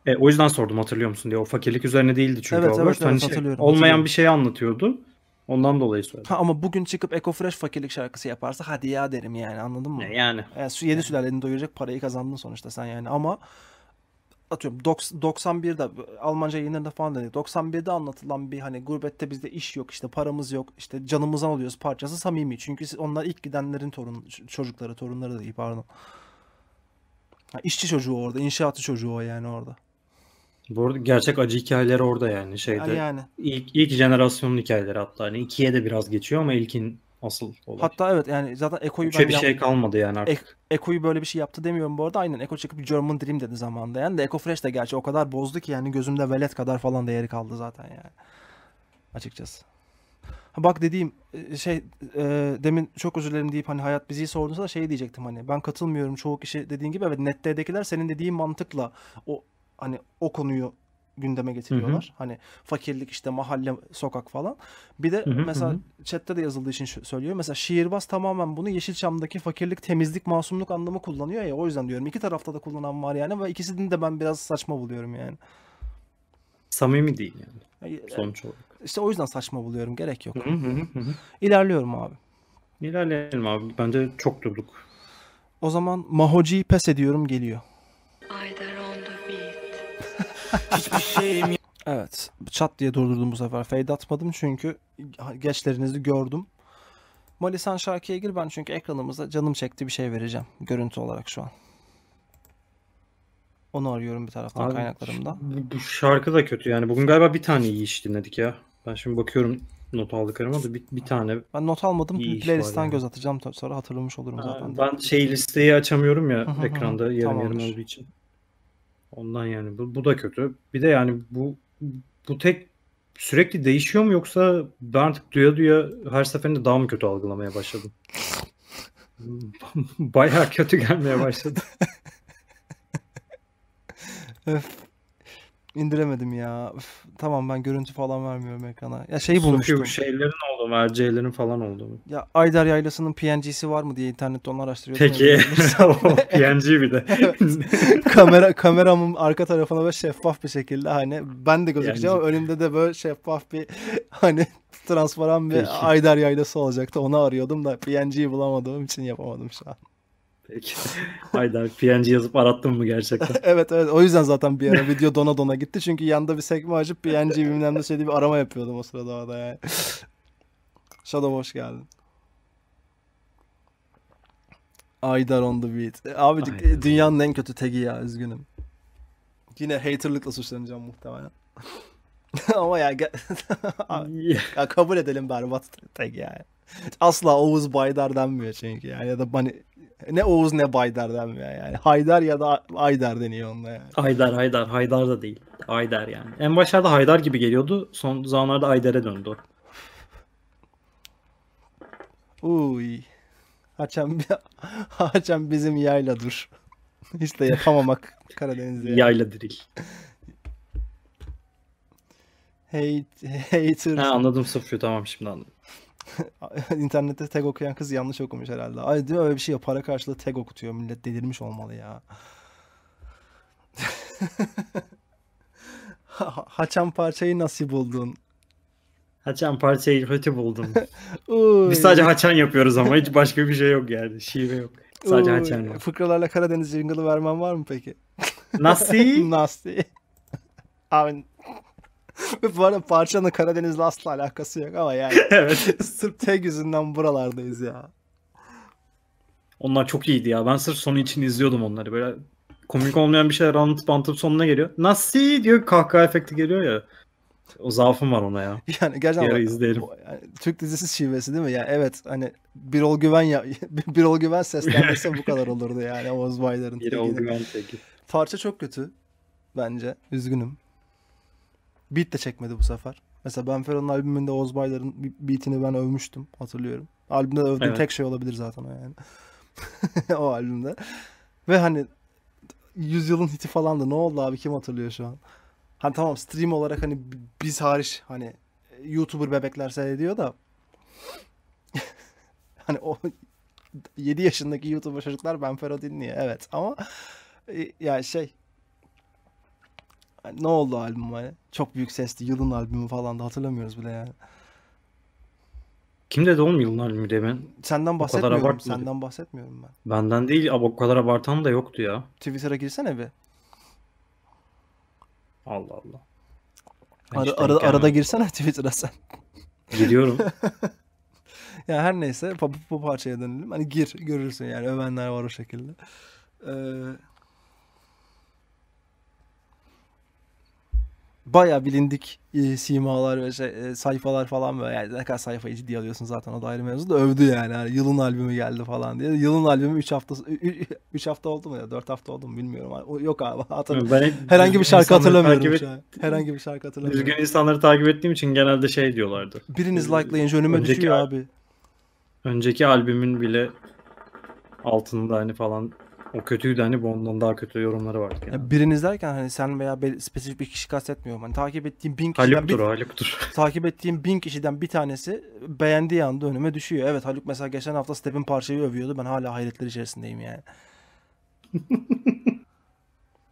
E, o yüzden sordum hatırlıyor musun diye. O fakirlik üzerine değildi çünkü. Evet, Robert. evet, evet hani şey, hatırlıyorum. Olmayan bir şey anlatıyordu. Ondan dolayı söyledim. Ha, ama bugün çıkıp Eko Fresh fakirlik şarkısı yaparsa hadi ya derim yani anladın mı? E, yani. yani e, yedi yani. sülaleni doyuracak parayı kazandın sonuçta sen yani ama atıyorum 91'de Almanca yayınlarında falan dedi. 91'de anlatılan bir hani gurbette bizde iş yok işte paramız yok işte canımızdan alıyoruz parçası samimi. Çünkü onlar ilk gidenlerin torun çocukları torunları değil pardon. Ha, işçi çocuğu orada inşaatçı çocuğu o yani orada. Bu arada gerçek acı hikayeleri orada yani şeyde. Yani, ilk ilk jenerasyonun hikayeleri hatta hani ikiye de biraz geçiyor ama ilkin asıl olay. Hatta evet yani zaten Eko'yu ben bir şey kalmadı yani artık. Eko'yu böyle bir şey yaptı demiyorum bu arada. Aynen Eko çıkıp bir German Dream dedi zamanında yani de Eko Fresh de gerçi o kadar bozdu ki yani gözümde velet kadar falan değeri kaldı zaten yani. Açıkçası. bak dediğim e, şey e, demin çok özür dilerim deyip hani hayat bizi sorduysa da şey diyecektim hani ben katılmıyorum çoğu kişi dediğin gibi evet nette'dekiler senin dediğin mantıkla o hani o konuyu gündeme getiriyorlar. Hı hı. Hani fakirlik işte mahalle, sokak falan. Bir de hı hı, mesela hı. chatte de yazıldığı için söylüyor. Mesela Şiirbaz tamamen bunu Yeşilçam'daki fakirlik, temizlik, masumluk anlamı kullanıyor ya. O yüzden diyorum iki tarafta da kullanan var yani ve ikisini de ben biraz saçma buluyorum yani. Samimi değil yani. E, sonuç olarak. İşte o yüzden saçma buluyorum. Gerek yok. Hı hı hı. İlerliyorum abi. İlerleyelim abi. Bence çok durduk. O zaman Mahoji'yi pes ediyorum geliyor. Ayda Hiçbir şeyim Evet. Çat diye durdurdum bu sefer. Fade atmadım çünkü geçlerinizi gördüm. Malisan şarkıya gir ben çünkü ekranımıza canım çekti bir şey vereceğim. Görüntü olarak şu an. Onu arıyorum bir taraftan Abi, kaynaklarımda. Bu, bu şarkı da kötü yani. Bugün galiba bir tane iyi iş dinledik ya. Ben şimdi bakıyorum not aldıklarıma da bir, bir tane Ben not almadım. Playlistten göz atacağım sonra hatırlamış olurum ha, Ben şey listeyi açamıyorum ya ekranda yarım Tamamdır. yarım olduğu için. Ondan yani bu, bu da kötü. Bir de yani bu bu tek sürekli değişiyor mu yoksa ben artık duya duya her seferinde daha mı kötü algılamaya başladım? Bayağı kötü gelmeye başladı. İndiremedim ya. Üf, tamam ben görüntü falan vermiyorum ekrana. Ya şey bulmuştum. Sokuyor şeylerin oldu mu? RC'lerin falan oldu mu? Ya Aydar Yaylası'nın PNG'si var mı diye internette onu araştırıyordum. Peki. PNG bir de. Kamera kameramın arka tarafına böyle şeffaf bir şekilde hani ben de gözükeceğim ama önümde de böyle şeffaf bir hani transparan bir Peki. Aydar Yaylası olacaktı. Onu arıyordum da PNG'yi bulamadığım için yapamadım şu an. Peki. Haydar PNG yazıp arattın mı gerçekten? evet evet o yüzden zaten bir ara video dona dona gitti. Çünkü yanda bir sekme açıp PNG bilmem ne şey diye bir arama yapıyordum o sırada orada yani. Shadow hoş geldin. Aydar on the beat. E, abi Aynen. dünyanın en kötü tagi ya üzgünüm. Yine haterlıkla suçlanacağım muhtemelen. Ama yani ya kabul edelim berbat tek yani. Asla Oğuz Baydar denmiyor çünkü yani ya da hani ne Oğuz ne Baydar denmiyor yani. Haydar ya da Aydar deniyor onunla yani. Haydar Haydar Haydar da değil. Aydar yani. En başlarda Haydar gibi geliyordu. Son zamanlarda Aydar'a döndü. Uy. Haçan, Haçan bizim yayla dur. Hiç de yapamamak Karadeniz'de. Yani. Yayla diril hate, hater. Ha, anladım sıfır tamam şimdi anladım. İnternette tag okuyan kız yanlış okumuş herhalde. Ay diyor öyle bir şey ya para karşılığı tag okutuyor millet delirmiş olmalı ya. haçan parçayı nasıl buldun? Haçan parçayı kötü buldum. Biz sadece haçan yapıyoruz ama hiç başka bir şey yok yani. Şive yok. Sadece Uy. haçan var. Fıkralarla Karadeniz jingle'ı vermem var mı peki? Nasıl? nasıl? Abi ve bu arada parçanın Karadeniz'le asla alakası yok ama yani. evet. sırf tek yüzünden buralardayız ya. Onlar çok iyiydi ya. Ben sırf sonu için izliyordum onları. Böyle komik olmayan bir şeyler anlatıp anlatıp sonuna geliyor. Nasıl diyor kahkaha efekti geliyor ya. O zaafım var ona ya. Yani gerçekten Yarı izleyelim. Bu, yani, Türk dizisi şivesi değil mi? Yani evet hani Birol Güven ya Birol Güven seslendirse bu kadar olurdu yani Oğuz Baylar'ın. Birol Güven peki. Parça çok kötü bence. Üzgünüm. Beat de çekmedi bu sefer. Mesela Ben Ferro'nun albümünde Oz Baylar'ın beatini ben övmüştüm hatırlıyorum. Albümde övdüğüm evet. tek şey olabilir zaten o yani. o albümde. Ve hani yüzyılın hiti falan da ne oldu abi kim hatırlıyor şu an? Hani tamam stream olarak hani biz hariç hani YouTuber bebekler seyrediyor da hani o 7 yaşındaki YouTuber çocuklar Ben Fero dinliyor evet ama ya e, yani şey Hani ne oldu albüm hani? Çok büyük sesli yılın albümü falan da hatırlamıyoruz bile yani. Kim dedi oğlum yılın albümü diye Senden bahsetmiyorum. Senden bahsetmiyorum ben. Benden değil ama o kadar abartan da yoktu ya. Twitter'a girsene bir. Allah Allah. Ben ara, ara, gelmem. arada girsene Twitter'a sen. Giriyorum. ya her neyse bu, bu parçaya dönelim. Hani gir görürsün yani övenler var o şekilde. Ee, baya bilindik e, simalar ve şey, e, sayfalar falan böyle. Yani ne kadar sayfayı ciddiye alıyorsun zaten o da ayrı mevzu da övdü yani. yani. Yılın albümü geldi falan diye. Yılın albümü 3 hafta 3 hafta oldu mu ya? 4 hafta oldu mu bilmiyorum. Hani yok abi hatırlamıyorum. herhangi bir şarkı hatırlamıyorum. Takip et... Herhangi bir şarkı hatırlamıyorum. Düzgün insanları takip ettiğim için genelde şey diyorlardı. Biriniz ee, likelayın önüme önceki, düşüyor abi. Önceki albümün bile altında hani falan o kötüydü hani bu ondan daha kötü yorumları vardı yani. yani biriniz derken hani sen veya spesifik bir kişi kastetmiyorum. Hani takip ettiğim bin kişiden Haluk'tur bir, o Haluk'tur. takip ettiğim bin kişiden bir tanesi beğendiği anda önüme düşüyor. Evet Haluk mesela geçen hafta Step'in parçayı övüyordu. Ben hala hayretler içerisindeyim yani.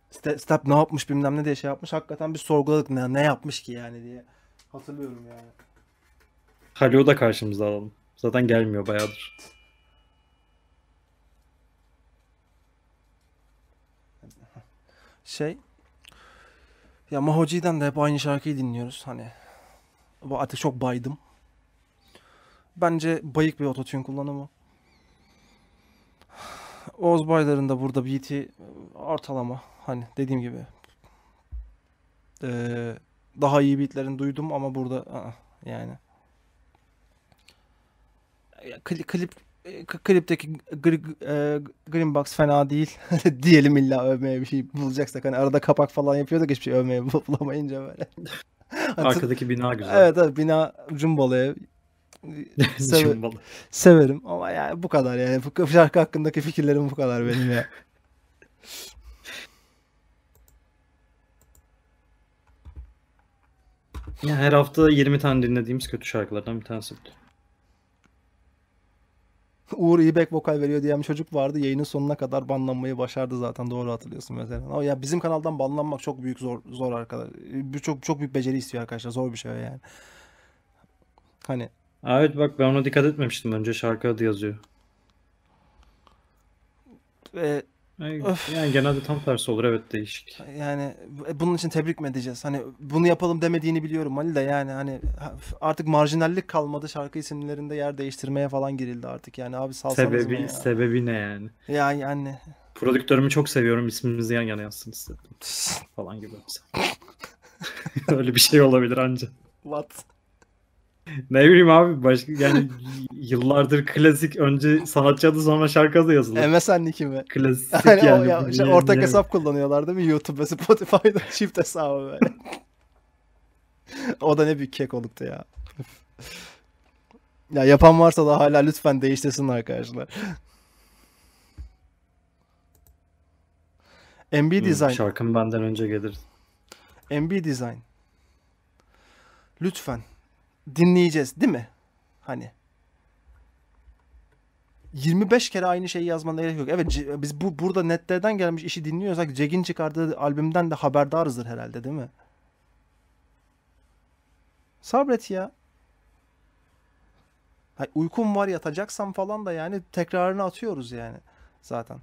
Step, Step ne yapmış bilmem ne diye şey yapmış. Hakikaten bir sorguladık ne, ne yapmış ki yani diye. Hatırlıyorum yani. Haluk'u da karşımıza alalım. Zaten gelmiyor bayağıdır. şey ya Mahoci'den de hep aynı şarkıyı dinliyoruz hani. Bu artık çok baydım. Bence bayık bir ototune kullanımı. Oğuz Baylar'ın da burada beat'i e, ortalama. Hani dediğim gibi. Ee, daha iyi beatlerini duydum ama burada aa, yani. Klip, klip ee, klipteki e, Green Box fena değil. Diyelim illa övmeye bir şey bulacaksak. Hani arada kapak falan yapıyorduk hiçbir şey övmeye bulamayınca böyle. Arkadaki bina güzel. Evet, evet bina jumbalı ev. Seve, severim ama yani bu kadar yani. Bu şarkı hakkındaki fikirlerim bu kadar benim ya. ya her hafta 20 tane dinlediğimiz kötü şarkılardan bir tanesi bu. Uğur İbek vokal veriyor diyen bir çocuk vardı. Yayının sonuna kadar banlanmayı başardı zaten. Doğru hatırlıyorsun mesela. Ama ya bizim kanaldan banlanmak çok büyük zor zor arkadaşlar. Çok çok büyük beceri istiyor arkadaşlar. Zor bir şey yani. Hani Evet bak ben ona dikkat etmemiştim önce şarkı adı yazıyor. Ve yani genelde tam tersi olur evet değişik. Yani e, bunun için tebrik mi edeceğiz? Hani bunu yapalım demediğini biliyorum Ali de yani hani artık marjinallik kalmadı şarkı isimlerinde yer değiştirmeye falan girildi artık yani abi salsanız sebebi, ya? Sebebi ne yani? Ya yani. Prodüktörümü çok seviyorum ismimizi yan yana yazsın istedim. falan gibi. Öyle bir şey olabilir anca. What? Ne bileyim abi başka yani yıllardır klasik önce sanatçı adı sonra şarkı adı yazılır. MSN Nick'i mi? Klasik yani. yani ya, işte yani, ortak yani. hesap kullanıyorlar değil mi? YouTube ve Spotify'da çift hesabı böyle. o da ne büyük kek oluktu ya. ya yapan varsa da hala lütfen değiştirsin arkadaşlar. MB Design. Şarkım benden önce gelir. MB Design. Lütfen dinleyeceğiz değil mi? Hani 25 kere aynı şeyi yazmana gerek yok. Evet biz bu burada netlerden gelmiş işi dinliyorsak Cegin çıkardığı albümden de haberdarızdır herhalde değil mi? Sabret ya. Hay, uykum var yatacaksam falan da yani tekrarını atıyoruz yani zaten.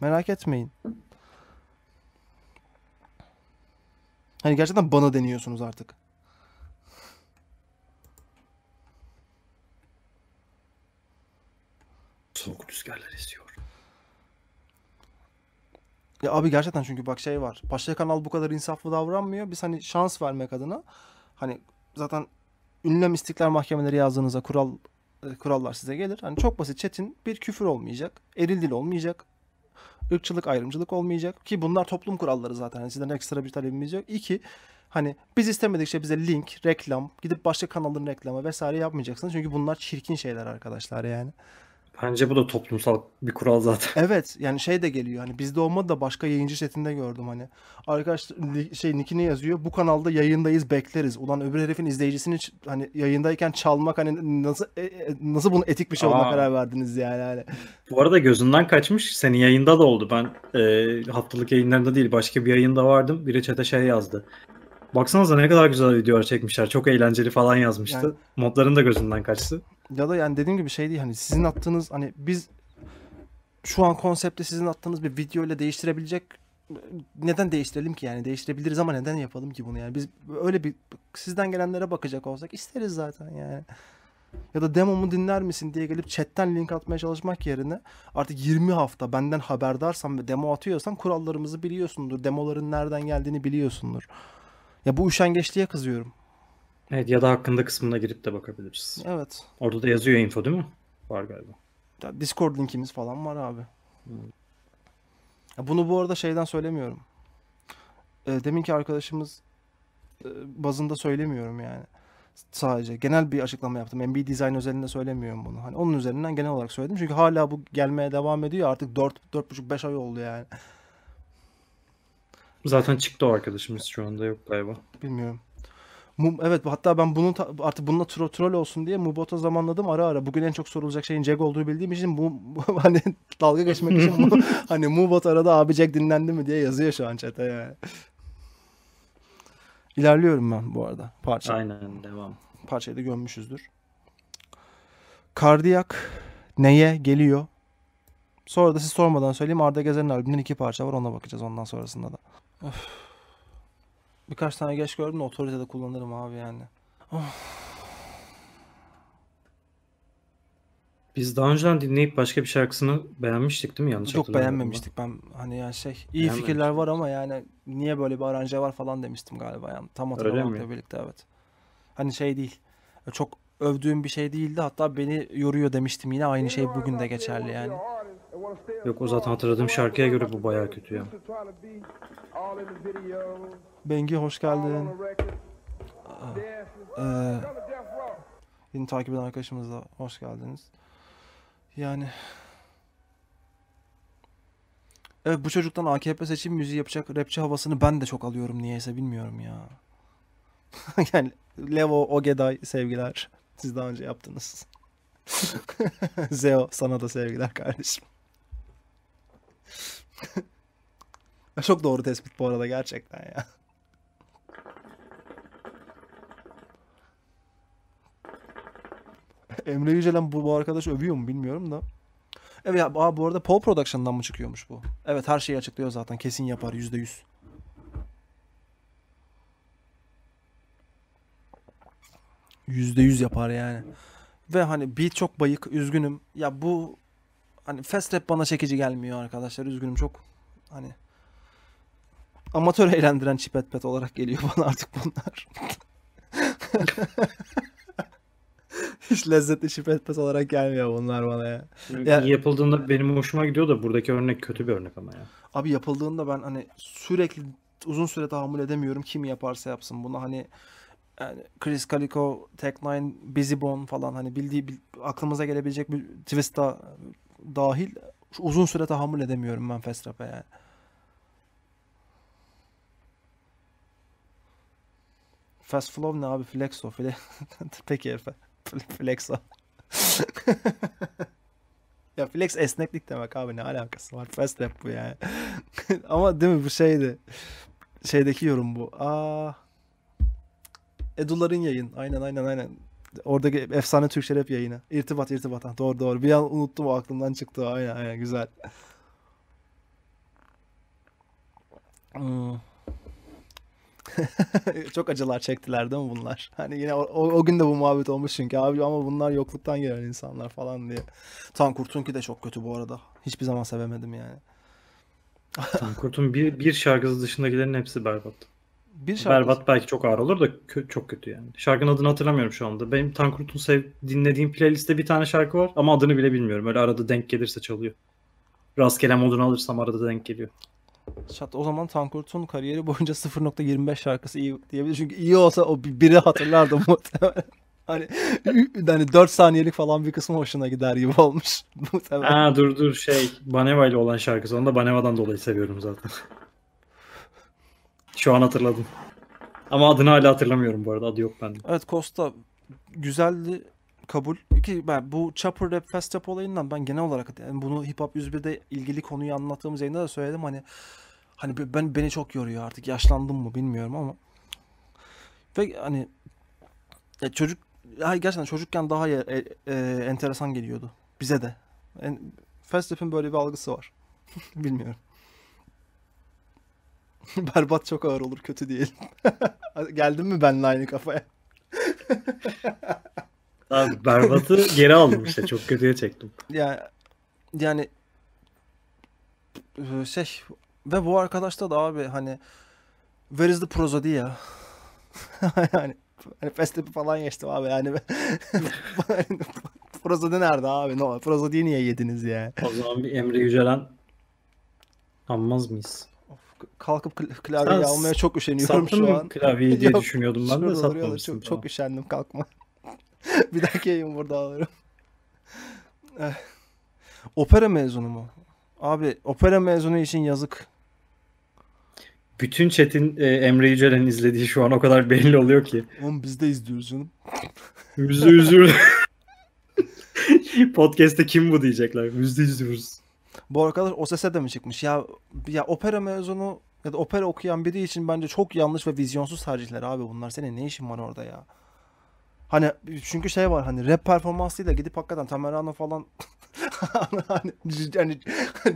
Merak etmeyin. Hani gerçekten bana deniyorsunuz artık. Soğuk rüzgarlar esiyor. Ya abi gerçekten çünkü bak şey var. Paşa Kanal bu kadar insaflı davranmıyor. Biz hani şans vermek adına hani zaten ünlem istiklal mahkemeleri yazdığınızda kural e, kurallar size gelir. Hani çok basit çetin bir küfür olmayacak. Eril dil olmayacak. ırkçılık ayrımcılık olmayacak. Ki bunlar toplum kuralları zaten. Yani sizden ekstra bir talebimiz yok. İki, hani biz istemedikçe bize link, reklam, gidip başka kanalların reklamı vesaire yapmayacaksınız. Çünkü bunlar çirkin şeyler arkadaşlar yani. Bence bu da toplumsal bir kural zaten. Evet yani şey de geliyor hani bizde olmadı da başka yayıncı setinde gördüm hani. Arkadaş şey nickini yazıyor bu kanalda yayındayız bekleriz. Ulan öbür herifin izleyicisini hani yayındayken çalmak hani nasıl e, e, nasıl bunu etik bir şey olma karar verdiniz yani. Hani. Bu arada gözünden kaçmış senin yayında da oldu. Ben e, haftalık yayınlarında değil başka bir yayında vardım biri çete şey yazdı. Baksanıza ne kadar güzel videolar çekmişler. Çok eğlenceli falan yazmıştı. Yani, Modların da gözünden kaçtı. Ya da yani dediğim gibi şey değil hani sizin attığınız hani biz şu an konsepti sizin attığınız bir video ile değiştirebilecek neden değiştirelim ki yani değiştirebiliriz ama neden yapalım ki bunu yani biz öyle bir sizden gelenlere bakacak olsak isteriz zaten yani. Ya da demomu dinler misin diye gelip chatten link atmaya çalışmak yerine artık 20 hafta benden haberdarsan ve demo atıyorsan kurallarımızı biliyorsundur. Demoların nereden geldiğini biliyorsundur. Ya bu üşengeçliğe kızıyorum. Evet ya da hakkında kısmına girip de bakabiliriz. Evet. Orada da yazıyor info değil mi? Var galiba. Ya Discord linkimiz falan var abi. Hmm. Ya bunu bu arada şeyden söylemiyorum. E, deminki arkadaşımız e, bazında söylemiyorum yani. Sadece genel bir açıklama yaptım. bir Design özelinde söylemiyorum bunu. Hani onun üzerinden genel olarak söyledim. Çünkü hala bu gelmeye devam ediyor. Artık 4 4,5-5 ay oldu yani. Zaten çıktı o arkadaşımız şu anda yok galiba. Bilmiyorum evet hatta ben bunun artık bununla tro troll olsun diye Mubota zamanladım ara ara. Bugün en çok sorulacak şeyin Jag olduğu bildiğim için bu hani dalga geçmek için hani Mubot arada abi Jag dinlendi mi diye yazıyor şu an chat'e yani. İlerliyorum ben bu arada parça. Aynen devam. Parçayı da gömmüşüzdür. Kardiyak neye geliyor? Sonra da siz sormadan söyleyeyim Arda Gezer'in albümünün iki parça var ona bakacağız ondan sonrasında da. Öf. Birkaç tane geç gördüm de otoritede kullanırım abi yani. Of. Biz daha önceden dinleyip başka bir şarkısını beğenmiştik değil mi? Yanlış Çok beğenmemiştik ben. Hani yani şey iyi fikirler var ama yani niye böyle bir aranje var falan demiştim galiba yani. Tam hatırlamakla birlikte evet. Hani şey değil. Çok övdüğüm bir şey değildi. Hatta beni yoruyor demiştim yine. Aynı şey bugün de geçerli yani. Yok o zaten hatırladığım şarkıya göre bu bayağı kötü ya. Bengi hoş geldin. Ee, yeni takip eden arkadaşımız da hoş geldiniz. Yani Evet bu çocuktan AKP seçim müziği yapacak rapçi havasını ben de çok alıyorum niyeyse bilmiyorum ya. yani Levo Ogeday sevgiler. Siz daha önce yaptınız. Zeo sana da sevgiler kardeşim. Çok doğru tespit bu arada gerçekten ya. Emre Yücelen bu, bu arkadaş övüyor mu bilmiyorum da. Evet aa, bu arada Paul Production'dan mı çıkıyormuş bu? Evet her şeyi açıklıyor zaten. Kesin yapar yüzde yüz. Yüzde yüz yapar yani. Ve hani beat çok bayık. Üzgünüm. Ya bu hani fast rap bana çekici gelmiyor arkadaşlar. Üzgünüm çok hani amatör eğlendiren çipet pet olarak geliyor bana artık bunlar. Hiç lezzetli şipet pes olarak gelmiyor bunlar bana ya. ya. Yapıldığında benim hoşuma gidiyor da buradaki örnek kötü bir örnek ama ya. Abi yapıldığında ben hani sürekli uzun süre tahammül edemiyorum kim yaparsa yapsın bunu hani yani Chris Calico, Tech Nine, Busy Bone falan hani bildiği bil, aklımıza gelebilecek bir Twista dahil uzun süre tahammül edemiyorum ben Festrap'e yani. Fast Flow ne abi? Flexo. Fle Peki Efe. Flexo. ya flex esneklik demek abi ne alakası var? Fast rap bu yani. Ama değil mi bu şeydi. Şeydeki yorum bu. Aa. Eduların yayın. Aynen aynen aynen. Oradaki efsane Türkçe rap yayını. İrtibat irtibat. Doğru doğru. Bir an unuttum o aklımdan çıktı. Aynen aynen güzel. Hmm. Çok acılar çektiler değil mi bunlar? Hani yine o, o, o gün de bu muhabbet olmuş çünkü abi ama bunlar yokluktan gelen insanlar falan diye. Tan Kurtun ki de çok kötü bu arada. Hiçbir zaman sevemedim yani. Tan Kurt'un bir, bir şarkısı dışındakilerin hepsi berbat bir şarkı. Berbat belki çok ağır olur da kö- çok kötü yani. Şarkının adını hatırlamıyorum şu anda. Benim Tankurt'un sev dinlediğim playlistte bir tane şarkı var ama adını bile bilmiyorum. Öyle arada denk gelirse çalıyor. Rastgele modunu alırsam arada denk geliyor. Şat, o zaman Tankurt'un kariyeri boyunca 0.25 şarkısı iyi diyebilir. Çünkü iyi olsa o biri hatırlardı muhtemelen. Hani, hani 4 saniyelik falan bir kısmı hoşuna gider gibi olmuş. muhtemelen. Ha dur dur şey Baneva ile olan şarkısı. Onu da Baneva'dan dolayı seviyorum zaten. Şu an hatırladım. Ama adını hala hatırlamıyorum bu arada. Adı yok bende. Evet Costa güzeldi kabul. Ki ben bu Chopper Rap fest Rap olayından ben genel olarak yani bunu Hip Hop 101'de ilgili konuyu anlattığımız yayında da söyledim hani hani ben beni çok yoruyor artık yaşlandım mı bilmiyorum ama ve hani ya çocuk ya gerçekten çocukken daha e, e, enteresan geliyordu bize de. Yani Fast Rap'in böyle bir algısı var. bilmiyorum. Berbat çok ağır olur kötü diyelim. Geldin mi benle aynı kafaya? Abi berbatı geri aldım işte. Çok kötüye çektim. Ya yani e, şey ve bu arkadaşta da abi hani where is the ya yani hani festival falan geçtim abi yani. prozodi nerede abi? No, prozodi niye yediniz ya? O zaman bir Emre Yücelen anmaz mıyız? kalkıp klavyeyi Sen almaya çok üşeniyorum şu an. klavyeyi diye düşünüyordum ben de satmamışsın. Çok, çok üşendim kalkma. bir dahaki yayın burada alırım. Eh. opera mezunu mu? Abi opera mezunu için yazık. Bütün Çetin e, Emre Yücel'in izlediği şu an o kadar belli oluyor ki. Oğlum biz de izliyoruz canım. Yüzde yüzüyoruz. Podcast'te kim bu diyecekler. Yüzde izliyoruz. Bu arkadaş sese de mi çıkmış? Ya ya opera mezunu ya da opera okuyan biri için bence çok yanlış ve vizyonsuz tercihler abi bunlar. Senin ne işin var orada ya? Hani çünkü şey var hani rap performansıyla gidip hakikaten Tamerano falan hani, hani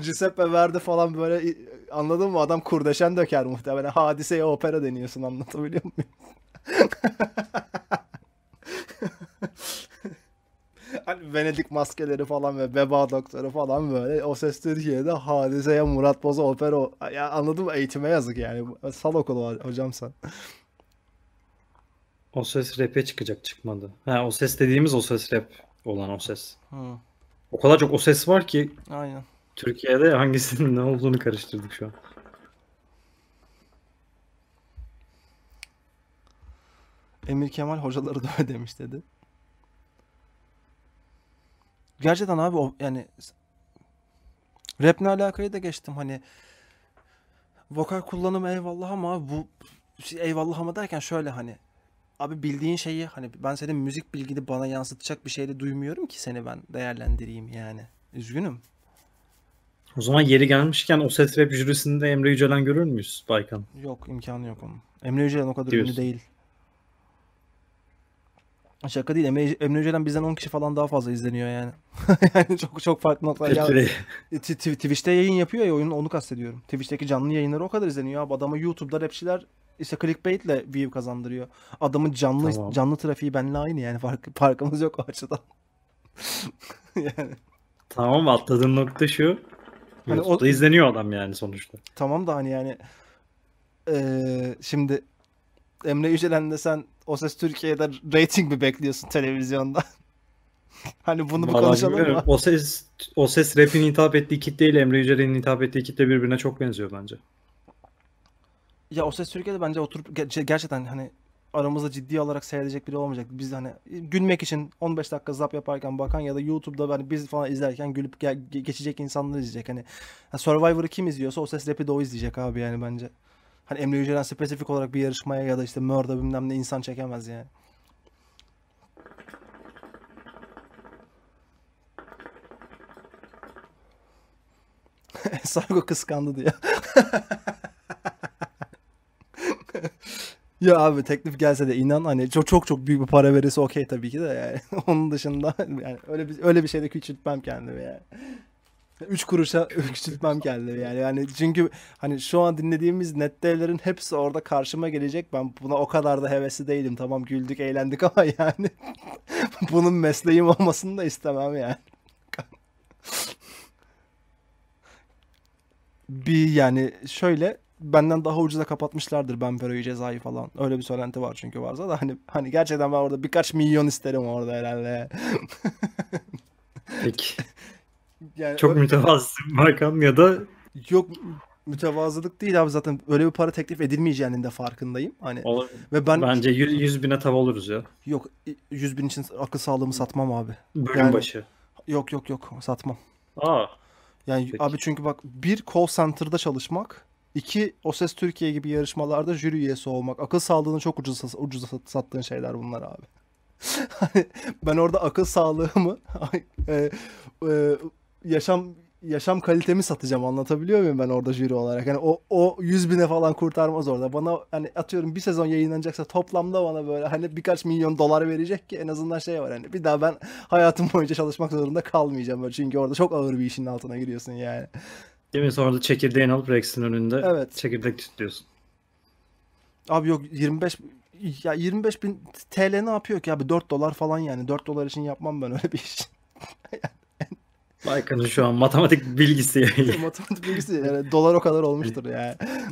Giuseppe Verdi falan böyle anladın mı? Adam kurdeşen döker muhtemelen. Hadiseye opera deniyorsun anlatabiliyor muyum? hani Venedik maskeleri falan ve beba doktoru falan böyle. O ses Türkiye'de hadiseye Murat Boz'a opera. Ya anladım eğitime yazık yani. Sal okulu var hocam sen. O ses rap'e çıkacak çıkmadı. Ha o ses dediğimiz o ses rap olan o ses. Hı. O kadar çok o ses var ki. Aynen. Türkiye'de hangisinin ne olduğunu karıştırdık şu an. Emir Kemal hocaları da demiş dedi gerçekten abi o yani rap'le alakayı da geçtim hani vokal kullanımı eyvallah ama abi bu şey eyvallah ama derken şöyle hani abi bildiğin şeyi hani ben senin müzik bilgini bana yansıtacak bir şey de duymuyorum ki seni ben değerlendireyim yani. Üzgünüm. O zaman yeri gelmişken o set rap jürisinde Emre Yücelen görür müyüz Baykan? Yok imkanı yok onun. Emre Yücelen o kadar Diyorsun. ünlü değil. Şaka değil. Emre, Emre Yücel'den bizden 10 kişi falan daha fazla izleniyor yani. yani çok çok farklı noktalar. ya, e, Twitch'te yayın yapıyor ya oyunun onu kastediyorum. Twitch'teki canlı yayınları o kadar izleniyor abi. Adamı YouTube'da rapçiler işte clickbait'le view kazandırıyor. Adamın canlı tamam. canlı trafiği benimle aynı yani fark, farkımız yok o açıdan. yani. Tamam atladığın nokta şu. Hani o da izleniyor adam yani sonuçta. Tamam da hani yani ee, şimdi Emre Yücelen'de sen o Ses Türkiye'de rating mi bekliyorsun televizyonda? hani bunu Vallahi konuşalım mı? O Ses, o ses rap'in hitap ettiği kitle ile Emre Yücel'in hitap ettiği kitle birbirine çok benziyor bence. Ya O Ses Türkiye'de bence oturup şey, gerçekten hani aramızda ciddi olarak seyredecek biri olmayacak. Biz hani gülmek için 15 dakika zap yaparken bakan ya da YouTube'da hani biz falan izlerken gülüp ge- geçecek insanlar izleyecek. Hani Survivor'ı kim izliyorsa o ses rapi de o izleyecek abi yani bence. Hani Emre Yücelen spesifik olarak bir yarışmaya ya da işte Mörda bilmem ne insan çekemez yani. Sargo kıskandı diyor. ya abi teklif gelse de inan hani çok çok çok büyük bir para verirse okey tabii ki de yani. Onun dışında yani öyle bir öyle bir şeyde küçültmem kendimi yani. 3 kuruşa küçültmem geldi yani. yani. Çünkü hani şu an dinlediğimiz net devlerin hepsi orada karşıma gelecek. Ben buna o kadar da hevesi değilim. Tamam güldük eğlendik ama yani bunun mesleğim olmasını da istemem yani. bir yani şöyle benden daha ucuza kapatmışlardır ben Benfero'yu cezayı falan. Öyle bir söylenti var çünkü varsa da hani hani gerçekten ben orada birkaç milyon isterim orada herhalde. Peki. Yani Çok öyle... mütevazısın Hakan ya da yok mütevazılık değil abi zaten öyle bir para teklif edilmeyeceğinin de farkındayım. Hani Olur. ve ben bence 100, 100 bine tav oluruz ya. Yok 100 bin için akıl sağlığımı satmam abi. Bölüm yani, başı. Yok yok yok satmam. Aa. Yani Peki. abi çünkü bak bir call center'da çalışmak, iki O Ses Türkiye gibi yarışmalarda jüri üyesi olmak, akıl sağlığını çok ucuz ucuz sattığın şeyler bunlar abi. Hani ben orada akıl sağlığımı e, e, yaşam yaşam kalitemi satacağım anlatabiliyor muyum ben orada jüri olarak? Hani o, o 100 bine falan kurtarmaz orada. Bana hani atıyorum bir sezon yayınlanacaksa toplamda bana böyle hani birkaç milyon dolar verecek ki en azından şey var hani bir daha ben hayatım boyunca çalışmak zorunda kalmayacağım böyle. Çünkü orada çok ağır bir işin altına giriyorsun yani. Değil mi? Sonra da çekirdeğin alıp Rex'in önünde evet. çekirdek tutuyorsun. Abi yok 25 ya 25 bin TL ne yapıyor ki abi 4 dolar falan yani 4 dolar için yapmam ben öyle bir iş. Baykan'ın şu an matematik bilgisi. matematik bilgisi yani dolar o kadar olmuştur yani.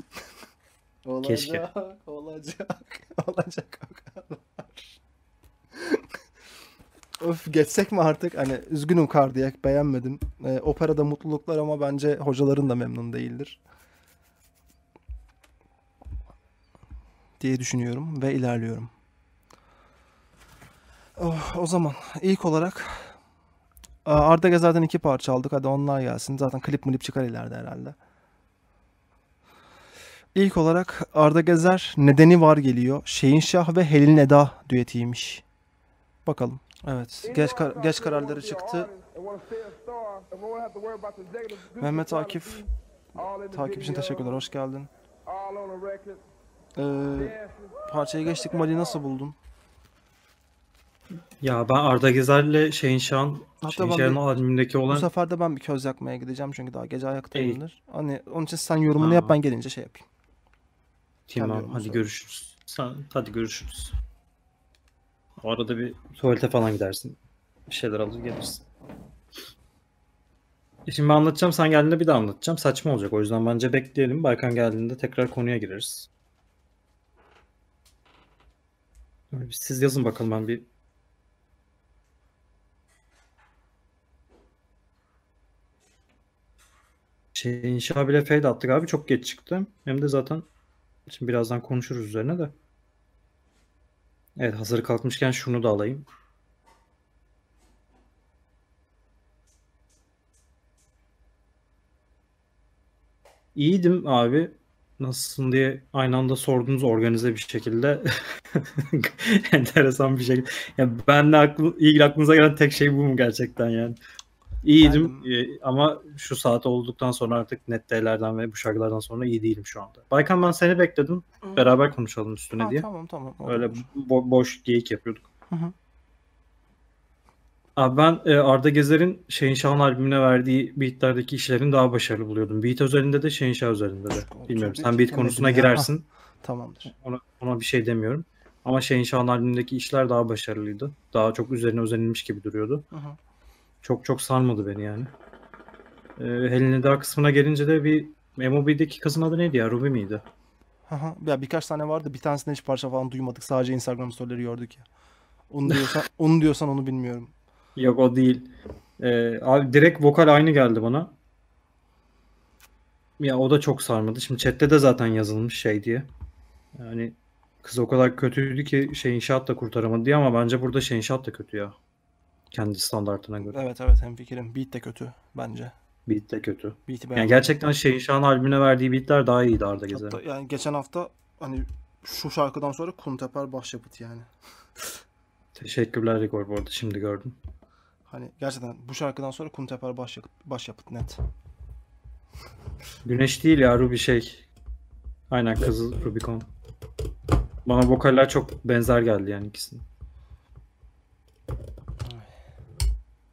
olacak, Keşke. Olacak. Olacak o kadar. Öf geçsek mi artık? Hani üzgünüm kardiyak beğenmedim. Ee, operada mutluluklar ama bence hocaların da memnun değildir. diye düşünüyorum ve ilerliyorum. Oh, o zaman ilk olarak Arda Gezer'den iki parça aldık. Hadi onlar gelsin. Zaten klip milip çıkar ileride herhalde. İlk olarak Arda Gezer Nedeni Var geliyor. Şeyin Şah ve Helin Eda düetiymiş. Bakalım. Evet. Geç, kar geç kararları çıktı. Mehmet Akif takip için teşekkürler. Hoş geldin. Ee, parçaya geçtik. Mali nasıl buldun? Ya ben Arda Gezer'le Şeyin Şah'ın Hatta şey, ben admindeki olan... Bu sefer de ben bir köz yakmaya gideceğim çünkü daha gece ayaktayımdır. Hani onun için sen yorumunu ha. yap ben gelince şey yapayım. Tamam hadi söyle. görüşürüz. Sen, hadi görüşürüz. Arada bir tuvalete falan gidersin. Bir şeyler alır gelirsin. E, şimdi ben anlatacağım sen geldiğinde bir daha anlatacağım. Saçma olacak o yüzden bence bekleyelim. Baykan geldiğinde tekrar konuya gireriz. Siz yazın bakalım ben bir Şey, bile fade attık abi çok geç çıktı. Hem de zaten şimdi birazdan konuşuruz üzerine de. Evet hazır kalkmışken şunu da alayım. İyiydim abi. Nasılsın diye aynı anda sordunuz organize bir şekilde. Enteresan bir şekilde. Yani benle aklı, ilgili aklınıza gelen tek şey bu mu gerçekten yani? İyiydim e, ama şu saat olduktan sonra artık net değerlerden ve bu şarkılardan sonra iyi değilim şu anda. Baykan ben seni bekledim. Hı. Beraber konuşalım üstüne ha, diye. Tamam tamam. Olur. Öyle bo- boş geyik yapıyorduk. Hı hı. Abi ben e, Arda Gezer'in Şehin Şah'ın albümüne verdiği beatlerdeki işlerin daha başarılı buluyordum. Beat özelinde de Şehin Şah özelinde de. Bilmiyorum sen beat konusuna girersin. Ha, tamamdır. Ona, ona bir şey demiyorum. Ama Şehin Şah'ın albümündeki işler daha başarılıydı. Daha çok üzerine özenilmiş gibi duruyordu. Hı hı çok çok sarmadı beni yani. Ee, Helen'in daha kısmına gelince de bir MOB'deki kızın adı neydi ya? Ruby miydi? Aha, ya birkaç tane vardı. Bir tanesinde hiç parça falan duymadık. Sadece Instagram storyleri gördük ya. Onu diyorsan, onu diyorsan onu bilmiyorum. Yok o değil. Ee, abi direkt vokal aynı geldi bana. Ya o da çok sarmadı. Şimdi chatte de zaten yazılmış şey diye. Yani kız o kadar kötüydü ki şey inşaat da kurtaramadı diye ama bence burada şey inşaat da kötü ya. Kendi standartına göre. Evet evet hem fikrim Beat de kötü bence. Beat de kötü. Beat'i yani gerçekten şeyin Şahan albümüne verdiği beatler daha iyiydi Arda Gezer'in. yani geçen hafta hani şu şarkıdan sonra Kunteper başyapıt yani. Teşekkürler Rigor bu arada şimdi gördüm. Hani gerçekten bu şarkıdan sonra Kunteper başyapıt, başyapıt net. Güneş değil ya Ruby şey. Aynen Kızıl Rubicon. Bana vokaller çok benzer geldi yani ikisinin.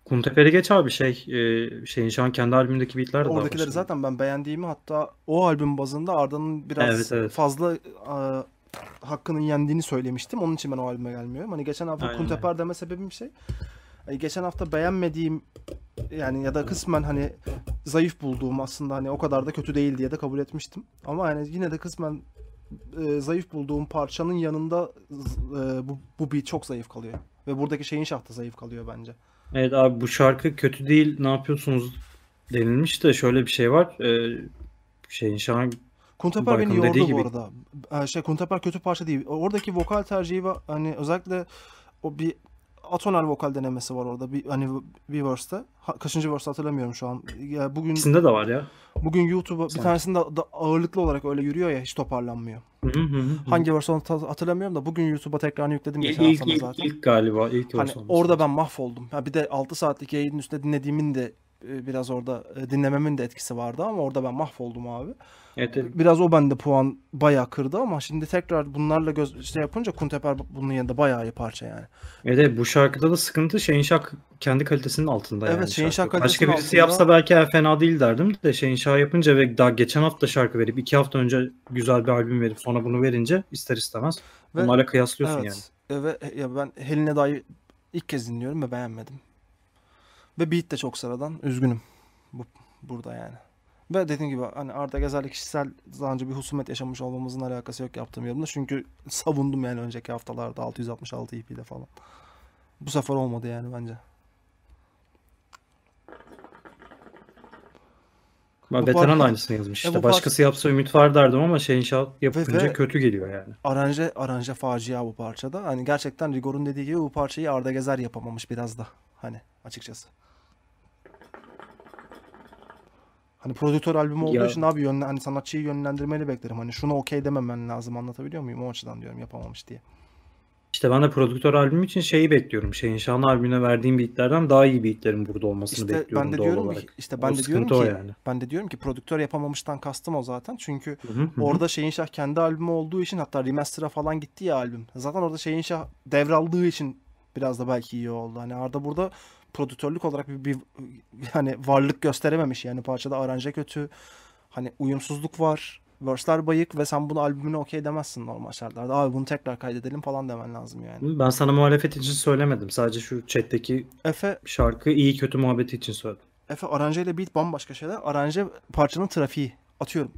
Kunteper'i geç abi şey e, şeyin şu an kendi albümündeki beatler de Oradakileri daha zaten ben beğendiğimi hatta o albüm bazında Arda'nın biraz evet, evet. fazla a, hakkının yendiğini söylemiştim. Onun için ben o albüme gelmiyorum. Hani geçen hafta Aynen. Kunteper deme sebebim şey. E, geçen hafta beğenmediğim yani ya da kısmen hani zayıf bulduğum aslında hani o kadar da kötü değil diye de kabul etmiştim. Ama yani yine de kısmen e, zayıf bulduğum parçanın yanında e, bu, bu beat çok zayıf kalıyor. Ve buradaki şeyin şahtı zayıf kalıyor bence. Evet abi bu şarkı kötü değil ne yapıyorsunuz denilmiş de şöyle bir şey var. Ee, şeyin şan Kunteper beni yordu bu gibi. arada. Ee, şey Kunteper kötü parça değil. Oradaki vokal tercihi var. hani özellikle o bir atonal vokal denemesi var orada. Bir, hani bir verse'te. kaçıncı verse hatırlamıyorum şu an. Ya bugün İkisinde de var ya. Bugün YouTube'a bir tanesinde da ağırlıklı olarak öyle yürüyor ya hiç toparlanmıyor. Hangi verse onu hatırlamıyorum da bugün YouTube'a tekrarını yükledim geçen ilk, hafta zaten. İlk galiba ilk hani Orada ben mahvoldum. Ha, bir de 6 saatlik yayının üstüne dinlediğimin de ee, biraz orada e, dinlememin de etkisi vardı ama orada ben mahvoldum abi. Evet, evet. Biraz o bende puan bayağı kırdı ama şimdi tekrar bunlarla göz şey yapınca Kunteper bunun yanında bayağı iyi parça yani. Evet bu şarkıda da sıkıntı Şeyin Şak kendi kalitesinin altında evet, yani. Evet Şeyin Şak Başka birisi altında... yapsa belki e, fena değil derdim de Şeyin Şak yapınca ve daha geçen hafta şarkı verip iki hafta önce güzel bir albüm verip sonra bunu verince ister istemez ve, bunlarla kıyaslıyorsun evet, yani. E, ve ya ben Heline dair ilk kez dinliyorum ve beğenmedim. Ve beat de çok sıradan. Üzgünüm. Bu, burada yani. Ve dediğim gibi hani Arda Gezer'le kişisel daha önce bir husumet yaşamış olmamızın alakası yok yaptığım yorumda. Çünkü savundum yani önceki haftalarda 666 EP'de falan. Bu sefer olmadı yani bence. Ben Beteran da aynısını yazmış. E, işte başkası yapsa ümit var derdim ama şey inşaat yapınca ve, ve kötü geliyor yani. Aranje, aranje facia bu parçada. Hani gerçekten Rigor'un dediği gibi bu parçayı Arda Gezer yapamamış biraz da. Hani açıkçası. Hani prodüktör albümü olduğu ya. için abi yönlen, hani sanatçıyı yönlendirmeni beklerim. Hani şunu okey demem ben lazım anlatabiliyor muyum? O açıdan diyorum yapamamış diye. İşte ben de prodüktör albüm için şeyi bekliyorum. Şey Şanlı albümüne verdiğim beatlerden daha iyi beatlerin burada olmasını işte bekliyorum ben de diyorum olarak. Ki, işte ben o de diyorum ki yani. ben de diyorum ki prodüktör yapamamıştan kastım o zaten. Çünkü hı hı. orada şey Şah kendi albümü olduğu için hatta remaster'a falan gitti ya albüm. Zaten orada şey Şah devraldığı için biraz da belki iyi oldu. Hani Arda burada prodüktörlük olarak bir, bir hani varlık gösterememiş. Yani parçada aranje kötü. Hani uyumsuzluk var. Verse'ler bayık ve sen bunu albümüne okey demezsin normal şartlarda. Abi bunu tekrar kaydedelim falan demen lazım yani. Ben sana muhalefet için söylemedim. Sadece şu chatteki Efe, şarkı iyi kötü muhabbeti için söyledim. Efe aranje ile beat bambaşka şeyler. Aranje parçanın trafiği. Atıyorum.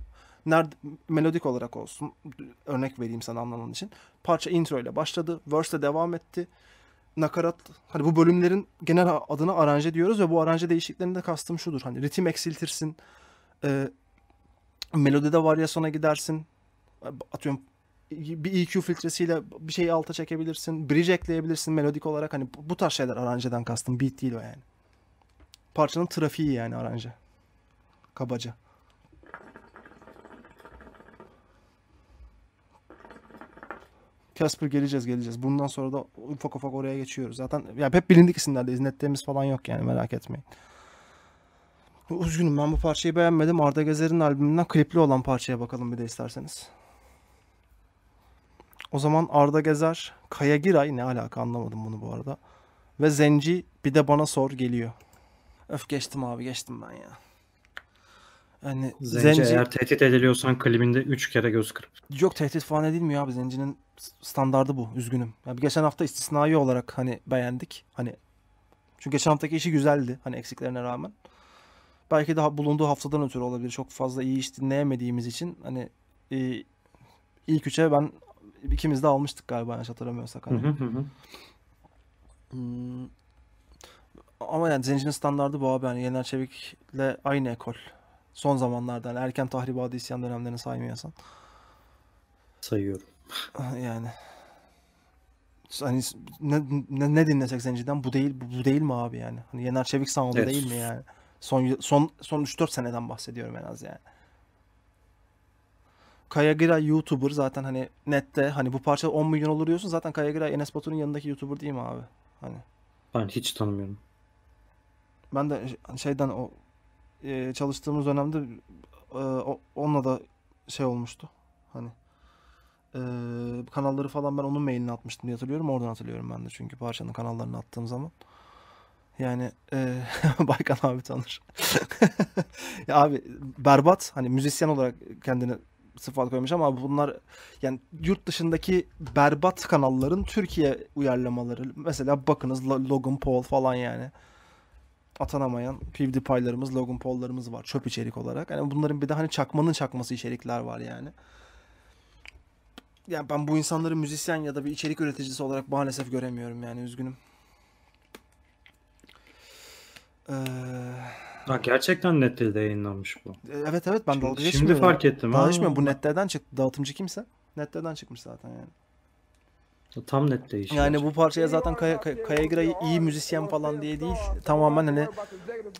Nerede, melodik olarak olsun. Örnek vereyim sana anlamın için. Parça intro ile başladı. versele devam etti nakarat hani bu bölümlerin genel adına aranje diyoruz ve bu aranje değişikliklerinde kastım şudur. Hani ritim eksiltirsin. E, melodide varyasyona gidersin. E, atıyorum bir EQ filtresiyle bir şeyi alta çekebilirsin. Bridge ekleyebilirsin melodik olarak. Hani bu tarz şeyler aranjeden kastım. Beat değil o yani. Parçanın trafiği yani aranje. Kabaca. Casper geleceğiz geleceğiz. Bundan sonra da ufak ufak oraya geçiyoruz. Zaten ya hep bilindik isimlerdeyiz. Netlerimiz falan yok yani merak etmeyin. Üzgünüm ben bu parçayı beğenmedim. Arda Gezer'in albümünden klipli olan parçaya bakalım bir de isterseniz. O zaman Arda Gezer, Kaya Giray ne alaka anlamadım bunu bu arada. Ve Zenci bir de bana sor geliyor. Öf geçtim abi geçtim ben ya. Hani Zenci, Zenci eğer tehdit ediliyorsan klibinde 3 kere göz kırp. Yok tehdit falan edilmiyor abi. Zenci'nin standardı bu. Üzgünüm. Ya bir geçen hafta istisnai olarak hani beğendik. Hani çünkü geçen haftaki işi güzeldi. Hani eksiklerine rağmen. Belki de bulunduğu haftadan ötürü olabilir. Çok fazla iyi iş dinleyemediğimiz için hani e, ilk üçe ben ikimiz de almıştık galiba yanlış hatırlamıyorsak. Hani. Hmm. Ama yani Zenci'nin standardı bu abi. Yani Yener Çevik'le aynı ekol. Son zamanlarda yani erken tahribat, isyan dönemlerini saymıyorsan. Sayıyorum. yani hani ne, ne, ne dinlesek zenciden bu değil bu, bu değil mi abi yani? Hani Yener Çevik sound'u evet. değil mi yani? Son son son 3-4 seneden bahsediyorum en az yani. Kayagira YouTuber zaten hani nette hani bu parça 10 milyon olur diyorsun zaten Kayagira Enes Batur'un yanındaki YouTuber değil mi abi? Hani. Ben hiç tanımıyorum. Ben de şeyden o e, çalıştığımız dönemde e, onunla da şey olmuştu. Hani e, kanalları falan ben onun mailini atmıştım diye hatırlıyorum. Oradan hatırlıyorum ben de çünkü parçanın kanallarını attığım zaman. Yani e, Baykan abi tanır. ya abi berbat hani müzisyen olarak kendini sıfat koymuş ama bunlar yani yurt dışındaki berbat kanalların Türkiye uyarlamaları. Mesela bakınız Logan Paul falan yani atanamayan PewDiePie'larımız, Logan Paul'larımız var çöp içerik olarak. Yani bunların bir de hani çakmanın çakması içerikler var yani. Yani ben bu insanları müzisyen ya da bir içerik üreticisi olarak maalesef göremiyorum yani üzgünüm. Ee... Ha, gerçekten nette yayınlanmış bu. E, evet evet ben şimdi, dalga Şimdi fark ettim. Dalga geçmiyorum bu netlerden çıktı. Dağıtımcı kimse? Netlerden çıkmış zaten yani. Tam net değişiyor. Yani bu parçaya zaten Kaya, Kaya, Kayagira iyi müzisyen falan diye değil. Tamamen hani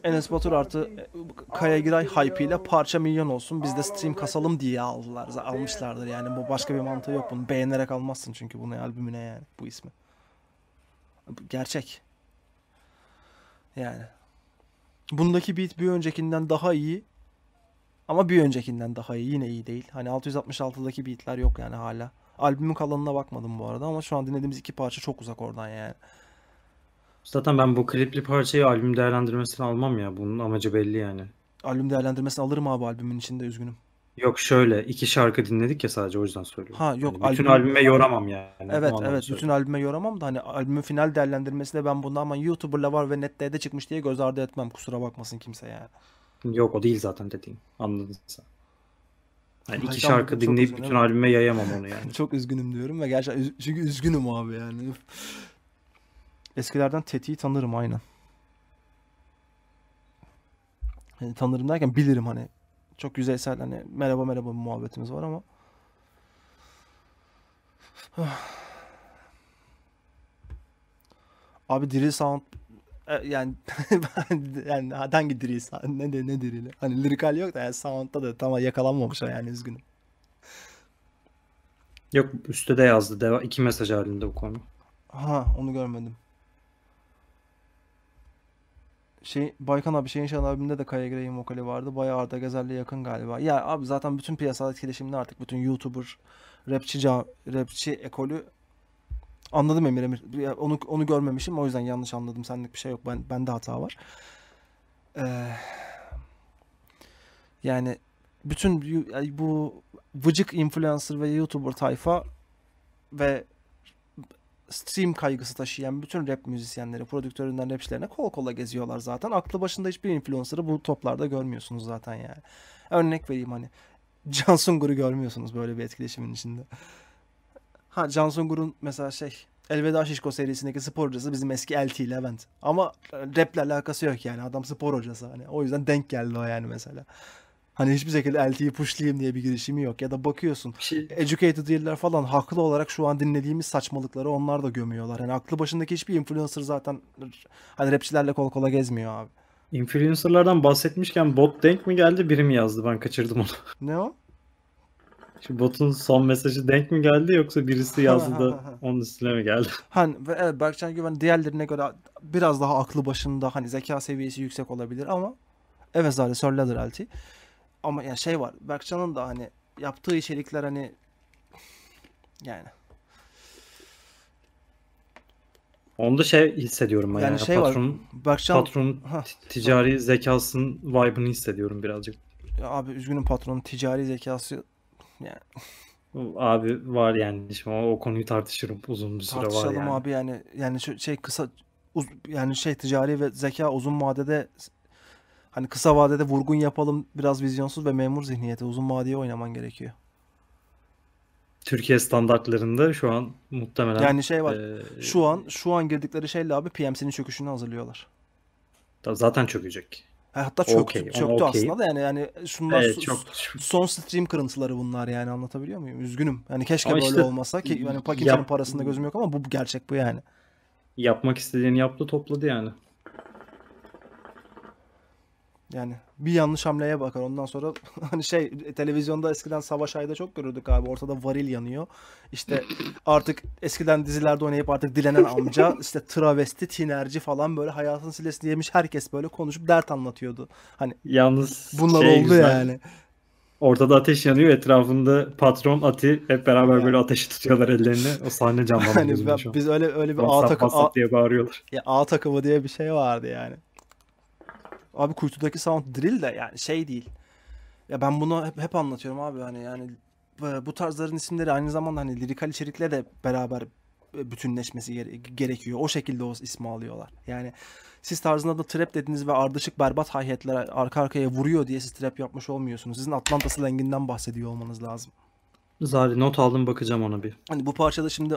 Enes Batur artı e, Kayagiray hype ile parça milyon olsun biz de stream kasalım diye aldılar. Almışlardır yani. Bu başka bir mantığı yok bunun. Beğenerek almazsın çünkü bunu albümüne yani bu ismi. Gerçek. Yani. Bundaki beat bir öncekinden daha iyi. Ama bir öncekinden daha iyi. Yine iyi değil. Hani 666'daki beatler yok yani hala. Albümün kalanına bakmadım bu arada ama şu an dinlediğimiz iki parça çok uzak oradan yani. Zaten ben bu klipli parçayı albüm değerlendirmesine almam ya. Bunun amacı belli yani. Albüm değerlendirmesine alırım abi albümün içinde üzgünüm. Yok şöyle iki şarkı dinledik ya sadece o yüzden söylüyorum. Ha yok. Yani bütün albüm... albüme yoramam yani. Evet evet söylüyorum. bütün albüme yoramam da hani albümün final değerlendirmesi ben bundan ama YouTuber'la var ve nette de çıkmış diye göz ardı etmem kusura bakmasın kimse yani. Yok o değil zaten dediğim anladın sen. Yani iki şarkı dinleyip bütün albüme yayamam onu yani. çok üzgünüm diyorum ve gerçekten üz- çünkü üzgünüm abi yani. Eskilerden tetiği tanırım aynen. Yani tanırım derken bilirim hani. Çok yüzeysel hani merhaba merhaba bir muhabbetimiz var ama. Abi diri Sound e, yani yani hangi diri ne de ne dirili. Hani lirikal yok da yani sound'da da tam yakalanmamış yani üzgünüm. Yok üstte de yazdı. Deva, iki mesaj halinde bu konu. Ha onu görmedim. Şey, Baykan abi şey şan abimde de Kaya Gray'in vokali vardı. Bayağı Arda Gezer'le yakın galiba. Ya abi zaten bütün piyasal etkileşimde artık bütün YouTuber, rapçi, rapçi ekolü Anladım Emir Emir. onu onu görmemişim. O yüzden yanlış anladım. Senlik bir şey yok. Ben bende hata var. Ee, yani bütün bu vıcık influencer ve YouTuber tayfa ve stream kaygısı taşıyan bütün rap müzisyenleri, prodüktöründen rapçilerine kol kola geziyorlar zaten. Aklı başında hiçbir influencer'ı bu toplarda görmüyorsunuz zaten yani. Örnek vereyim hani. Can Sungur'u görmüyorsunuz böyle bir etkileşimin içinde. Ha Can Sungur'un mesela şey Elveda Şişko serisindeki spor hocası bizim eski LT Levent. Ama e, raple alakası yok yani. Adam spor hocası hani. O yüzden denk geldi o yani mesela. Hani hiçbir şekilde LT'yi pushlayayım diye bir girişimi yok. Ya da bakıyorsun şey... educated değiller falan haklı olarak şu an dinlediğimiz saçmalıkları onlar da gömüyorlar. Yani aklı başındaki hiçbir influencer zaten hani rapçilerle kol kola gezmiyor abi. Influencerlardan bahsetmişken bot denk mi geldi biri mi yazdı ben kaçırdım onu. Ne o? Şimdi botun son mesajı denk mi geldi yoksa birisi yazdı da onun üstüne mi geldi? Hani evet Berkcan Güven diğerlerine göre biraz daha aklı başında hani zeka seviyesi yüksek olabilir ama evet zaten Sir Alti. Ama yani şey var Berkcan'ın da hani yaptığı içerikler hani yani Onda şey hissediyorum ben yani, yani şey patron, var, Berkcan... patron ticari zekasının vibe'ını hissediyorum birazcık. Ya abi üzgünüm patronun ticari zekası yani. Abi var yani şimdi o konuyu tartışırım uzun bir süre Tartışalım var yani. Tartışalım abi yani yani şey kısa uz, yani şey ticari ve zeka uzun vadede hani kısa vadede vurgun yapalım biraz vizyonsuz ve memur zihniyeti uzun vadeye oynaman gerekiyor. Türkiye standartlarında şu an muhtemelen yani şey var. E, şu an şu an girdikleri şeyle abi PMC'nin çöküşünü hazırlıyorlar. Zaten çökecek. E, hatta çöktü, okay, çöktü okay. aslında da yani yani şunlar evet, çok... son stream kırıntıları bunlar yani anlatabiliyor muyum? Üzgünüm. Yani keşke ama böyle işte, olmasa ki yani paketin yap... parasında gözüm yok ama bu gerçek bu yani. Yapmak istediğini yaptı topladı yani. Yani bir yanlış hamleye bakar. Ondan sonra hani şey televizyonda eskiden Savaş Ay'da çok görürdük abi. Ortada varil yanıyor. İşte artık eskiden dizilerde oynayıp artık dilenen amca işte travesti, tinerci falan böyle hayatın silesini yemiş herkes böyle konuşup dert anlatıyordu. Hani yalnız bunlar şey oldu güzel. yani. Ortada ateş yanıyor. Etrafında patron, Ati hep beraber yani. böyle ateşi tutuyorlar ellerini. O sahne canlandı. hani biz öyle öyle bir A takımı diye bağırıyorlar. Ya A takımı diye bir şey vardı yani. Abi kuytudaki sound drill de yani şey değil. Ya ben bunu hep, hep anlatıyorum abi hani yani e, bu tarzların isimleri aynı zamanda hani lirikal içerikle de beraber e, bütünleşmesi gere- gerekiyor. O şekilde o ismi alıyorlar. Yani siz tarzında da trap dediniz ve ardışık berbat hayhetler arka arkaya vuruyor diye siz trap yapmış olmuyorsunuz. Sizin Atlanta slenginden bahsediyor olmanız lazım. Zari not aldım bakacağım ona bir. Hani bu parçada şimdi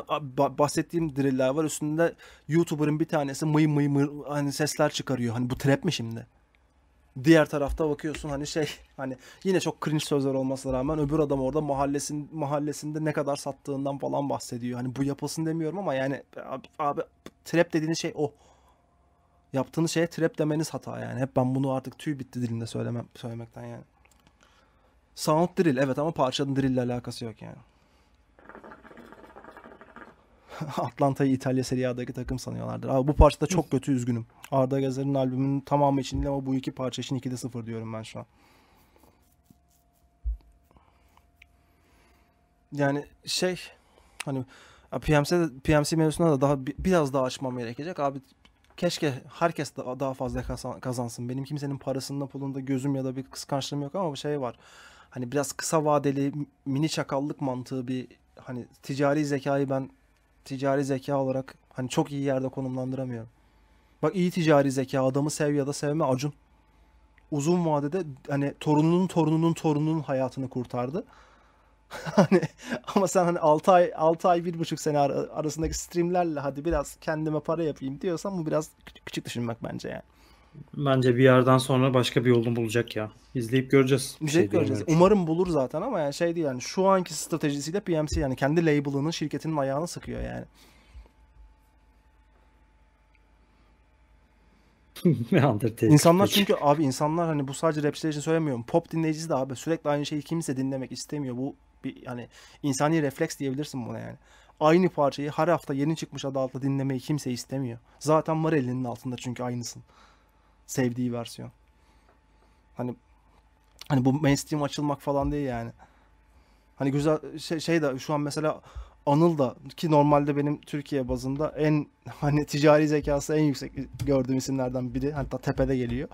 bahsettiğim driller var. Üstünde YouTuber'ın bir tanesi mıy mıy mıy hani sesler çıkarıyor. Hani bu trap mi şimdi? Diğer tarafta bakıyorsun hani şey hani yine çok cringe sözler olmasına rağmen öbür adam orada mahallesin, mahallesinde ne kadar sattığından falan bahsediyor. Hani bu yapasın demiyorum ama yani abi, abi trap dediğiniz şey o. Yaptığınız şeye trap demeniz hata yani. Hep ben bunu artık tüy bitti dilinde söylemem, söylemekten yani. Sound drill evet ama parçanın drill ile alakası yok yani. Atlanta'yı İtalya Serie A'daki takım sanıyorlardır. Abi bu parça da çok kötü üzgünüm. Arda Gezer'in albümünün tamamı için değil ama bu iki parça için 2'de 0 diyorum ben şu an. Yani şey hani PMC, PMC mevzusuna da daha biraz daha açmam gerekecek. Abi keşke herkes daha, fazla kazansın. Benim kimsenin parasında pulunda gözüm ya da bir kıskançlığım yok ama bu şey var. Hani biraz kısa vadeli mini çakallık mantığı bir hani ticari zekayı ben ticari zeka olarak hani çok iyi yerde konumlandıramıyorum. Bak iyi ticari zeka adamı sev ya da sevme Acun. Uzun vadede hani torununun torununun torununun hayatını kurtardı. hani ama sen hani 6 ay 6 ay 1,5 sene ar- arasındaki streamlerle hadi biraz kendime para yapayım diyorsan bu biraz küçük, küçük düşünmek bence yani. Bence bir yerden sonra başka bir yolunu bulacak ya. İzleyip göreceğiz. Şey İzleyip şey göreceğiz. Umarım bulur zaten ama yani şey değil yani şu anki stratejisiyle PMC yani kendi label'ının şirketinin ayağını sıkıyor yani. Undertale. İnsanlar çünkü abi insanlar hani bu sadece rapçiler için söylemiyorum. Pop dinleyicisi de abi sürekli aynı şeyi kimse dinlemek istemiyor. Bu bir hani insani refleks diyebilirsin buna yani. Aynı parçayı her hafta yeni çıkmış adı altında dinlemeyi kimse istemiyor. Zaten var elinin altında çünkü aynısın sevdiği versiyon. Hani hani bu mainstream açılmak falan değil yani. Hani güzel şey, şey de şu an mesela Anıl da ki normalde benim Türkiye bazında en hani ticari zekası en yüksek gördüğüm isimlerden biri. Hatta tepede geliyor.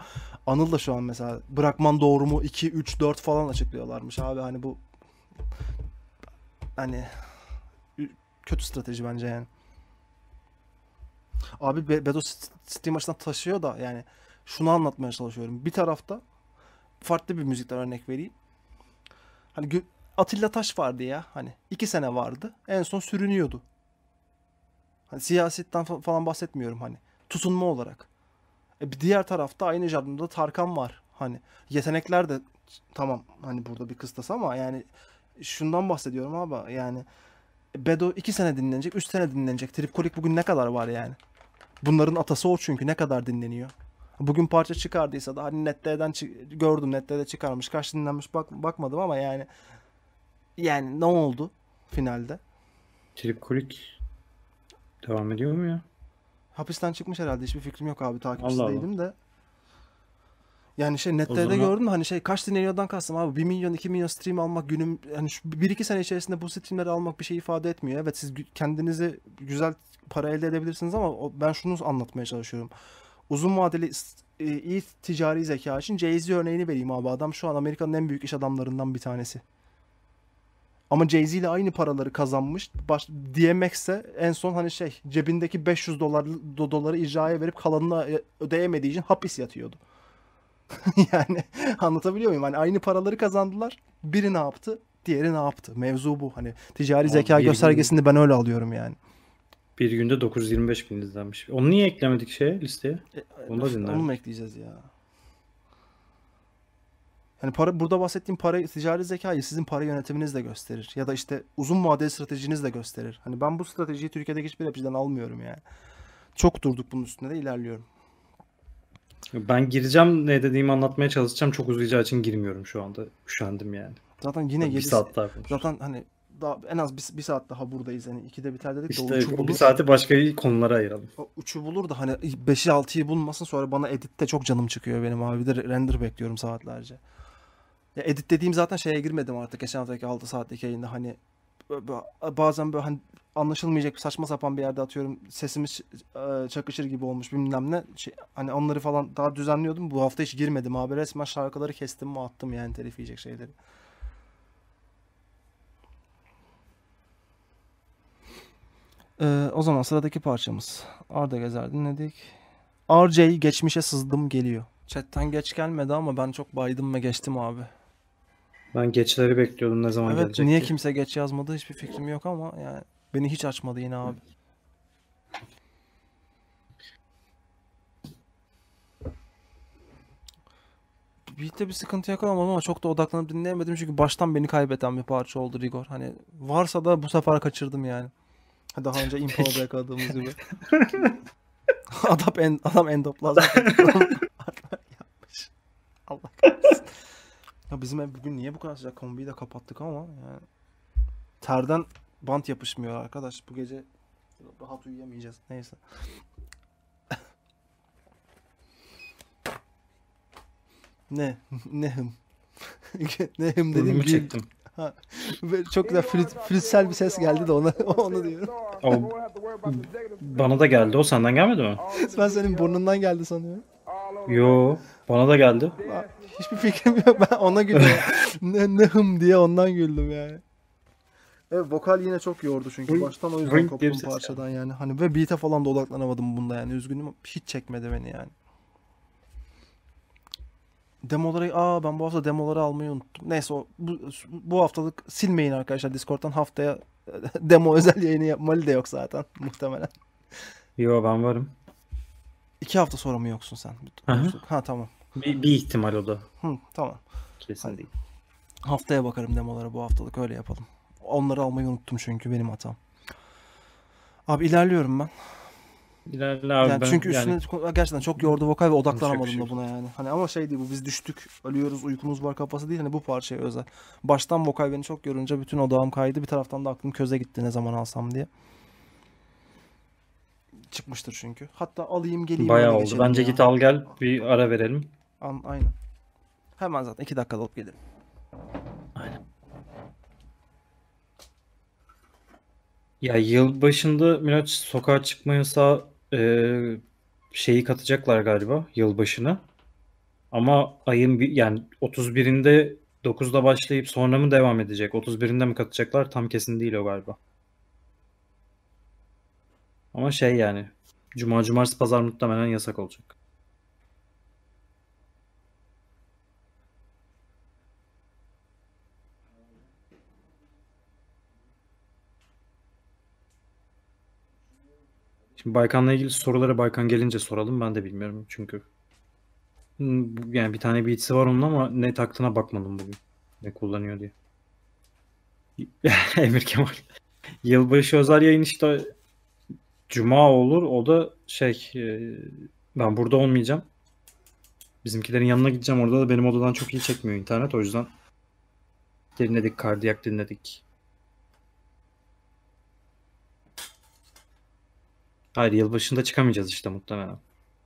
Anıl da şu an mesela bırakman doğru mu 2 3 4 falan açıklıyorlarmış abi hani bu hani kötü strateji bence yani. Abi Bedo Steam açısından taşıyor da yani şunu anlatmaya çalışıyorum. Bir tarafta farklı bir müzikten örnek vereyim. Hani Atilla Taş vardı ya hani iki sene vardı en son sürünüyordu. Hani siyasetten falan bahsetmiyorum hani tutunma olarak. E bir diğer tarafta aynı jardında Tarkan var hani yetenekler de tamam hani burada bir kıstas ama yani şundan bahsediyorum abi yani Bedo iki sene dinlenecek üç sene dinlenecek Tripkolik bugün ne kadar var yani. Bunların atası o çünkü ne kadar dinleniyor. Bugün parça çıkardıysa da hani nette'den gördüm nette çıkarmış. Kaç dinlenmiş bak bakmadım ama yani yani ne oldu finalde? Çelik Kulik devam ediyor mu ya? Hapisten çıkmış herhalde. Hiçbir fikrim yok abi. Takipçisi Allah değilim Allah. de. Yani şey nette zaman... gördüm hani şey kaç dinleniyordan kastım abi 1 milyon 2 milyon stream almak günüm yani şu 1-2 sene içerisinde bu streamleri almak bir şey ifade etmiyor. Evet siz kendinizi güzel para elde edebilirsiniz ama ben şunu anlatmaya çalışıyorum uzun vadeli e, iyi ticari zeka için Jay-Z örneğini vereyim abi. Adam şu an Amerika'nın en büyük iş adamlarından bir tanesi. Ama Jay-Z ile aynı paraları kazanmış. Baş, DMX ise en son hani şey cebindeki 500 dolar, do, doları icraya verip kalanını e, ödeyemediği için hapis yatıyordu. yani anlatabiliyor muyum? Hani aynı paraları kazandılar. Biri ne yaptı? Diğeri ne yaptı? Mevzu bu. Hani ticari zeka göstergesinde ben öyle alıyorum yani. Bir günde 925 bin izlenmiş. Onu niye eklemedik şey listeye? E, e, onu da dinler. Onu mu ekleyeceğiz ya? Yani para burada bahsettiğim para ticari zekayı sizin para yönetiminiz de gösterir. Ya da işte uzun vadeli stratejiniz de gösterir. Hani ben bu stratejiyi Türkiye'deki hiçbir yapıcıdan almıyorum yani. Çok durduk bunun üstünde de ilerliyorum. Ben gireceğim ne dediğimi anlatmaya çalışacağım. Çok uzayacağı için girmiyorum şu anda. Üşendim yani. Zaten yine gelirse, zaten hani daha en az bir, bir saat daha buradayız yani ikide biter dedik işte de uçu bulur. Bir saati başka konulara ayıralım. Uçu bulur da hani 5'i 6'yı bulmasın sonra bana editte çok canım çıkıyor benim abi de render bekliyorum saatlerce. Ya edit dediğim zaten şeye girmedim artık geçen haftaki 6 saatlik yayında hani bazen böyle hani anlaşılmayacak saçma sapan bir yerde atıyorum sesimiz e, çakışır gibi olmuş bilmem ne. Şey, hani onları falan daha düzenliyordum. Bu hafta hiç girmedim abi resmen şarkıları kestim mi attım yani telif yiyecek şeyleri. Ee, o zaman sıradaki parçamız. Arda Gezer dinledik. RJ geçmişe sızdım geliyor. Chatten geç gelmedi ama ben çok baydım ve geçtim abi. Ben geçleri bekliyordum ne zaman evet, gelecek niye diye. kimse geç yazmadı hiçbir fikrim yok ama yani beni hiç açmadı yine abi. Bir de bir sıkıntı yakalamadım ama çok da odaklanıp dinleyemedim çünkü baştan beni kaybeden bir parça oldu Rigor. Hani varsa da bu sefer kaçırdım yani. Daha önce Impala'da aldığımız gibi. adam, en, adam endoplazma yapmış. Allah kahretsin. Ya bizim ev bugün niye bu kadar sıcak? Kombiyi de kapattık ama yani. Terden bant yapışmıyor arkadaş. Bu gece rahat uyuyamayacağız. Neyse. ne? Nehim. Nehim dedim. Burnumu çektim. Çok güzel friz, frizsel bir ses geldi de ona onu diyorum. O, bana da geldi o senden gelmedi mi? Ben senin burnundan geldi sanıyorum. Yo bana da geldi. Hiçbir fikrim yok ben ona güldüm. ne, ne hım diye ondan güldüm yani. Evet vokal yine çok yordu çünkü baştan o yüzden koptum parçadan yani. Hani ve beat'e falan da odaklanamadım bunda yani üzgünüm hiç çekmedi beni yani. Demoları aa ben bu hafta demoları almayı unuttum. Neyse o, bu, bu haftalık silmeyin arkadaşlar Discord'dan haftaya demo özel yayını yapmalı da yok zaten muhtemelen. Yo ben varım. İki hafta sonra mı yoksun sen? Aha. Ha tamam. Bir, bir ihtimal o da. Hı, tamam. Kesin Hadi. değil. Haftaya bakarım demolara bu haftalık öyle yapalım. Onları almayı unuttum çünkü benim hatam. Abi ilerliyorum ben. İlerle abi yani ben, çünkü üstüne yani... gerçekten çok yordu vokal ve odaklanamadım da buna yani. Hani ama şey değil bu biz düştük, ölüyoruz, uykumuz var kafası değil. Hani bu parçaya özel. Baştan vokal beni çok yorunca bütün odağım kaydı. Bir taraftan da aklım köze gitti ne zaman alsam diye. Çıkmıştır çünkü. Hatta alayım geleyim. Bayağı oldu. Bence ya. git al gel bir ara verelim. An, aynen. Hemen zaten iki dakika alıp gelirim. Ya yıl başında Miraç sokağa çıkma yasağı e, şeyi katacaklar galiba yıl başına. Ama ayın bir, yani 31'inde 9'da başlayıp sonra mı devam edecek? 31'inde mi katacaklar? Tam kesin değil o galiba. Ama şey yani cuma cumartesi pazar muhtemelen yasak olacak. Şimdi Baykan'la ilgili soruları Baykan gelince soralım. Ben de bilmiyorum çünkü. Hmm, yani bir tane beatsi var onun ama ne taktığına bakmadım bugün. Ne kullanıyor diye. Emir Kemal. Yılbaşı özel yayın işte Cuma olur. O da şey e, ben burada olmayacağım. Bizimkilerin yanına gideceğim. Orada da benim odadan çok iyi çekmiyor internet. O yüzden dinledik, kardiyak dinledik. Hayır yılbaşında çıkamayacağız işte muhtemelen.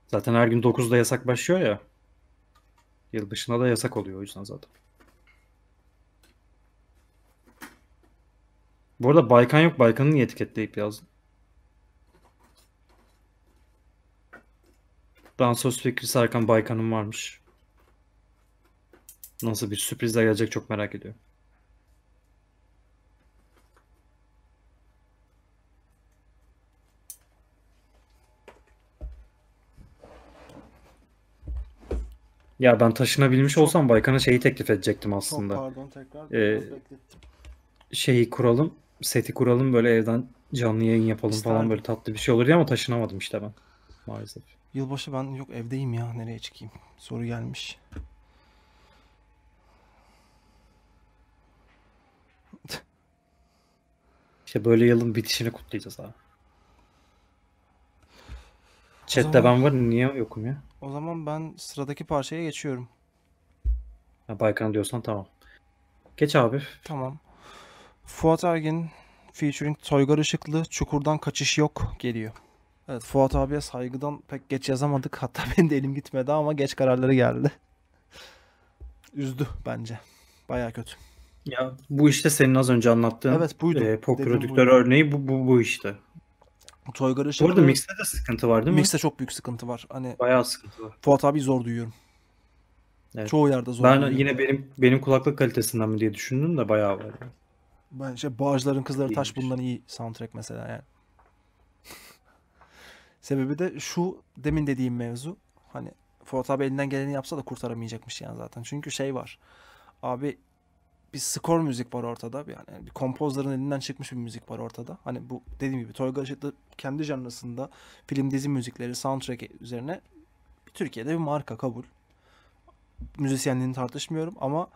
Zaten her gün 9'da yasak başlıyor ya. Yılbaşına da yasak oluyor o yüzden zaten. Bu arada Baykan yok. Baykan'ı niye etiketleyip yazdın? Dansöz fikri Serkan Baykan'ın varmış. Nasıl bir sürprizle gelecek çok merak ediyorum. Ya ben taşınabilmiş Çok- olsam Baykan'a şeyi teklif edecektim Çok aslında. pardon tekrar Ee, Şeyi kuralım, seti kuralım böyle evden canlı yayın yapalım falan böyle tatlı bir şey olur diye ama taşınamadım işte ben maalesef. Yılbaşı ben yok evdeyim ya nereye çıkayım soru gelmiş. İşte böyle yılın bitişini kutlayacağız abi. Chat'te zaman... ben var niye yokum ya? O zaman ben sıradaki parçaya geçiyorum. Ya Baykan diyorsan tamam. Geç abi. Tamam. Fuat Ergin featuring Toygar Işıklı Çukurdan Kaçış Yok geliyor. Evet Fuat abiye saygıdan pek geç yazamadık. Hatta benim de elim gitmedi ama geç kararları geldi. Üzdü bence. Baya kötü. Ya bu işte senin az önce anlattığın evet, buydu. E, pop prodüktör örneği bu, bu, bu işte. Toygar Işıklı. Bu Mix'te de sıkıntı var değil mi? Mix'te çok büyük sıkıntı var. Hani Bayağı sıkıntı var. Fuat abi zor duyuyorum. Evet. Çoğu yerde zor. Ben duyuyorum. yine benim benim kulaklık kalitesinden mi diye düşündüm de bayağı var. Ben şey Bağcıların Kızları Taş bundan iyi soundtrack mesela yani. Sebebi de şu demin dediğim mevzu. Hani Fuat abi elinden geleni yapsa da kurtaramayacakmış yani zaten. Çünkü şey var. Abi bir skor müzik var ortada. Yani bir kompozların elinden çıkmış bir müzik var ortada. Hani bu dediğim gibi Tolga Işıklı kendi canlısında film dizi müzikleri, soundtrack üzerine Türkiye'de bir marka kabul. Müzisyenliğini tartışmıyorum ama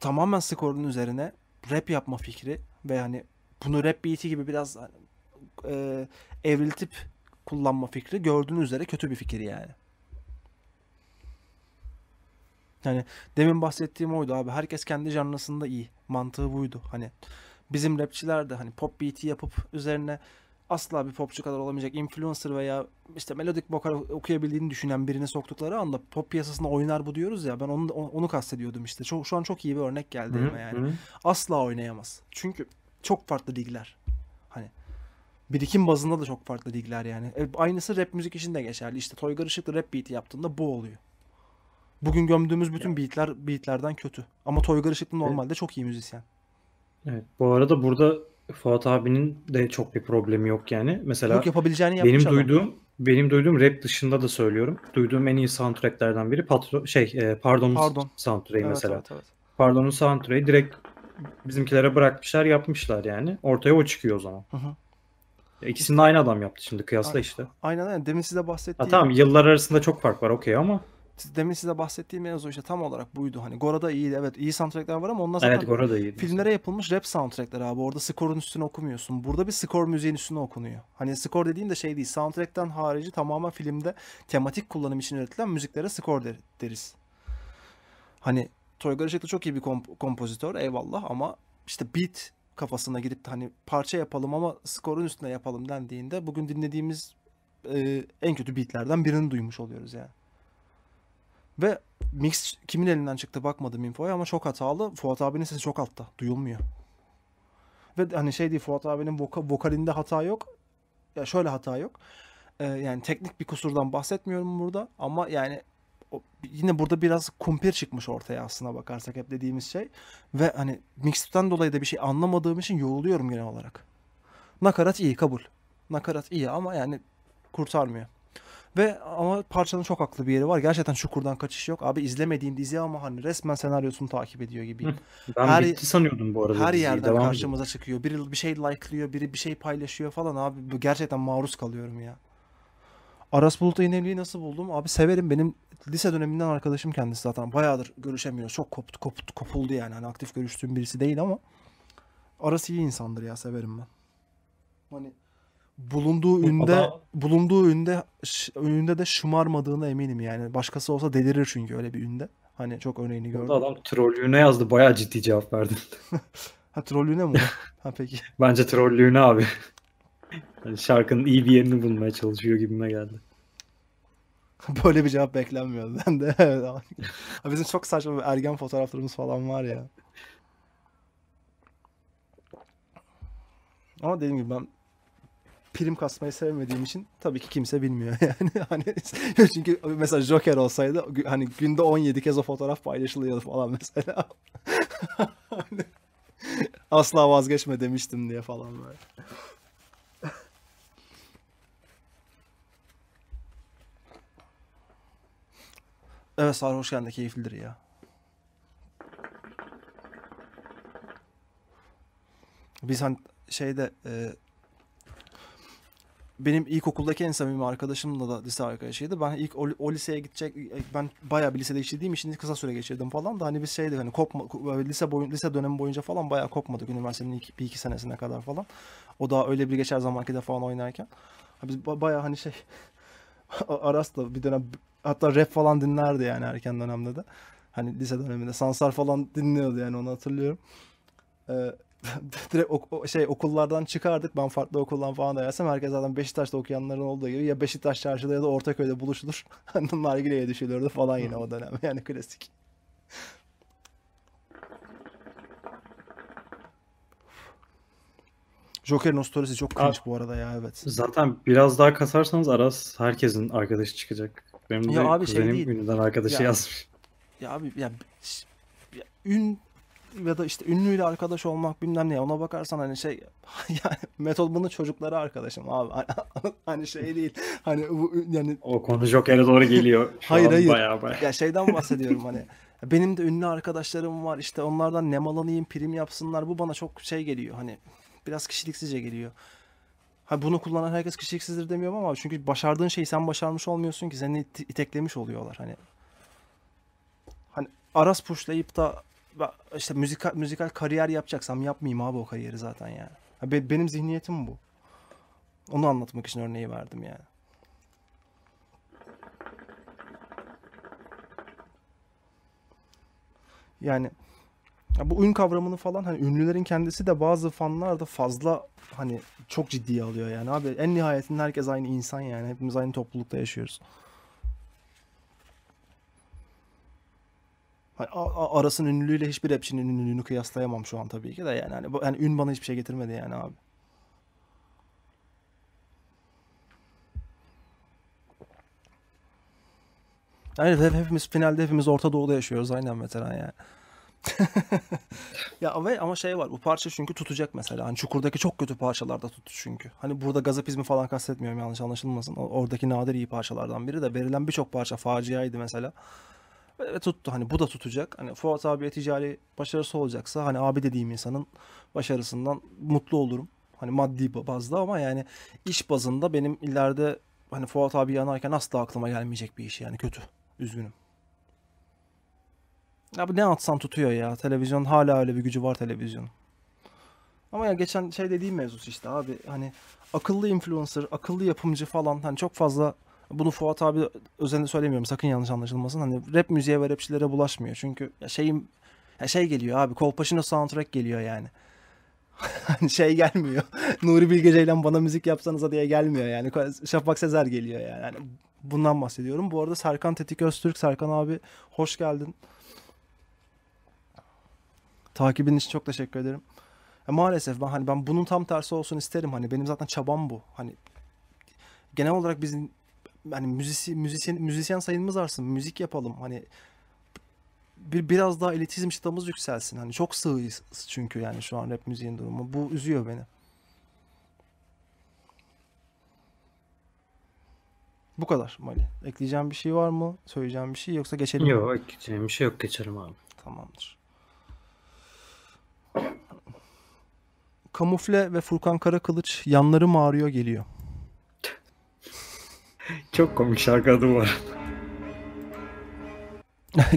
tamamen skorun üzerine rap yapma fikri ve hani bunu rap beat'i gibi biraz e, evriltip kullanma fikri gördüğünüz üzere kötü bir fikir yani. Yani demin bahsettiğim oydu abi. Herkes kendi canlısında iyi. Mantığı buydu. Hani bizim rapçiler de hani pop beat'i yapıp üzerine asla bir popçu kadar olamayacak influencer veya işte melodik vokal okuyabildiğini düşünen birini soktukları anda pop piyasasında oynar bu diyoruz ya ben onu onu kastediyordum işte. Çok şu an çok iyi bir örnek geldi elime yani. Hı. Asla oynayamaz. Çünkü çok farklı ligler. Hani birikim bazında da çok farklı ligler yani. E, aynısı rap müzik için de geçerli. İşte Toygar Işık rap beat yaptığında bu oluyor. Bugün gömdüğümüz bütün beatler beatlerden kötü. Ama Toygar Işıklı normalde evet. çok iyi müzisyen. Evet. Bu arada burada Fuat abinin de çok bir problemi yok yani. Mesela yok, yapabileceğini benim adam. duyduğum benim duyduğum rap dışında da söylüyorum. Duyduğum en iyi soundtracklerden biri patro şey e, Pardon, Pardon. soundtrack'i evet, mesela. Evet, evet. Pardon'un soundtrack'i direkt bizimkilere bırakmışlar, yapmışlar yani. Ortaya o çıkıyor o zaman. Hı hı. İkisini de aynı adam yaptı şimdi kıyasla aynen, işte. Aynen aynen. Demin size bahsettiğim. Ha, tamam yıllar arasında çok fark var okey ama demin size bahsettiğim mevzu işte tam olarak buydu. Hani Gora'da iyiydi. Evet iyi soundtrackler var ama onlar zaten evet, Gora'da iyiydi. filmlere yapılmış rap soundtrackler abi. Orada skorun üstüne okumuyorsun. Burada bir skor müziğin üstüne okunuyor. Hani skor dediğim de şey değil. soundtrack'tan harici tamamen filmde tematik kullanım için üretilen müziklere skor der, deriz. Hani Toygar Işık çok iyi bir komp- kompozitör eyvallah ama işte beat kafasına girip hani parça yapalım ama skorun üstüne yapalım dendiğinde bugün dinlediğimiz e, en kötü beatlerden birini duymuş oluyoruz yani. Ve mix kimin elinden çıktı bakmadım infoya ama çok hatalı. Fuat abinin sesi çok altta. Duyulmuyor. Ve hani şey değil Fuat abinin voka, vokalinde hata yok. Ya şöyle hata yok. Ee, yani teknik bir kusurdan bahsetmiyorum burada ama yani o, yine burada biraz kumpir çıkmış ortaya aslına bakarsak hep dediğimiz şey. Ve hani mixten dolayı da bir şey anlamadığım için yoruluyorum genel olarak. Nakarat iyi kabul. Nakarat iyi ama yani kurtarmıyor. Ve ama parçanın çok haklı bir yeri var. Gerçekten çukurdan kaçış yok. Abi izlemediğin dizi ama hani resmen senaryosunu takip ediyor gibi Ben her, bitti sanıyordum bu arada. Her yerden devam karşımıza ediyor. çıkıyor. Biri bir şey like'lıyor, biri bir şey paylaşıyor falan abi. Gerçekten maruz kalıyorum ya. Aras Bulut Evliliği nasıl buldum? Abi severim. Benim lise döneminden arkadaşım kendisi zaten. Bayağıdır görüşemiyoruz. Çok koptu, koptu, kopuldu yani. Hani aktif görüştüğüm birisi değil ama Aras iyi insandır ya. Severim ben. Hani bulunduğu ünde da... bulunduğu ünde ünde de şımarmadığına eminim yani. Başkası olsa delirir çünkü öyle bir ünde. Hani çok örneğini gördüm. Adam trollüğüne yazdı. Bayağı ciddi cevap verdin. ha trollüğüne mi? ha peki. Bence trollüğüne abi. Yani şarkının iyi bir yerini bulmaya çalışıyor gibime geldi. Böyle bir cevap beklenmiyordu ben de. Bizim çok saçma ergen fotoğraflarımız falan var ya. Ama dediğim gibi ben prim kasmayı sevmediğim için tabii ki kimse bilmiyor yani. hani çünkü mesela Joker olsaydı hani günde 17 kez o fotoğraf paylaşılıyordu falan mesela. hani, asla vazgeçme demiştim diye falan böyle. Evet sarhoşken de keyiflidir ya. Biz hani şeyde e, benim ilkokuldaki en samimi arkadaşımla da lise arkadaşıydı. Ben ilk o, o liseye gidecek ben bayağı bir lisede işlediğim için kısa süre geçirdim falan da hani biz şeydi hani kopma lise boyun lise dönemi boyunca falan bayağı kopmadık üniversitenin ilk, bir iki senesine kadar falan. O da öyle bir geçer zamanki de falan oynarken. Biz bayağı hani şey Aras da bir dönem hatta rap falan dinlerdi yani erken dönemde de. Hani lise döneminde Sansar falan dinliyordu yani onu hatırlıyorum. Ee, direkt ok- şey okullardan çıkardık. Ben farklı okuldan falan da gelsem herkes zaten Beşiktaş'ta okuyanların olduğu gibi ya Beşiktaş çarşıda ya da Ortaköy'de buluşulur. Hani nargile'ye düşülürdü falan yine o dönem. Yani klasik. Joker'in storiesi çok cringe bu arada ya evet. Zaten biraz daha kasarsanız Aras herkesin arkadaşı çıkacak. Benim de ya abi şey değil. ünlüden arkadaşı ya, yazmış. Ya abi ya, ya ün ya da işte ünlüyle arkadaş olmak bilmem ne ona bakarsan hani şey yani metod bunu çocukları arkadaşım abi hani, hani şey değil hani bu yani o konu çok yere doğru geliyor Şu hayır hayır bayağı bayağı. ya şeyden bahsediyorum hani benim de ünlü arkadaşlarım var işte onlardan ne alanayım prim yapsınlar bu bana çok şey geliyor hani biraz kişiliksizce geliyor Ha bunu kullanan herkes kişiliksizdir demiyorum ama çünkü başardığın şeyi sen başarmış olmuyorsun ki seni iteklemiş oluyorlar hani. Hani Aras puşlayıp da işte müzikal müzikal kariyer yapacaksam yapmayayım abi o kariyeri zaten yani. Ya be, benim zihniyetim bu. Onu anlatmak için örneği verdim yani. Yani ya bu ün kavramını falan hani ünlülerin kendisi de bazı fanlar da fazla hani çok ciddiye alıyor yani abi en nihayetinde herkes aynı insan yani hepimiz aynı toplulukta yaşıyoruz. Hani Aras'ın ünlülüğüyle hiçbir rapçinin ünlülüğünü kıyaslayamam şu an tabii ki de yani. Hani, yani ün bana hiçbir şey getirmedi yani abi. Yani hep, hepimiz finalde hepimiz Orta Doğu'da yaşıyoruz aynen veteran yani. ya ama, ama şey var bu parça çünkü tutacak mesela. Hani Çukur'daki çok kötü parçalarda tuttu çünkü. Hani burada gazapizmi falan kastetmiyorum yanlış anlaşılmasın. Oradaki nadir iyi parçalardan biri de verilen birçok parça faciaydı mesela. Ve tuttu hani bu da tutacak. Hani Fuat abiye ticari başarısı olacaksa hani abi dediğim insanın başarısından mutlu olurum. Hani maddi bazda ama yani iş bazında benim ileride hani Fuat abi yanarken asla aklıma gelmeyecek bir iş yani kötü. Üzgünüm. Abi ne atsan tutuyor ya. Televizyon hala öyle bir gücü var televizyon Ama ya geçen şey dediğim mevzusu işte abi hani akıllı influencer, akıllı yapımcı falan hani çok fazla bunu Fuat abi özenle söylemiyorum sakın yanlış anlaşılmasın. Hani rap müziğe ve rapçilere bulaşmıyor. Çünkü ya şeyim şey geliyor abi Kolpaşino soundtrack geliyor yani. Hani şey gelmiyor. Nuri Bilge Ceylan bana müzik yapsanıza diye gelmiyor yani. Şafak Sezer geliyor yani. yani bundan bahsediyorum. Bu arada Serkan Tetik Öztürk, Serkan abi hoş geldin. Takibin için çok teşekkür ederim. Ya e, maalesef ben hani ben bunun tam tersi olsun isterim. Hani benim zaten çabam bu. Hani genel olarak bizim hani müzisi, müzisyen, müzisyen sayımız artsın, müzik yapalım. Hani bir, biraz daha elitizm çıtamız yükselsin. Hani çok sığız çünkü yani şu an rap müziğin durumu. Bu üzüyor beni. Bu kadar Mali. Ekleyeceğim bir şey var mı? Söyleyeceğim bir şey yoksa geçelim yok, mi? Yok ekleyeceğim bir şey yok. Geçelim abi. Tamamdır. Kamufle ve Furkan Karakılıç yanlarım ağrıyor geliyor. Çok komik şarkı adı bu arada.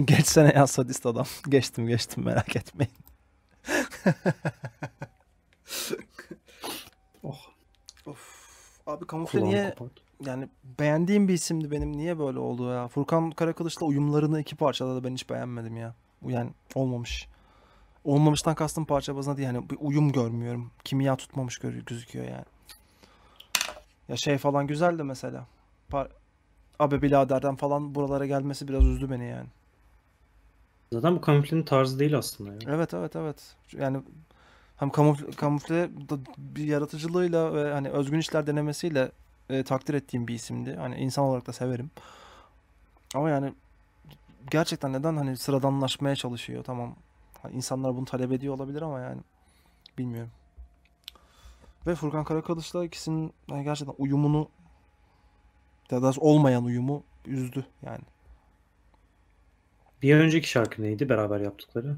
Geçsene ya sadist adam. Geçtim geçtim merak etmeyin. oh. Of. Abi kamufle niye kapat. yani beğendiğim bir isimdi benim niye böyle oldu ya? Furkan Karakılıç'la uyumlarını iki parçada da ben hiç beğenmedim ya. Yani olmamış. Olmamıştan kastım parça bazında değil yani bir uyum görmüyorum. Kimya tutmamış gözüküyor yani. Ya şey falan güzeldi mesela. Abi Bilader'den falan buralara gelmesi biraz üzdü beni yani. Zaten bu kamuflenin tarzı değil aslında. Yani. Evet evet evet. Yani hem kamufle, kamufle bir yaratıcılığıyla ve hani özgün işler denemesiyle e, takdir ettiğim bir isimdi. Hani insan olarak da severim. Ama yani gerçekten neden hani sıradanlaşmaya çalışıyor? Tamam. Hani insanlar bunu talep ediyor olabilir ama yani bilmiyorum. Ve Furkan Karakılıç'la ikisinin yani gerçekten uyumunu daha olmayan uyumu üzdü yani. Bir önceki şarkı neydi beraber yaptıkları?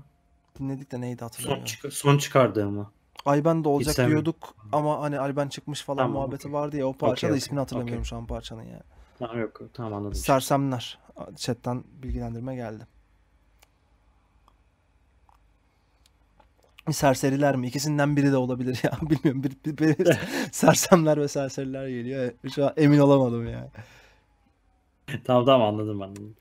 Dinledik de neydi hatırlamıyorum. Son, çık son çıkardığı mı? Ayben de olacak İstem. diyorduk ama hani Ayben çıkmış falan tamam, muhabbeti okay. vardı ya o parça okay, da ismini hatırlamıyorum okay. şu an parçanın yani. Tamam yok tamam anladım. Sersemler chatten bilgilendirme geldi. serseriler mi? İkisinden biri de olabilir ya. Bilmiyorum. Bir, bir, bir sersemler ve serseriler geliyor. E, şu an emin olamadım ya. tamam tamam anladım anladım.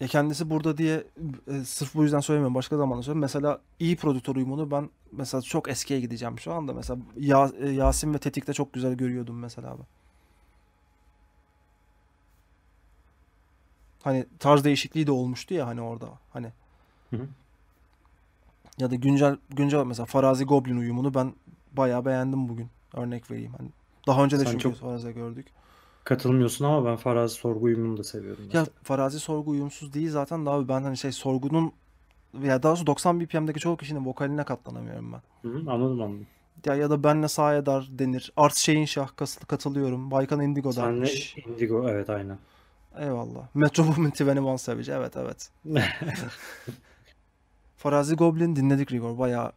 Ya kendisi burada diye e, sırf bu yüzden söylemiyorum. Başka zaman da söylüyorum. Mesela iyi prodüktörüyüm onu. Ben mesela çok eskiye gideceğim şu anda. Mesela ya, e, Yasin ve Tetik'te çok güzel görüyordum mesela abi. Hani tarz değişikliği de olmuştu ya hani orada. Hani. Hı hı ya da güncel güncel mesela farazi goblin uyumunu ben bayağı beğendim bugün. Örnek vereyim. Hani daha önce de Sen çünkü çok... farazi gördük. Katılmıyorsun ama ben farazi sorgu uyumunu da seviyorum. Mesela. Ya farazi sorgu uyumsuz değil zaten daha ben hani şey sorgunun ya daha doğrusu 90 BPM'deki çoğu kişinin vokaline katlanamıyorum ben. Hı, anladım anladım. Ya ya da benle dar denir. Art şeyin şah katılıyorum. Baykan Indigo Senle dermiş. Indigo evet aynen. Eyvallah. Metro Boomin Tiveni Savage evet evet. Farazi Goblin dinledik Rigor. Bayağı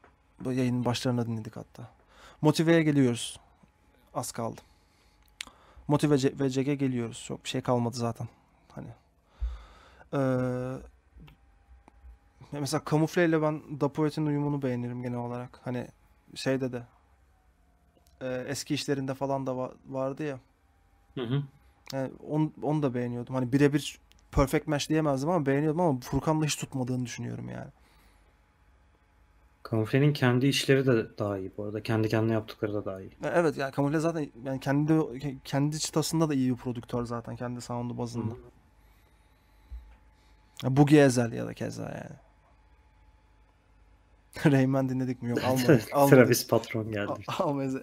yayının başlarına dinledik hatta. Motive'ye geliyoruz. Az kaldı. Motive ve CG geliyoruz. Çok bir şey kalmadı zaten. Hani. Ee, mesela kamufle ile ben Da uyumunu beğenirim genel olarak. Hani şeyde de e, ee, eski işlerinde falan da va- vardı ya. Hı hı. Yani onu, onu da beğeniyordum. Hani birebir perfect match diyemezdim ama beğeniyordum ama Furkan'la hiç tutmadığını düşünüyorum yani. Kamuflenin kendi işleri de daha iyi bu arada. Kendi kendine yaptıkları da daha iyi. Evet yani Kamufle zaten yani kendi kendi çıtasında da iyi bir prodüktör zaten kendi sound'u bazında. Hı. Bugi Ezel ya da keza yani. Rayman dinledik mi? Yok almadık. almadık. Travis Patron geldi. Almayız.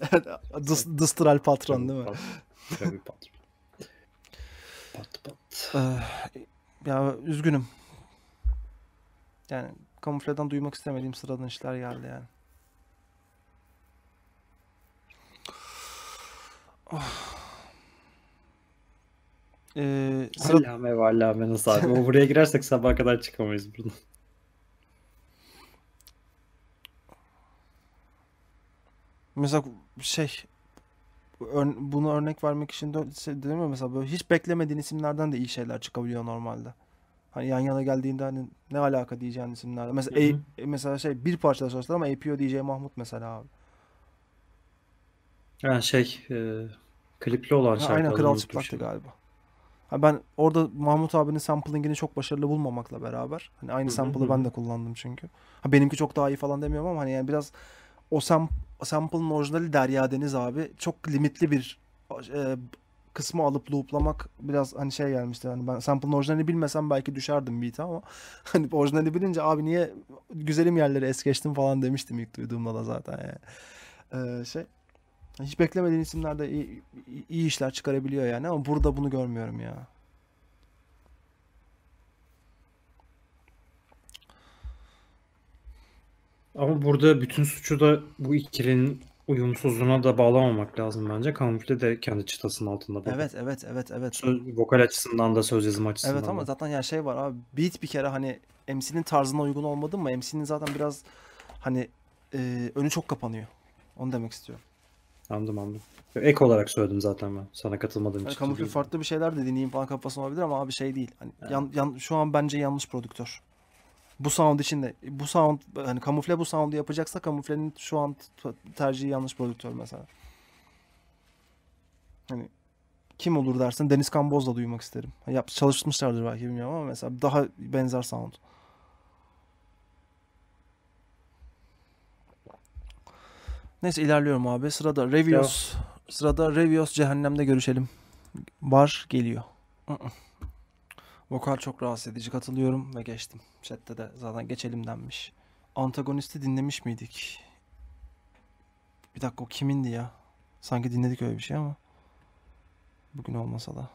Distral Patron değil mi? Travis Patron. pat pat. Ee, ya üzgünüm. Yani Kamufleden duymak istemediğim sıradan işler geldi yani. Oh. Ee, sıra... Allame ve allame nasıl abi? buraya girersek sabaha kadar çıkamayız buradan. Mesela şey bunu örnek vermek için de, şey, dedim ya mesela böyle hiç beklemediğin isimlerden de iyi şeyler çıkabiliyor normalde hani yan yana geldiğinde hani ne alaka diyeceğin isimlerde. Mesela hı hı. E, mesela şey bir parçada sorsalar ama APO DJ Mahmut mesela abi. Yani şey e, klipli olan şarkı. Aynen Kral Çıplak'tı galiba. Ha ben orada Mahmut abinin samplingini çok başarılı bulmamakla beraber hani aynı sample'ı ben de kullandım çünkü. Ha benimki çok daha iyi falan demiyorum ama hani yani biraz o sam sample'ın orijinali Derya Deniz abi çok limitli bir e, kısmı alıp looplamak biraz hani şey gelmişti. Hani ben sample'ın orijinalini bilmesem belki düşerdim beat'e ama hani orijinalini bilince abi niye güzelim yerleri es geçtim falan demiştim ilk duyduğumda da zaten yani. Ee, şey hiç beklemediğin isimlerde iyi, iyi işler çıkarabiliyor yani ama burada bunu görmüyorum ya. Ama burada bütün suçu da bu ikilinin uyumsuzluğuna da bağlamamak lazım bence. Kamufle de kendi çıtasının altında. Bakın. Evet evet evet evet. Söz, vokal açısından da söz yazım açısından Evet ama da. zaten ya şey var abi beat bir kere hani MC'nin tarzına uygun olmadı mı? MC'nin zaten biraz hani e, önü çok kapanıyor. Onu demek istiyorum. Anladım anladım. Ek olarak söyledim zaten ben. Sana katılmadığım yani için. Kamufle farklı bir şeyler de dinleyeyim falan kafasına olabilir ama abi şey değil. Hani yani. yan, yan, şu an bence yanlış prodüktör bu sound içinde bu sound hani kamufle bu sound'u yapacaksa kamuflenin şu an tercihi yanlış prodüktör mesela. Hani kim olur dersin Deniz Kamboz'la duymak isterim. Hani yap çalışmışlardır belki bilmiyorum ama mesela daha benzer sound. Neyse ilerliyorum abi. Sırada Revios. Sırada Revios Cehennem'de görüşelim. Var geliyor. Uh-uh. Vokal çok rahatsız edici katılıyorum ve geçtim. Chatte de zaten geçelim denmiş. Antagonisti dinlemiş miydik? Bir dakika o kimindi ya? Sanki dinledik öyle bir şey ama. Bugün olmasa da.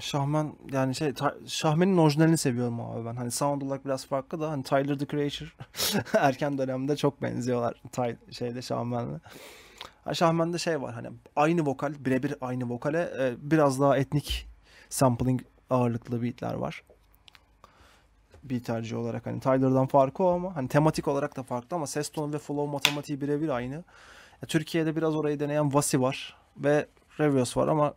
Şahmen yani şey Şahmen'in orijinalini seviyorum abi ben. Hani sound olarak biraz farklı da hani Tyler the Creator erken dönemde çok benziyorlar Ty şeyle Şahmen'le. Yani Şahmen'de şey var hani aynı vokal birebir aynı vokale e, biraz daha etnik sampling ağırlıklı beatler var. Bir tercih olarak hani Tyler'dan farkı o ama hani tematik olarak da farklı ama ses tonu ve flow matematiği birebir aynı. Ya, Türkiye'de biraz orayı deneyen Vasi var ve Revios var ama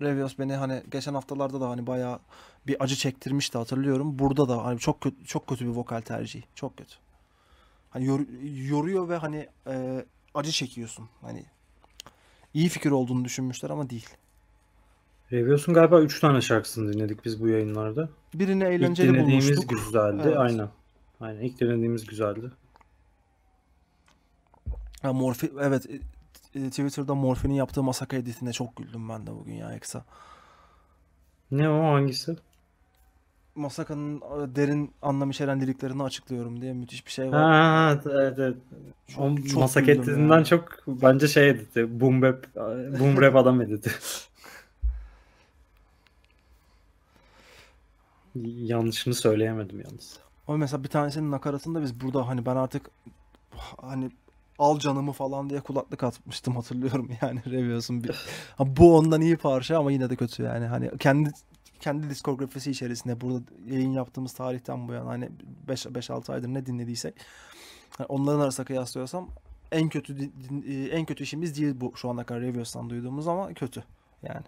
Revios beni hani geçen haftalarda da hani bayağı bir acı çektirmişti hatırlıyorum. Burada da hani çok kötü, çok kötü bir vokal tercihi. Çok kötü. Hani yor, yoruyor ve hani e, acı çekiyorsun. Hani iyi fikir olduğunu düşünmüşler ama değil. Reviews'un galiba 3 tane şarkısını dinledik biz bu yayınlarda. Birini eğlenceli İlk dinlediğimiz bulmuştuk. güzeldi. Evet. Aynen. Aynen. İlk dinlediğimiz güzeldi. Ya Morfi evet e, e, Twitter'da Morfi'nin yaptığı Masaka editinde çok güldüm ben de bugün ya Eksa. Ne o hangisi? Masaka'nın e, derin anlam içeren liriklerini açıklıyorum diye müthiş bir şey var. Ha, evet, evet. Çok, çok Masaka editinden yani. çok bence şey editi. Boom rap, boom rap adam editi. Yanlışını söyleyemedim yalnız. O mesela bir tanesinin nakaratında biz burada hani ben artık hani al canımı falan diye kulaklık atmıştım hatırlıyorum yani Revios'un bir. Bu ondan iyi parça ama yine de kötü yani. Hani kendi kendi diskografisi içerisinde burada yayın yaptığımız tarihten bu yana hani 5 5 6 aydır ne dinlediysek yani onların arasında kıyaslıyorsam en kötü e, en kötü işimiz değil bu şu ana kadar Revios'tan duyduğumuz ama kötü yani.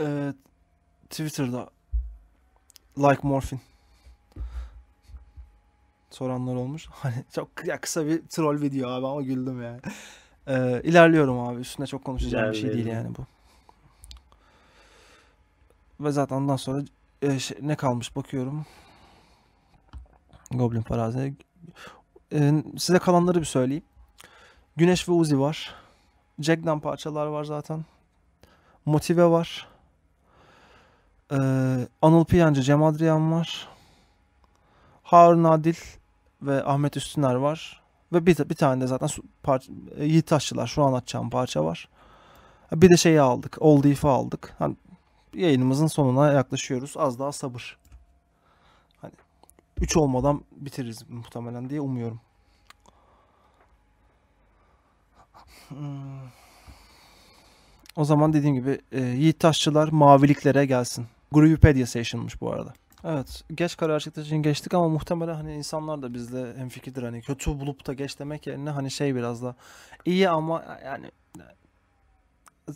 Ee, Twitter'da like morphin soranlar olmuş. Hani çok ya kısa bir troll video abi ama güldüm yani. Ee, ilerliyorum abi. Üstüne çok konuşacağım bir şey değil yani bu. Ve zaten ondan sonra e, şey, ne kalmış bakıyorum. Goblin Farazi. E, size kalanları bir söyleyeyim. Güneş ve Uzi var. Jack'dan parçalar var zaten. Motive var. Ee, Anıl Piyancı, Cem Adrian var. Harun Adil ve Ahmet Üstüner var. Ve bir, bir tane de zaten parça, e, Yiğit Aşçılar şu an atacağım parça var. Bir de şeyi aldık. Old If'i aldık. Hani yayınımızın sonuna yaklaşıyoruz. Az daha sabır. Hani 3 olmadan bitiririz muhtemelen diye umuyorum. Hmm. O zaman dediğim gibi e, Yiğit Taşçılar maviliklere gelsin. Groovipedia Session'mış bu arada. Evet geç karar çıktı için geçtik ama muhtemelen hani insanlar da bizde hemfikirdir hani kötü bulup da geç demek yerine hani şey biraz da iyi ama yani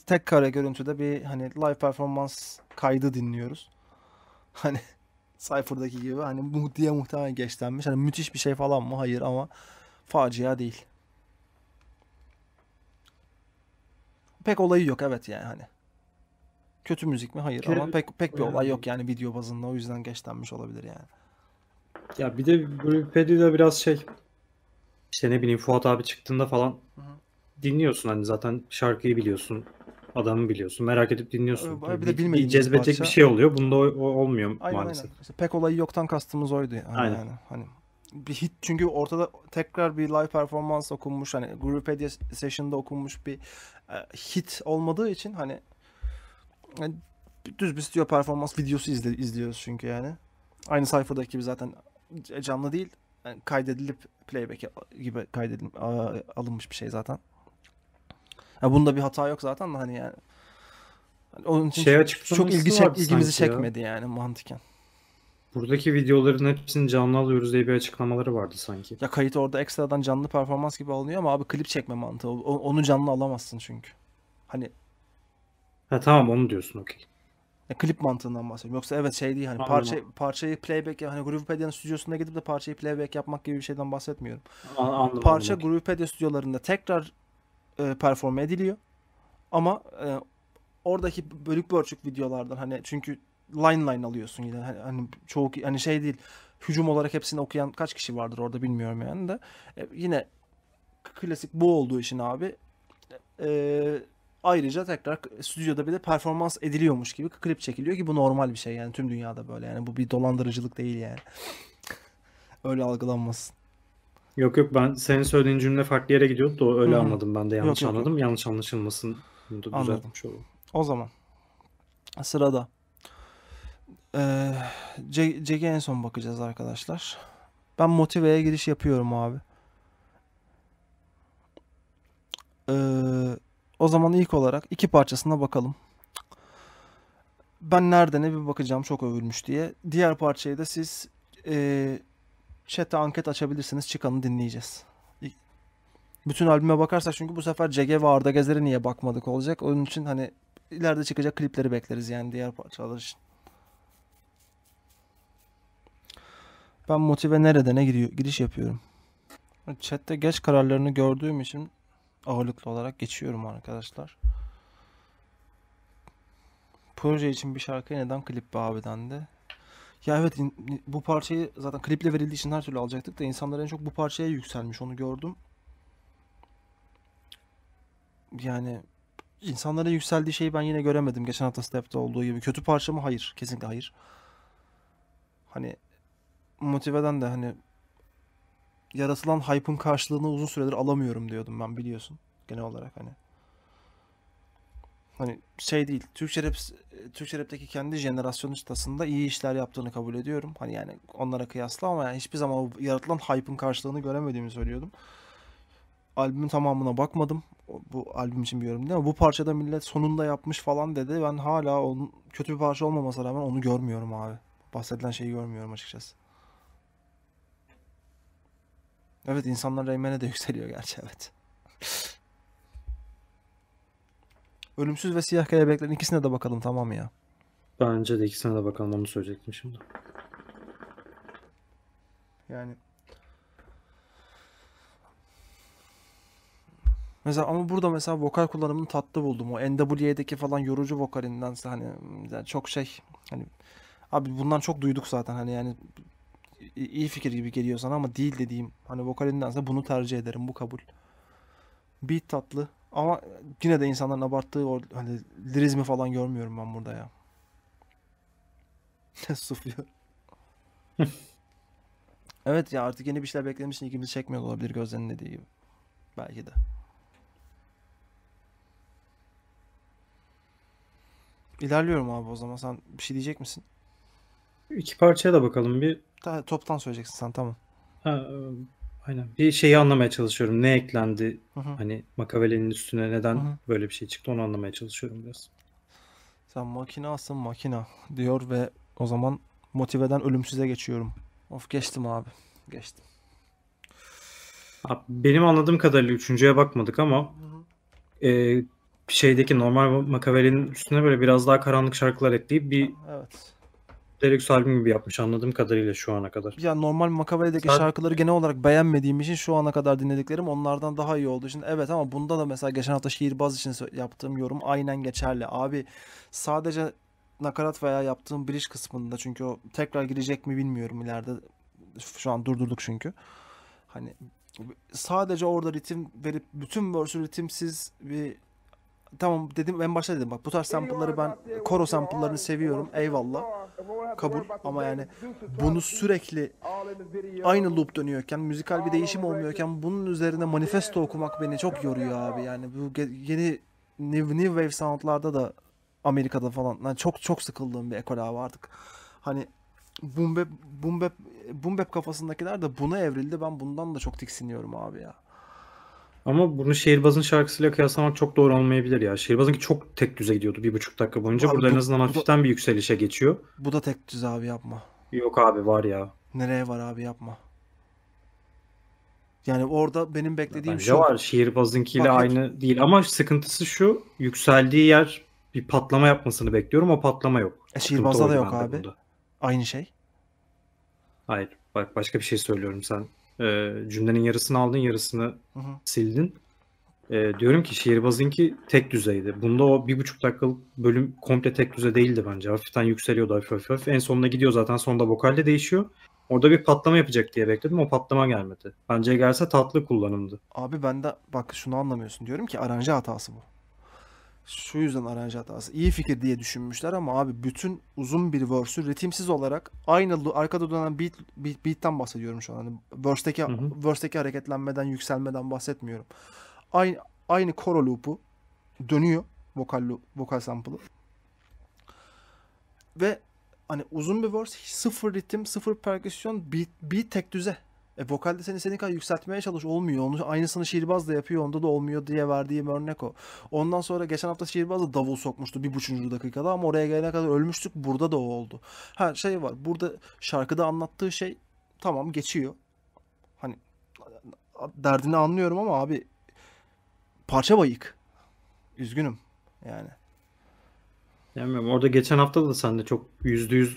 tek kare görüntüde bir hani live performans kaydı dinliyoruz. Hani Cypher'daki gibi hani bu diye muhtemelen geçlenmiş. Hani müthiş bir şey falan mı? Hayır ama facia değil. pek olayı yok evet yani hani. Kötü müzik mi? Hayır Kere, ama pek pek bir olay yok ee, yani video bazında o yüzden geçlenmiş olabilir yani. Ya bir de Wikipedia da biraz şey işte ne bileyim Fuat abi çıktığında falan Hı-hı. dinliyorsun hani zaten şarkıyı biliyorsun adamı biliyorsun merak edip dinliyorsun. Ee, bir de bilmediğin cezbedecek bir şey oluyor. Bunda o, o olmuyor aynen, maalesef. Aynen. İşte pek olayı yoktan kastımız oydu yani. Aynen. yani. Hani bir hit çünkü ortada tekrar bir live performans okunmuş hani Groovepedia session'da okunmuş bir e, hit olmadığı için hani yani e, düz bir stüdyo performans videosu izle, izliyoruz çünkü yani. Aynı sayfadaki gibi zaten e, canlı değil. Yani e, kaydedilip playback gibi kaydedilip alınmış bir şey zaten. Yani bunda bir hata yok zaten hani yani. Onun için şey çok, çok ilgi çek, ilgimizi ya. çekmedi yani mantıken. Buradaki videoların hepsini canlı alıyoruz diye bir açıklamaları vardı sanki. Ya kayıt orada ekstradan canlı performans gibi alınıyor ama abi klip çekme mantığı. Onu canlı alamazsın çünkü. Hani Ha tamam onu diyorsun okey. Ya, klip mantığından bahsediyorum. Yoksa evet şey değil hani parça parçayı playback hani Groovepedia stüdyosuna gidip de parçayı playback yapmak gibi bir şeyden bahsetmiyorum. Anladım, Parça anladım. Groovepedia stüdyolarında tekrar e, perform ediliyor. Ama e, oradaki bölük bölçük videolardan hani çünkü line line alıyorsun yine. Hani, hani çoğu hani şey değil. Hücum olarak hepsini okuyan kaç kişi vardır orada bilmiyorum yani de. E, yine klasik bu olduğu için abi e, ayrıca tekrar stüdyoda bir de performans ediliyormuş gibi klip çekiliyor ki bu normal bir şey yani tüm dünyada böyle yani bu bir dolandırıcılık değil yani. Öyle algılanmasın. Yok yok ben senin söylediğin cümle farklı yere gidiyordu da öyle Hı-hı. anladım ben de yanlış yok, anladım. Yok. Yanlış anlaşılmasın. Anladım. Şey o zaman sırada ee, CG'ye en son bakacağız arkadaşlar. Ben motiveye giriş yapıyorum abi. Ee, o zaman ilk olarak iki parçasına bakalım. Ben nerede ne bir bakacağım çok övülmüş diye. Diğer parçayı da siz e, chat'e anket açabilirsiniz. Çıkanı dinleyeceğiz. Bütün albüme bakarsak çünkü bu sefer CG ve Arda Gezer'e niye bakmadık olacak. Onun için hani ileride çıkacak klipleri bekleriz yani diğer parçalar için. Ben motive nerede neredene giriş yapıyorum. Chat'te geç kararlarını gördüğüm için ağırlıklı olarak geçiyorum arkadaşlar. Proje için bir şarkıya neden klip be abiden de? Ya evet bu parçayı zaten kliple verildiği için her türlü alacaktık da insanlar en çok bu parçaya yükselmiş onu gördüm. Yani insanlara yükseldiği şeyi ben yine göremedim geçen hafta Step'te olduğu gibi. Kötü parça mı? Hayır. Kesinlikle hayır. Hani motiveden de hani yaratılan hype'ın karşılığını uzun süredir alamıyorum diyordum ben biliyorsun genel olarak hani. Hani şey değil. Türkçe rap Türkçe rap'teki kendi jenerasyon çıtasında iyi işler yaptığını kabul ediyorum. Hani yani onlara kıyasla ama yani hiçbir zaman yaratılan hype'ın karşılığını göremediğimi söylüyordum. Albümün tamamına bakmadım. Bu albüm için bir yorum değil ama bu parçada millet sonunda yapmış falan dedi. Ben hala onun kötü bir parça olmamasına rağmen onu görmüyorum abi. Bahsedilen şeyi görmüyorum açıkçası. Evet insanlar Rayman'e de yükseliyor gerçi evet. Ölümsüz ve Siyah Kelebeklerin ikisine de bakalım tamam ya. Bence de ikisine de bakalım onu söyleyecektim şimdi. Yani Mesela ama burada mesela vokal kullanımını tatlı buldum. O NWA'deki falan yorucu vokalindense hani yani çok şey hani abi bundan çok duyduk zaten hani yani iyi fikir gibi geliyor sana ama değil dediğim hani vokalindense bunu tercih ederim bu kabul. Beat tatlı ama yine de insanların abarttığı o hani lirizmi falan görmüyorum ben burada ya. Sufluyor. evet ya artık yeni bir şeyler beklemişsin için çekmiyor olabilir Gözden'in dediği gibi. Belki de. İlerliyorum abi o zaman. Sen bir şey diyecek misin? İki parçaya da bakalım bir. Ta, toptan söyleyeceksin sen tamam. Ha, e, aynen. Bir şeyi anlamaya çalışıyorum. Ne eklendi? Hı-hı. Hani makavelinin üstüne neden Hı-hı. böyle bir şey çıktı onu anlamaya çalışıyorum biraz. Sen asın makina diyor ve o zaman motiveden ölümsüze geçiyorum. Of geçtim abi. Geçtim. Abi, benim anladığım kadarıyla üçüncüye bakmadık ama Hı-hı. e, şeydeki normal Makavele'nin üstüne böyle biraz daha karanlık şarkılar ekleyip bir evet Deluxe albüm gibi yapmış anladığım kadarıyla şu ana kadar. Ya normal Makabe'deki Sen... şarkıları genel olarak beğenmediğim için şu ana kadar dinlediklerim onlardan daha iyi olduğu için evet ama bunda da mesela geçen hafta Şiirbaz için yaptığım yorum aynen geçerli. Abi sadece nakarat veya yaptığım bridge kısmında çünkü o tekrar girecek mi bilmiyorum ileride şu an durdurduk çünkü. Hani sadece orada ritim verip bütün verse'ü ritimsiz bir tamam dedim ben başta dedim bak bu tarz sample'ları ben koro sample'larını seviyorum eyvallah kabul ama yani bunu sürekli aynı loop dönüyorken müzikal bir değişim olmuyorken bunun üzerine manifesto okumak beni çok yoruyor abi yani bu yeni new, new wave soundlarda da Amerika'da falan yani çok çok sıkıldığım bir ekol abi artık hani bumbep bumbep bumbep kafasındakiler de buna evrildi ben bundan da çok tiksiniyorum abi ya. Ama bunu Şehirbaz'ın şarkısıyla kıyaslamak çok doğru olmayabilir ya. Şehirbaz'ınki çok tek düze gidiyordu bir buçuk dakika boyunca. Abi Burada bu, en azından hafiften bir yükselişe geçiyor. Bu da tek düze abi yapma. Yok abi var ya. Nereye var abi yapma. Yani orada benim beklediğim Bence şu. Bence var Şehirbaz'ınkiyle Bak, aynı hep... değil ama sıkıntısı şu yükseldiği yer bir patlama yapmasını bekliyorum. O patlama yok. E, Şehirbaz'da da yok abi. Bunda. Aynı şey. Hayır bak başka bir şey söylüyorum sen e, cümlenin yarısını aldın yarısını hı hı. sildin. E, diyorum ki Şehirbazinki tek düzeydi. Bunda o bir buçuk dakikalık bölüm komple tek düze değildi bence. Hafiften yükseliyordu hafif hafif. En sonuna gidiyor zaten sonunda vokalde değişiyor. Orada bir patlama yapacak diye bekledim. O patlama gelmedi. Bence gelse tatlı kullanımdı. Abi ben de bak şunu anlamıyorsun. Diyorum ki aranje hatası bu. Şu yüzden aranje hatası. iyi fikir diye düşünmüşler ama abi bütün uzun bir verse'ü ritimsiz olarak aynı arkada dönen beat, beat, beat'ten bahsediyorum şu an. Hani verse'deki, verse'deki hareketlenmeden, yükselmeden bahsetmiyorum. Aynı, aynı koro loop'u dönüyor vokal, loop, vokal sample'ı. Ve hani uzun bir verse, sıfır ritim, sıfır perküsyon, beat, beat tek düze. E, vokalde seni seni kadar yükseltmeye çalış olmuyor. Onu aynısını Şiirbaz da yapıyor. Onda da olmuyor diye verdiğim örnek o. Ondan sonra geçen hafta Şiirbaz da davul sokmuştu bir buçunculu dakikada ama oraya gelene kadar ölmüştük. Burada da o oldu. Ha şey var. Burada şarkıda anlattığı şey tamam geçiyor. Hani derdini anlıyorum ama abi parça bayık. Üzgünüm yani. Yani orada geçen hafta da sen de çok yüzde yüz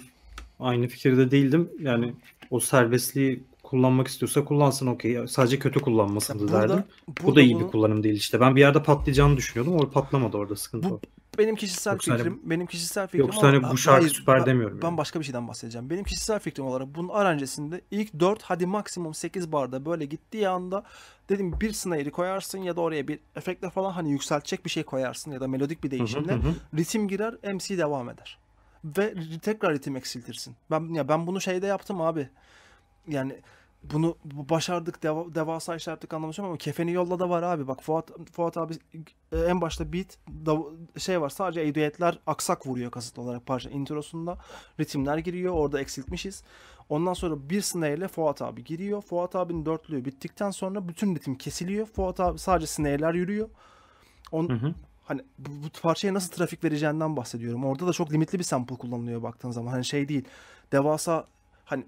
aynı fikirde değildim. Yani o serbestliği kullanmak istiyorsa kullansın okey. Sadece kötü kullanmasın yani derdim. bu da iyi bir kullanım değil işte. Ben bir yerde patlayacağını düşünüyordum. O patlamadı orada sıkıntı bu, Benim kişisel yoksa hani fikrim, hani, benim kişisel fikrim yoksa hani bu şarkı hayır, süper ben, demiyorum. Ben yani. başka bir şeyden bahsedeceğim. Benim kişisel fikrim olarak bunun arancesinde ilk 4 hadi maksimum 8 barda böyle gittiği anda dedim bir snare'i koyarsın ya da oraya bir efektle falan hani yükseltecek bir şey koyarsın ya da melodik bir değişimle ritim girer, MC devam eder ve tekrar ritim eksiltirsin. Ben ya ben bunu şeyde yaptım abi. Yani bunu başardık deva, devasa iş yaptık anlamışım ama kefeni yolla da var abi bak Fuat Fuat abi en başta beat da, şey var sadece edüyetler aksak vuruyor kasıtlı olarak parça introsunda ritimler giriyor orada eksiltmişiz ondan sonra bir snare'le Fuat abi giriyor Fuat abinin dörtlüğü bittikten sonra bütün ritim kesiliyor Fuat abi sadece snare'ler yürüyor On, hı hı. Hani bu, bu parçaya nasıl trafik vereceğinden bahsediyorum. Orada da çok limitli bir sample kullanılıyor baktığın zaman. Hani şey değil. Devasa hani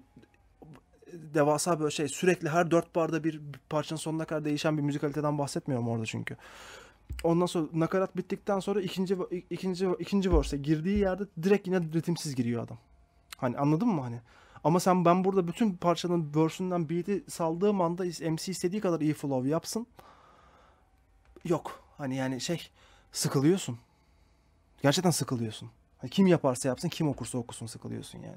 devasa böyle şey sürekli her dört barda bir parçanın sonuna kadar değişen bir müzikaliteden bahsetmiyorum orada çünkü. Ondan sonra nakarat bittikten sonra ikinci ikinci ikinci verse girdiği yerde direkt yine ritimsiz giriyor adam. Hani anladın mı hani? Ama sen ben burada bütün parçanın verse'ünden beat'i saldığım anda MC istediği kadar iyi flow yapsın. Yok. Hani yani şey sıkılıyorsun. Gerçekten sıkılıyorsun. Hani kim yaparsa yapsın, kim okursa okusun sıkılıyorsun yani.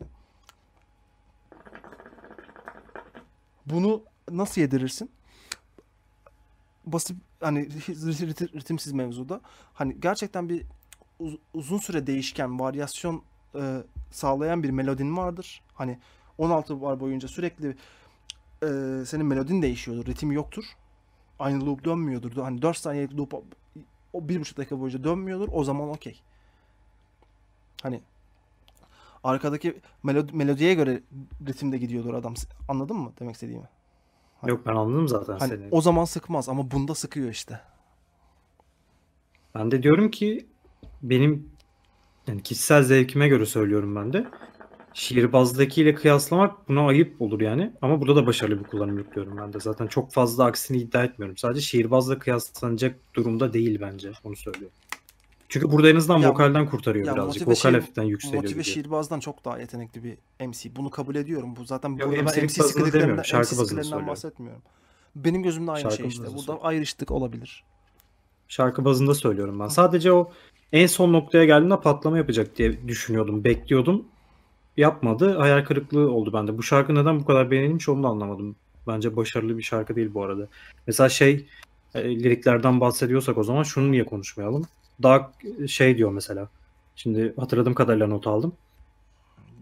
Bunu nasıl yedirirsin? Basit hani ritimsiz mevzuda hani gerçekten bir uz- uzun süre değişken varyasyon e, sağlayan bir melodin vardır. Hani 16 bar boyunca sürekli e, senin melodin değişiyordur. Ritim yoktur. Aynı loop dönmüyordur. Hani 4 saniyelik loop o 1,5 dakika boyunca dönmüyordur. O zaman okey. Hani arkadaki melodi, melodiye göre ritimde gidiyordur adam. Anladın mı demek istediğimi? Hani, Yok ben anladım zaten hani seni. O zaman sıkmaz ama bunda sıkıyor işte. Ben de diyorum ki benim yani kişisel zevkime göre söylüyorum ben de. Şiir bazdakiyle kıyaslamak buna ayıp olur yani. Ama burada da başarılı bir kullanım yüklüyorum ben de. Zaten çok fazla aksini iddia etmiyorum. Sadece şiir bazda kıyaslanacak durumda değil bence. Onu söylüyorum. Çünkü burada en azından ya, vokalden kurtarıyor ya birazcık. Vokal hafiften yükseliyor. Motive şiirbazdan çok daha yetenekli bir MC. Bunu kabul ediyorum. Bu zaten ya, burada MC, MC sıkılıklarından, şarkı MC bazında bahsetmiyorum. Benim gözümde aynı şarkı şey işte. Burada ayrıştık olabilir. Şarkı bazında söylüyorum ben. Sadece o en son noktaya geldiğinde patlama yapacak diye düşünüyordum. Bekliyordum. Yapmadı. Hayal kırıklığı oldu bende. Bu şarkı neden bu kadar beğenilmiş onu da anlamadım. Bence başarılı bir şarkı değil bu arada. Mesela şey e, liriklerden bahsediyorsak o zaman şunu niye konuşmayalım? daha e, şey diyor mesela. Şimdi hatırladığım kadarıyla not aldım.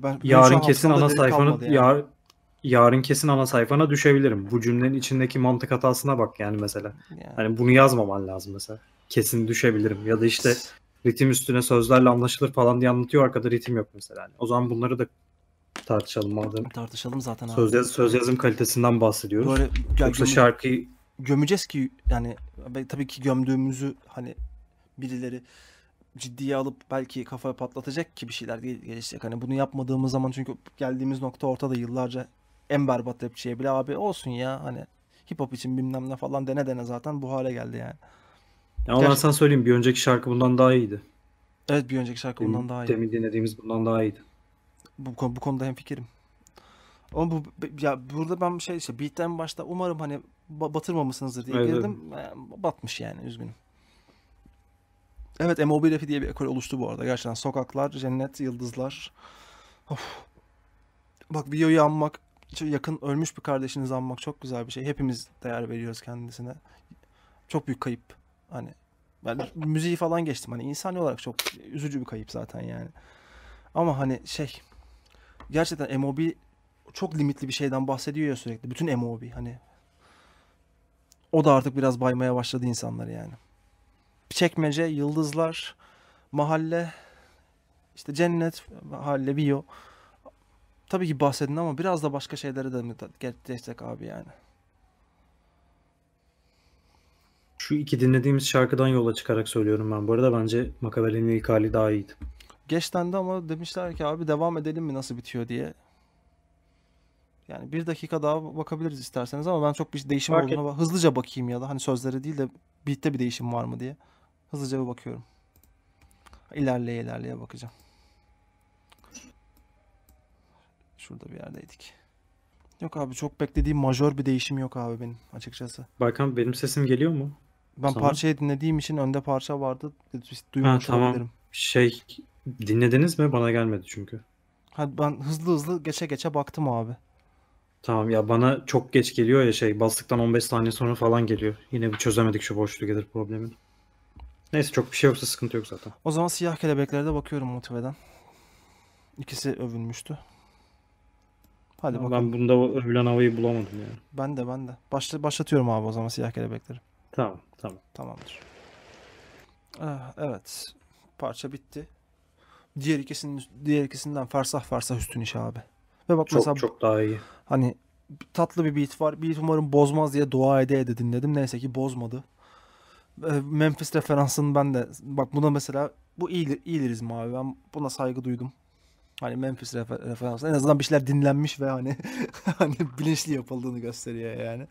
Ben yarın kesin ana sayfanı yani. yar, yarın kesin ana sayfana düşebilirim. Bu cümlenin içindeki mantık hatasına bak yani mesela. Yani. Hani bunu yazmaman lazım mesela. Kesin düşebilirim ya da işte ritim üstüne sözlerle anlaşılır falan diye anlatıyor arkada ritim yok mesela. Yani o zaman bunları da tartışalım madem. Tartışalım zaten abi. Söz, yaz, söz yazım kalitesinden bahsediyoruz. Böyle ya Yoksa gömü, şarkıyı gömeceğiz ki yani tabii ki gömdüğümüzü hani birileri ciddiye alıp belki kafaya patlatacak ki bir şeyler gelişecek. Hani bunu yapmadığımız zaman çünkü geldiğimiz nokta ortada yıllarca en berbat rapçiye bile abi olsun ya hani hip hop için bilmem ne falan dene dene zaten bu hale geldi yani. Ya Gerçekten... ben sana söyleyeyim bir önceki şarkı bundan daha iyiydi. Evet bir önceki şarkı demin, bundan daha iyi. Demin dinlediğimiz bundan daha iyiydi. Bu, konu, bu konuda hem hemfikirim. Ama bu ya burada ben şey işte beat'ten başta umarım hani batırmamışsınızdır diye evet, girdim. Evet. Ee, batmış yani üzgünüm. Evet emobilefi diye bir ekol oluştu bu arada. Gerçekten sokaklar, cennet, yıldızlar. Of. Bak Bio'yu anmak, yakın ölmüş bir kardeşinizi anmak çok güzel bir şey. Hepimiz değer veriyoruz kendisine. Çok büyük kayıp. Hani ben müziği falan geçtim. Hani insani olarak çok üzücü bir kayıp zaten yani. Ama hani şey gerçekten emobi çok limitli bir şeyden bahsediyor ya sürekli. Bütün emobi hani o da artık biraz baymaya başladı insanları yani. Çekmece, Yıldızlar, Mahalle, işte Cennet, Mahalle, Bio. Tabii ki bahsedin ama biraz da başka şeylere de destek abi yani. Şu iki dinlediğimiz şarkıdan yola çıkarak söylüyorum ben. Bu arada bence Makavele'nin ilk hali daha iyiydi. geçtendi ama demişler ki abi devam edelim mi nasıl bitiyor diye. Yani bir dakika daha bakabiliriz isterseniz ama ben çok bir değişim Fark olduğuna et. hızlıca bakayım ya da hani sözleri değil de bitte bir değişim var mı diye. Hızlıca bir bakıyorum. İlerleye ilerleye bakacağım. Şurada bir yerdeydik. Yok abi çok beklediğim majör bir değişim yok abi benim açıkçası. Balkan benim sesim geliyor mu? Ben Sana? parçayı dinlediğim için önde parça vardı. Duymamış ha, tamam. olabilirim. Şey dinlediniz mi? Bana gelmedi çünkü. Hadi ben hızlı hızlı geçe geçe baktım abi. Tamam ya bana çok geç geliyor ya şey bastıktan 15 saniye sonra falan geliyor. Yine bir çözemedik şu boşluğu gelir problemini. Neyse çok bir şey yoksa sıkıntı yok zaten. O zaman siyah kelebeklerde bakıyorum motiveden. İkisi övünmüştü. Hadi bakalım. Ben bunda övülen havayı bulamadım yani. Ben de ben de. Başla, başlatıyorum abi o zaman siyah kelebekleri. Tamam tamam. Tamamdır. Ah, evet. Parça bitti. Diğer ikisinin diğer ikisinden farsah farsah üstün iş abi. Ve bak çok, mesela çok daha iyi. Hani tatlı bir beat var. Beat umarım bozmaz diye dua ede ede dinledim. Neyse ki bozmadı. Ee, Memphis referansını ben de bak buna mesela bu iyi, iyi abi ben buna saygı duydum. Hani Memphis refer referansı en azından bir şeyler dinlenmiş ve hani hani bilinçli yapıldığını gösteriyor yani.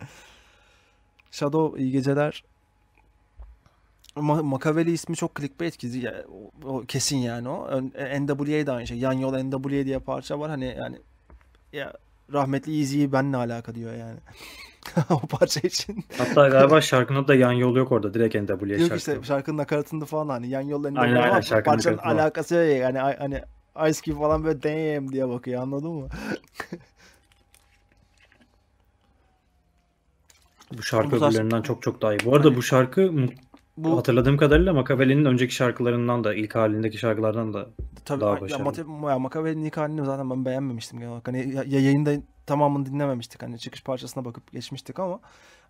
Shadow iyi geceler. Makaveli ismi çok clickbait ki yani, o, kesin yani o. NWA e, da aynı şey. Yan yol NWA diye parça var hani yani ya rahmetli Eazy'yi benle alaka diyor yani. o parça için. Hatta galiba şarkının da yan yol yok orada. Direkt NWA şarkı. Yok işte şarkının nakaratında falan hani yan yol NWA aynen, aynen, parçanın alakası yok. Yani, hani, hani Ice Cube falan böyle damn diye bakıyor anladın mı? bu şarkı öbürlerinden çok çok daha iyi. Bu arada hani, bu şarkı bu, hatırladığım kadarıyla Machiavelli'nin önceki şarkılarından da ilk halindeki şarkılardan da tabii, daha başarılı. Ya, Machiavelli'nin ilk halini zaten ben beğenmemiştim genel olarak. Hani ya, ya yayında tamamını dinlememiştik. Hani çıkış parçasına bakıp geçmiştik ama.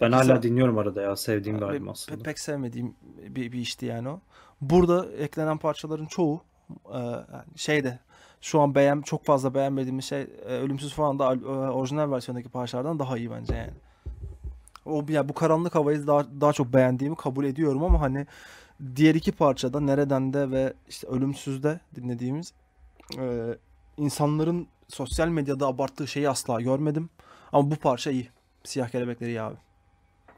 Ben bize, hala dinliyorum arada ya. Sevdiğim bir albüm aslında. Pek sevmediğim bir, bir işti yani o. Burada eklenen parçaların çoğu e, şeyde şu an beğen çok fazla beğenmediğim şey e, Ölümsüz falan da e, orijinal versiyondaki parçalardan daha iyi bence yani. O yani bu karanlık havayı daha, daha çok beğendiğimi kabul ediyorum ama hani diğer iki parçada nereden de ve işte Ölümsüz'de dinlediğimiz e, insanların sosyal medyada abarttığı şeyi asla görmedim. Ama bu parça iyi. Siyah kelebekleri iyi abi.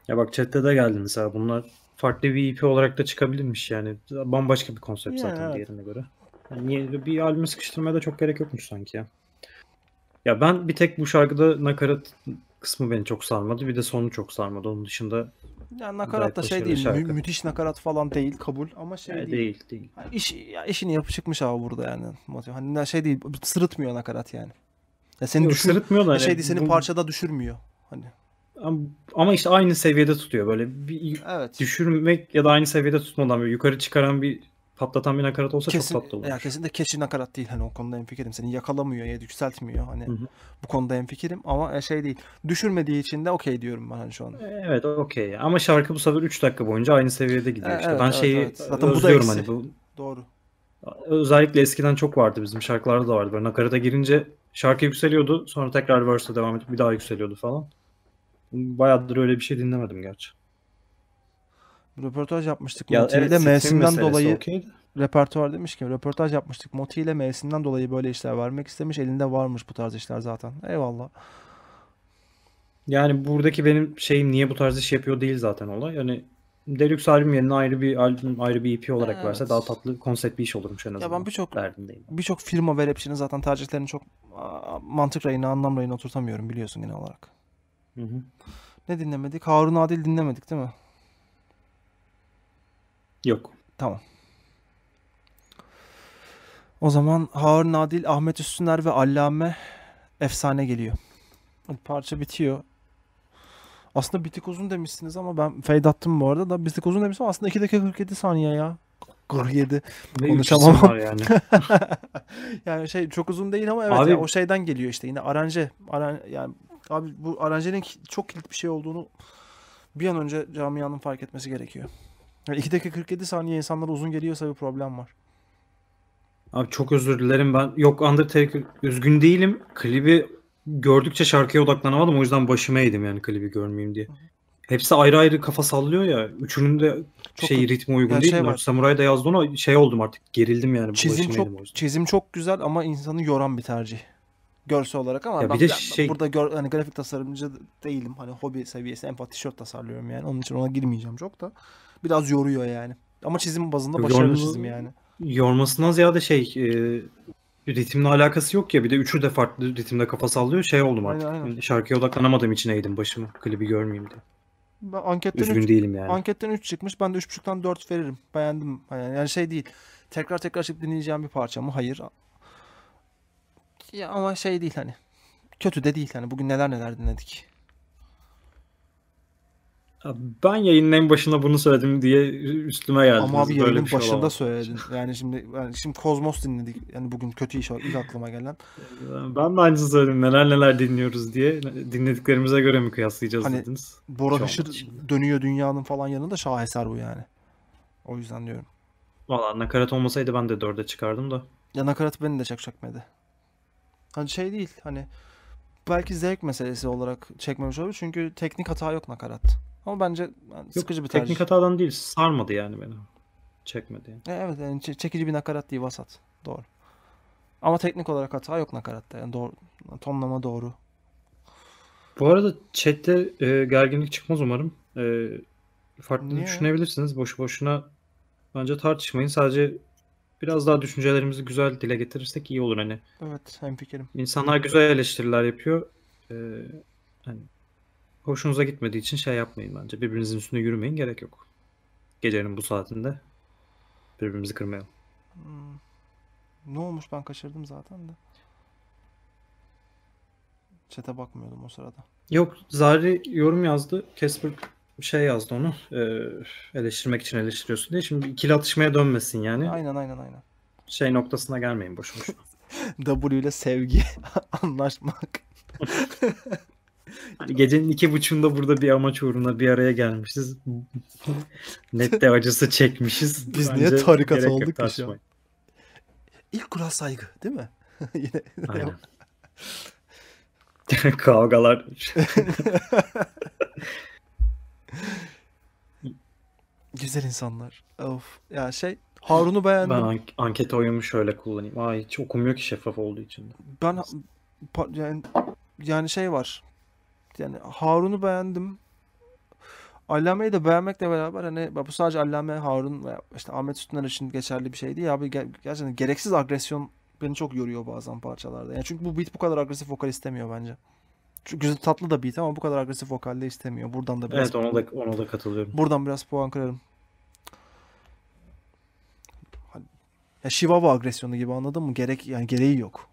Ya bak chatte de geldi mesela bunlar farklı bir EP olarak da çıkabilirmiş yani. Bambaşka bir konsept yani zaten evet. diğerine göre. Yani niye, bir albüm sıkıştırmaya da çok gerek yokmuş sanki ya. Ya ben bir tek bu şarkıda nakarat kısmı beni çok sarmadı. Bir de sonu çok sarmadı. Onun dışında ya nakarat da şey değil, mü- müthiş nakarat falan değil kabul ama şey ya, değil. Değil değil. Yani iş, ya işini yapıp çıkmış abi burada yani. Hani şey değil, sırıtmıyor nakarat yani. Ya seni Yok, düşür, sırıtmıyor da şey hani, değil, seni bu... parçada düşürmüyor. Hani ama işte aynı seviyede tutuyor böyle bir evet. düşürmek ya da aynı seviyede tutmadan böyle yukarı çıkaran bir patlatan bir nakarat olsa kesin, çok tatlı olur. Ya kesin de keşi nakarat değil hani o konuda enfikirim. Seni yakalamıyor ya yükseltmiyor hani. Hı-hı. Bu konuda en enfikirim ama e, şey değil. Düşürmediği için de okey diyorum ben hani şu an. E, evet okey. Ama şarkı bu sefer 3 dakika boyunca aynı seviyede gidiyor. E, evet, işte ben şeyi evet. Zaten bu da hani bu. Doğru. Özellikle eskiden çok vardı bizim şarkılarda da vardı. Böyle nakarata girince şarkı yükseliyordu. Sonra tekrar verse devam edip bir daha yükseliyordu falan. Bayağıdır öyle bir şey dinlemedim gerçi. Röportaj yapmıştık. Ya, Moti evet, mevsimden dolayı okay. repertuar demiş ki röportaj yapmıştık. Moti ile mevsimden dolayı böyle işler vermek istemiş. Elinde varmış bu tarz işler zaten. Eyvallah. Yani buradaki benim şeyim niye bu tarz iş yapıyor değil zaten olay. Yani Deluxe albüm yerine ayrı bir albüm ayrı bir EP olarak evet. verse daha tatlı konsept bir iş olurmuş en azından. Ya ben birçok birçok firma ve rapçinin zaten tercihlerini çok mantık rayına, anlam rayına oturtamıyorum biliyorsun genel olarak. Hı hı. Ne dinlemedik? Harun Adil dinlemedik değil mi? Yok. Tamam. O zaman Harun Adil, Ahmet Üstünler ve Allame efsane geliyor. Parça bitiyor. Aslında bitik uzun demişsiniz ama ben fade attım bu arada da bitik tık uzun demiştim aslında 2 dakika 47 saniye ya. 47 ne konuşamam. yani. yani şey çok uzun değil ama evet abi, ya, o şeyden geliyor işte yine aranje. Aran, yani abi bu aranjenin çok kilit bir şey olduğunu bir an önce camianın fark etmesi gerekiyor. Yani 2 dakika 47 saniye insanlara uzun geliyorsa bir problem var. Abi çok özür dilerim ben. Yok Undertaker üzgün değilim. Klibi gördükçe şarkıya odaklanamadım. O yüzden başıma eğdim yani klibi görmeyeyim diye. Hepsi ayrı ayrı kafa sallıyor ya. Üçünün de çok şey ritmi uygun değil. Şey mi? Samuray da yazdı ona şey oldum artık. Gerildim yani. Çizim çok, çizim çok güzel ama insanı yoran bir tercih. Görsel olarak ama ya ben, bir de ben, şey... burada gör, hani grafik tasarımcı değilim. Hani hobi seviyesi empat tişört tasarlıyorum yani. Onun için ona girmeyeceğim çok da biraz yoruyor yani. Ama çizim bazında başarılı Yorm, çizim yani. Yormasından ziyade şey e, ritimle alakası yok ya. Bir de üçü de farklı ritimde kafa sallıyor. Şey oldum artık. Aynen, aynen. Şarkıya odaklanamadığım için eğdim başımı. Klibi görmeyeyim diye. Ben anketten Üzgün üç, değilim yani. Anketten 3 çıkmış. Ben de 3.5'tan 4 veririm. Beğendim. Yani, yani şey değil. Tekrar tekrar çıkıp dinleyeceğim bir parça mı? Hayır. Ya ama şey değil hani. Kötü de değil hani. Bugün neler neler dinledik ben yayının en başında bunu söyledim diye üstüme geldi. Ama abi yayının şey başında olamaz. söyledin. Yani şimdi yani şimdi Kozmos dinledik. Yani bugün kötü iş var ilk aklıma gelen. Ben de aynısını söyledim. Neler neler dinliyoruz diye. Dinlediklerimize göre mi kıyaslayacağız hani, dediniz? Bora Hışır dönüyor dünyanın falan yanında şaheser bu yani. O yüzden diyorum. Valla nakarat olmasaydı ben de dörde çıkardım da. Ya nakarat beni de çok çekmedi. Hani şey değil hani belki zevk meselesi olarak çekmemiş olabilir. Çünkü teknik hata yok nakarat. Ama bence yani sıkıcı Yok, bir tercih. Teknik hatadan değil. Sarmadı yani beni. Çekmedi yani. E, evet yani çekici bir nakarat değil vasat. Doğru. Ama teknik olarak hata yok nakaratta. Yani doğru, tonlama doğru. Bu arada chatte e, gerginlik çıkmaz umarım. E, farklı Niye? düşünebilirsiniz. boşu boşuna bence tartışmayın. Sadece biraz daha düşüncelerimizi güzel dile getirirsek iyi olur hani. Evet, hem fikrim. İnsanlar güzel eleştiriler yapıyor. E, hani hoşunuza gitmediği için şey yapmayın bence. Birbirinizin üstüne yürümeyin gerek yok. Gecenin bu saatinde birbirimizi kırmayalım. Hmm. Ne olmuş ben kaçırdım zaten de. Çete bakmıyordum o sırada. Yok Zari yorum yazdı. Casper şey yazdı onu. Ee, eleştirmek için eleştiriyorsun diye. Şimdi ikili atışmaya dönmesin yani. Aynen aynen aynen. Şey noktasına gelmeyin boşu boşuna. w ile sevgi anlaşmak. Hani gecenin iki buçuğunda burada bir amaç uğruna bir araya gelmişiz. Nette acısı çekmişiz. Biz Bence niye tarikat olduk ki şu İlk kural saygı değil mi? Yine. Aynen. Kavgalar. Güzel insanlar. Of. Ya şey Harun'u beğendim. Ben an- anket oyumu şöyle kullanayım. Ay hiç okumuyor ki şeffaf olduğu için. Ben pa- yani yani şey var yani Harun'u beğendim. Allame'yi de beğenmekle beraber hani bu sadece Allame, Harun ve işte Ahmet Sütüner için geçerli bir şey değil. Abi gerçekten gereksiz agresyon beni çok yoruyor bazen parçalarda. Yani çünkü bu beat bu kadar agresif vokal istemiyor bence. Çünkü güzel tatlı da beat ama bu kadar agresif vokalle istemiyor. Buradan da biraz Evet ona da ona da katılıyorum. Buradan biraz puan kırarım. Hani, ya Shibaba agresyonu gibi anladın mı? Gerek yani gereği yok.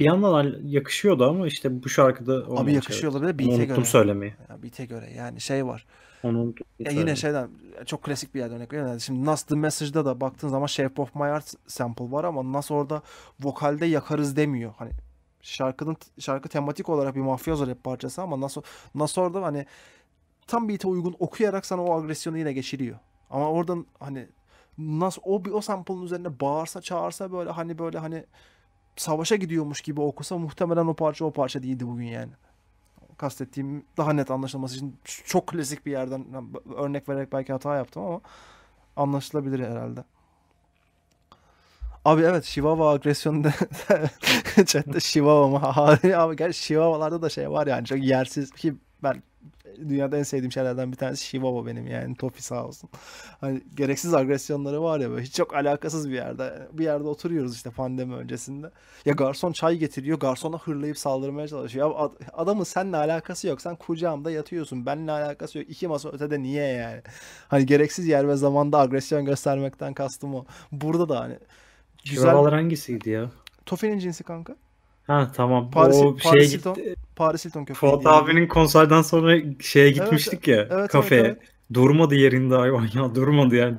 Bir yandan hani yakışıyordu ama işte bu şarkıda Abi yakışıyor şey, olabilir beat'e göre. Unuttum söylemeyi. Ya, beat'e göre yani şey var. Onu Ya yine şeyden çok klasik bir yerden örnek veriyorum. şimdi Nas The Message'da da baktığın zaman Shape of My Heart sample var ama Nas orada vokalde yakarız demiyor. Hani şarkının şarkı tematik olarak bir mafyoz rap parçası ama Nas, Nas orada hani tam beat'e uygun okuyarak sana o agresyonu yine geçiriyor. Ama oradan hani Nas o o sample'ın üzerine bağırsa çağırsa böyle hani böyle hani savaşa gidiyormuş gibi okusa muhtemelen o parça o parça değildi bugün yani. Kastettiğim daha net anlaşılması için çok klasik bir yerden örnek vererek belki hata yaptım ama anlaşılabilir herhalde. Abi evet şivava agresyonunda chatte Chihuahua mı? Abi gel Chihuahua'larda da şey var yani çok yersiz ki ben dünyada en sevdiğim şeylerden bir tanesi Shibaba benim yani Topi sağ olsun. Hani gereksiz agresyonları var ya böyle hiç çok alakasız bir yerde. Bir yerde oturuyoruz işte pandemi öncesinde. Ya garson çay getiriyor garsona hırlayıp saldırmaya çalışıyor. Ya adamın seninle alakası yok. Sen kucağımda yatıyorsun. Benimle alakası yok. İki masa ötede niye yani? Hani gereksiz yer ve zamanda agresyon göstermekten kastım o. Burada da hani güzel... Şivabalar hangisiydi ya? Tofi'nin cinsi kanka. Ha tamam. Paris, o şeye Hilton, gitti. Paris Hilton köpeği. Fuat yani. abinin konserden sonra şeye gitmiştik evet, ya evet, kafeye. Evet, evet. Durmadı yerinde hayvan ya durmadı yani.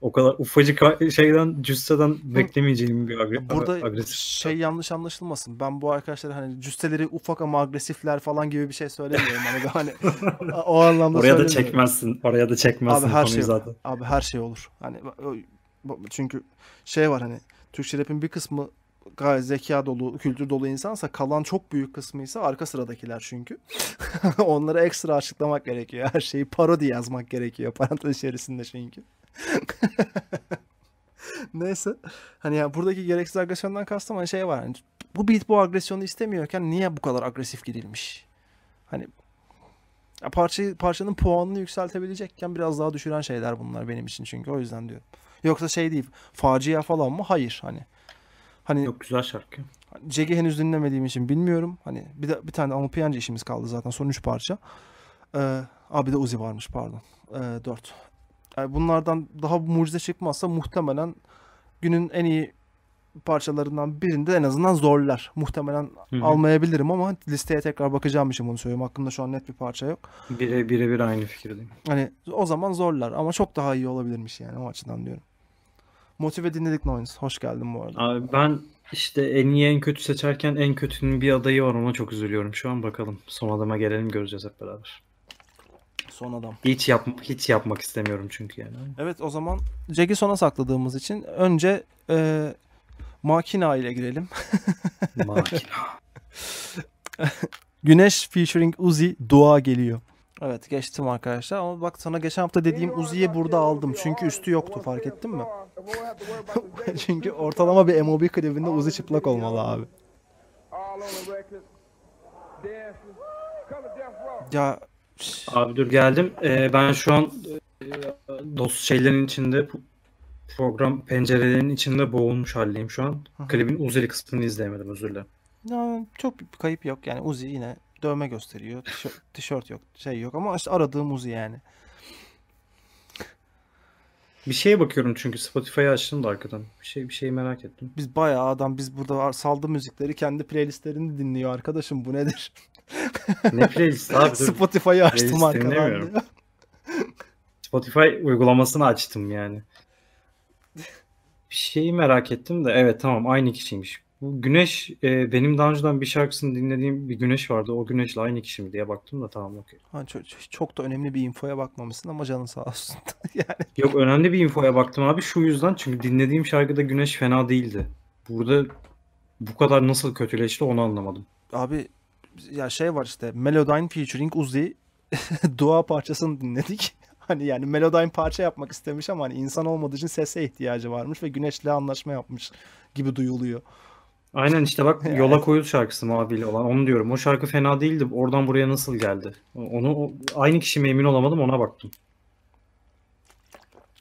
O kadar ufacık şeyden cüsseden beklemeyeceğim bir abi. Burada agresif. şey yanlış anlaşılmasın. Ben bu arkadaşlara hani cüsseleri ufak ama agresifler falan gibi bir şey söylemiyorum. Hani, hani o anlamda Oraya da çekmezsin. Oraya da çekmezsin abi her şey, zaten. Abi her şey olur. Hani çünkü şey var hani Türkçe rap'in bir kısmı gayet zeka dolu, kültür dolu insansa kalan çok büyük kısmı ise arka sıradakiler çünkü. Onlara ekstra açıklamak gerekiyor. Her şeyi parodi yazmak gerekiyor parantez içerisinde çünkü. Neyse. Hani ya buradaki gereksiz agresyondan kastım hani şey var. Hani bu beat bu agresyonu istemiyorken niye bu kadar agresif gidilmiş? Hani parça, parçanın puanını yükseltebilecekken biraz daha düşüren şeyler bunlar benim için çünkü o yüzden diyorum. Yoksa şey değil facia falan mı? Hayır hani. Hani Yok güzel şarkı. Cegi henüz dinlemediğim için bilmiyorum. Hani bir de bir tane Amupiyanca işimiz kaldı zaten son 3 parça. Ee, abi de Uzi varmış pardon. Ee, Yani bunlardan daha mucize çıkmazsa muhtemelen günün en iyi parçalarından birinde en azından zorlar. Muhtemelen Hı-hı. almayabilirim ama listeye tekrar bakacağım için bunu söylüyorum. Aklımda şu an net bir parça yok. Bire birebir aynı fikirdeyim. Hani o zaman zorlar ama çok daha iyi olabilirmiş yani o açıdan diyorum. Motive dinledik Noynes. Hoş geldin bu arada. Abi ben işte en iyi en kötü seçerken en kötünün bir adayı var ona çok üzülüyorum şu an bakalım. Son adama gelelim göreceğiz hep beraber. Son adam. Hiç yap hiç yapmak istemiyorum çünkü yani. Evet o zaman Jack'i sona sakladığımız için önce e, Makina ile girelim. Makina. Güneş featuring Uzi dua geliyor. Evet geçtim arkadaşlar ama bak sana geçen hafta dediğim Uzi'yi burada aldım çünkü üstü yoktu fark ettin mi? çünkü ortalama bir MOB klibinde Uzi çıplak olmalı abi. Ya Abi dur geldim. Ee, ben şu an e, dost şeylerin içinde program pencerelerin içinde boğulmuş haldeyim şu an. Klibin Uzi'li kısmını izleyemedim özür dilerim. Ya, çok bir kayıp yok yani Uzi yine dövme gösteriyor. Tişört, tişört yok, şey yok ama işte aradığım Uzi yani. Bir şeye bakıyorum çünkü Spotify'ı açtım da arkadan. Bir şey bir şey merak ettim. Biz bayağı adam biz burada saldı müzikleri kendi playlistlerini dinliyor arkadaşım bu nedir? ne playlist abi? Spotify'ı açtım arkadan diyor. Spotify uygulamasını açtım yani. Bir şeyi merak ettim de evet tamam aynı kişiymiş. Bu Güneş e, benim daha önceden bir şarkısını dinlediğim bir Güneş vardı. O Güneş'le aynı kişi mi diye baktım da tamam okey. çok, çok da önemli bir infoya bakmamışsın ama canın sağ olsun. yani. Yok önemli bir infoya baktım abi şu yüzden çünkü dinlediğim şarkıda Güneş fena değildi. Burada bu kadar nasıl kötüleşti onu anlamadım. Abi ya şey var işte Melodyne featuring Uzi dua parçasını dinledik. Hani yani Melodyne parça yapmak istemiş ama hani insan olmadığı için sese ihtiyacı varmış ve Güneş'le anlaşma yapmış gibi duyuluyor. Aynen işte bak Yola Koyul şarkısı maviyle olan onu diyorum. O şarkı fena değildi. Oradan buraya nasıl geldi? Onu aynı kişi mi emin olamadım ona baktım.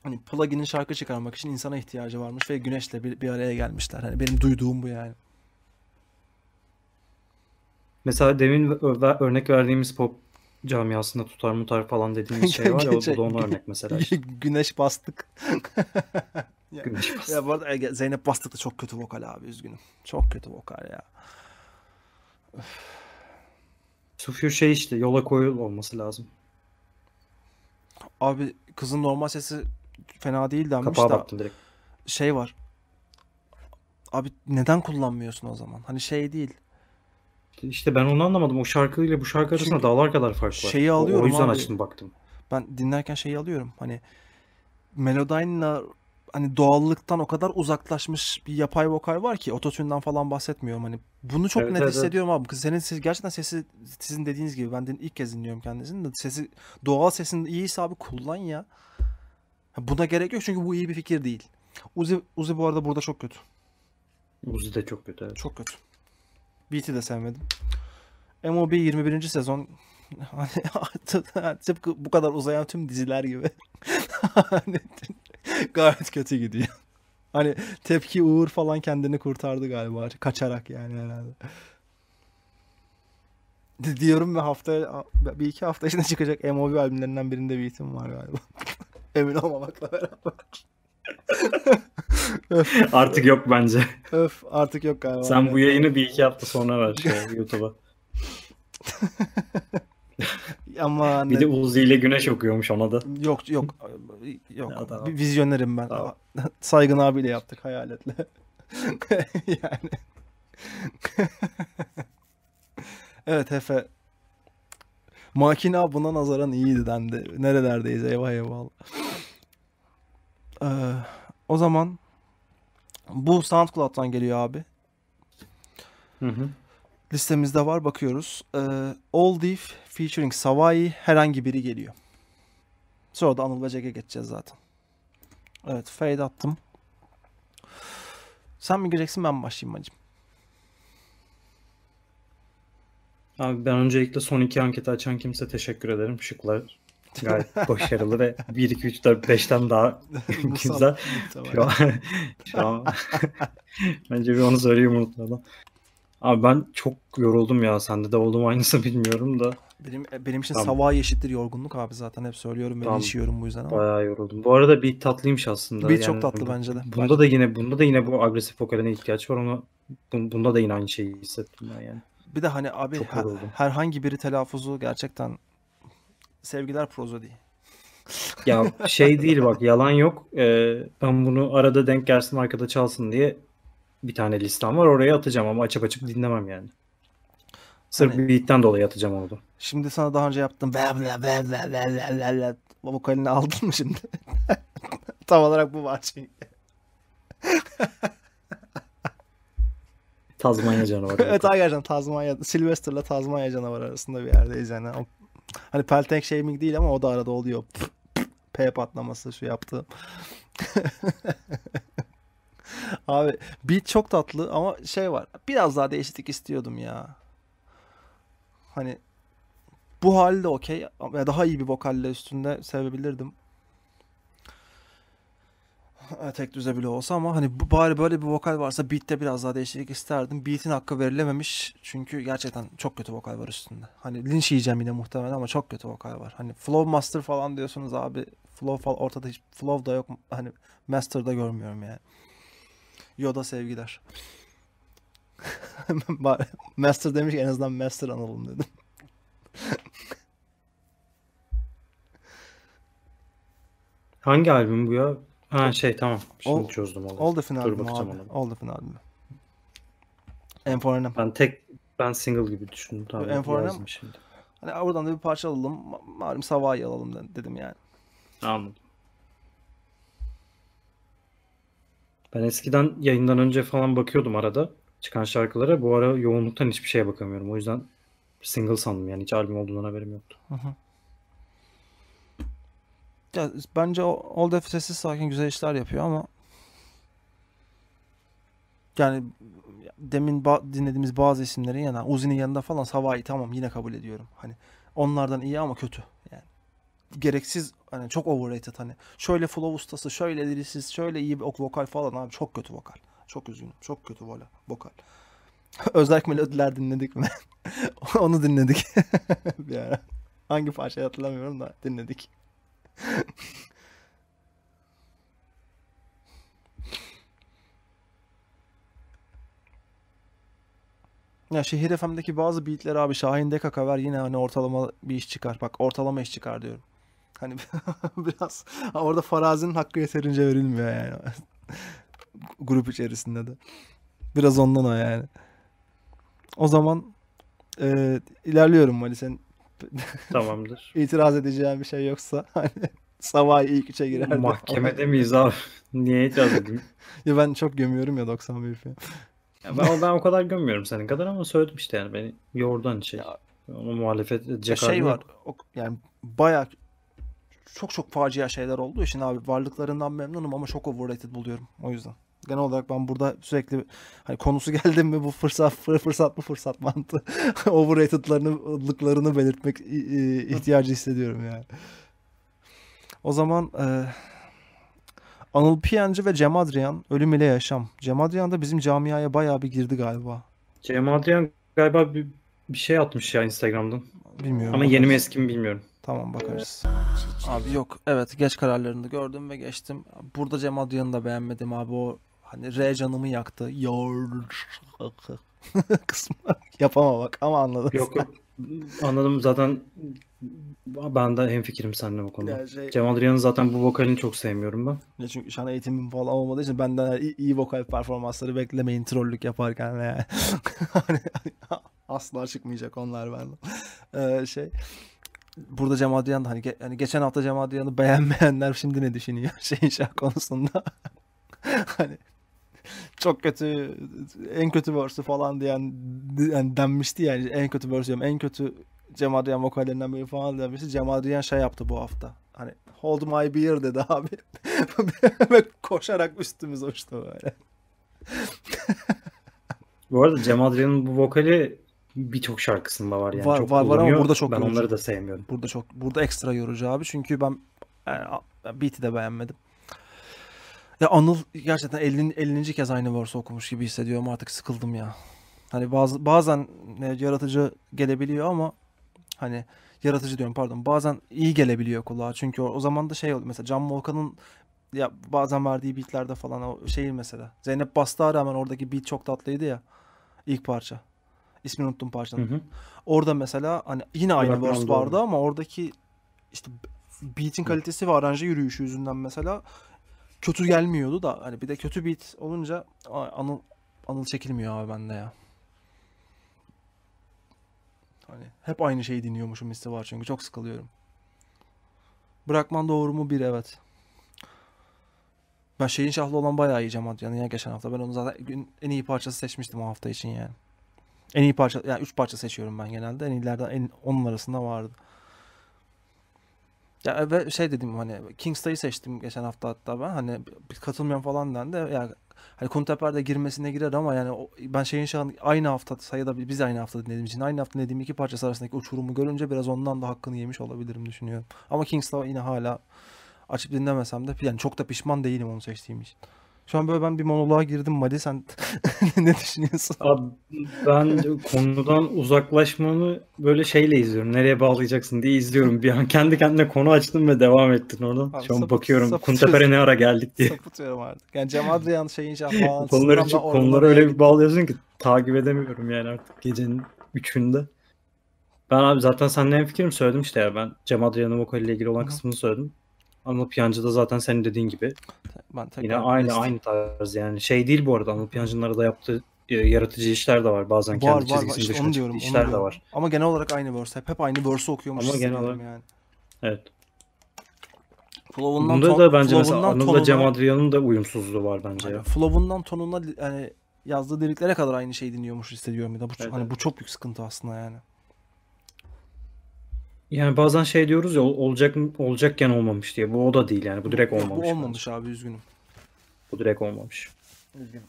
Hani plugin'in şarkı çıkarmak için insana ihtiyacı varmış ve güneşle bir, bir araya gelmişler. Hani benim duyduğum bu yani. Mesela demin örnek verdiğimiz pop camiasında tutar mutar falan dediğimiz şey var ya o da onun örnek mesela. Işte. Güneş bastık ya, ya bu arada Zeynep Bastık da çok kötü vokal abi üzgünüm. Çok kötü vokal ya. Öf. şey işte yola koyul olması lazım. Abi kızın normal sesi fena değil denmiş Kapağa da. baktım direkt. Şey var. Abi neden kullanmıyorsun o zaman? Hani şey değil. İşte ben onu anlamadım. O şarkıyla bu şarkı arasında Çünkü dağlar kadar fark var. Şeyi alıyorum o, o yüzden abi. açtım baktım. Ben dinlerken şeyi alıyorum. Hani Melodyne'la hani doğallıktan o kadar uzaklaşmış bir yapay vokal var ki ototune'dan falan bahsetmiyorum hani. Bunu çok evet, net evet. hissediyorum abi. senin siz gerçekten sesi sizin dediğiniz gibi ben de ilk kez dinliyorum kendisini de sesi doğal sesin iyiyse abi kullan ya. Buna gerek yok çünkü bu iyi bir fikir değil. Uzi, Uzi bu arada burada çok kötü. Uzi de çok kötü evet. Çok kötü. Beat'i de sevmedim. MOB 21. sezon hani hani tıpkı bu kadar uzayan tüm diziler gibi. Hani Gayet kötü gidiyor. Hani tepki Uğur falan kendini kurtardı galiba. Kaçarak yani herhalde. Diyorum ve haftaya bir iki hafta içinde çıkacak MOV albümlerinden birinde bitim var galiba. Emin olmamakla beraber. Öf. artık yok bence. Öf artık yok galiba. Sen bu yayını bir iki hafta sonra ver şey, YouTube'a. Ama bir de Uzi ile güneş okuyormuş ona da. Yok yok yok. Ya, tamam. Vizyonerim ben. Tamam. Saygın abiyle yaptık hayaletle. yani. evet Efe. Makina buna nazaran iyiydi dendi. Nerelerdeyiz eyvah eyvah. Ee, o zaman bu SoundCloud'dan geliyor abi. Hı hı listemizde var bakıyoruz. E, All Deef featuring Savai herhangi biri geliyor. Sonra da Anıl Bacak'a geçeceğiz zaten. Evet fade attım. Sen mi gireceksin ben mi başlayayım bacım? Abi ben öncelikle son iki anketi açan kimse teşekkür ederim. Şıklar gayet başarılı ve 1, 2, 3, 4, 5'ten daha güzel. Şu an, şu an bence bir onu söyleyeyim unutmadan. Abi ben çok yoruldum ya. Sende de oldu mu aynısı bilmiyorum da. Benim e, benim için tamam. sabah eşittir yorgunluk abi zaten hep söylüyorum ben tamam. işiyorum bu yüzden ama. Bayağı yoruldum. Bu arada bir tatlıymış aslında. Bir yani çok tatlı bence de. Bunda bence. da yine bunda da yine bu agresif vokaline ihtiyaç var onu bunda da yine aynı şeyi hissettim ben yani. Bir de hani abi her, herhangi biri telaffuzu gerçekten sevgiler prozodi. ya şey değil bak yalan yok. Ee, ben bunu arada denk gelsin arkada çalsın diye bir tane listem var. Oraya atacağım ama açıp açıp dinlemem yani. Sırf hani, beatten dolayı atacağım orada. Şimdi sana daha önce yaptım. Vokalini aldın mı şimdi? Tam olarak bu var çünkü. Tazmanya canavarı. evet gerçekten Tazmanya. Sylvester'la Tazmanya canavarı arasında bir yerdeyiz yani. O, hani Peltank shaming değil ama o da arada oluyor. P patlaması şu yaptı. Abi beat çok tatlı ama şey var. Biraz daha değişiklik istiyordum ya. Hani bu halde okey. Daha iyi bir vokalle üstünde sevebilirdim. Tek düze bile olsa ama hani bari böyle bir vokal varsa beatte biraz daha değişiklik isterdim. Beat'in hakkı verilememiş çünkü gerçekten çok kötü vokal var üstünde. Hani linç yiyeceğim yine muhtemelen ama çok kötü vokal var. Hani Flow Master falan diyorsunuz abi. Flow falan ortada hiç Flow da yok. Hani master da görmüyorum yani. Yoda sevgiler. master demiş en azından Master analım dedim. Hangi albüm bu ya? Ha şey tamam. Şimdi Ol, çözdüm olayı. Oldu final Dur bakacağım abi. ona. Oldu final albümü. Enfornem. Ben tek ben single gibi düşündüm. tabii. Enfornem. Şimdi. Hani oradan da bir parça alalım. Malum Sava'yı alalım dedim yani. Anladım. Ben eskiden yayından önce falan bakıyordum arada çıkan şarkılara. Bu ara yoğunluktan hiçbir şeye bakamıyorum. O yüzden single sandım yani hiç albüm olduğundan haberim yoktu. Hı hı. Ya, bence Old F sessiz sakin güzel işler yapıyor ama yani demin ba- dinlediğimiz bazı isimlerin yanında Uzi'nin yanında falan Savai'yi tamam yine kabul ediyorum. Hani onlardan iyi ama kötü. Yani gereksiz hani çok overrated hani. Şöyle flow ustası, şöyle lirisiz, şöyle iyi bir ok vokal falan abi çok kötü vokal. Çok üzgünüm. Çok kötü vokal. vokal. Özel melodiler dinledik mi? Onu dinledik bir ara. Hangi parçayı hatırlamıyorum da dinledik. Ya Şehir FM'deki bazı beatler abi Şahin Deka cover yine hani ortalama bir iş çıkar. Bak ortalama iş çıkar diyorum. Hani biraz orada farazinin hakkı yeterince verilmiyor yani. Grup içerisinde de. Biraz ondan o yani. O zaman e, ilerliyorum Mali sen. Tamamdır. İtiraz edeceğim bir şey yoksa hani sabah ilk üçe girer. Mahkemede miyiz abi? Niye itiraz edeyim? ya ben çok gömüyorum ya 91 falan. Ya ben, ben o kadar gömüyorum senin kadar ama söyledim işte yani beni yordan şey. Ya, Ona muhalefet edecek şey var. O, yani bayağı çok çok facia şeyler oldu için abi varlıklarından memnunum ama çok overrated buluyorum o yüzden. Genel olarak ben burada sürekli hani konusu geldi mi bu fırsat fırsat mı fırsat mantığı overrated'larını belirtmek ihtiyacı hissediyorum yani. O zaman e, Anıl Piyancı ve Cem Adrian Ölüm ile Yaşam. Cem Adrian da bizim camiaya bayağı bir girdi galiba. Cem Adrian galiba bir, bir şey atmış ya Instagram'dan. Bilmiyorum. Ama yeni mi eski mi bilmiyorum. Tamam bakarız. Abi yok. Evet geç kararlarını gördüm ve geçtim. Burada Cem Adrian'ı da beğenmedim abi. O hani R canımı yaktı. Yor kısmı yapama bak ama anladım. Yok Anladım zaten ben de hem fikrim seninle bu konuda. Ya şey... Cem Adrian'ın zaten bu vokalini çok sevmiyorum ben. Ya çünkü şu an eğitimim falan olmadığı için benden iyi, iyi vokal performansları beklemeyin trollük yaparken veya yani. asla çıkmayacak onlar benden. Ee, şey burada Cem Adrian hani, ge- hani geçen hafta Cem Adrian'ı beğenmeyenler şimdi ne düşünüyor şey inşa konusunda? hani çok kötü en kötü verse'ü falan diyen yani denmişti yani en kötü verse diyorum en kötü Cem Adrian vokallerinden biri falan denmişti. Cem Adrian şey yaptı bu hafta. Hani hold my beer dedi abi. Ve koşarak üstümüze uçtu böyle. bu arada Cem Adrian'ın bu vokali birçok şarkısında var yani. Var çok var, var ama burada çok Ben yorucu. onları da sevmiyorum. Burada çok burada ekstra yorucu abi çünkü ben yani, e, beat'i de beğenmedim. Ya Anıl gerçekten 50. 50. kez aynı verse okumuş gibi hissediyorum artık sıkıldım ya. Hani bazı bazen e, yaratıcı gelebiliyor ama hani yaratıcı diyorum pardon. Bazen iyi gelebiliyor kulağa. Çünkü o, o zaman da şey oldu mesela Can Volkan'ın ya bazen verdiği beatlerde falan o şey mesela. Zeynep Bastığa rağmen oradaki beat çok tatlıydı ya ilk parça. İsmini unuttum parçanın. Hı hı. Orada mesela hani yine aynı evet, verse vardı ama oradaki işte beat'in kalitesi ve aranje yürüyüşü yüzünden mesela kötü gelmiyordu da hani bir de kötü beat olunca anıl anıl çekilmiyor abi bende ya. Hani hep aynı şeyi dinliyormuşum hissi var çünkü çok sıkılıyorum. Bırakman doğru mu? Bir evet. Ben şeyin şahlı olan bayağı yiyeceğim Adrian'ın ya geçen hafta. Ben onu zaten en iyi parçası seçmiştim o hafta için yani. En iyi parça, yani üç parça seçiyorum ben genelde. En iyilerden en, onun arasında vardı. Ya ve şey dedim hani Kingstay'ı seçtim geçen hafta hatta ben hani katılmayan falan dendi. Ya yani, hani Kunteper de girmesine girer ama yani o, ben şeyin şu an aynı hafta sayıda biz aynı hafta dinlediğim için aynı hafta dediğim iki parça arasındaki uçurumu görünce biraz ondan da hakkını yemiş olabilirim düşünüyorum. Ama Kingstar yine hala açıp dinlemesem de yani çok da pişman değilim onu seçtiğim için. Şu an böyle ben bir monoloğa girdim. Mali sen ne düşünüyorsun? Abi, ben konudan uzaklaşmanı böyle şeyle izliyorum. Nereye bağlayacaksın diye izliyorum. Bir an kendi kendine konu açtım ve devam ettin oradan. Abi, Şu an sapıt, bakıyorum. Kunteper'e ne ara geldik diye. Sapıtıyorum artık. Yani Cem Adrian şeyin şey konuları, çok, konuları öyle bir bağlıyorsun ki takip edemiyorum yani artık gecenin üçünde. Ben abi zaten seninle en fikrim söyledim işte ya. Ben Cem Adrian'ın vokaliyle ilgili olan kısmını söyledim. Anıl Piyancı da zaten senin dediğin gibi. Ben Yine aynı aynı tarz yani. Şey değil bu arada Anıl Piyancı'nın arada yaptığı e, yaratıcı işler de var. Bazen var, kendi var, var. İşte diyorum, işler de var. Ama genel olarak aynı verse. Hep, hep aynı verse okuyormuş. Ama genel olarak. Yani. Evet. Flow'undan Bunda ton, da bence mesela Anıl'la Cem Adrian'ın da uyumsuzluğu var bence. Yani, Flow'undan tonuna yani yazdığı deliklere kadar aynı şeyi dinliyormuş hissediyorum ya da bu evet, hani evet. bu çok büyük sıkıntı aslında yani. Yani bazen şey diyoruz ya olacak olacakken olmamış diye. Bu o da değil yani. Bu direkt olmamış. Bu olmamış abi üzgünüm. Bu direkt olmamış. Üzgünüm.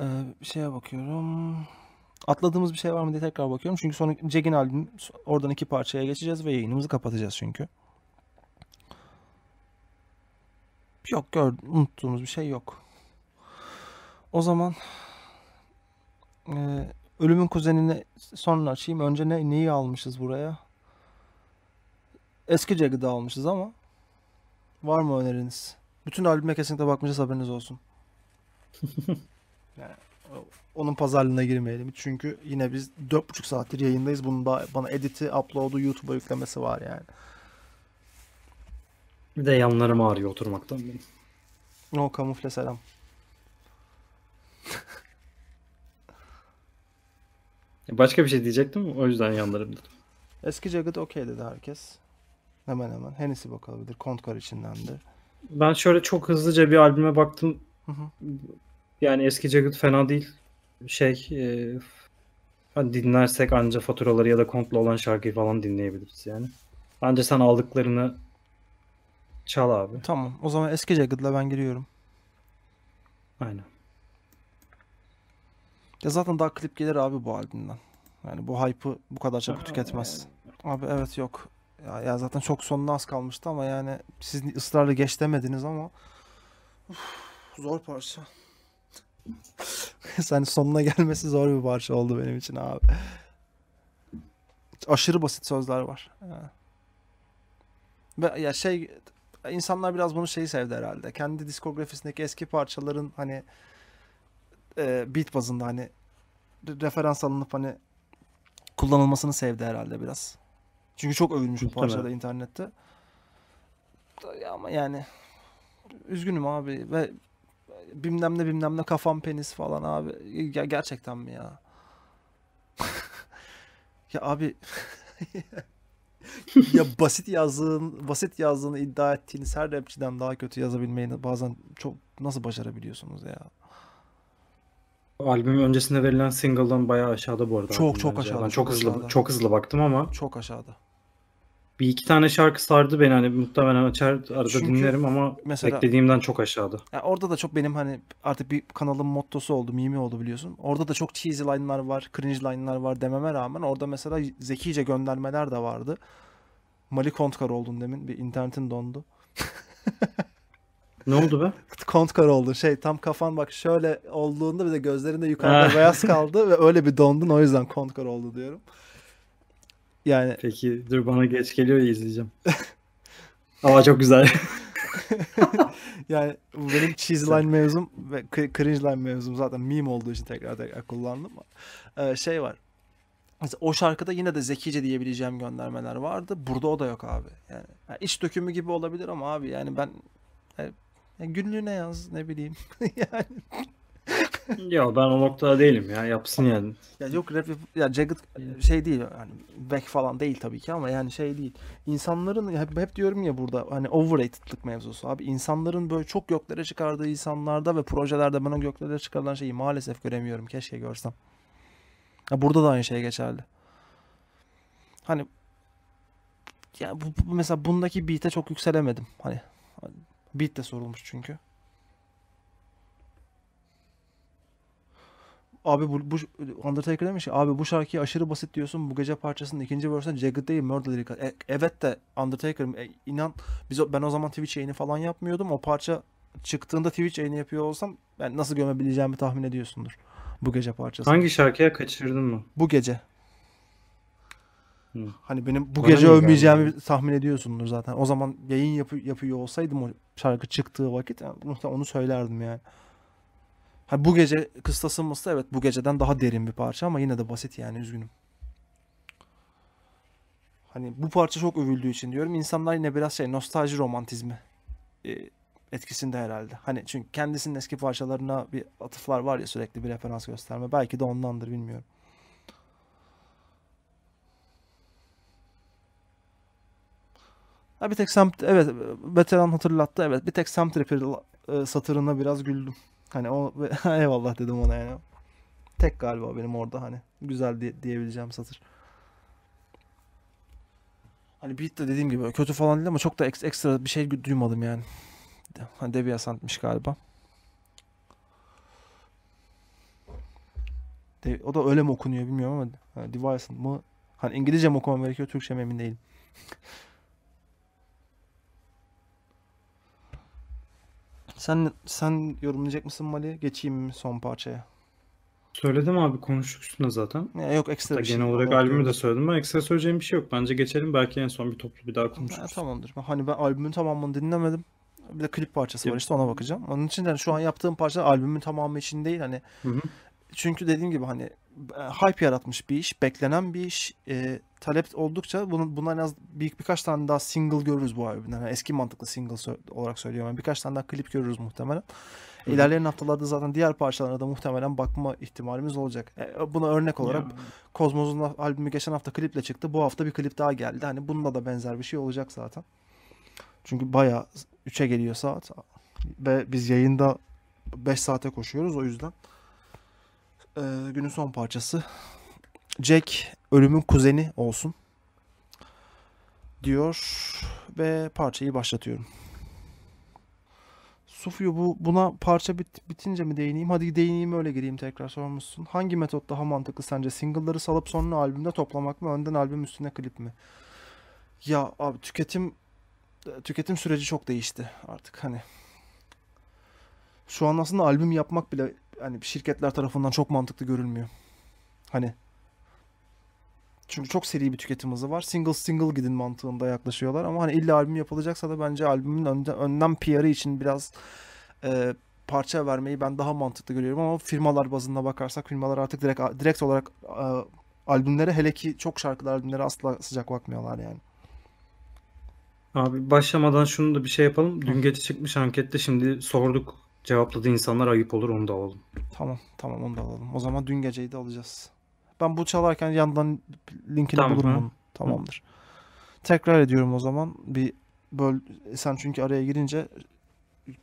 Ee, bir şeye bakıyorum. Atladığımız bir şey var mı diye tekrar bakıyorum. Çünkü sonra Jack'in albüm oradan iki parçaya geçeceğiz ve yayınımızı kapatacağız çünkü. Yok gör, unuttuğumuz bir şey yok. O zaman e, Ölümün kuzenini sonra açayım. Önce ne, neyi almışız buraya? Eski Jagged'ı almışız ama. Var mı öneriniz? Bütün albüme kesinlikle bakmayacağız haberiniz olsun. yani, onun pazarlığına girmeyelim. Çünkü yine biz 4,5 saattir yayındayız. Bunun da bana editi, upload'u, YouTube'a yüklemesi var yani. Bir de yanlarım ağrıyor oturmaktan benim. O kamufle selam. Başka bir şey diyecektim o yüzden yanlarım dedim. Eski Jagged okey dedi herkes. Hemen hemen. Hennessy bakabilir. Kontkar içindendi. Ben şöyle çok hızlıca bir albüme baktım. Hı hı. Yani eski Jagged fena değil. Şey e, hani dinlersek ancak faturaları ya da kontlu olan şarkıyı falan dinleyebiliriz yani. Bence sen aldıklarını çal abi. Tamam. O zaman eski Jagged'la ben giriyorum. Aynen. Ya zaten daha klip gelir abi bu albümden. Yani bu hype'ı bu kadar çabuk tüketmez. Abi evet yok. Ya, ya zaten çok sonuna az kalmıştı ama yani siz ısrarla geç demediniz ama Uf, zor parça. Sen yani sonuna gelmesi zor bir parça oldu benim için abi. Aşırı basit sözler var. Ya. ya şey insanlar biraz bunu şeyi sevdi herhalde. Kendi diskografisindeki eski parçaların hani e, beat bazında hani referans alınıp hani kullanılmasını sevdi herhalde biraz. Çünkü çok övülmüş bu parçada internette. Ama yani üzgünüm abi ve bilmem ne bilmem ne kafam penis falan abi. Ger- gerçekten mi ya? ya abi ya basit yazdığın basit yazdığını iddia ettiğiniz her rapçiden daha kötü yazabilmeyi bazen çok nasıl başarabiliyorsunuz ya? Albüm öncesinde verilen single'dan bayağı aşağıda bu arada. Çok çok bence. aşağıda. Ben çok, çok hızlı aşağıda. çok hızlı baktım ama. Çok aşağıda. Bir iki tane şarkı sardı beni hani muhtemelen açar arada Çünkü dinlerim ama mesela, beklediğimden çok aşağıda. Yani orada da çok benim hani artık bir kanalın mottosu oldu, mimi oldu biliyorsun. Orada da çok cheesy line'lar var, cringe line'lar var dememe rağmen orada mesela zekice göndermeler de vardı. Malik Kontkar oldun demin. Bir internetin dondu. Ne oldu be? Kontkar oldu. Şey tam kafan bak şöyle olduğunda bir de gözlerinde yukarıda beyaz kaldı ve öyle bir dondun o yüzden kontkar oldu diyorum. Yani Peki dur bana geç geliyor izleyeceğim. Ama çok güzel. yani bu benim line mevzum ve line mevzum zaten meme olduğu için tekrar tekrar kullandım. Ee, şey var. Mesela o şarkıda yine de zekice diyebileceğim göndermeler vardı. Burada o da yok abi. Yani, yani iç dökümü gibi olabilir ama abi yani ben yani yani günlüğüne yaz ne bileyim. yani. ya ben o noktada değilim ya yapsın yani. Ya yok rap ya Jagged e, şey değil Yani back falan değil tabii ki ama yani şey değil. İnsanların hep, hep diyorum ya burada hani overrated'lık mevzusu abi. insanların böyle çok göklere çıkardığı insanlarda ve projelerde ben o göklere çıkarılan şeyi maalesef göremiyorum. Keşke görsem. Ya burada da aynı şey geçerli. Hani ya bu, mesela bundaki beat'e çok yükselemedim. Hani Bit de sorulmuş çünkü. Abi bu, bu Undertaker demiş ki abi bu şarkıyı aşırı basit diyorsun. Bu gece parçasının ikinci versiyonu Jagged değil Murder Lyrical. E, evet de Undertaker e, inan biz ben o zaman Twitch yayını falan yapmıyordum. O parça çıktığında Twitch yayını yapıyor olsam ben nasıl gömebileceğimi tahmin ediyorsundur. Bu gece parçası. Hangi şarkıya kaçırdın mı? Bu gece. Hı. Hani benim bu Bana gece övmeyeceğimi yani? tahmin ediyorsundur zaten. O zaman yayın yapı, yapıyor olsaydım o şarkı çıktığı vakit yani muhtemelen onu söylerdim yani. Hani bu gece kıstası mısın? Evet bu geceden daha derin bir parça ama yine de basit yani üzgünüm. Hani bu parça çok övüldüğü için diyorum. insanlar yine biraz şey nostalji romantizmi e, etkisinde herhalde. Hani çünkü kendisinin eski parçalarına bir atıflar var ya sürekli bir referans gösterme. Belki de ondandır bilmiyorum. Ha bir tek semt evet veteran hatırlattı evet bir tek semt rapper e, satırına biraz güldüm. Hani o eyvallah dedim ona yani. Tek galiba benim orada hani güzel diye, diyebileceğim satır. Hani beat de dediğim gibi kötü falan değil ama çok da ekstra bir şey duymadım yani. Hani Deviasant'mış galiba. De, o da öyle mi okunuyor bilmiyorum ama hani Deviasant mı? Hani İngilizce mi okumam gerekiyor Türkçe mi emin değilim. Sen sen yorumlayacak mısın Mali? Geçeyim mi son parçaya? Söyledim abi konuştuk üstünde zaten. Ya yok ekstra Hatta bir şey genel şey. olarak albümü de söyledim ama ekstra söyleyeceğim bir şey yok. Bence geçelim belki en son bir toplu bir daha konuşuruz. Ya, tamamdır. Hani ben albümün tamamını dinlemedim. Bir de klip parçası evet. var işte ona bakacağım. Onun için yani şu an yaptığım parça albümün tamamı için değil hani. Hı hı. Çünkü dediğim gibi hani e, hype yaratmış bir iş, beklenen bir iş. E, talep oldukça bunun bundan en az bir, birkaç tane daha single görürüz bu albümden. Yani eski mantıklı single so- olarak söylüyorum. Yani birkaç tane daha klip görürüz muhtemelen. Hı. İlerleyen haftalarda zaten diğer parçalarına da muhtemelen bakma ihtimalimiz olacak. E, buna örnek olarak ya. albümü geçen hafta kliple çıktı. Bu hafta bir klip daha geldi. Hani bununla da benzer bir şey olacak zaten. Çünkü baya 3'e geliyor saat. Ve biz yayında 5 saate koşuyoruz o yüzden. E, günün son parçası Jack ölümün kuzeni olsun diyor ve parçayı başlatıyorum. Sufyu bu buna parça bit, bitince mi değineyim? Hadi değineyim öyle gireyim tekrar sormuşsun. Hangi metot daha mantıklı sence? Single'ları salıp sonra albümde toplamak mı? Önden albüm üstüne klip mi? Ya abi tüketim tüketim süreci çok değişti artık hani. Şu an aslında albüm yapmak bile hani şirketler tarafından çok mantıklı görülmüyor. Hani çünkü çok seri bir tüketim hızı var. Single single gidin mantığında yaklaşıyorlar. Ama hani illa albüm yapılacaksa da bence albümün önden önlem PR'ı için biraz e, parça vermeyi ben daha mantıklı görüyorum. Ama firmalar bazında bakarsak firmalar artık direkt direkt olarak e, albümlere hele ki çok şarkılı albümlere asla sıcak bakmıyorlar yani. Abi başlamadan şunu da bir şey yapalım. Dün gece çıkmış ankette şimdi sorduk cevapladı insanlar ayıp olur onu da alalım. Tamam tamam onu da alalım. O zaman dün geceyi de alacağız. Ben bu çalarken yandan linkini tamam. bulurum bunun. Tamamdır. Hı. Tekrar ediyorum o zaman. Bir böl sen çünkü araya girince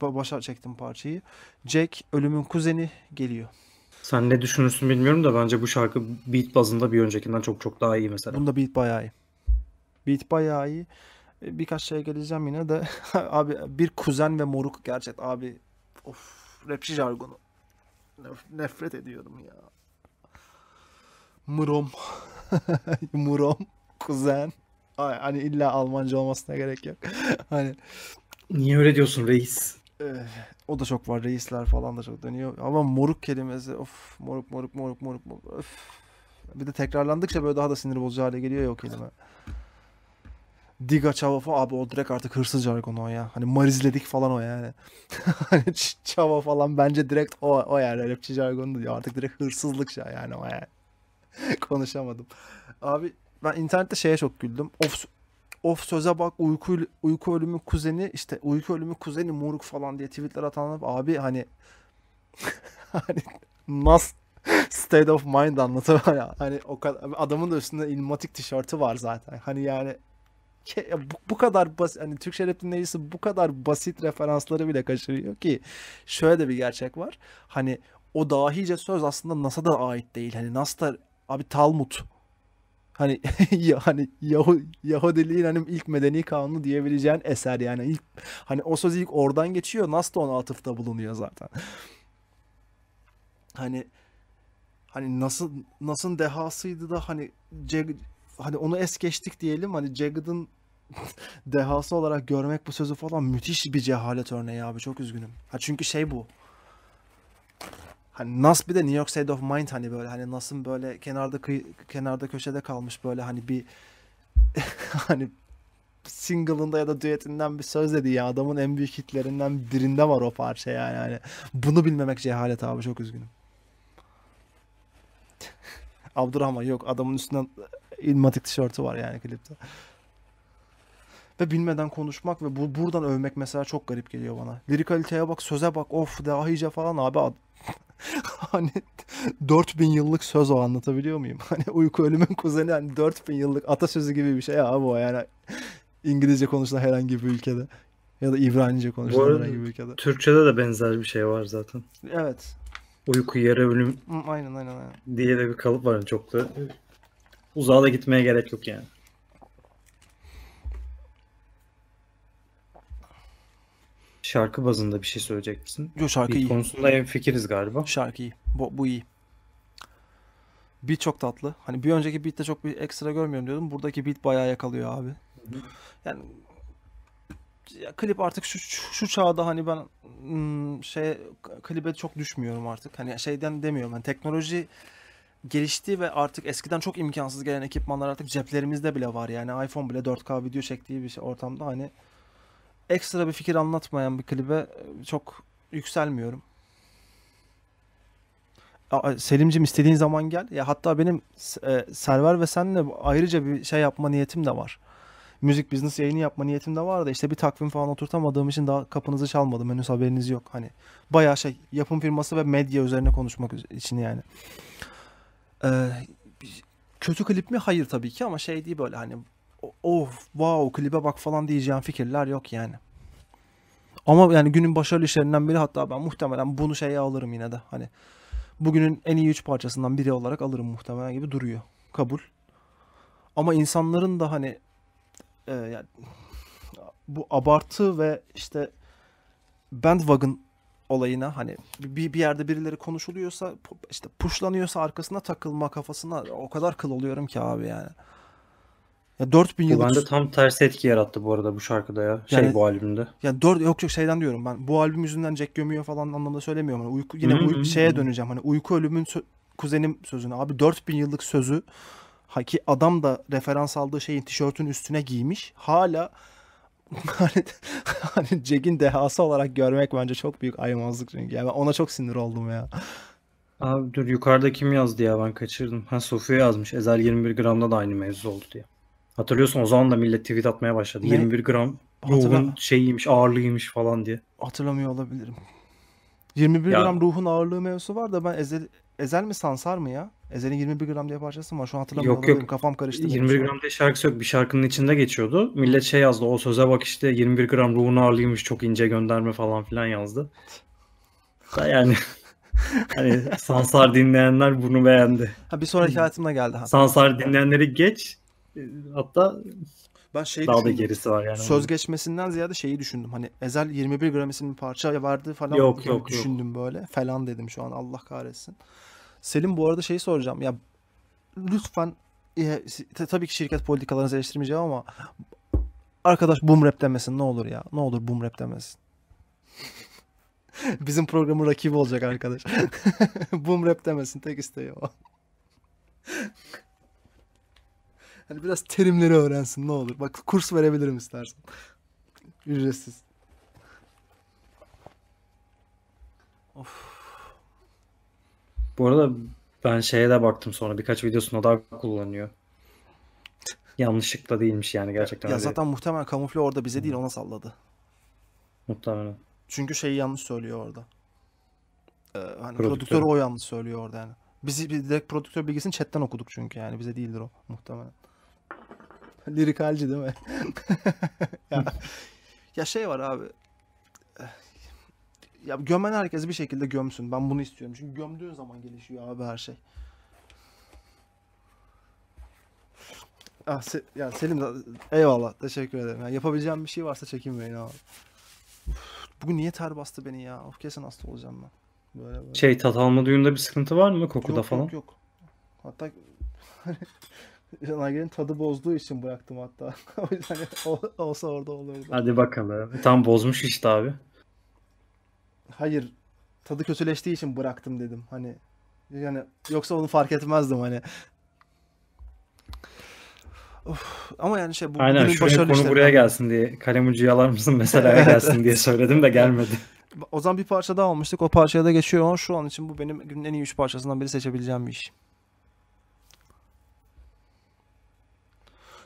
başa çektim parçayı. Jack ölümün kuzeni geliyor. Sen ne düşünürsün bilmiyorum da bence bu şarkı beat bazında bir öncekinden çok çok daha iyi mesela. Bunda beat bayağı iyi. Beat bayağı iyi. E, birkaç şeye geleceğim yine de abi bir kuzen ve moruk gerçek abi of rapçi jargonu nefret ediyorum ya. Mrom. Mrom. Kuzen. Ay Hani illa Almanca olmasına gerek yok. hani Niye öyle diyorsun reis? Ee, o da çok var. Reisler falan da çok dönüyor. Ama moruk kelimesi. Of moruk moruk moruk moruk. of. Bir de tekrarlandıkça böyle daha da sinir bozucu hale geliyor ya o kelime. Diga Çavafa abi o direkt artık hırsız jargonu o ya. Hani marizledik falan o yani. hani Çava falan bence direkt o, o yani rapçi jargonu diyor. Artık direkt hırsızlık şey yani o yani. Konuşamadım. Abi ben internette şeye çok güldüm. Of of söze bak uyku uyku ölümü kuzeni işte uyku ölümü kuzeni moruk falan diye tweetler atanıp abi hani hani nasıl state of mind anlatıyor ya. Hani o kadar adamın da üstünde ilmatik tişörtü var zaten. Hani yani bu, bu kadar basit hani Türk rap neyisi bu kadar basit referansları bile kaçırıyor ki şöyle de bir gerçek var. Hani o dahice söz aslında NASA'da ait değil. Hani NASA'da Abi Talmud. Hani ya, hani Yahu, Yahudiliğin hani ilk medeni kanunu diyebileceğin eser yani. ilk hani o söz ilk oradan geçiyor. nasıl da ona atıfta bulunuyor zaten. hani hani nasıl nasıl dehasıydı da hani Ceg, hani onu es geçtik diyelim. Hani Jagged'ın dehası olarak görmek bu sözü falan müthiş bir cehalet örneği abi. Çok üzgünüm. Ha çünkü şey bu hani Nas bir de New York State of Mind hani böyle hani Nas'ın böyle kenarda kenarda köşede kalmış böyle hani bir hani single'ında ya da düetinden bir söz dedi ya adamın en büyük hitlerinden birinde var o parça yani. hani bunu bilmemek cehalet abi çok üzgünüm. Abdurrahman yok adamın üstünden ilmatik tişörtü var yani klipte. Ve bilmeden konuşmak ve bu buradan övmek mesela çok garip geliyor bana. Lirikaliteye bak, söze bak, of dahice falan abi. hani 4000 yıllık söz o anlatabiliyor muyum? Hani uyku ölümün kuzeni hani 4000 yıllık atasözü gibi bir şey abi o yani. İngilizce konuşulan herhangi bir ülkede ya da İbranice konuşulan herhangi bir ülkede. Türkçede de benzer bir şey var zaten. Evet. Uyku yere ölüm. Aynen aynen aynen. Diye de bir kalıp var çok da uzağa da gitmeye gerek yok yani. Şarkı bazında bir şey söyleyecek misin? Yo şarkı Beat iyi. konusunda en fikiriz galiba. Şarkı iyi. Bu, bu iyi. Beat çok tatlı. Hani bir önceki beatte çok bir ekstra görmüyorum diyordum. Buradaki beat bayağı yakalıyor abi. Yani ya, klip artık şu, şu, şu çağda hani ben hmm, şey klibe çok düşmüyorum artık. Hani şeyden demiyorum. Hani teknoloji gelişti ve artık eskiden çok imkansız gelen ekipmanlar artık ceplerimizde bile var. Yani iPhone bile 4K video çektiği bir şey ortamda hani ekstra bir fikir anlatmayan bir klibe e, çok yükselmiyorum. Selim'cim istediğin zaman gel. Ya hatta benim e, Server ve senle ayrıca bir şey yapma niyetim de var. Müzik business yayını yapma niyetim de var da işte bir takvim falan oturtamadığım için daha kapınızı çalmadım. Henüz haberiniz yok. Hani bayağı şey yapım firması ve medya üzerine konuşmak için yani. Ee, kötü klip mi? Hayır tabii ki ama şey değil böyle hani oh wow klibe bak falan diyeceğim fikirler yok yani. Ama yani günün başarılı işlerinden biri hatta ben muhtemelen bunu şeye alırım yine de. Hani bugünün en iyi üç parçasından biri olarak alırım muhtemelen gibi duruyor. Kabul. Ama insanların da hani e, yani, bu abartı ve işte bandwagon olayına hani bir, bir yerde birileri konuşuluyorsa işte puşlanıyorsa arkasına takılma kafasına o kadar kıl oluyorum ki abi yani. Ya 4000 yıl. Bende tam ters etki yarattı bu arada bu şarkıda ya. Şey yani, bu albümde. Ya 4 yok çok şeyden diyorum ben. Bu albüm yüzünden Jack gömüyor falan anlamda söylemiyorum. Hani uyku yine uy, şeye döneceğim. Hani uyku ölümün sö- kuzenim sözünü. Abi 4000 yıllık sözü ha adam da referans aldığı şeyin tişörtün üstüne giymiş. Hala hani, hani Jack'in dehası olarak görmek bence çok büyük ayamazlık çünkü. Yani ona çok sinir oldum ya. Abi dur yukarıda kim yazdı ya ben kaçırdım. Ha Sofya yazmış. Ezel 21 gramda da aynı mevzu oldu diye. Hatırlıyorsun o zaman da millet tweet atmaya başladı. Ne? 21 gram ruhun şeyiymiş ağırlığıymış falan diye. Hatırlamıyor olabilirim. 21 ya. gram ruhun ağırlığı mevzusu var da ben Ezel, Ezel mi Sansar mı ya? Ezel'in 21 gram diye parçası mı var? Şu an hatırlamıyorum. Yok yok. Kafam karıştı. 21 gram diye şarkısı yok. Bir şarkının içinde geçiyordu. Millet şey yazdı. O söze bak işte 21 gram ruhun ağırlığıymış. Çok ince gönderme falan filan yazdı. Yani hani Sansar dinleyenler bunu beğendi. Ha bir sonraki hmm. hayatımda geldi. Ha. Sansar dinleyenleri geç hatta ben şey daha da gerisi var yani. Söz geçmesinden ziyade şeyi düşündüm. Hani Ezel 21 gram isimli parça vardı falan. Yok yok Düşündüm yok. böyle. Falan dedim şu an Allah kahretsin. Selim bu arada şeyi soracağım. Ya lütfen e, tabii ki şirket politikalarınızı eleştirmeyeceğim ama arkadaş boom rap demesin ne olur ya. Ne olur boom rap demesin. Bizim programın rakibi olacak arkadaş. boom rap demesin tek isteği o. Hani biraz terimleri öğrensin ne olur. Bak kurs verebilirim istersen. Ücretsiz. Of. Bu arada ben şeye de baktım sonra birkaç videosunda daha kullanıyor. Yanlışlıkla değilmiş yani gerçekten. Ya öyle. zaten muhtemelen kamufle orada bize değil ona salladı. Muhtemelen. Çünkü şeyi yanlış söylüyor orada. Ee, hani prodüktörü. prodüktörü o yanlış söylüyor orada yani. Biz direkt prodüktör bilgisini chatten okuduk çünkü yani bize değildir o muhtemelen. Lirik halci değil mi? ya, ya şey var abi. Ya gömen herkesi bir şekilde gömsün. Ben bunu istiyorum. Çünkü gömdüğün zaman gelişiyor abi her şey. Ah, se ya Selim eyvallah teşekkür ederim. Yani yapabileceğim bir şey varsa çekinmeyin abi. bugün niye ter bastı beni ya? Of kesin hasta olacağım ben. Böyle böyle. Şey tat alma duyunda bir sıkıntı var mı kokuda yok, falan? Yok yok. Hatta Nagi'nin tadı bozduğu için bıraktım hatta. o yüzden olsa orada olurdu. Hadi bakalım. Tam bozmuş işte abi. Hayır. Tadı kötüleştiği için bıraktım dedim. Hani yani yoksa onu fark etmezdim hani. Of, ama yani şey bu Aynen, şu başarılı konu buraya gelsin diye kalem ucu yalar mısın mesela gelsin diye söyledim de gelmedi. O zaman bir parça daha almıştık. O parçaya da geçiyorum. Şu an için bu benim günün en iyi üç parçasından biri seçebileceğim bir iş.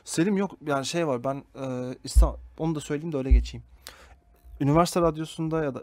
Selim yok yani şey var ben e, İstanbul, onu da söyleyeyim de öyle geçeyim. Üniversite radyosunda ya da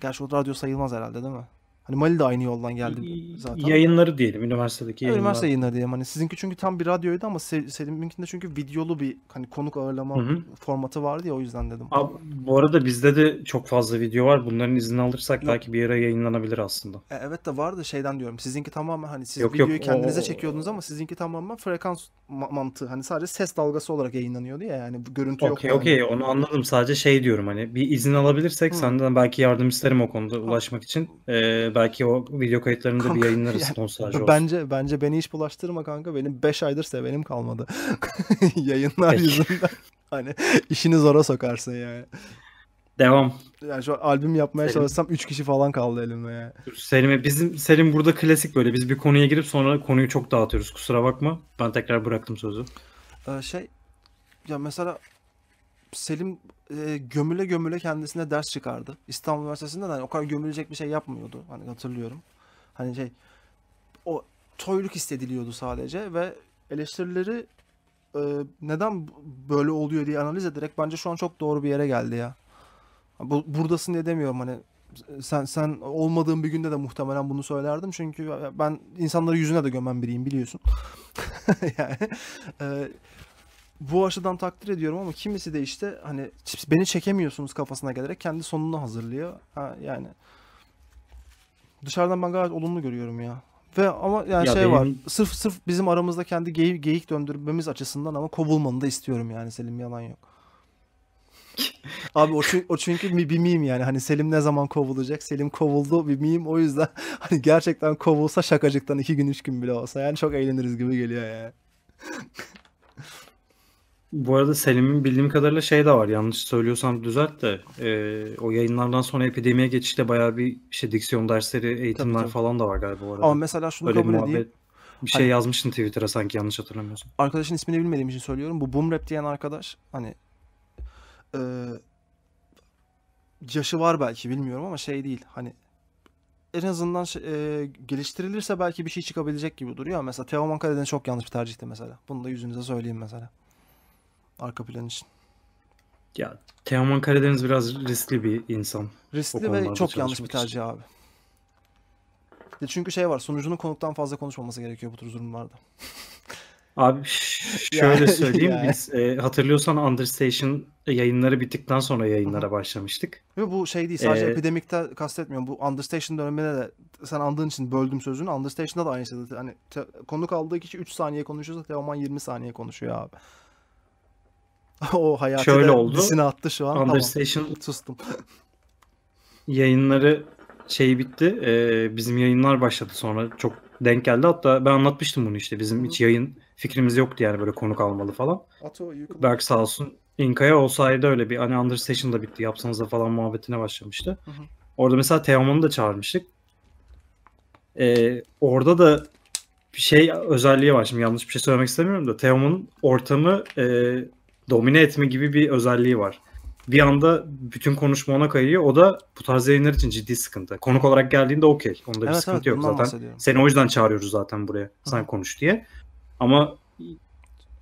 gerçi o radyo sayılmaz herhalde değil mi? Hani Mali de aynı yoldan geldi zaten. Yayınları diyelim üniversitedeki yayınları. Üniversite yayınları diyelim. Hani sizinki çünkü tam bir radyoydu ama Selim'inkinde çünkü videolu bir hani konuk ağırlama Hı-hı. formatı vardı ya o yüzden dedim. Abi, bu arada bizde de çok fazla video var. bunların izni alırsak yok. belki bir yere yayınlanabilir aslında. E, evet de vardı şeyden diyorum. Sizinki tamamen hani siz yok, videoyu yok, kendinize o... çekiyordunuz ama sizinki tamamen frekans ma- mantığı. Hani sadece ses dalgası olarak yayınlanıyordu ya yani görüntü okay, yok. Okey yani. okey onu anladım. Sadece şey diyorum hani bir izin alabilirsek Hı. senden belki yardım isterim o konuda ulaşmak için. Ee, belki o video kayıtlarını da bir yayınlarız yani, nostalji olsun. Bence bence beni hiç bulaştırma kanka. Benim 5 aydır sevenim kalmadı. Yayınlar Peki. yüzünden. Hani işini zora sokarsın yani. Devam. Yani şu albüm yapmaya Selim. çalışsam 3 kişi falan kaldı elimde ya. Yani. bizim Selim burada klasik böyle. Biz bir konuya girip sonra konuyu çok dağıtıyoruz. Kusura bakma. Ben tekrar bıraktım sözü. Ee, şey ya mesela Selim e, gömüle gömüle kendisine ders çıkardı. İstanbul Üniversitesi'nde hani o kadar gömülecek bir şey yapmıyordu. Hani hatırlıyorum. Hani şey o toyluk hissediliyordu sadece ve eleştirileri e, neden böyle oluyor diye analiz ederek bence şu an çok doğru bir yere geldi ya. Bu, buradasın diye demiyorum hani sen sen olmadığın bir günde de muhtemelen bunu söylerdim çünkü e, ben insanları yüzüne de gömen biriyim biliyorsun. yani e, bu aşıdan takdir ediyorum ama kimisi de işte hani beni çekemiyorsunuz kafasına gelerek kendi sonunu hazırlıyor. Ha, yani dışarıdan ben gayet olumlu görüyorum ya. Ve ama yani ya şey benim... var. Sırf sırf bizim aramızda kendi geyik, geyik döndürmemiz açısından ama kovulmanı da istiyorum yani Selim yalan yok. Abi o o çünkü bir, bir meme yani hani Selim ne zaman kovulacak? Selim kovuldu bir meme o yüzden hani gerçekten kovulsa şakacıktan iki gün üç gün bile olsa yani çok eğleniriz gibi geliyor yani. Bu arada Selim'in bildiğim kadarıyla şey de var. Yanlış söylüyorsam düzelt de e, o yayınlardan sonra epidemiye geçişte bayağı bir şey diksiyon dersleri, eğitimler tabii, tabii. falan da var galiba bu arada. Ama mesela şunu Öyle kabul edeyim. Bir şey hani, yazmıştın Twitter'a sanki yanlış hatırlamıyorsun. Arkadaşın ismini bilmediğim için söylüyorum. Bu Boom Rap diyen arkadaş hani e, yaşı var belki bilmiyorum ama şey değil. Hani en azından şey, e, geliştirilirse belki bir şey çıkabilecek gibi duruyor. Mesela Teoman Karadeniz çok yanlış bir tercihti mesela. Bunu da yüzünüze söyleyeyim mesela arka plan için. Ya Teoman Karadeniz biraz riskli bir insan. Riskli ve çok yanlış bir tercih için. abi. Ya çünkü şey var sunucunun konuktan fazla konuşmaması gerekiyor bu tür durumlarda. Abi şöyle söyleyeyim biz e, hatırlıyorsan Understation yayınları bittikten sonra yayınlara başlamıştık. Ve bu şey değil sadece ee, epidemikte kastetmiyorum. Bu Understation döneminde de sen andığın için böldüm sözünü. Understation'da da aynı şey. Hani te, konuk aldığı kişi 3 saniye konuşuyorsa Teoman 20 saniye konuşuyor abi. o hayatı Şöyle oldu. Disini attı şu an. Understation tamam. sustum. yayınları şey bitti. E, bizim yayınlar başladı sonra. Çok denk geldi. Hatta ben anlatmıştım bunu işte. Bizim hiç yayın fikrimiz yoktu yani böyle konuk almalı falan. Ato, Berk sağ olsun. İnka'ya olsaydı öyle bir hani Understation da bitti. Yapsanız da falan muhabbetine başlamıştı. Hı hı. Orada mesela Teoman'ı da çağırmıştık. Ee, orada da bir şey özelliği var. Şimdi yanlış bir şey söylemek istemiyorum da Teoman'ın ortamı e, domine etme gibi bir özelliği var. Bir anda bütün konuşma ona kayıyor. O da bu tarz yayınlar için ciddi sıkıntı. Konuk olarak geldiğinde okey. Onda bir sıkıntı evet, yok zaten. Seni o yüzden çağırıyoruz zaten buraya. Sen Hı. konuş diye. Ama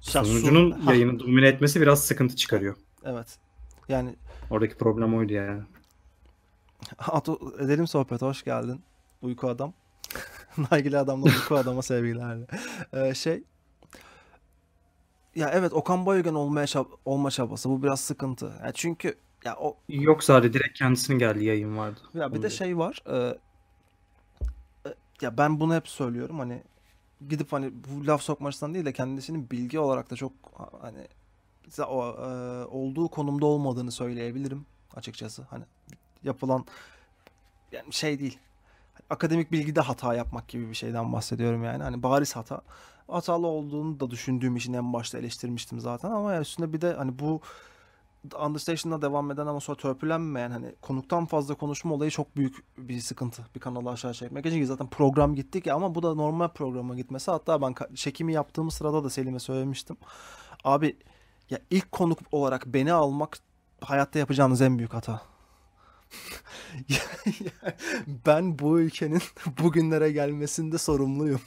sunucunun yayını domine etmesi biraz sıkıntı çıkarıyor. Evet. Yani oradaki problem oydu yani. Ato, edelim sohbet. Hoş geldin. Uyku adam. Nargile adamla uyku adama sevgilerle. Ee, şey ya evet Okan Bayülgen olmaya çab- olma çabası bu biraz sıkıntı. Yani çünkü ya o yok zaten direkt kendisinin geldiği yayın vardı. Ya bir de dedi. şey var. E, e, ya ben bunu hep söylüyorum hani gidip hani bu laf sokmasından değil de kendisinin bilgi olarak da çok hani o, e, olduğu konumda olmadığını söyleyebilirim açıkçası. Hani yapılan yani şey değil. Akademik bilgide hata yapmak gibi bir şeyden bahsediyorum yani. Hani bariz hata hatalı olduğunu da düşündüğüm için en başta eleştirmiştim zaten ama yani üstünde bir de hani bu Understation'da devam eden ama sonra törpülenmeyen hani konuktan fazla konuşma olayı çok büyük bir sıkıntı bir kanalı aşağı çekmek çünkü zaten program gittik ya ama bu da normal programa gitmesi hatta ben çekimi yaptığım sırada da Selim'e söylemiştim. Abi ya ilk konuk olarak beni almak hayatta yapacağınız en büyük hata. ben bu ülkenin bugünlere gelmesinde sorumluyum.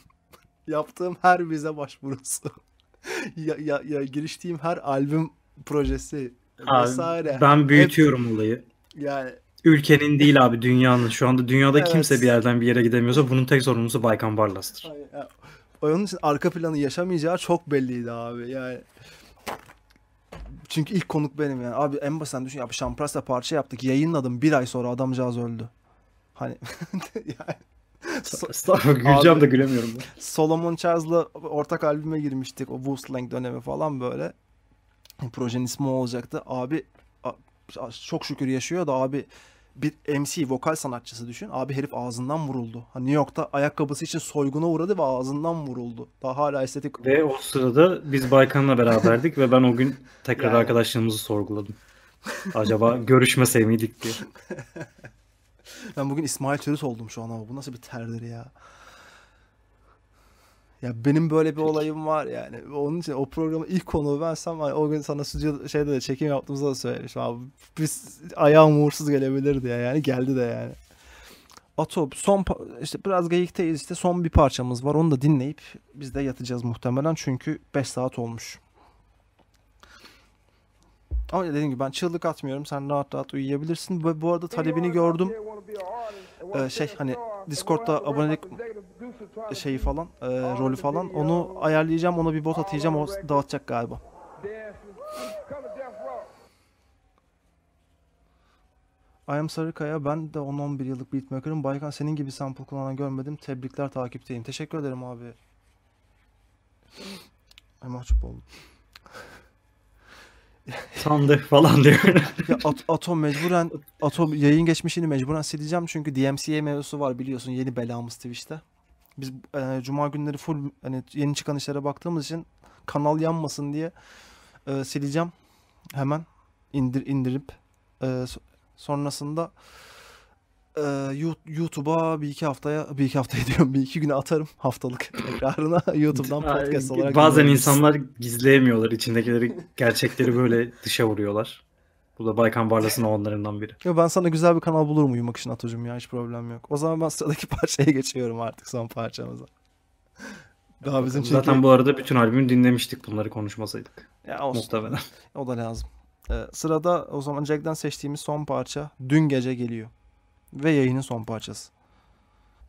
Yaptığım her vize başvurusu. ya, ya, ya giriştiğim her albüm projesi abi, vesaire. Ben büyütüyorum Hep, olayı. Yani Ülkenin değil abi dünyanın. Şu anda dünyada evet. kimse bir yerden bir yere gidemiyorsa bunun tek sorumlusu Baykan Barlas'tır. Onun için arka planı yaşamayacağı çok belliydi abi. Yani çünkü ilk konuk benim yani. Abi en basit düşün. Abi Şampras'la parça yaptık. Yayınladım. Bir ay sonra adamcağız öldü. Hani yani Güleceğim de gülemiyorum. Ben. Solomon Charles'la ortak albüme girmiştik. O Wooslang dönemi falan böyle. Projenin ismi olacaktı. Abi çok şükür yaşıyor da abi bir MC vokal sanatçısı düşün. Abi herif ağzından vuruldu. Hani New York'ta ayakkabısı için soyguna uğradı ve ağzından vuruldu. Daha hala estetik. Ve o sırada biz Baykan'la beraberdik ve ben o gün tekrar yani. arkadaşlığımızı sorguladım. Acaba görüşme sevmiydik diye. ben bugün İsmail Türüt oldum şu an ama bu nasıl bir terdir ya. Ya benim böyle bir olayım var yani. Onun için o programın ilk konu bensem o gün sana stüdyo şeyde de çekim yaptığımızda da söylemiştim abi. Biz ayağım uğursuz gelebilirdi ya yani geldi de yani. Ato son işte biraz geyikteyiz işte son bir parçamız var onu da dinleyip biz de yatacağız muhtemelen çünkü 5 saat olmuş. Ama dediğim gibi ben çığlık atmıyorum. Sen rahat rahat uyuyabilirsin. Ve bu arada talebini gördüm. Ee, şey hani Discord'da abonelik şeyi falan, e, rolü falan. Onu ayarlayacağım. Ona bir bot atayacağım. O dağıtacak galiba. Ayam Sarıkaya ben de 10-11 yıllık beatmaker'ım. Baykan senin gibi sample kullanan görmedim. Tebrikler takipteyim. Teşekkür ederim abi. Ay mahcup oldum. Sandık falan diyor. ya At- Atom mecburen Atom yayın geçmişini mecburen sileceğim çünkü DMCA mevzusu var biliyorsun yeni belamız Twitch'te. Biz e, cuma günleri full hani yeni çıkan işlere baktığımız için kanal yanmasın diye e, sileceğim hemen indir indirip e, sonrasında e, YouTube'a bir iki haftaya bir iki hafta ediyorum bir iki güne atarım haftalık tekrarına YouTube'dan podcast olarak. Bazen insanlar gizleyemiyorlar içindekileri gerçekleri böyle dışa vuruyorlar. Bu da Baykan Barlas'ın onlarından biri. Ya ben sana güzel bir kanal bulurum uyumak için Atocuğum ya hiç problem yok. O zaman ben sıradaki parçaya geçiyorum artık son parçamıza. Daha bizim Zaten bu arada bütün albümü dinlemiştik bunları konuşmasaydık. Ya olsun. Muhtemelen. O da lazım. Ee, sırada o zaman Jack'den seçtiğimiz son parça Dün Gece geliyor ve yayının son parçası.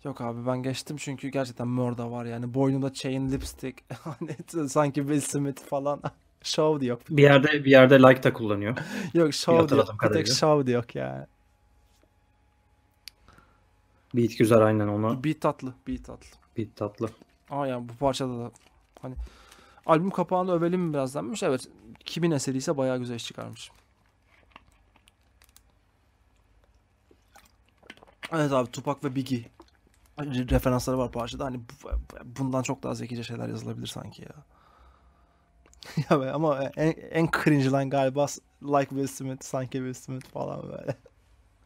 Yok abi ben geçtim çünkü gerçekten Mörda var yani. Boynunda chain lipstick. Hani sanki Will Smith falan. Show diyor. Bir yerde bir yerde like da kullanıyor. yok show diyor. Bir tek show diyor yani. Beat güzel aynen onu. Beat tatlı. Beat tatlı. Beat tatlı. Aa yani bu parçada da hani albüm kapağını övelim mi biraz Evet kimin eseriyse bayağı güzel iş çıkarmış. Evet abi Tupac ve Biggie referansları var parçada. Hani bundan çok daha zekice şeyler yazılabilir sanki ya. ya be, ama en, en cringe lan galiba like Will Smith, sanki Will Smith falan böyle.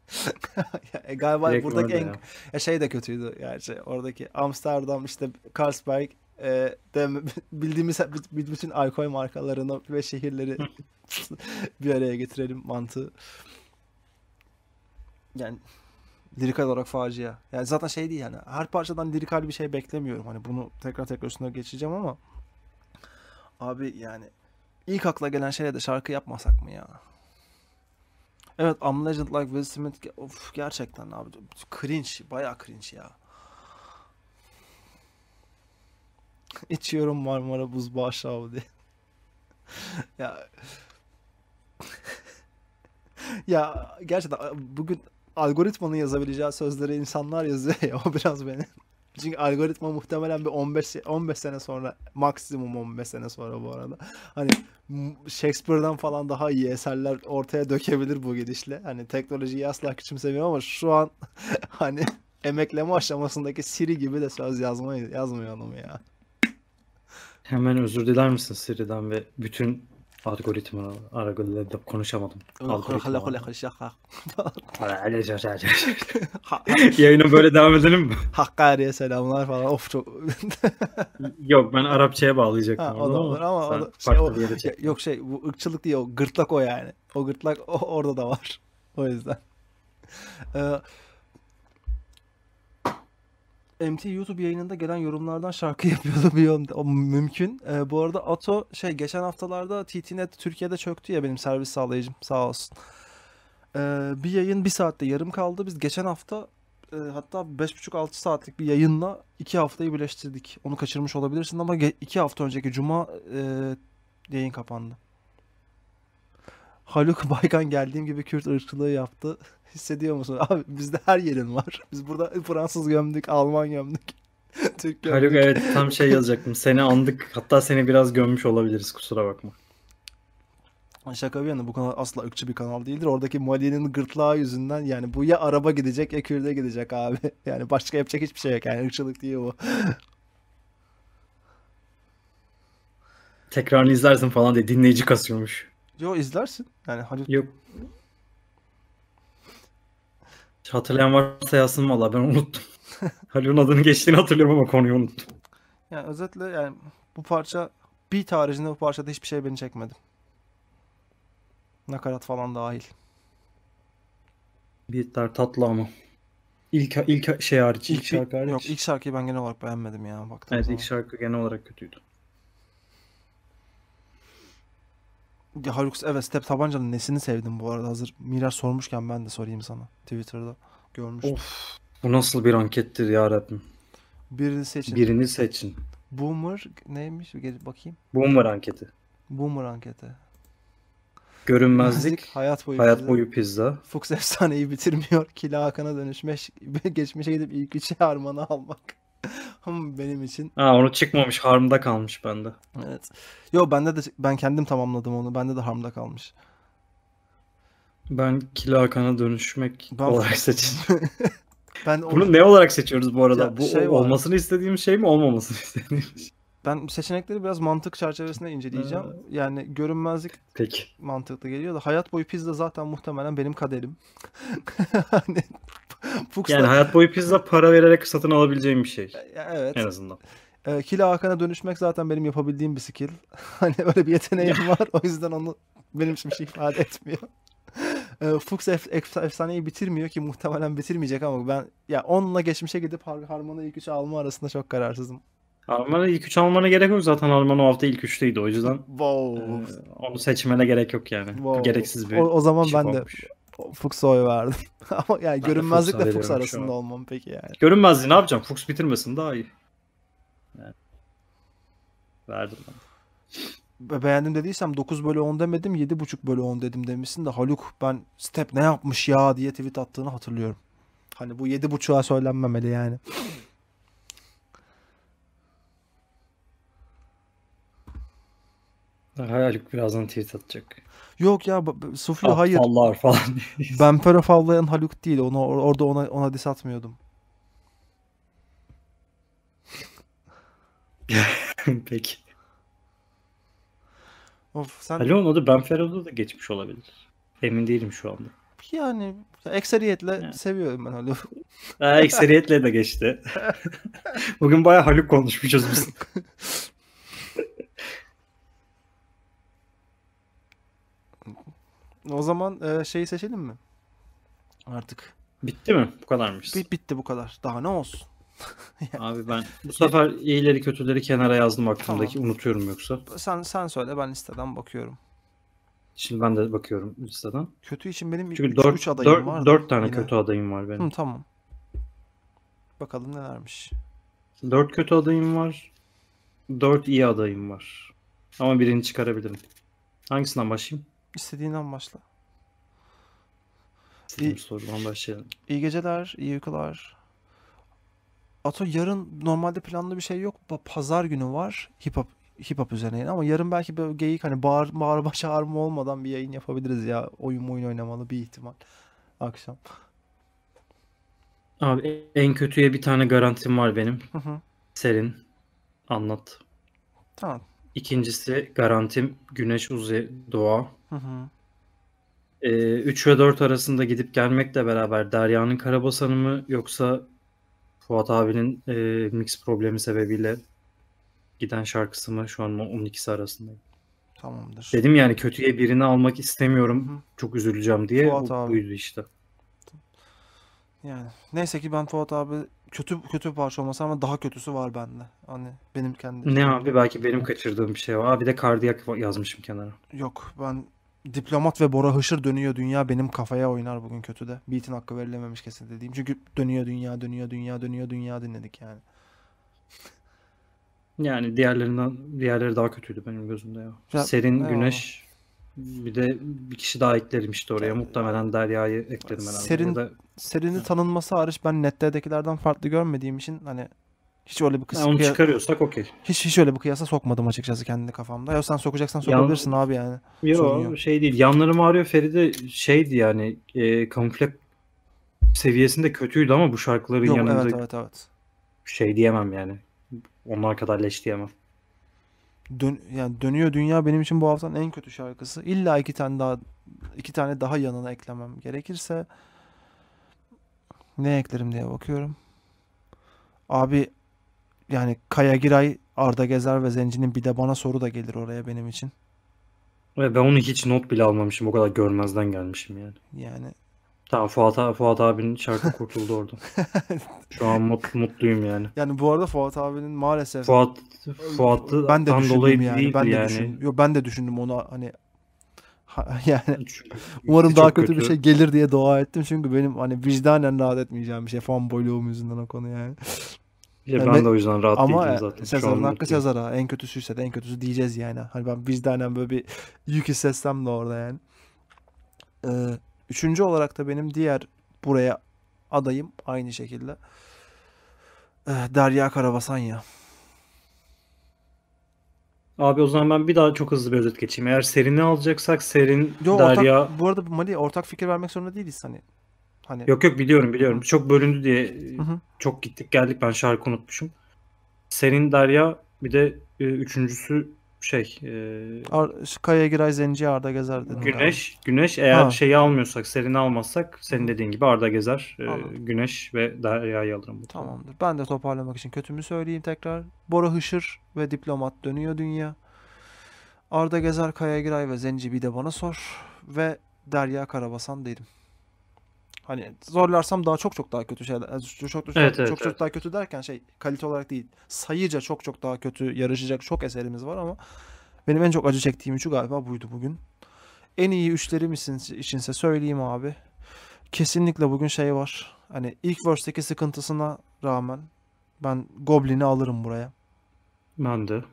ya, e, galiba Direkt buradaki en Ya e, şey de kötüydü gerçi. Oradaki Amsterdam işte Carlsberg e, de bildiğimiz bütün alkol markalarını ve şehirleri bir araya getirelim mantığı. Yani lirikal olarak facia. Yani zaten şey değil yani her parçadan lirikal bir şey beklemiyorum. Hani bunu tekrar tekrar üstüne geçeceğim ama abi yani ilk akla gelen şeyle de şarkı yapmasak mı ya? Evet I'm Legend Like Will Smith of gerçekten abi cringe bayağı cringe ya. İçiyorum Marmara buz aşağı diye. ya ya gerçekten bugün algoritmanın yazabileceği sözleri insanlar yazıyor ya o biraz beni. Çünkü algoritma muhtemelen bir 15 15 sene sonra maksimum 15 sene sonra bu arada. Hani Shakespeare'dan falan daha iyi eserler ortaya dökebilir bu gidişle. Hani teknolojiyi asla küçümsemiyorum ama şu an hani emekleme aşamasındaki Siri gibi de söz yazmayı yazmıyor ya. Hemen özür diler misin Siri'den ve bütün algoritma algoritma konuşamadım. Algoritma. Kule kule şaka. Yayına böyle devam edelim mi? Hakkari'ye selamlar falan. Of çok. yok ben Arapçaya bağlayacaktım. Ha, o da olur ama, o da, şey, o, yok şey bu ırkçılık değil o gırtlak o yani. O gırtlak o, orada da var. O yüzden. Ee, MT YouTube yayınında gelen yorumlardan şarkı yapıyordu bir o mümkün. E, bu arada Ato şey geçen haftalarda TTNet Türkiye'de çöktü ya benim servis sağlayıcım sağ olsun. E, bir yayın bir saatte yarım kaldı. Biz geçen hafta e, hatta 5,5-6 saatlik bir yayınla iki haftayı birleştirdik. Onu kaçırmış olabilirsin ama iki hafta önceki cuma e, yayın kapandı. Haluk Baykan geldiğim gibi Kürt ırkçılığı yaptı. Hissediyor musun? Abi bizde her yerin var. Biz burada Fransız gömdük, Alman gömdük. Türk gömdük. Haluk evet tam şey yazacaktım. Seni andık. Hatta seni biraz gömmüş olabiliriz kusura bakma. Şaka bir yana bu kanal asla ırkçı bir kanal değildir. Oradaki Mali'nin gırtlağı yüzünden yani bu ya araba gidecek ya Kürt'e gidecek abi. Yani başka yapacak hiçbir şey yok. Yani ırkçılık değil bu. Tekrarını izlersin falan diye dinleyici kasıyormuş. Yok izlersin. Yani Halit... Yok. Hatırlayan varsa yazsın valla ben unuttum. Halil'in adını geçtiğini hatırlıyorum ama konuyu unuttum. Yani özetle yani bu parça bir tarihinde bu parçada hiçbir şey beni çekmedi. Nakarat falan dahil. Beatler tatlı ama. İlk ilk şey hariç, ilk, ilk şarkı hariç. Yok ilk şarkıyı ben genel olarak beğenmedim ya. Baktığım evet zaman. ilk şarkı genel olarak kötüydü. Ya evet Step Tabanca'nın nesini sevdin bu arada hazır Miraç sormuşken ben de sorayım sana Twitter'da görmüştüm. Of bu nasıl bir ankettir ya Rabbim. Birini seçin. Birini seçin. Boomer neymiş Gel bakayım. Boomer anketi. Boomer anketi. Görünmezlik, hayat boyu hayat pizza. boyu pizza. Fuchs efsaneyi bitirmiyor. Kila Hakan'a dönüşme, geçmişe gidip ilk içi armanı almak. Ama benim için. Ha onu çıkmamış. Harm'da kalmış bende. Evet. Yo bende de ben kendim tamamladım onu. Bende de Harm'da kalmış. Ben kilo Hakan'a dönüşmek ben... olarak seçtim. ben Bunu ne olarak seçiyoruz bu arada? Ya, bu şey olmasını var. istediğim şey mi olmamasını istediğim şey? Ben seçenekleri biraz mantık çerçevesinde inceleyeceğim. Ee, yani görünmezlik Peki. mantıklı geliyor da hayat boyu pizza zaten muhtemelen benim kaderim. hani Fuchs'la... Yani hayat boyu pizza para vererek satın alabileceğim bir şey. Evet. En azından. E, ee, Kila Hakan'a dönüşmek zaten benim yapabildiğim bir skill. hani öyle bir yeteneğim var. O yüzden onu benim için bir şey ifade etmiyor. E, Fuchs ef- efsaneyi bitirmiyor ki muhtemelen bitirmeyecek ama ben ya onunla geçmişe gidip Har Harman'ı ilk 3'e alma arasında çok kararsızım. Harman'ı ilk üç almana gerek yok zaten Harman o hafta ilk üçteydi o yüzden. Wow. E, onu seçmene gerek yok yani. Wow. gereksiz bir o, o zaman ben olmuş. de şey Fuchs oy verdim. Ama yani ben görünmezlikle Fuchs, arasında olmam peki yani. Görünmezliği ne yapacağım? Fuchs bitirmesin daha iyi. Yani. Verdim ben. Beğendim dediysem 9 bölü 10 demedim buçuk bölü 10 dedim demişsin de Haluk ben step ne yapmış ya diye tweet attığını hatırlıyorum. Hani bu 7.5'a söylenmemeli yani. Haluk birazdan tweet atacak. Yok ya Suflu hayır. Aptallar falan. ben Pera favlayan Haluk değil. Onu or- orada ona ona dis atmıyordum. Peki. Of sen Alo onu da Ben Ferro'da da geçmiş olabilir. Emin değilim şu anda. Yani ekseriyetle yani. seviyorum ben Haluk. ekseriyetle de geçti. Bugün bayağı Haluk konuşmuşuz biz. O zaman e, şeyi seçelim mi? Artık. Bitti mi? Bu kadarmış. Bit, bitti bu kadar. Daha ne olsun? Abi ben bu sefer iyileri kötüleri kenara yazdım aklımdaki. Tamam. Unutuyorum yoksa. Sen sen söyle ben listeden bakıyorum. Şimdi ben de bakıyorum listeden. Kötü için benim Çünkü 3, 4, 3 adayım 4, var. 4 tane yine. kötü adayım var benim. Hı, tamam. Bakalım nelermiş. 4 kötü adayım var. 4 iyi adayım var. Ama birini çıkarabilirim. Hangisinden başlayayım? İstediğinden başla. İyi, sorudan başlayalım. İyi geceler, iyi uykular. Ato yarın normalde planlı bir şey yok. Pazar günü var hip hop hip hop üzerine ama yarın belki böyle geyik hani bağır, bağırma çağırma olmadan bir yayın yapabiliriz ya. Oyun oyun oynamalı bir ihtimal akşam. Abi en kötüye bir tane garantim var benim. Hı hı. Serin anlat. Tamam. İkincisi garantim güneş uzay doğa. Hı hı. E, 3 ve 4 arasında gidip gelmekle beraber Derya'nın karabasanı mı yoksa Fuat abinin e, mix problemi sebebiyle giden şarkısı mı şu an onun ikisi arasında. Tamamdır. Dedim yani kötüye birini almak istemiyorum. Hı. Çok üzüleceğim diye. Fuat bu, abi. Buydu işte. Yani neyse ki ben Fuat abi kötü kötü bir parça olmasa ama daha kötüsü var bende. Hani benim kendi. Ne abi belki benim kaçırdığım bir şey var. Abi de kardiyak yazmışım kenara. Yok ben Diplomat ve Bora Hışır dönüyor dünya benim kafaya oynar bugün kötü de. Beat'in hakkı verilememiş kesin dediğim. Çünkü dönüyor dünya dönüyor dünya dönüyor dünya dinledik yani. Yani diğerlerinden diğerleri daha kötüydü benim gözümde ya. ya Serin eyvallah. Güneş bir de bir kişi daha eklerim işte oraya. Muhtemelen Derya'yı eklerim herhalde. Serin, Burada... Serinin tanınması hariç ben nette'dekilerden farklı görmediğim için hani hiç öyle bir kısım. Yani onu çıkarıyorsak okey. Hiç hiç öyle bir kıyasa sokmadım açıkçası kendini kafamda. Ya sen sokacaksan sokabilirsin Yan... abi yani. Yok şey değil. Yanlarım ağrıyor Feride şeydi yani e, kamufle seviyesinde kötüydü ama bu şarkıların Yok, yanında evet, evet, evet. şey diyemem yani. Onlar kadar leş diyemem. Dön, yani dönüyor dünya benim için bu haftanın en kötü şarkısı. İlla iki tane daha iki tane daha yanına eklemem gerekirse ne eklerim diye bakıyorum. Abi yani Kaya Giray, Arda Gezer ve Zenci'nin bir de bana soru da gelir oraya benim için. Ve ben onu hiç not bile almamışım. O kadar görmezden gelmişim yani. Yani Tamam Fuat, abi, Fuat abinin şarkı kurtuldu orada. Şu an mut, mutluyum yani. Yani bu arada Fuat abinin maalesef Fuat Fuat'ı ben de dolayı yani. Değil ben de yani. düşündüm. Yo, ben de düşündüm onu hani yani umarım daha kötü, kötü bir şey gelir diye dua ettim çünkü benim hani vicdanen rahat etmeyeceğim bir şey fanboyluğum yüzünden o konu yani. Ya ben de o yüzden rahat ama değilim zaten. Sezar'ın hakkı Sezar'a. En kötüsüyse de en kötüsü diyeceğiz yani. Hani ben vicdanen böyle bir yük hissetsem de orada yani. Ee, üçüncü olarak da benim diğer buraya adayım aynı şekilde. Ee, Derya Karabasan ya. Abi o zaman ben bir daha çok hızlı bir özet geçeyim. Eğer Serin'i alacaksak Serin, Yo, Derya... Ortak, bu arada Mali ortak fikir vermek zorunda değiliz hani. Hani Yok yok biliyorum biliyorum. Çok bölündü diye hı hı. çok gittik geldik ben şarkı unutmuşum. Senin Derya bir de e, üçüncüsü şey e, Ar Kaya Giray Zenci Arda Gezer dedim. Güneş yani. Güneş eğer ha. şeyi almıyorsak, serini almazsak senin dediğin gibi Arda Gezer, e, Güneş ve Derya'yı alırım. Bu Tamamdır. Ben de toparlamak için kötümü söyleyeyim tekrar. Bora Hışır ve Diplomat dönüyor dünya. Arda Gezer, Kaya Giray ve Zenci bir de bana sor ve Derya Karabasan dedim. Hani zorlarsam daha çok çok daha kötü şeyler. Yani e, çok çok, evet, çok, evet, çok, evet. çok daha kötü derken şey kalite olarak değil. Sayıca çok çok daha kötü yarışacak çok eserimiz var ama benim en çok acı çektiğim üçü galiba buydu bugün. En iyi üçleri misin içinse söyleyeyim abi. Kesinlikle bugün şey var. Hani ilk verse'deki sıkıntısına rağmen ben Goblin'i alırım buraya. Ben de.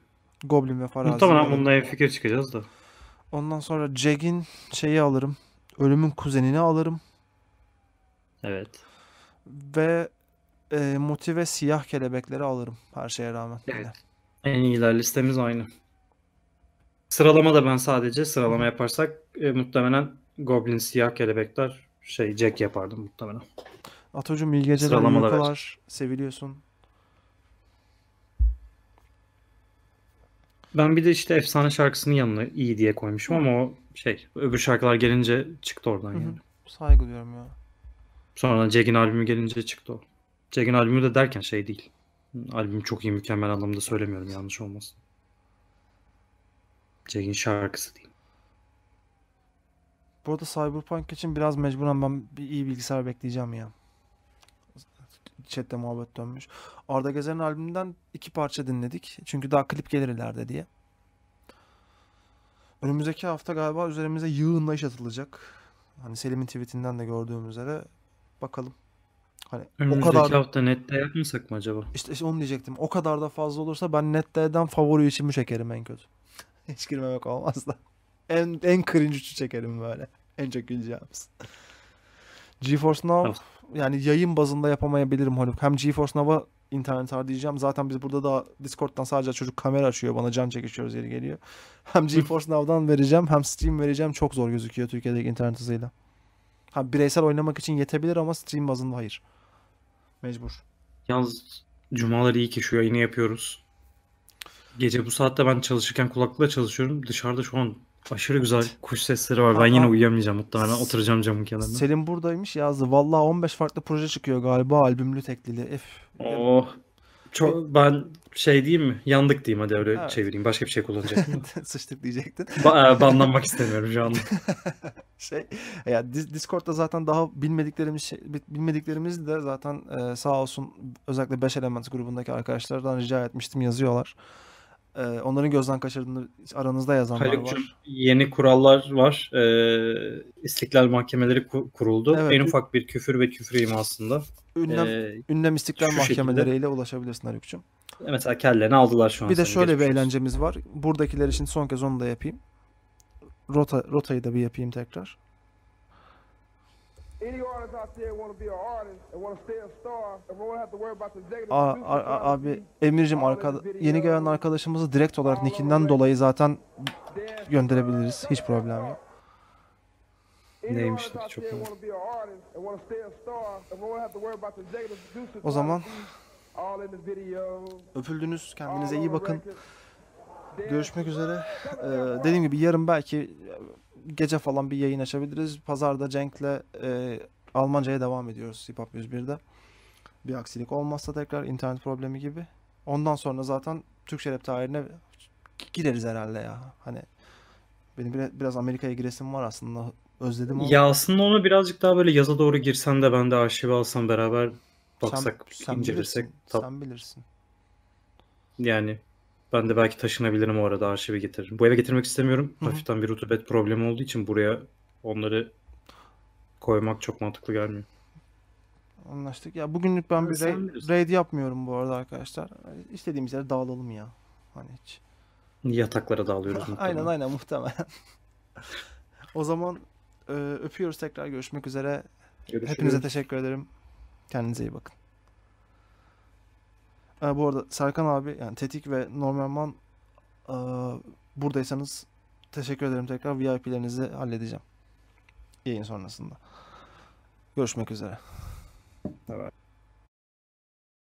Goblin ve Farazi. Muhtemelen bununla en fikir çıkacağız da. Ondan sonra Jag'in şeyi alırım. Ölümün kuzenini alırım. Evet. Ve e, Muti Siyah Kelebekleri alırım her şeye rağmen. Evet. En iyiler listemiz aynı. Sıralama da ben sadece sıralama yaparsak e, muhtemelen Goblin Siyah Kelebekler şey Jack yapardım muhtemelen. Atocuğum iyi geceler, uykular, seviliyorsun. Ben bir de işte efsane şarkısını yanına iyi diye koymuşum ama o şey öbür şarkılar gelince çıktı oradan yani. Saygı duyuyorum ya. Sonra Jagg'in albümü gelince çıktı o. Jagg'in albümü de derken şey değil. Albüm çok iyi mükemmel anlamda söylemiyorum yanlış olmasın. Jagg'in şarkısı değil. Bu arada Cyberpunk için biraz mecburen ben bir iyi bilgisayar bekleyeceğim ya. Chat'te muhabbet dönmüş. Arda Gezer'in albümünden iki parça dinledik. Çünkü daha klip gelir ileride diye. Önümüzdeki hafta galiba üzerimize yığınla iş atılacak. Hani Selim'in tweetinden de gördüğüm üzere Bakalım. Hani Önümüzdeki o kadar hafta nette yapmasak mı acaba? İşte, işte onu diyecektim. O kadar da fazla olursa ben nette'den favori üçümü çekerim en kötü. Hiç girmemek olmaz da. En, en cringe üçü çekerim böyle. En çok güleceğimiz. GeForce Now evet. yani yayın bazında yapamayabilirim Haluk. Hem GeForce Now'a internet harcayacağım. Zaten biz burada da Discord'dan sadece çocuk kamera açıyor. Bana can çekişiyoruz yeri geliyor. Hem GeForce Now'dan vereceğim hem Steam vereceğim. Çok zor gözüküyor Türkiye'deki internet hızıyla. Ha bireysel oynamak için yetebilir ama stream bazında hayır. Mecbur. Yalnız cumalar iyi ki şu yayını yapıyoruz. Gece bu saatte ben çalışırken kulaklıkla çalışıyorum. Dışarıda şu an aşırı güzel kuş sesleri var. Ben yine uyuyamayacağım muhtemelen. Oturacağım camın kenarında. Selim buradaymış yazdı. Vallahi 15 farklı proje çıkıyor galiba albümlü teklili. F. Oh. Çok ben şey diyeyim mi? Yandık diyeyim hadi öyle evet. çevireyim. Başka bir şey kullanacaktım. Sıçtık diyecektin. Ba- e, banlanmak istemiyorum şu anda. şey ya Discord'da zaten daha bilmediklerimiz şey, bilmediklerimiz de zaten e, sağ olsun özellikle 5 Element grubundaki arkadaşlardan rica etmiştim yazıyorlar. E, onların gözden kaçırdığını aranızda yazanlar Haluk'cum, var. yeni kurallar var. E, istiklal mahkemeleri kuruldu. Evet. En ufak bir küfür ve küfür aslında. Ünlem, ee, ünlem istiklal mahkemeleriyle şekilde. ulaşabilirsin Haluk'cum. Mesela kelleni aldılar şu an. Bir de şöyle bir eğlencemiz var. Buradakiler için son kez onu da yapayım. Rota, rotayı da bir yapayım tekrar. Aa, a, abi Emir'cim arkada, yeni gelen arkadaşımızı direkt olarak nickinden dolayı zaten gönderebiliriz. Hiç problem yok. Neymişlik çok önemli. O zaman öpüldünüz. Kendinize iyi bakın. Görüşmek üzere. Ee, dediğim gibi yarın belki e, gece falan bir yayın açabiliriz. Pazarda Cenk'le e, Almanca'ya devam ediyoruz Hip Hop 101'de. Bir aksilik olmazsa tekrar internet problemi gibi. Ondan sonra zaten Türkçe rap tarihine gireriz herhalde ya. Hani benim biraz Amerika'ya giresim var aslında Özledim onu. Ya aslında onu birazcık daha böyle yaza doğru girsen de ben de arşive alsam beraber baksak, sen, sen incelirsek. Bilirsin, tab- sen bilirsin. Yani ben de belki taşınabilirim o arada arşivi getiririm. Bu eve getirmek istemiyorum. Hı-hı. Hafiften bir rutubet problemi olduğu için buraya onları koymak çok mantıklı gelmiyor. Anlaştık. Ya bugünlük ben bir raid, raid yapmıyorum bu arada arkadaşlar. İstediğimiz yere dağılalım ya. Hani hiç. Yataklara dağılıyoruz muhtemelen. Aynen aynen muhtemelen. o zaman ee, öpüyoruz tekrar görüşmek üzere. Görüşürüz. Hepinize teşekkür ederim. Kendinize iyi bakın. Ee, bu arada Serkan abi yani Tetik ve Norman e, ee, buradaysanız teşekkür ederim tekrar. VIP'lerinizi halledeceğim. Yayın sonrasında. Görüşmek üzere. Evet.